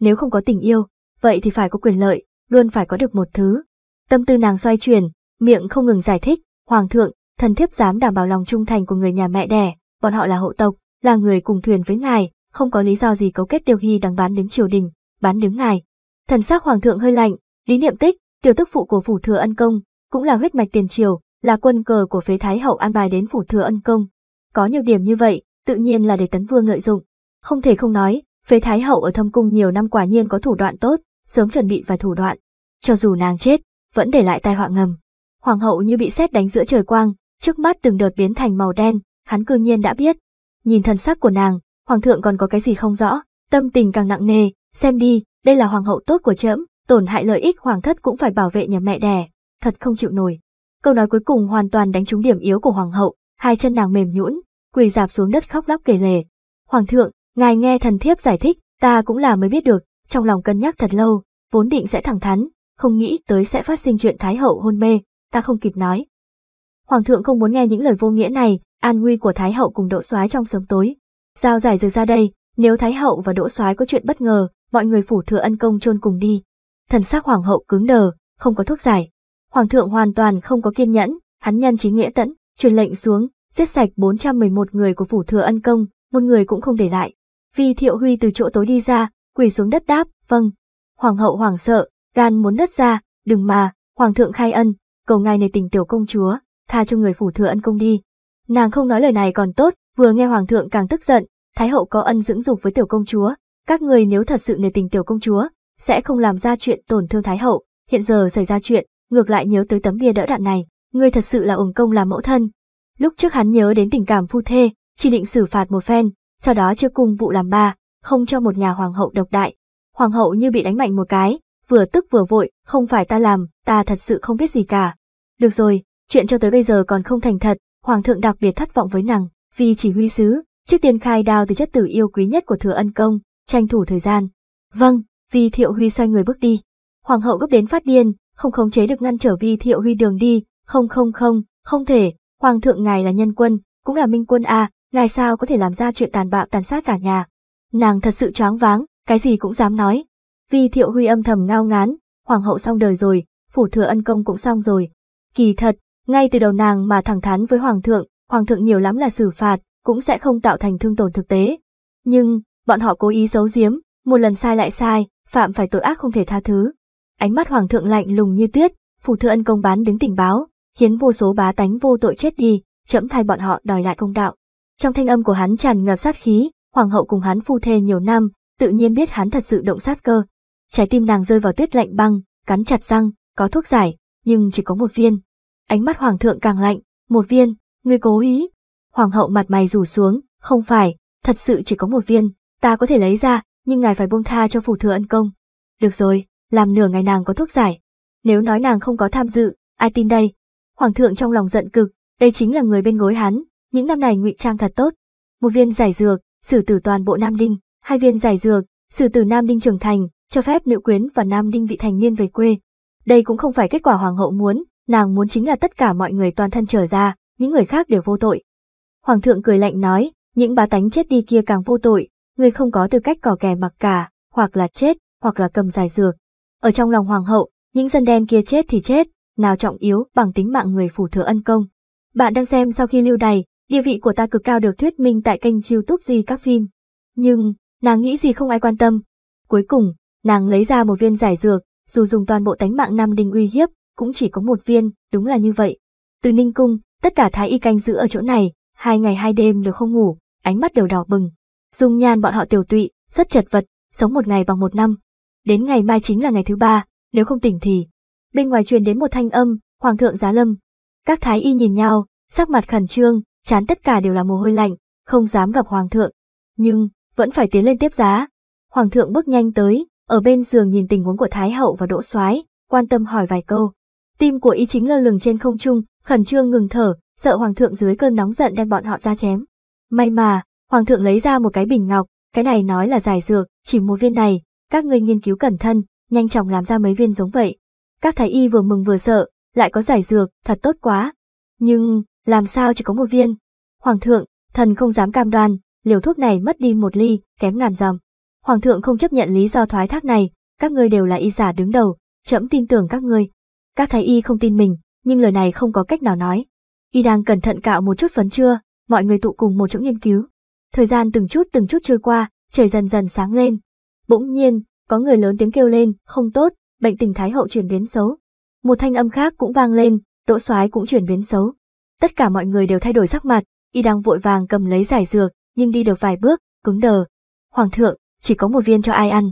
Nếu không có tình yêu, vậy thì phải có quyền lợi, luôn phải có được một thứ. Tâm tư nàng xoay chuyển, miệng không ngừng giải thích, Hoàng thượng, thần thiếp dám đảm bảo lòng trung thành của người nhà mẹ đẻ, bọn họ là hộ tộc, là người cùng thuyền với ngài, không có lý do gì cấu kết tiêu hy đáng bán đứng triều đình, bán đứng ngài. Thần sắc hoàng thượng hơi lạnh, lý niệm tích, Tiểu tức phụ của phủ thừa ân công, cũng là huyết mạch tiền triều, là quân cờ của phế thái hậu an bài đến phủ thừa ân công. Có nhiều điểm như vậy, tự nhiên là để tấn vương lợi dụng. Không thể không nói, phế thái hậu ở thâm cung nhiều năm quả nhiên có thủ đoạn tốt, sớm chuẩn bị và thủ đoạn. Cho dù nàng chết, vẫn để lại tai họa ngầm. Hoàng hậu như bị sét đánh giữa trời quang, trước mắt từng đợt biến thành màu đen, hắn cư nhiên đã biết. Nhìn thân sắc của nàng, hoàng thượng còn có cái gì không rõ, tâm tình càng nặng nề, xem đi, đây là hoàng hậu tốt của trẫm, tổn hại lợi ích hoàng thất cũng phải bảo vệ nhà mẹ đẻ, thật không chịu nổi. Câu nói cuối cùng hoàn toàn đánh trúng điểm yếu của hoàng hậu, hai chân nàng mềm nhũn, quỳ dạp xuống đất khóc lóc kể lể. Hoàng thượng, ngài nghe thần thiếp giải thích, ta cũng là mới biết được, trong lòng cân nhắc thật lâu, vốn định sẽ thẳng thắn, không nghĩ tới sẽ phát sinh chuyện thái hậu hôn mê, ta không kịp nói. Hoàng thượng không muốn nghe những lời vô nghĩa này, an nguy của thái hậu cùng đỗ soái trong sớm tối. Giao giải dược ra đây, nếu thái hậu và đỗ soái có chuyện bất ngờ, mọi người phủ thừa ân công chôn cùng đi thần sắc hoàng hậu cứng đờ, không có thuốc giải. Hoàng thượng hoàn toàn không có kiên nhẫn, hắn nhân chính nghĩa tẫn, truyền lệnh xuống, giết sạch 411 người của phủ thừa ân công, một người cũng không để lại. Vi Thiệu Huy từ chỗ tối đi ra, quỳ xuống đất đáp, vâng. Hoàng hậu hoảng sợ, gan muốn đất ra, đừng mà, hoàng thượng khai ân, cầu ngài này tình tiểu công chúa, tha cho người phủ thừa ân công đi. Nàng không nói lời này còn tốt, vừa nghe hoàng thượng càng tức giận, thái hậu có ân dưỡng dục với tiểu công chúa, các người nếu thật sự nề tình tiểu công chúa, sẽ không làm ra chuyện tổn thương Thái Hậu, hiện giờ xảy ra chuyện, ngược lại nhớ tới tấm bia đỡ đạn này, ngươi thật sự là uổng công làm mẫu thân. Lúc trước hắn nhớ đến tình cảm phu thê, chỉ định xử phạt một phen, sau đó chưa cùng vụ làm ba, không cho một nhà hoàng hậu độc đại. Hoàng hậu như bị đánh mạnh một cái, vừa tức vừa vội, không phải ta làm, ta thật sự không biết gì cả. Được rồi, chuyện cho tới bây giờ còn không thành thật, hoàng thượng đặc biệt thất vọng với nàng, vì chỉ huy sứ, trước tiên khai đao từ chất tử yêu quý nhất của thừa ân công, tranh thủ thời gian. Vâng, Vi Thiệu Huy xoay người bước đi. Hoàng hậu gấp đến phát điên, không khống chế được ngăn trở Vi Thiệu Huy đường đi, không không không, không thể, Hoàng thượng ngài là nhân quân, cũng là minh quân a, à, ngài sao có thể làm ra chuyện tàn bạo tàn sát cả nhà. Nàng thật sự choáng váng, cái gì cũng dám nói. Vi Thiệu Huy âm thầm ngao ngán, Hoàng hậu xong đời rồi, phủ thừa ân công cũng xong rồi. Kỳ thật, ngay từ đầu nàng mà thẳng thắn với Hoàng thượng, Hoàng thượng nhiều lắm là xử phạt, cũng sẽ không tạo thành thương tổn thực tế. Nhưng, bọn họ cố ý giấu giếm, một lần sai lại sai, phạm phải tội ác không thể tha thứ. Ánh mắt hoàng thượng lạnh lùng như tuyết, phủ thừa ân công bán đứng tình báo, khiến vô số bá tánh vô tội chết đi, chậm thay bọn họ đòi lại công đạo. Trong thanh âm của hắn tràn ngập sát khí, hoàng hậu cùng hắn phu thê nhiều năm, tự nhiên biết hắn thật sự động sát cơ. Trái tim nàng rơi vào tuyết lạnh băng, cắn chặt răng, có thuốc giải, nhưng chỉ có một viên. Ánh mắt hoàng thượng càng lạnh, một viên, ngươi cố ý. Hoàng hậu mặt mày rủ xuống, không phải, thật sự chỉ có một viên, ta có thể lấy ra, nhưng ngài phải buông tha cho phủ thừa ân công. Được rồi, làm nửa ngày nàng có thuốc giải. Nếu nói nàng không có tham dự, ai tin đây? Hoàng thượng trong lòng giận cực, đây chính là người bên gối hắn, những năm này ngụy trang thật tốt. Một viên giải dược, xử tử toàn bộ Nam Đinh, hai viên giải dược, xử tử Nam Đinh trưởng thành, cho phép nữ quyến và Nam Đinh vị thành niên về quê. Đây cũng không phải kết quả hoàng hậu muốn, nàng muốn chính là tất cả mọi người toàn thân trở ra, những người khác đều vô tội. Hoàng thượng cười lạnh nói, những bá tánh chết đi kia càng vô tội, người không có tư cách cỏ kè mặc cả, hoặc là chết, hoặc là cầm giải dược. Ở trong lòng hoàng hậu, những dân đen kia chết thì chết, nào trọng yếu bằng tính mạng người phủ thừa ân công. Bạn đang xem sau khi lưu đày, địa vị của ta cực cao được thuyết minh tại kênh youtube gì các phim. Nhưng, nàng nghĩ gì không ai quan tâm. Cuối cùng, nàng lấy ra một viên giải dược, dù dùng toàn bộ tánh mạng Nam Đinh uy hiếp, cũng chỉ có một viên, đúng là như vậy. Từ Ninh Cung, tất cả thái y canh giữ ở chỗ này, hai ngày hai đêm đều không ngủ, ánh mắt đều đỏ bừng. Dung nhan bọn họ tiểu tụy, rất chật vật, sống một ngày bằng một năm. Đến ngày mai chính là ngày thứ ba, nếu không tỉnh thì. Bên ngoài truyền đến một thanh âm, Hoàng thượng giá lâm. Các thái y nhìn nhau, sắc mặt khẩn trương, chán tất cả đều là mồ hôi lạnh, không dám gặp Hoàng thượng. Nhưng, vẫn phải tiến lên tiếp giá. Hoàng thượng bước nhanh tới, ở bên giường nhìn tình huống của Thái hậu và Đỗ Soái, quan tâm hỏi vài câu. Tim của y chính lơ lửng trên không trung, khẩn trương ngừng thở, sợ hoàng thượng dưới cơn nóng giận đem bọn họ ra chém. May mà, Hoàng thượng lấy ra một cái bình ngọc, cái này nói là giải dược, chỉ một viên này, các ngươi nghiên cứu cẩn thận, nhanh chóng làm ra mấy viên giống vậy. Các thái y vừa mừng vừa sợ, lại có giải dược, thật tốt quá. Nhưng, làm sao chỉ có một viên? Hoàng thượng, thần không dám cam đoan, liều thuốc này mất đi một ly, kém ngàn dặm. Hoàng thượng không chấp nhận lý do thoái thác này, các ngươi đều là y giả đứng đầu, chậm tin tưởng các ngươi. Các thái y không tin mình, nhưng lời này không có cách nào nói. Y đang cẩn thận cạo một chút phấn chưa, mọi người tụ cùng một chỗ nghiên cứu, Thời gian từng chút từng chút trôi qua, trời dần dần sáng lên. Bỗng nhiên, có người lớn tiếng kêu lên, không tốt, bệnh tình thái hậu chuyển biến xấu. Một thanh âm khác cũng vang lên, đỗ soái cũng chuyển biến xấu. Tất cả mọi người đều thay đổi sắc mặt, y đang vội vàng cầm lấy giải dược, nhưng đi được vài bước, cứng đờ. Hoàng thượng, chỉ có một viên cho ai ăn.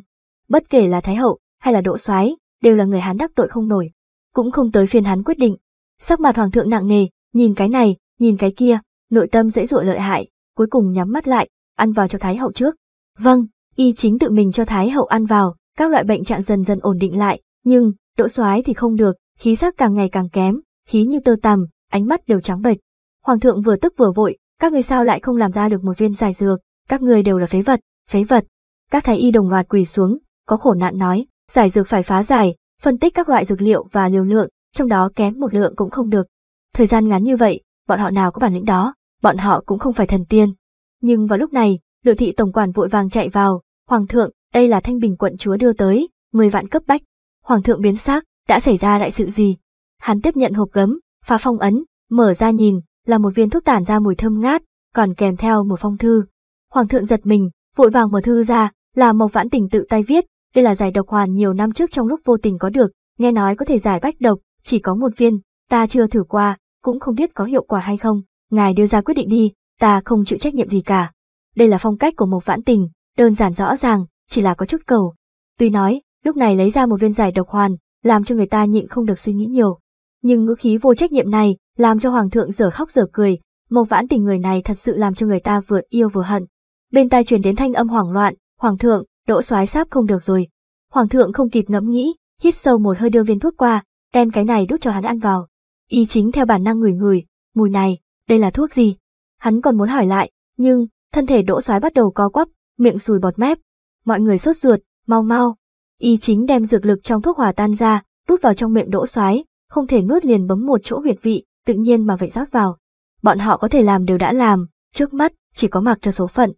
Bất kể là thái hậu hay là đỗ soái, đều là người hán đắc tội không nổi, cũng không tới phiên hắn quyết định. Sắc mặt hoàng thượng nặng nề, nhìn cái này, nhìn cái kia, nội tâm dễ dụa lợi hại, cuối cùng nhắm mắt lại, ăn vào cho Thái Hậu trước. Vâng, y chính tự mình cho Thái Hậu ăn vào, các loại bệnh trạng dần dần ổn định lại, nhưng, đỗ soái thì không được, khí sắc càng ngày càng kém, khí như tơ tằm, ánh mắt đều trắng bệch. Hoàng thượng vừa tức vừa vội, các người sao lại không làm ra được một viên giải dược, các người đều là phế vật, phế vật. Các thái y đồng loạt quỳ xuống, có khổ nạn nói, giải dược phải phá giải, phân tích các loại dược liệu và liều lượng, trong đó kém một lượng cũng không được. Thời gian ngắn như vậy, bọn họ nào có bản lĩnh đó, bọn họ cũng không phải thần tiên. Nhưng vào lúc này, Lữ thị tổng quản vội vàng chạy vào, "Hoàng thượng, đây là thanh bình quận chúa đưa tới, 10 vạn cấp bách." Hoàng thượng biến sắc, đã xảy ra đại sự gì? Hắn tiếp nhận hộp gấm, phá phong ấn, mở ra nhìn, là một viên thuốc tản ra mùi thơm ngát, còn kèm theo một phong thư. Hoàng thượng giật mình, vội vàng mở thư ra, là một Vãn Tình tự tay viết, đây là giải độc hoàn nhiều năm trước trong lúc vô tình có được, nghe nói có thể giải bách độc, chỉ có một viên, ta chưa thử qua, cũng không biết có hiệu quả hay không ngài đưa ra quyết định đi, ta không chịu trách nhiệm gì cả. Đây là phong cách của Mộc Vãn Tình, đơn giản rõ ràng, chỉ là có chút cầu. Tuy nói, lúc này lấy ra một viên giải độc hoàn, làm cho người ta nhịn không được suy nghĩ nhiều. Nhưng ngữ khí vô trách nhiệm này, làm cho Hoàng thượng dở khóc dở cười, Mộc Vãn Tình người này thật sự làm cho người ta vừa yêu vừa hận. Bên tai truyền đến thanh âm hoảng loạn, "Hoàng thượng, Đỗ Soái sắp không được rồi." Hoàng thượng không kịp ngẫm nghĩ, hít sâu một hơi đưa viên thuốc qua, đem cái này đút cho hắn ăn vào. Y chính theo bản năng ngửi ngửi, mùi này, đây là thuốc gì? Hắn còn muốn hỏi lại, nhưng, thân thể đỗ soái bắt đầu co quắp, miệng sùi bọt mép. Mọi người sốt ruột, mau mau. Y chính đem dược lực trong thuốc hòa tan ra, đút vào trong miệng đỗ soái, không thể nuốt liền bấm một chỗ huyệt vị, tự nhiên mà vậy rót vào. Bọn họ có thể làm đều đã làm, trước mắt, chỉ có mặc cho số phận.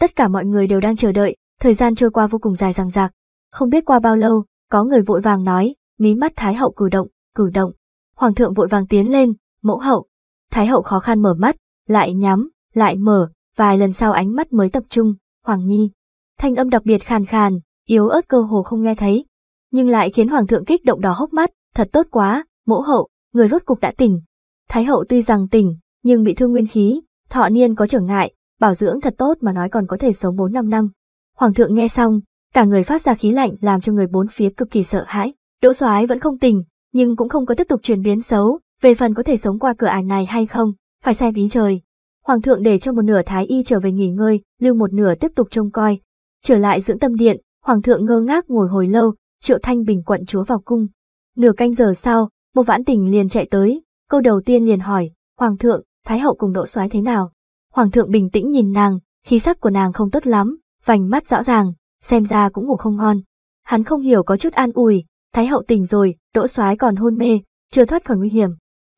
Tất cả mọi người đều đang chờ đợi, thời gian trôi qua vô cùng dài dằng dặc, Không biết qua bao lâu, có người vội vàng nói, mí mắt thái hậu cử động, cử động. Hoàng thượng vội vàng tiến lên, mẫu hậu, Thái hậu khó khăn mở mắt, lại nhắm, lại mở, vài lần sau ánh mắt mới tập trung, Hoàng Nhi. Thanh âm đặc biệt khàn khàn, yếu ớt cơ hồ không nghe thấy, nhưng lại khiến Hoàng thượng kích động đỏ hốc mắt, thật tốt quá, mẫu hậu, người rốt cục đã tỉnh. Thái hậu tuy rằng tỉnh, nhưng bị thương nguyên khí, thọ niên có trở ngại, bảo dưỡng thật tốt mà nói còn có thể sống 4-5 năm. Hoàng thượng nghe xong, cả người phát ra khí lạnh làm cho người bốn phía cực kỳ sợ hãi. Đỗ Soái vẫn không tỉnh, nhưng cũng không có tiếp tục chuyển biến xấu, về phần có thể sống qua cửa ải này hay không, phải xem ý trời. Hoàng thượng để cho một nửa thái y trở về nghỉ ngơi, lưu một nửa tiếp tục trông coi. Trở lại dưỡng tâm điện, hoàng thượng ngơ ngác ngồi hồi lâu, triệu thanh bình quận chúa vào cung. Nửa canh giờ sau, một vãn tình liền chạy tới, câu đầu tiên liền hỏi, hoàng thượng, thái hậu cùng độ soái thế nào? Hoàng thượng bình tĩnh nhìn nàng, khí sắc của nàng không tốt lắm, vành mắt rõ ràng, xem ra cũng ngủ không ngon. Hắn không hiểu có chút an ủi, thái hậu tỉnh rồi, đỗ soái còn hôn mê, chưa thoát khỏi nguy hiểm.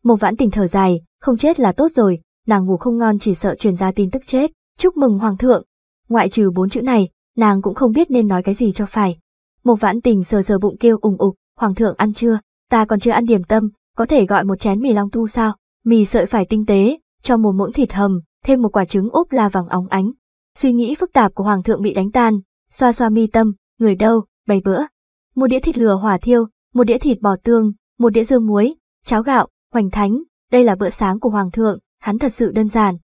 Mộc vãn tình thở dài, không chết là tốt rồi, nàng ngủ không ngon chỉ sợ truyền ra tin tức chết, chúc mừng hoàng thượng. Ngoại trừ bốn chữ này, nàng cũng không biết nên nói cái gì cho phải. Mộc vãn tình sờ sờ bụng kêu ùng ục, hoàng thượng ăn chưa, ta còn chưa ăn điểm tâm, có thể gọi một chén mì long tu sao, mì sợi phải tinh tế, cho một muỗng thịt hầm, thêm một quả trứng ốp la vàng óng ánh. Suy nghĩ phức tạp của hoàng thượng bị đánh tan, xoa xoa mi tâm, người đâu, bày bữa. Một đĩa thịt lừa hỏa thiêu, một đĩa thịt bò tương, một đĩa dưa muối, cháo gạo, Hoành Thánh, đây là bữa sáng của Hoàng thượng, hắn thật sự đơn giản.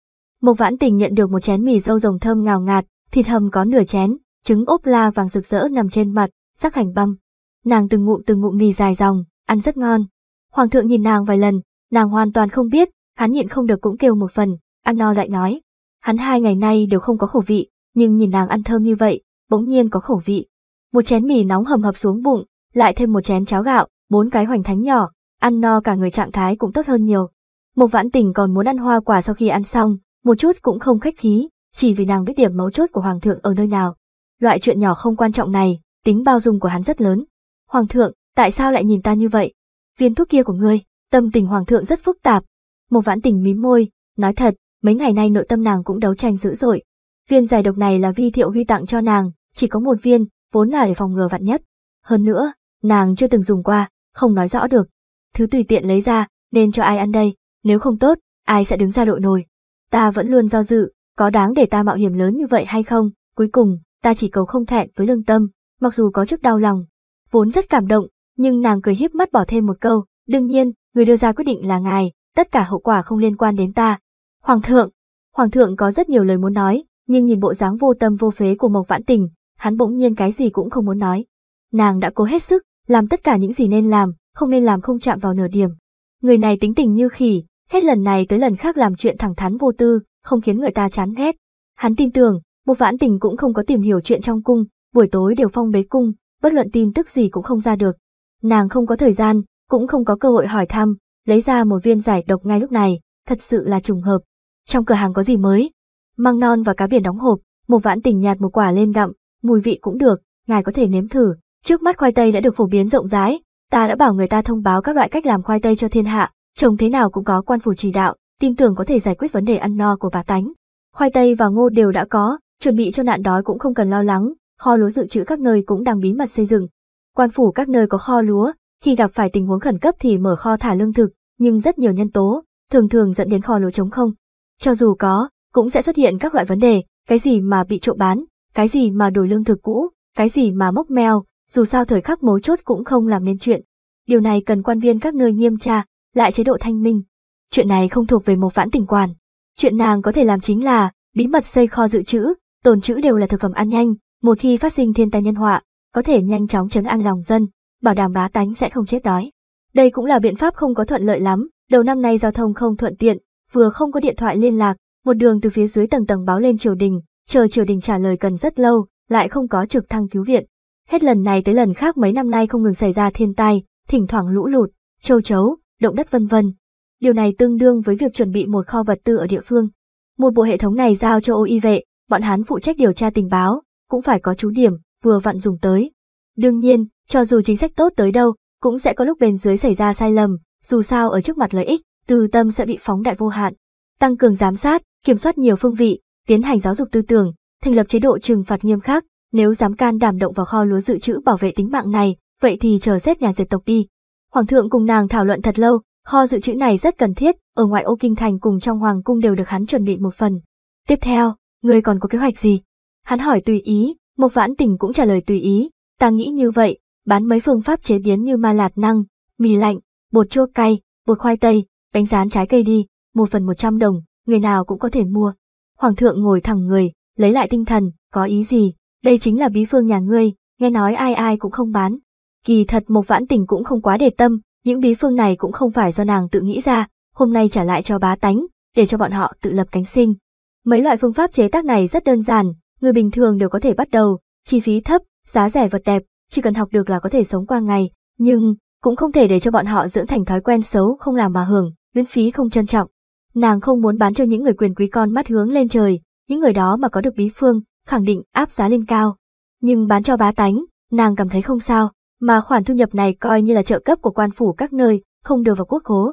Mộc Vãn Tình nhận được một chén mì dâu rồng thơm ngào ngạt, thịt hầm có nửa chén, trứng ốp la vàng rực rỡ nằm trên mặt, sắc hành băm. Nàng từng ngụm từng ngụm mì dài dòng, ăn rất ngon. Hoàng thượng nhìn nàng vài lần, nàng hoàn toàn không biết, hắn nhịn không được cũng kêu một phần, ăn no lại nói. Hắn hai ngày nay đều không có khẩu vị, nhưng nhìn nàng ăn thơm như vậy, bỗng nhiên có khẩu vị. Một chén mì nóng hầm hập xuống bụng, lại thêm một chén cháo gạo, bốn cái hoành thánh nhỏ, ăn no cả người trạng thái cũng tốt hơn nhiều. Một vãn tình còn muốn ăn hoa quả sau khi ăn xong, một chút cũng không khách khí, chỉ vì nàng biết điểm mấu chốt của hoàng thượng ở nơi nào. Loại chuyện nhỏ không quan trọng này, tính bao dung của hắn rất lớn. Hoàng thượng, tại sao lại nhìn ta như vậy? Viên thuốc kia của ngươi, tâm tình hoàng thượng rất phức tạp. Một vãn tình mím môi, nói thật, mấy ngày nay nội tâm nàng cũng đấu tranh dữ dội. Viên giải độc này là vi thiệu huy tặng cho nàng, chỉ có một viên, vốn là để phòng ngừa vạn nhất. Hơn nữa, nàng chưa từng dùng qua, không nói rõ được, thứ tùy tiện lấy ra, nên cho ai ăn đây, nếu không tốt, ai sẽ đứng ra đội nồi. Ta vẫn luôn do dự, có đáng để ta mạo hiểm lớn như vậy hay không, cuối cùng, ta chỉ cầu không thẹn với lương tâm, mặc dù có chút đau lòng. Vốn rất cảm động, nhưng nàng cười hiếp mắt bỏ thêm một câu, đương nhiên, người đưa ra quyết định là ngài, tất cả hậu quả không liên quan đến ta. Hoàng thượng, hoàng thượng có rất nhiều lời muốn nói, nhưng nhìn bộ dáng vô tâm vô phế của Mộc Vãn Tình, hắn bỗng nhiên cái gì cũng không muốn nói. Nàng đã cố hết sức, làm tất cả những gì nên làm, không nên làm không chạm vào nửa điểm. Người này tính tình như khỉ, hết lần này tới lần khác làm chuyện thẳng thắn vô tư, không khiến người ta chán ghét. Hắn tin tưởng, một vãn tình cũng không có tìm hiểu chuyện trong cung, buổi tối đều phong bế cung, bất luận tin tức gì cũng không ra được. Nàng không có thời gian, cũng không có cơ hội hỏi thăm, lấy ra một viên giải độc ngay lúc này, thật sự là trùng hợp. Trong cửa hàng có gì mới? Măng non và cá biển đóng hộp, một vãn tình nhạt một quả lên gặm, mùi vị cũng được, ngài có thể nếm thử. Trước mắt khoai tây đã được phổ biến rộng rãi, Ta đã bảo người ta thông báo các loại cách làm khoai tây cho thiên hạ, trồng thế nào cũng có quan phủ chỉ đạo, tin tưởng có thể giải quyết vấn đề ăn no của bà tánh. Khoai tây và ngô đều đã có, chuẩn bị cho nạn đói cũng không cần lo lắng, kho lúa dự trữ các nơi cũng đang bí mật xây dựng. Quan phủ các nơi có kho lúa, khi gặp phải tình huống khẩn cấp thì mở kho thả lương thực, nhưng rất nhiều nhân tố, thường thường dẫn đến kho lúa trống không. Cho dù có, cũng sẽ xuất hiện các loại vấn đề, cái gì mà bị trộm bán, cái gì mà đổi lương thực cũ, cái gì mà mốc mèo, dù sao thời khắc mấu chốt cũng không làm nên chuyện. Điều này cần quan viên các nơi nghiêm tra, lại chế độ thanh minh. Chuyện này không thuộc về một vãn tỉnh quản. Chuyện nàng có thể làm chính là bí mật xây kho dự trữ, tồn trữ đều là thực phẩm ăn nhanh, một khi phát sinh thiên tai nhân họa, có thể nhanh chóng chấn an lòng dân, bảo đảm bá tánh sẽ không chết đói. Đây cũng là biện pháp không có thuận lợi lắm, đầu năm nay giao thông không thuận tiện, vừa không có điện thoại liên lạc, một đường từ phía dưới tầng tầng báo lên triều đình, chờ triều đình trả lời cần rất lâu, lại không có trực thăng cứu viện. Hết lần này tới lần khác mấy năm nay không ngừng xảy ra thiên tai, thỉnh thoảng lũ lụt, châu chấu, động đất vân vân. Điều này tương đương với việc chuẩn bị một kho vật tư ở địa phương. Một bộ hệ thống này giao cho ô y vệ, bọn hắn phụ trách điều tra tình báo, cũng phải có chú điểm, vừa vặn dùng tới. Đương nhiên, cho dù chính sách tốt tới đâu, cũng sẽ có lúc bên dưới xảy ra sai lầm, dù sao ở trước mặt lợi ích, từ tâm sẽ bị phóng đại vô hạn. Tăng cường giám sát, kiểm soát nhiều phương vị, tiến hành giáo dục tư tưởng, thành lập chế độ trừng phạt nghiêm khắc, nếu dám can đảm động vào kho lúa dự trữ bảo vệ tính mạng này, vậy thì chờ xét nhà diệt tộc đi. Hoàng thượng cùng nàng thảo luận thật lâu, kho dự trữ này rất cần thiết, ở ngoại ô kinh thành cùng trong hoàng cung đều được hắn chuẩn bị một phần. Tiếp theo, ngươi còn có kế hoạch gì? Hắn hỏi tùy ý, Mộc Vãn Tình cũng trả lời tùy ý, ta nghĩ như vậy, bán mấy phương pháp chế biến như ma lạt năng, mì lạnh, bột chua cay, bột khoai tây, bánh rán trái cây đi, một phần một trăm đồng, người nào cũng có thể mua. Hoàng thượng ngồi thẳng người, lấy lại tinh thần, có ý gì, đây chính là bí phương nhà ngươi, nghe nói ai ai cũng không bán. Kỳ thật một vãn tình cũng không quá để tâm, những bí phương này cũng không phải do nàng tự nghĩ ra, hôm nay trả lại cho bá tánh, để cho bọn họ tự lập cánh sinh. Mấy loại phương pháp chế tác này rất đơn giản, người bình thường đều có thể bắt đầu, chi phí thấp, giá rẻ vật đẹp, chỉ cần học được là có thể sống qua ngày, nhưng cũng không thể để cho bọn họ dưỡng thành thói quen xấu không làm mà hưởng, miễn phí không trân trọng. Nàng không muốn bán cho những người quyền quý con mắt hướng lên trời, những người đó mà có được bí phương, khẳng định áp giá lên cao. Nhưng bán cho bá tánh, nàng cảm thấy không sao, mà khoản thu nhập này coi như là trợ cấp của quan phủ các nơi, không đưa vào quốc khố.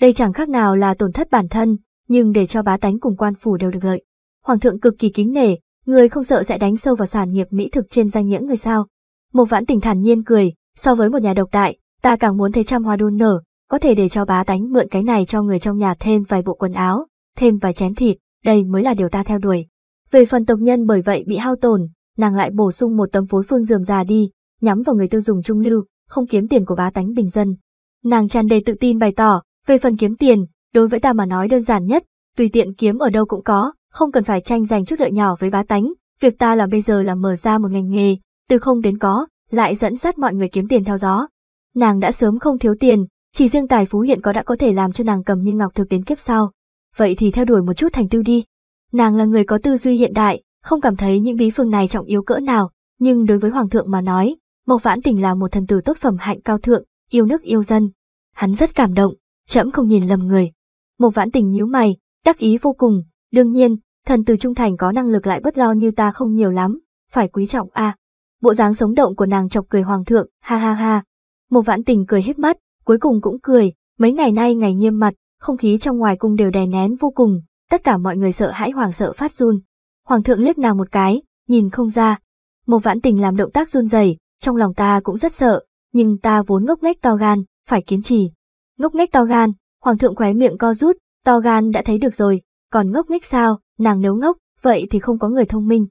Đây chẳng khác nào là tổn thất bản thân, nhưng để cho bá tánh cùng quan phủ đều được lợi. Hoàng thượng cực kỳ kính nể, người không sợ sẽ đánh sâu vào sản nghiệp mỹ thực trên danh nghĩa người sao. Một vãn tỉnh thản nhiên cười, so với một nhà độc đại, ta càng muốn thấy trăm hoa đun nở, có thể để cho bá tánh mượn cái này cho người trong nhà thêm vài bộ quần áo, thêm vài chén thịt, đây mới là điều ta theo đuổi. Về phần tộc nhân bởi vậy bị hao tổn, nàng lại bổ sung một tấm phối phương dườm già đi, nhắm vào người tiêu dùng trung lưu, không kiếm tiền của bá tánh bình dân. Nàng tràn đầy tự tin bày tỏ, về phần kiếm tiền, đối với ta mà nói đơn giản nhất, tùy tiện kiếm ở đâu cũng có, không cần phải tranh giành chút lợi nhỏ với bá tánh, việc ta làm bây giờ là mở ra một ngành nghề, từ không đến có, lại dẫn dắt mọi người kiếm tiền theo gió. Nàng đã sớm không thiếu tiền, chỉ riêng tài phú hiện có đã có thể làm cho nàng cầm như ngọc thực đến kiếp sau. Vậy thì theo đuổi một chút thành tựu đi. Nàng là người có tư duy hiện đại, không cảm thấy những bí phương này trọng yếu cỡ nào, nhưng đối với hoàng thượng mà nói, Mộc Vãn Tình là một thần tử tốt phẩm hạnh cao thượng, yêu nước yêu dân. Hắn rất cảm động, trẫm không nhìn lầm người. Mộc Vãn Tình nhíu mày, đắc ý vô cùng, đương nhiên, thần tử trung thành có năng lực lại bất lo như ta không nhiều lắm, phải quý trọng a. Bộ dáng sống động của nàng chọc cười hoàng thượng, ha ha ha. Mộc Vãn Tình cười hết mắt, cuối cùng cũng cười, mấy ngày nay ngày nghiêm mặt, không khí trong ngoài cung đều đè nén vô cùng, Tất cả mọi người sợ hãi hoàng sợ phát run. Hoàng thượng liếc nàng một cái, nhìn không ra. Một vãn tình làm động tác run rẩy, trong lòng ta cũng rất sợ, nhưng ta vốn ngốc nghếch to gan, phải kiên trì. Ngốc nghếch to gan, hoàng thượng khóe miệng co rút, to gan đã thấy được rồi, còn ngốc nghếch sao, nàng nếu ngốc, vậy thì không có người thông minh.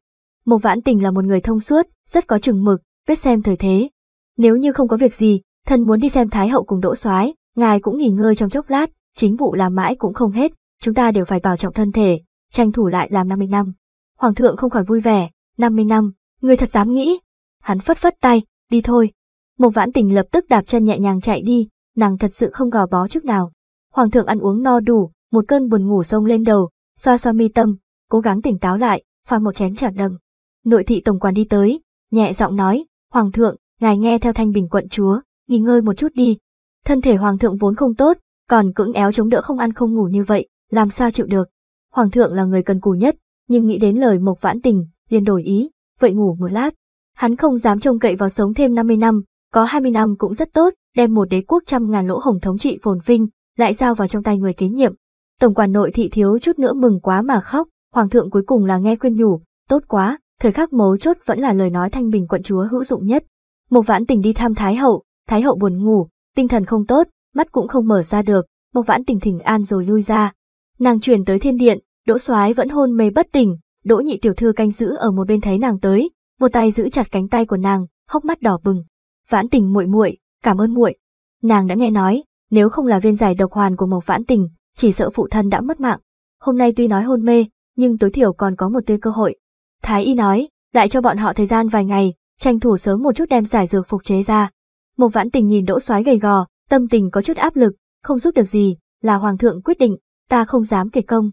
Một vãn tình là một người thông suốt, rất có chừng mực, biết xem thời thế. Nếu như không có việc gì, thần muốn đi xem Thái hậu cùng Đỗ soái, ngài cũng nghỉ ngơi trong chốc lát, chính vụ làm mãi cũng không hết chúng ta đều phải bảo trọng thân thể, tranh thủ lại làm 50 năm. Hoàng thượng không khỏi vui vẻ, 50 năm, người thật dám nghĩ. Hắn phất phất tay, đi thôi. Mộc vãn tình lập tức đạp chân nhẹ nhàng chạy đi, nàng thật sự không gò bó trước nào. Hoàng thượng ăn uống no đủ, một cơn buồn ngủ sông lên đầu, xoa xoa mi tâm, cố gắng tỉnh táo lại, pha một chén trà đầm. Nội thị tổng quản đi tới, nhẹ giọng nói, Hoàng thượng, ngài nghe theo thanh bình quận chúa, nghỉ ngơi một chút đi. Thân thể Hoàng thượng vốn không tốt, còn cưỡng éo chống đỡ không ăn không ngủ như vậy, làm sao chịu được. Hoàng thượng là người cần cù nhất, nhưng nghĩ đến lời Mộc Vãn Tình, liền đổi ý, vậy ngủ một lát. Hắn không dám trông cậy vào sống thêm 50 năm, có 20 năm cũng rất tốt, đem một đế quốc trăm ngàn lỗ hồng thống trị phồn vinh, lại giao vào trong tay người kế nhiệm. Tổng quản nội thị thiếu chút nữa mừng quá mà khóc, hoàng thượng cuối cùng là nghe khuyên nhủ, tốt quá, thời khắc mấu chốt vẫn là lời nói thanh bình quận chúa hữu dụng nhất. Mộc Vãn Tình đi thăm thái hậu, thái hậu buồn ngủ, tinh thần không tốt, mắt cũng không mở ra được, Mộc Vãn Tình thỉnh an rồi lui ra, Nàng chuyển tới thiên điện, đỗ soái vẫn hôn mê bất tỉnh, đỗ nhị tiểu thư canh giữ ở một bên thấy nàng tới, một tay giữ chặt cánh tay của nàng, hốc mắt đỏ bừng. Vãn tình muội muội, cảm ơn muội. Nàng đã nghe nói, nếu không là viên giải độc hoàn của Mộc Vãn Tình, chỉ sợ phụ thân đã mất mạng. Hôm nay tuy nói hôn mê, nhưng tối thiểu còn có một tia cơ hội. Thái y nói, lại cho bọn họ thời gian vài ngày, tranh thủ sớm một chút đem giải dược phục chế ra. một Vãn Tình nhìn Đỗ Soái gầy gò, tâm tình có chút áp lực, không giúp được gì, là hoàng thượng quyết định, ta không dám kể công.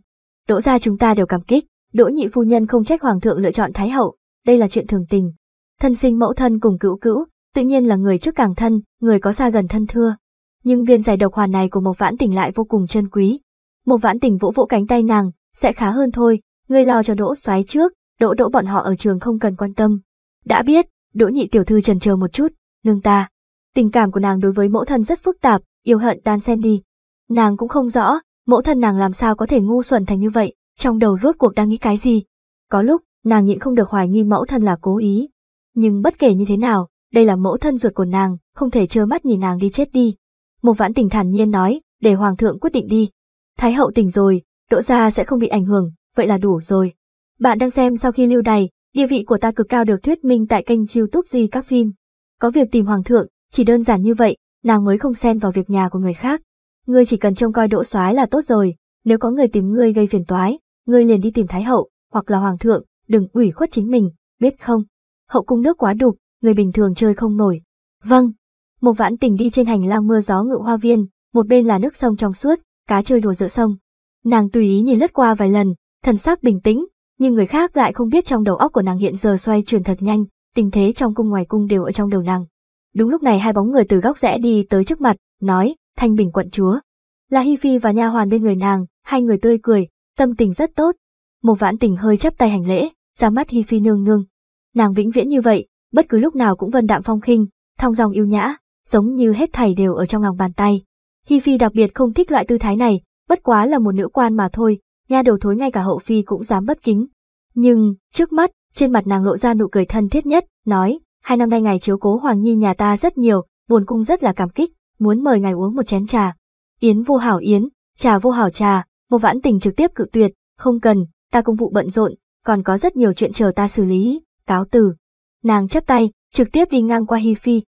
Đỗ gia chúng ta đều cảm kích, Đỗ nhị phu nhân không trách hoàng thượng lựa chọn thái hậu, đây là chuyện thường tình. Thân sinh mẫu thân cùng cữu cữu, tự nhiên là người trước càng thân, người có xa gần thân thưa. Nhưng viên giải độc hoàn này của một Vãn Tình lại vô cùng chân quý. một Vãn Tình vỗ vỗ cánh tay nàng, sẽ khá hơn thôi, ngươi lo cho Đỗ xoáy trước, Đỗ Đỗ bọn họ ở trường không cần quan tâm. Đã biết, Đỗ nhị tiểu thư trần chờ một chút, nương ta. Tình cảm của nàng đối với mẫu thân rất phức tạp, yêu hận tan xen đi. Nàng cũng không rõ, mẫu thân nàng làm sao có thể ngu xuẩn thành như vậy, trong đầu rốt cuộc đang nghĩ cái gì. Có lúc, nàng nhịn không được hoài nghi mẫu thân là cố ý. Nhưng bất kể như thế nào, đây là mẫu thân ruột của nàng, không thể trơ mắt nhìn nàng đi chết đi. Một vãn tình thản nhiên nói, để hoàng thượng quyết định đi. Thái hậu tỉnh rồi, đỗ gia sẽ không bị ảnh hưởng, vậy là đủ rồi. Bạn đang xem sau khi lưu đày, địa vị của ta cực cao được thuyết minh tại kênh youtube di các phim. Có việc tìm hoàng thượng, chỉ đơn giản như vậy, nàng mới không xen vào việc nhà của người khác. Ngươi chỉ cần trông coi đỗ soái là tốt rồi, nếu có người tìm ngươi gây phiền toái, ngươi liền đi tìm thái hậu, hoặc là hoàng thượng, đừng ủy khuất chính mình, biết không? Hậu cung nước quá đục, người bình thường chơi không nổi. Vâng. Một vãn tình đi trên hành lang mưa gió ngự hoa viên, một bên là nước sông trong suốt, cá chơi đùa giữa sông. Nàng tùy ý nhìn lướt qua vài lần, thần sắc bình tĩnh, nhưng người khác lại không biết trong đầu óc của nàng hiện giờ xoay chuyển thật nhanh, tình thế trong cung ngoài cung đều ở trong đầu nàng. Đúng lúc này hai bóng người từ góc rẽ đi tới trước mặt, nói, Thanh Bình quận chúa. La Hi Phi và nha hoàn bên người nàng, hai người tươi cười, tâm tình rất tốt. Một vãn tình hơi chấp tay hành lễ, ra mắt Hi Phi nương nương. Nàng vĩnh viễn như vậy, bất cứ lúc nào cũng vân đạm phong khinh, thong dòng yêu nhã, giống như hết thảy đều ở trong lòng bàn tay. Hi Phi đặc biệt không thích loại tư thái này, bất quá là một nữ quan mà thôi, nha đầu thối ngay cả hậu phi cũng dám bất kính. Nhưng, trước mắt, trên mặt nàng lộ ra nụ cười thân thiết nhất, nói, hai năm nay ngày chiếu cố Hoàng Nhi nhà ta rất nhiều, buồn cung rất là cảm kích muốn mời ngài uống một chén trà. Yến vô hảo yến, trà vô hảo trà, một vãn tình trực tiếp cự tuyệt, không cần, ta công vụ bận rộn, còn có rất nhiều chuyện chờ ta xử lý, cáo từ. Nàng chấp tay, trực tiếp đi ngang qua Hi Phi.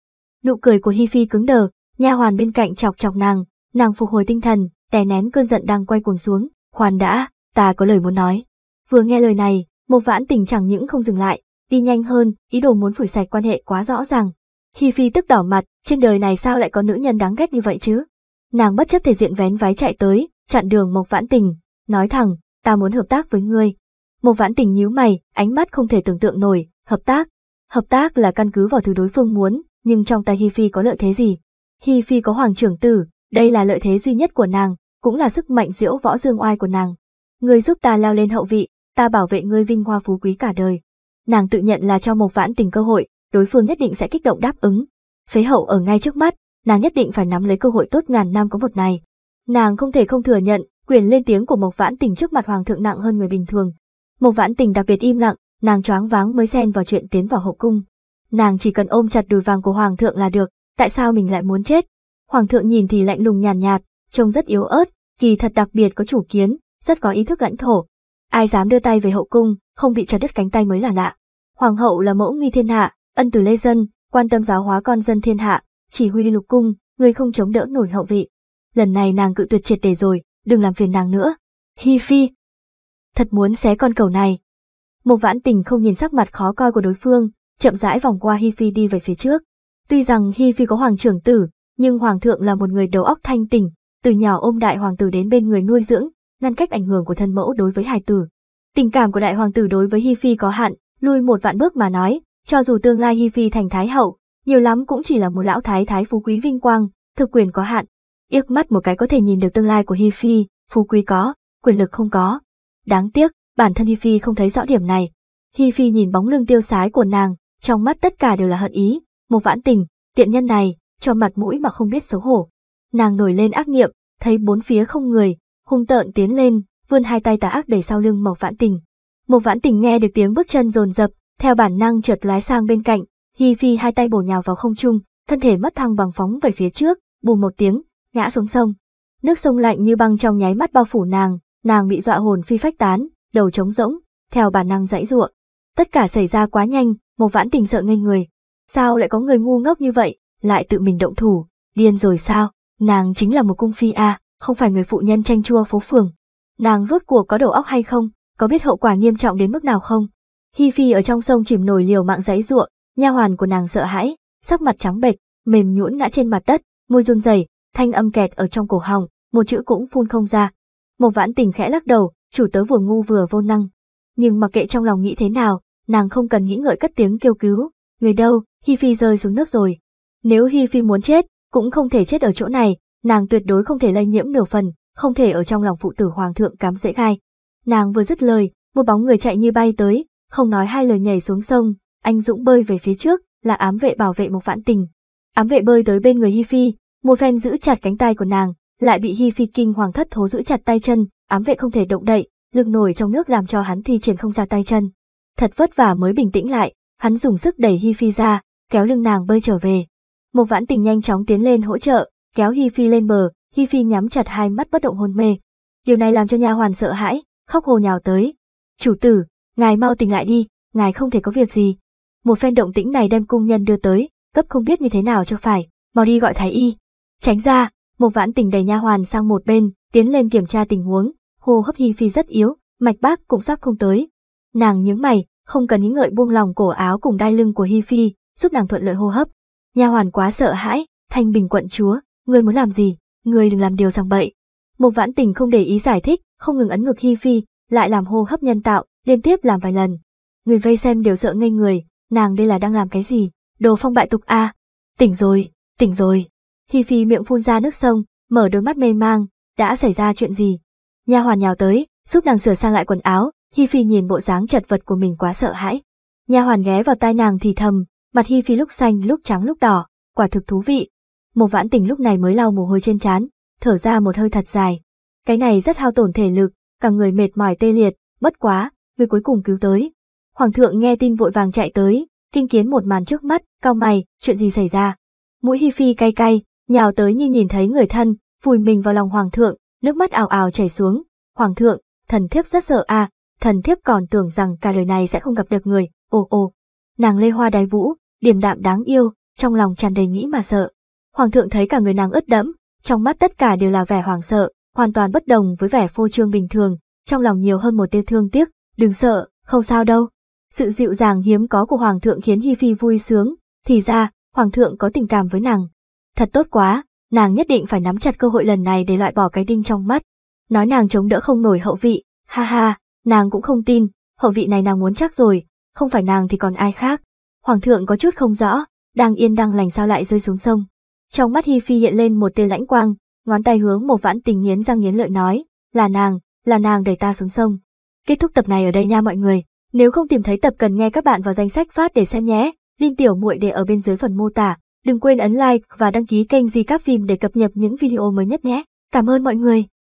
Nụ cười của Hi Phi cứng đờ, nha hoàn bên cạnh chọc chọc nàng, nàng phục hồi tinh thần, đè nén cơn giận đang quay cuồng xuống, khoan đã, ta có lời muốn nói. Vừa nghe lời này, một vãn tình chẳng những không dừng lại, đi nhanh hơn, ý đồ muốn phủi sạch quan hệ quá rõ ràng. Hi Phi tức đỏ mặt, trên đời này sao lại có nữ nhân đáng ghét như vậy chứ? Nàng bất chấp thể diện vén váy chạy tới, chặn đường Mộc Vãn Tình, nói thẳng, ta muốn hợp tác với ngươi. Mộc Vãn Tình nhíu mày, ánh mắt không thể tưởng tượng nổi, hợp tác. Hợp tác là căn cứ vào thứ đối phương muốn, nhưng trong tay Hi Phi có lợi thế gì? Hi Phi có hoàng trưởng tử, đây là lợi thế duy nhất của nàng, cũng là sức mạnh diễu võ dương oai của nàng. Ngươi giúp ta leo lên hậu vị, ta bảo vệ ngươi vinh hoa phú quý cả đời. Nàng tự nhận là cho Mộc Vãn Tình cơ hội, đối phương nhất định sẽ kích động đáp ứng, phế hậu ở ngay trước mắt, nàng nhất định phải nắm lấy cơ hội tốt ngàn năm có một này. Nàng không thể không thừa nhận, quyền lên tiếng của Mộc Vãn Tình trước mặt hoàng thượng nặng hơn người bình thường. Mộc Vãn Tình đặc biệt im lặng, nàng choáng váng mới xen vào chuyện tiến vào hậu cung. Nàng chỉ cần ôm chặt đùi vàng của hoàng thượng là được, tại sao mình lại muốn chết? Hoàng thượng nhìn thì lạnh lùng nhàn nhạt, trông rất yếu ớt, kỳ thật đặc biệt có chủ kiến, rất có ý thức lãnh thổ. Ai dám đưa tay về hậu cung, không bị chặt đứt cánh tay mới là lạ. Hoàng hậu là mẫu nghi thiên hạ, ân từ lê dân, quan tâm giáo hóa con dân thiên hạ, chỉ huy lục cung, người không chống đỡ nổi hậu vị. Lần này nàng cự tuyệt triệt để rồi, đừng làm phiền nàng nữa. Hi phi. Thật muốn xé con cầu này. Một vãn tình không nhìn sắc mặt khó coi của đối phương, chậm rãi vòng qua Hi phi đi về phía trước. Tuy rằng Hi phi có hoàng trưởng tử, nhưng hoàng thượng là một người đầu óc thanh tỉnh, từ nhỏ ôm đại hoàng tử đến bên người nuôi dưỡng, ngăn cách ảnh hưởng của thân mẫu đối với hài tử. Tình cảm của đại hoàng tử đối với Hi phi có hạn, lui một vạn bước mà nói, cho dù tương lai Hi Phi thành thái hậu, nhiều lắm cũng chỉ là một lão thái thái phú quý vinh quang, thực quyền có hạn. Yếc mắt một cái có thể nhìn được tương lai của Hi Phi, phú quý có, quyền lực không có. Đáng tiếc, bản thân Hi Phi không thấy rõ điểm này. Hi Phi nhìn bóng lưng tiêu sái của nàng, trong mắt tất cả đều là hận ý, một vãn tình, tiện nhân này, cho mặt mũi mà không biết xấu hổ. Nàng nổi lên ác niệm, thấy bốn phía không người, hung tợn tiến lên, vươn hai tay tà ác đẩy sau lưng Mộc Vãn Tình. Mộc Vãn Tình nghe được tiếng bước chân rồn rập, theo bản năng chợt lái sang bên cạnh, Hi Phi hai tay bổ nhào vào không trung, thân thể mất thăng bằng phóng về phía trước, bùm một tiếng, ngã xuống sông. Nước sông lạnh như băng trong nháy mắt bao phủ nàng, nàng bị dọa hồn phi phách tán, đầu trống rỗng, theo bản năng dãy ruộng, Tất cả xảy ra quá nhanh, một Vãn Tình sợ ngây người. Sao lại có người ngu ngốc như vậy, lại tự mình động thủ, điên rồi sao? Nàng chính là một cung phi a, không phải người phụ nhân tranh chua phố phường. Nàng rốt cuộc có đầu óc hay không, có biết hậu quả nghiêm trọng đến mức nào không? Hi Phi ở trong sông chìm nổi liều mạng giấy ruộng, nha hoàn của nàng sợ hãi, sắc mặt trắng bệch, mềm nhũn ngã trên mặt đất, môi run rẩy, thanh âm kẹt ở trong cổ họng, một chữ cũng phun không ra. Một vãn tình khẽ lắc đầu, chủ tớ vừa ngu vừa vô năng. Nhưng mặc kệ trong lòng nghĩ thế nào, nàng không cần nghĩ ngợi cất tiếng kêu cứu, người đâu, Hi Phi rơi xuống nước rồi. Nếu Hi Phi muốn chết, cũng không thể chết ở chỗ này, nàng tuyệt đối không thể lây nhiễm nửa phần, không thể ở trong lòng phụ tử hoàng thượng cắm dễ gai. Nàng vừa dứt lời, một bóng người chạy như bay tới, không nói hai lời nhảy xuống sông, anh Dũng bơi về phía trước, là ám vệ bảo vệ một Vãn Tình. Ám vệ bơi tới bên người Hi Phi, một phen giữ chặt cánh tay của nàng, lại bị Hi Phi kinh hoàng thất thố giữ chặt tay chân, ám vệ không thể động đậy, lực nổi trong nước làm cho hắn thi triển không ra tay chân. Thật vất vả mới bình tĩnh lại, hắn dùng sức đẩy Hi Phi ra, kéo lưng nàng bơi trở về. một Vãn Tình nhanh chóng tiến lên hỗ trợ, kéo Hi Phi lên bờ, Hi Phi nhắm chặt hai mắt bất động hôn mê. Điều này làm cho nha hoàn sợ hãi, khóc hồ nhào tới. "Chủ tử, ngài mau tỉnh lại đi, ngài không thể có việc gì. Một phen động tĩnh này đem cung nhân đưa tới, cấp không biết như thế nào cho phải, mau đi gọi thái y. Tránh ra, một vãn tình đầy nha hoàn sang một bên, tiến lên kiểm tra tình huống, hô hấp hy phi rất yếu, mạch bác cũng sắp không tới. Nàng nhướng mày, không cần những ngợi buông lòng cổ áo cùng đai lưng của hy phi, giúp nàng thuận lợi hô hấp. Nha hoàn quá sợ hãi, thanh bình quận chúa, người muốn làm gì, người đừng làm điều sằng bậy. Một vãn tình không để ý giải thích, không ngừng ấn ngực hy phi, lại làm hô hấp nhân tạo, liên tiếp làm vài lần. Người vây xem đều sợ ngây người, nàng đây là đang làm cái gì, đồ phong bại tục a Tỉnh rồi, tỉnh rồi. Hi Phi miệng phun ra nước sông, mở đôi mắt mê mang, đã xảy ra chuyện gì? Nha hoàn nhào tới, giúp nàng sửa sang lại quần áo, Hi Phi nhìn bộ dáng chật vật của mình quá sợ hãi. Nha hoàn ghé vào tai nàng thì thầm, mặt Hi Phi lúc xanh lúc trắng lúc đỏ, quả thực thú vị. Một vãn tỉnh lúc này mới lau mồ hôi trên trán, thở ra một hơi thật dài. Cái này rất hao tổn thể lực, cả người mệt mỏi tê liệt, bất quá, người cuối cùng cứu tới. Hoàng thượng nghe tin vội vàng chạy tới, kinh kiến một màn trước mắt, cao mày, chuyện gì xảy ra? Mũi Hi Phi cay cay, nhào tới như nhìn thấy người thân, vùi mình vào lòng hoàng thượng, nước mắt ào ào chảy xuống. Hoàng thượng, thần thiếp rất sợ à, thần thiếp còn tưởng rằng cả đời này sẽ không gặp được người, ồ ồ. Nàng lê hoa đái vũ, điềm đạm đáng yêu, trong lòng tràn đầy nghĩ mà sợ. Hoàng thượng thấy cả người nàng ướt đẫm, trong mắt tất cả đều là vẻ hoàng sợ, hoàn toàn bất đồng với vẻ phô trương bình thường, trong lòng nhiều hơn một tiêu thương tiếc, Đừng sợ, không sao đâu. Sự dịu dàng hiếm có của Hoàng thượng khiến Hi Phi vui sướng, thì ra, Hoàng thượng có tình cảm với nàng. Thật tốt quá, nàng nhất định phải nắm chặt cơ hội lần này để loại bỏ cái đinh trong mắt. Nói nàng chống đỡ không nổi hậu vị, ha ha, nàng cũng không tin, hậu vị này nàng muốn chắc rồi, không phải nàng thì còn ai khác. Hoàng thượng có chút không rõ, đang yên đang lành sao lại rơi xuống sông. Trong mắt Hi Phi hiện lên một tia lãnh quang, ngón tay hướng một vãn tình nghiến răng nghiến lợi nói, là nàng, là nàng đẩy ta xuống sông. Kết thúc tập này ở đây nha mọi người. Nếu không tìm thấy tập cần nghe các bạn vào danh sách phát để xem nhé. Link tiểu muội để ở bên dưới phần mô tả. Đừng quên ấn like và đăng ký kênh Di Các Phim để cập nhật những video mới nhất nhé. Cảm ơn mọi người.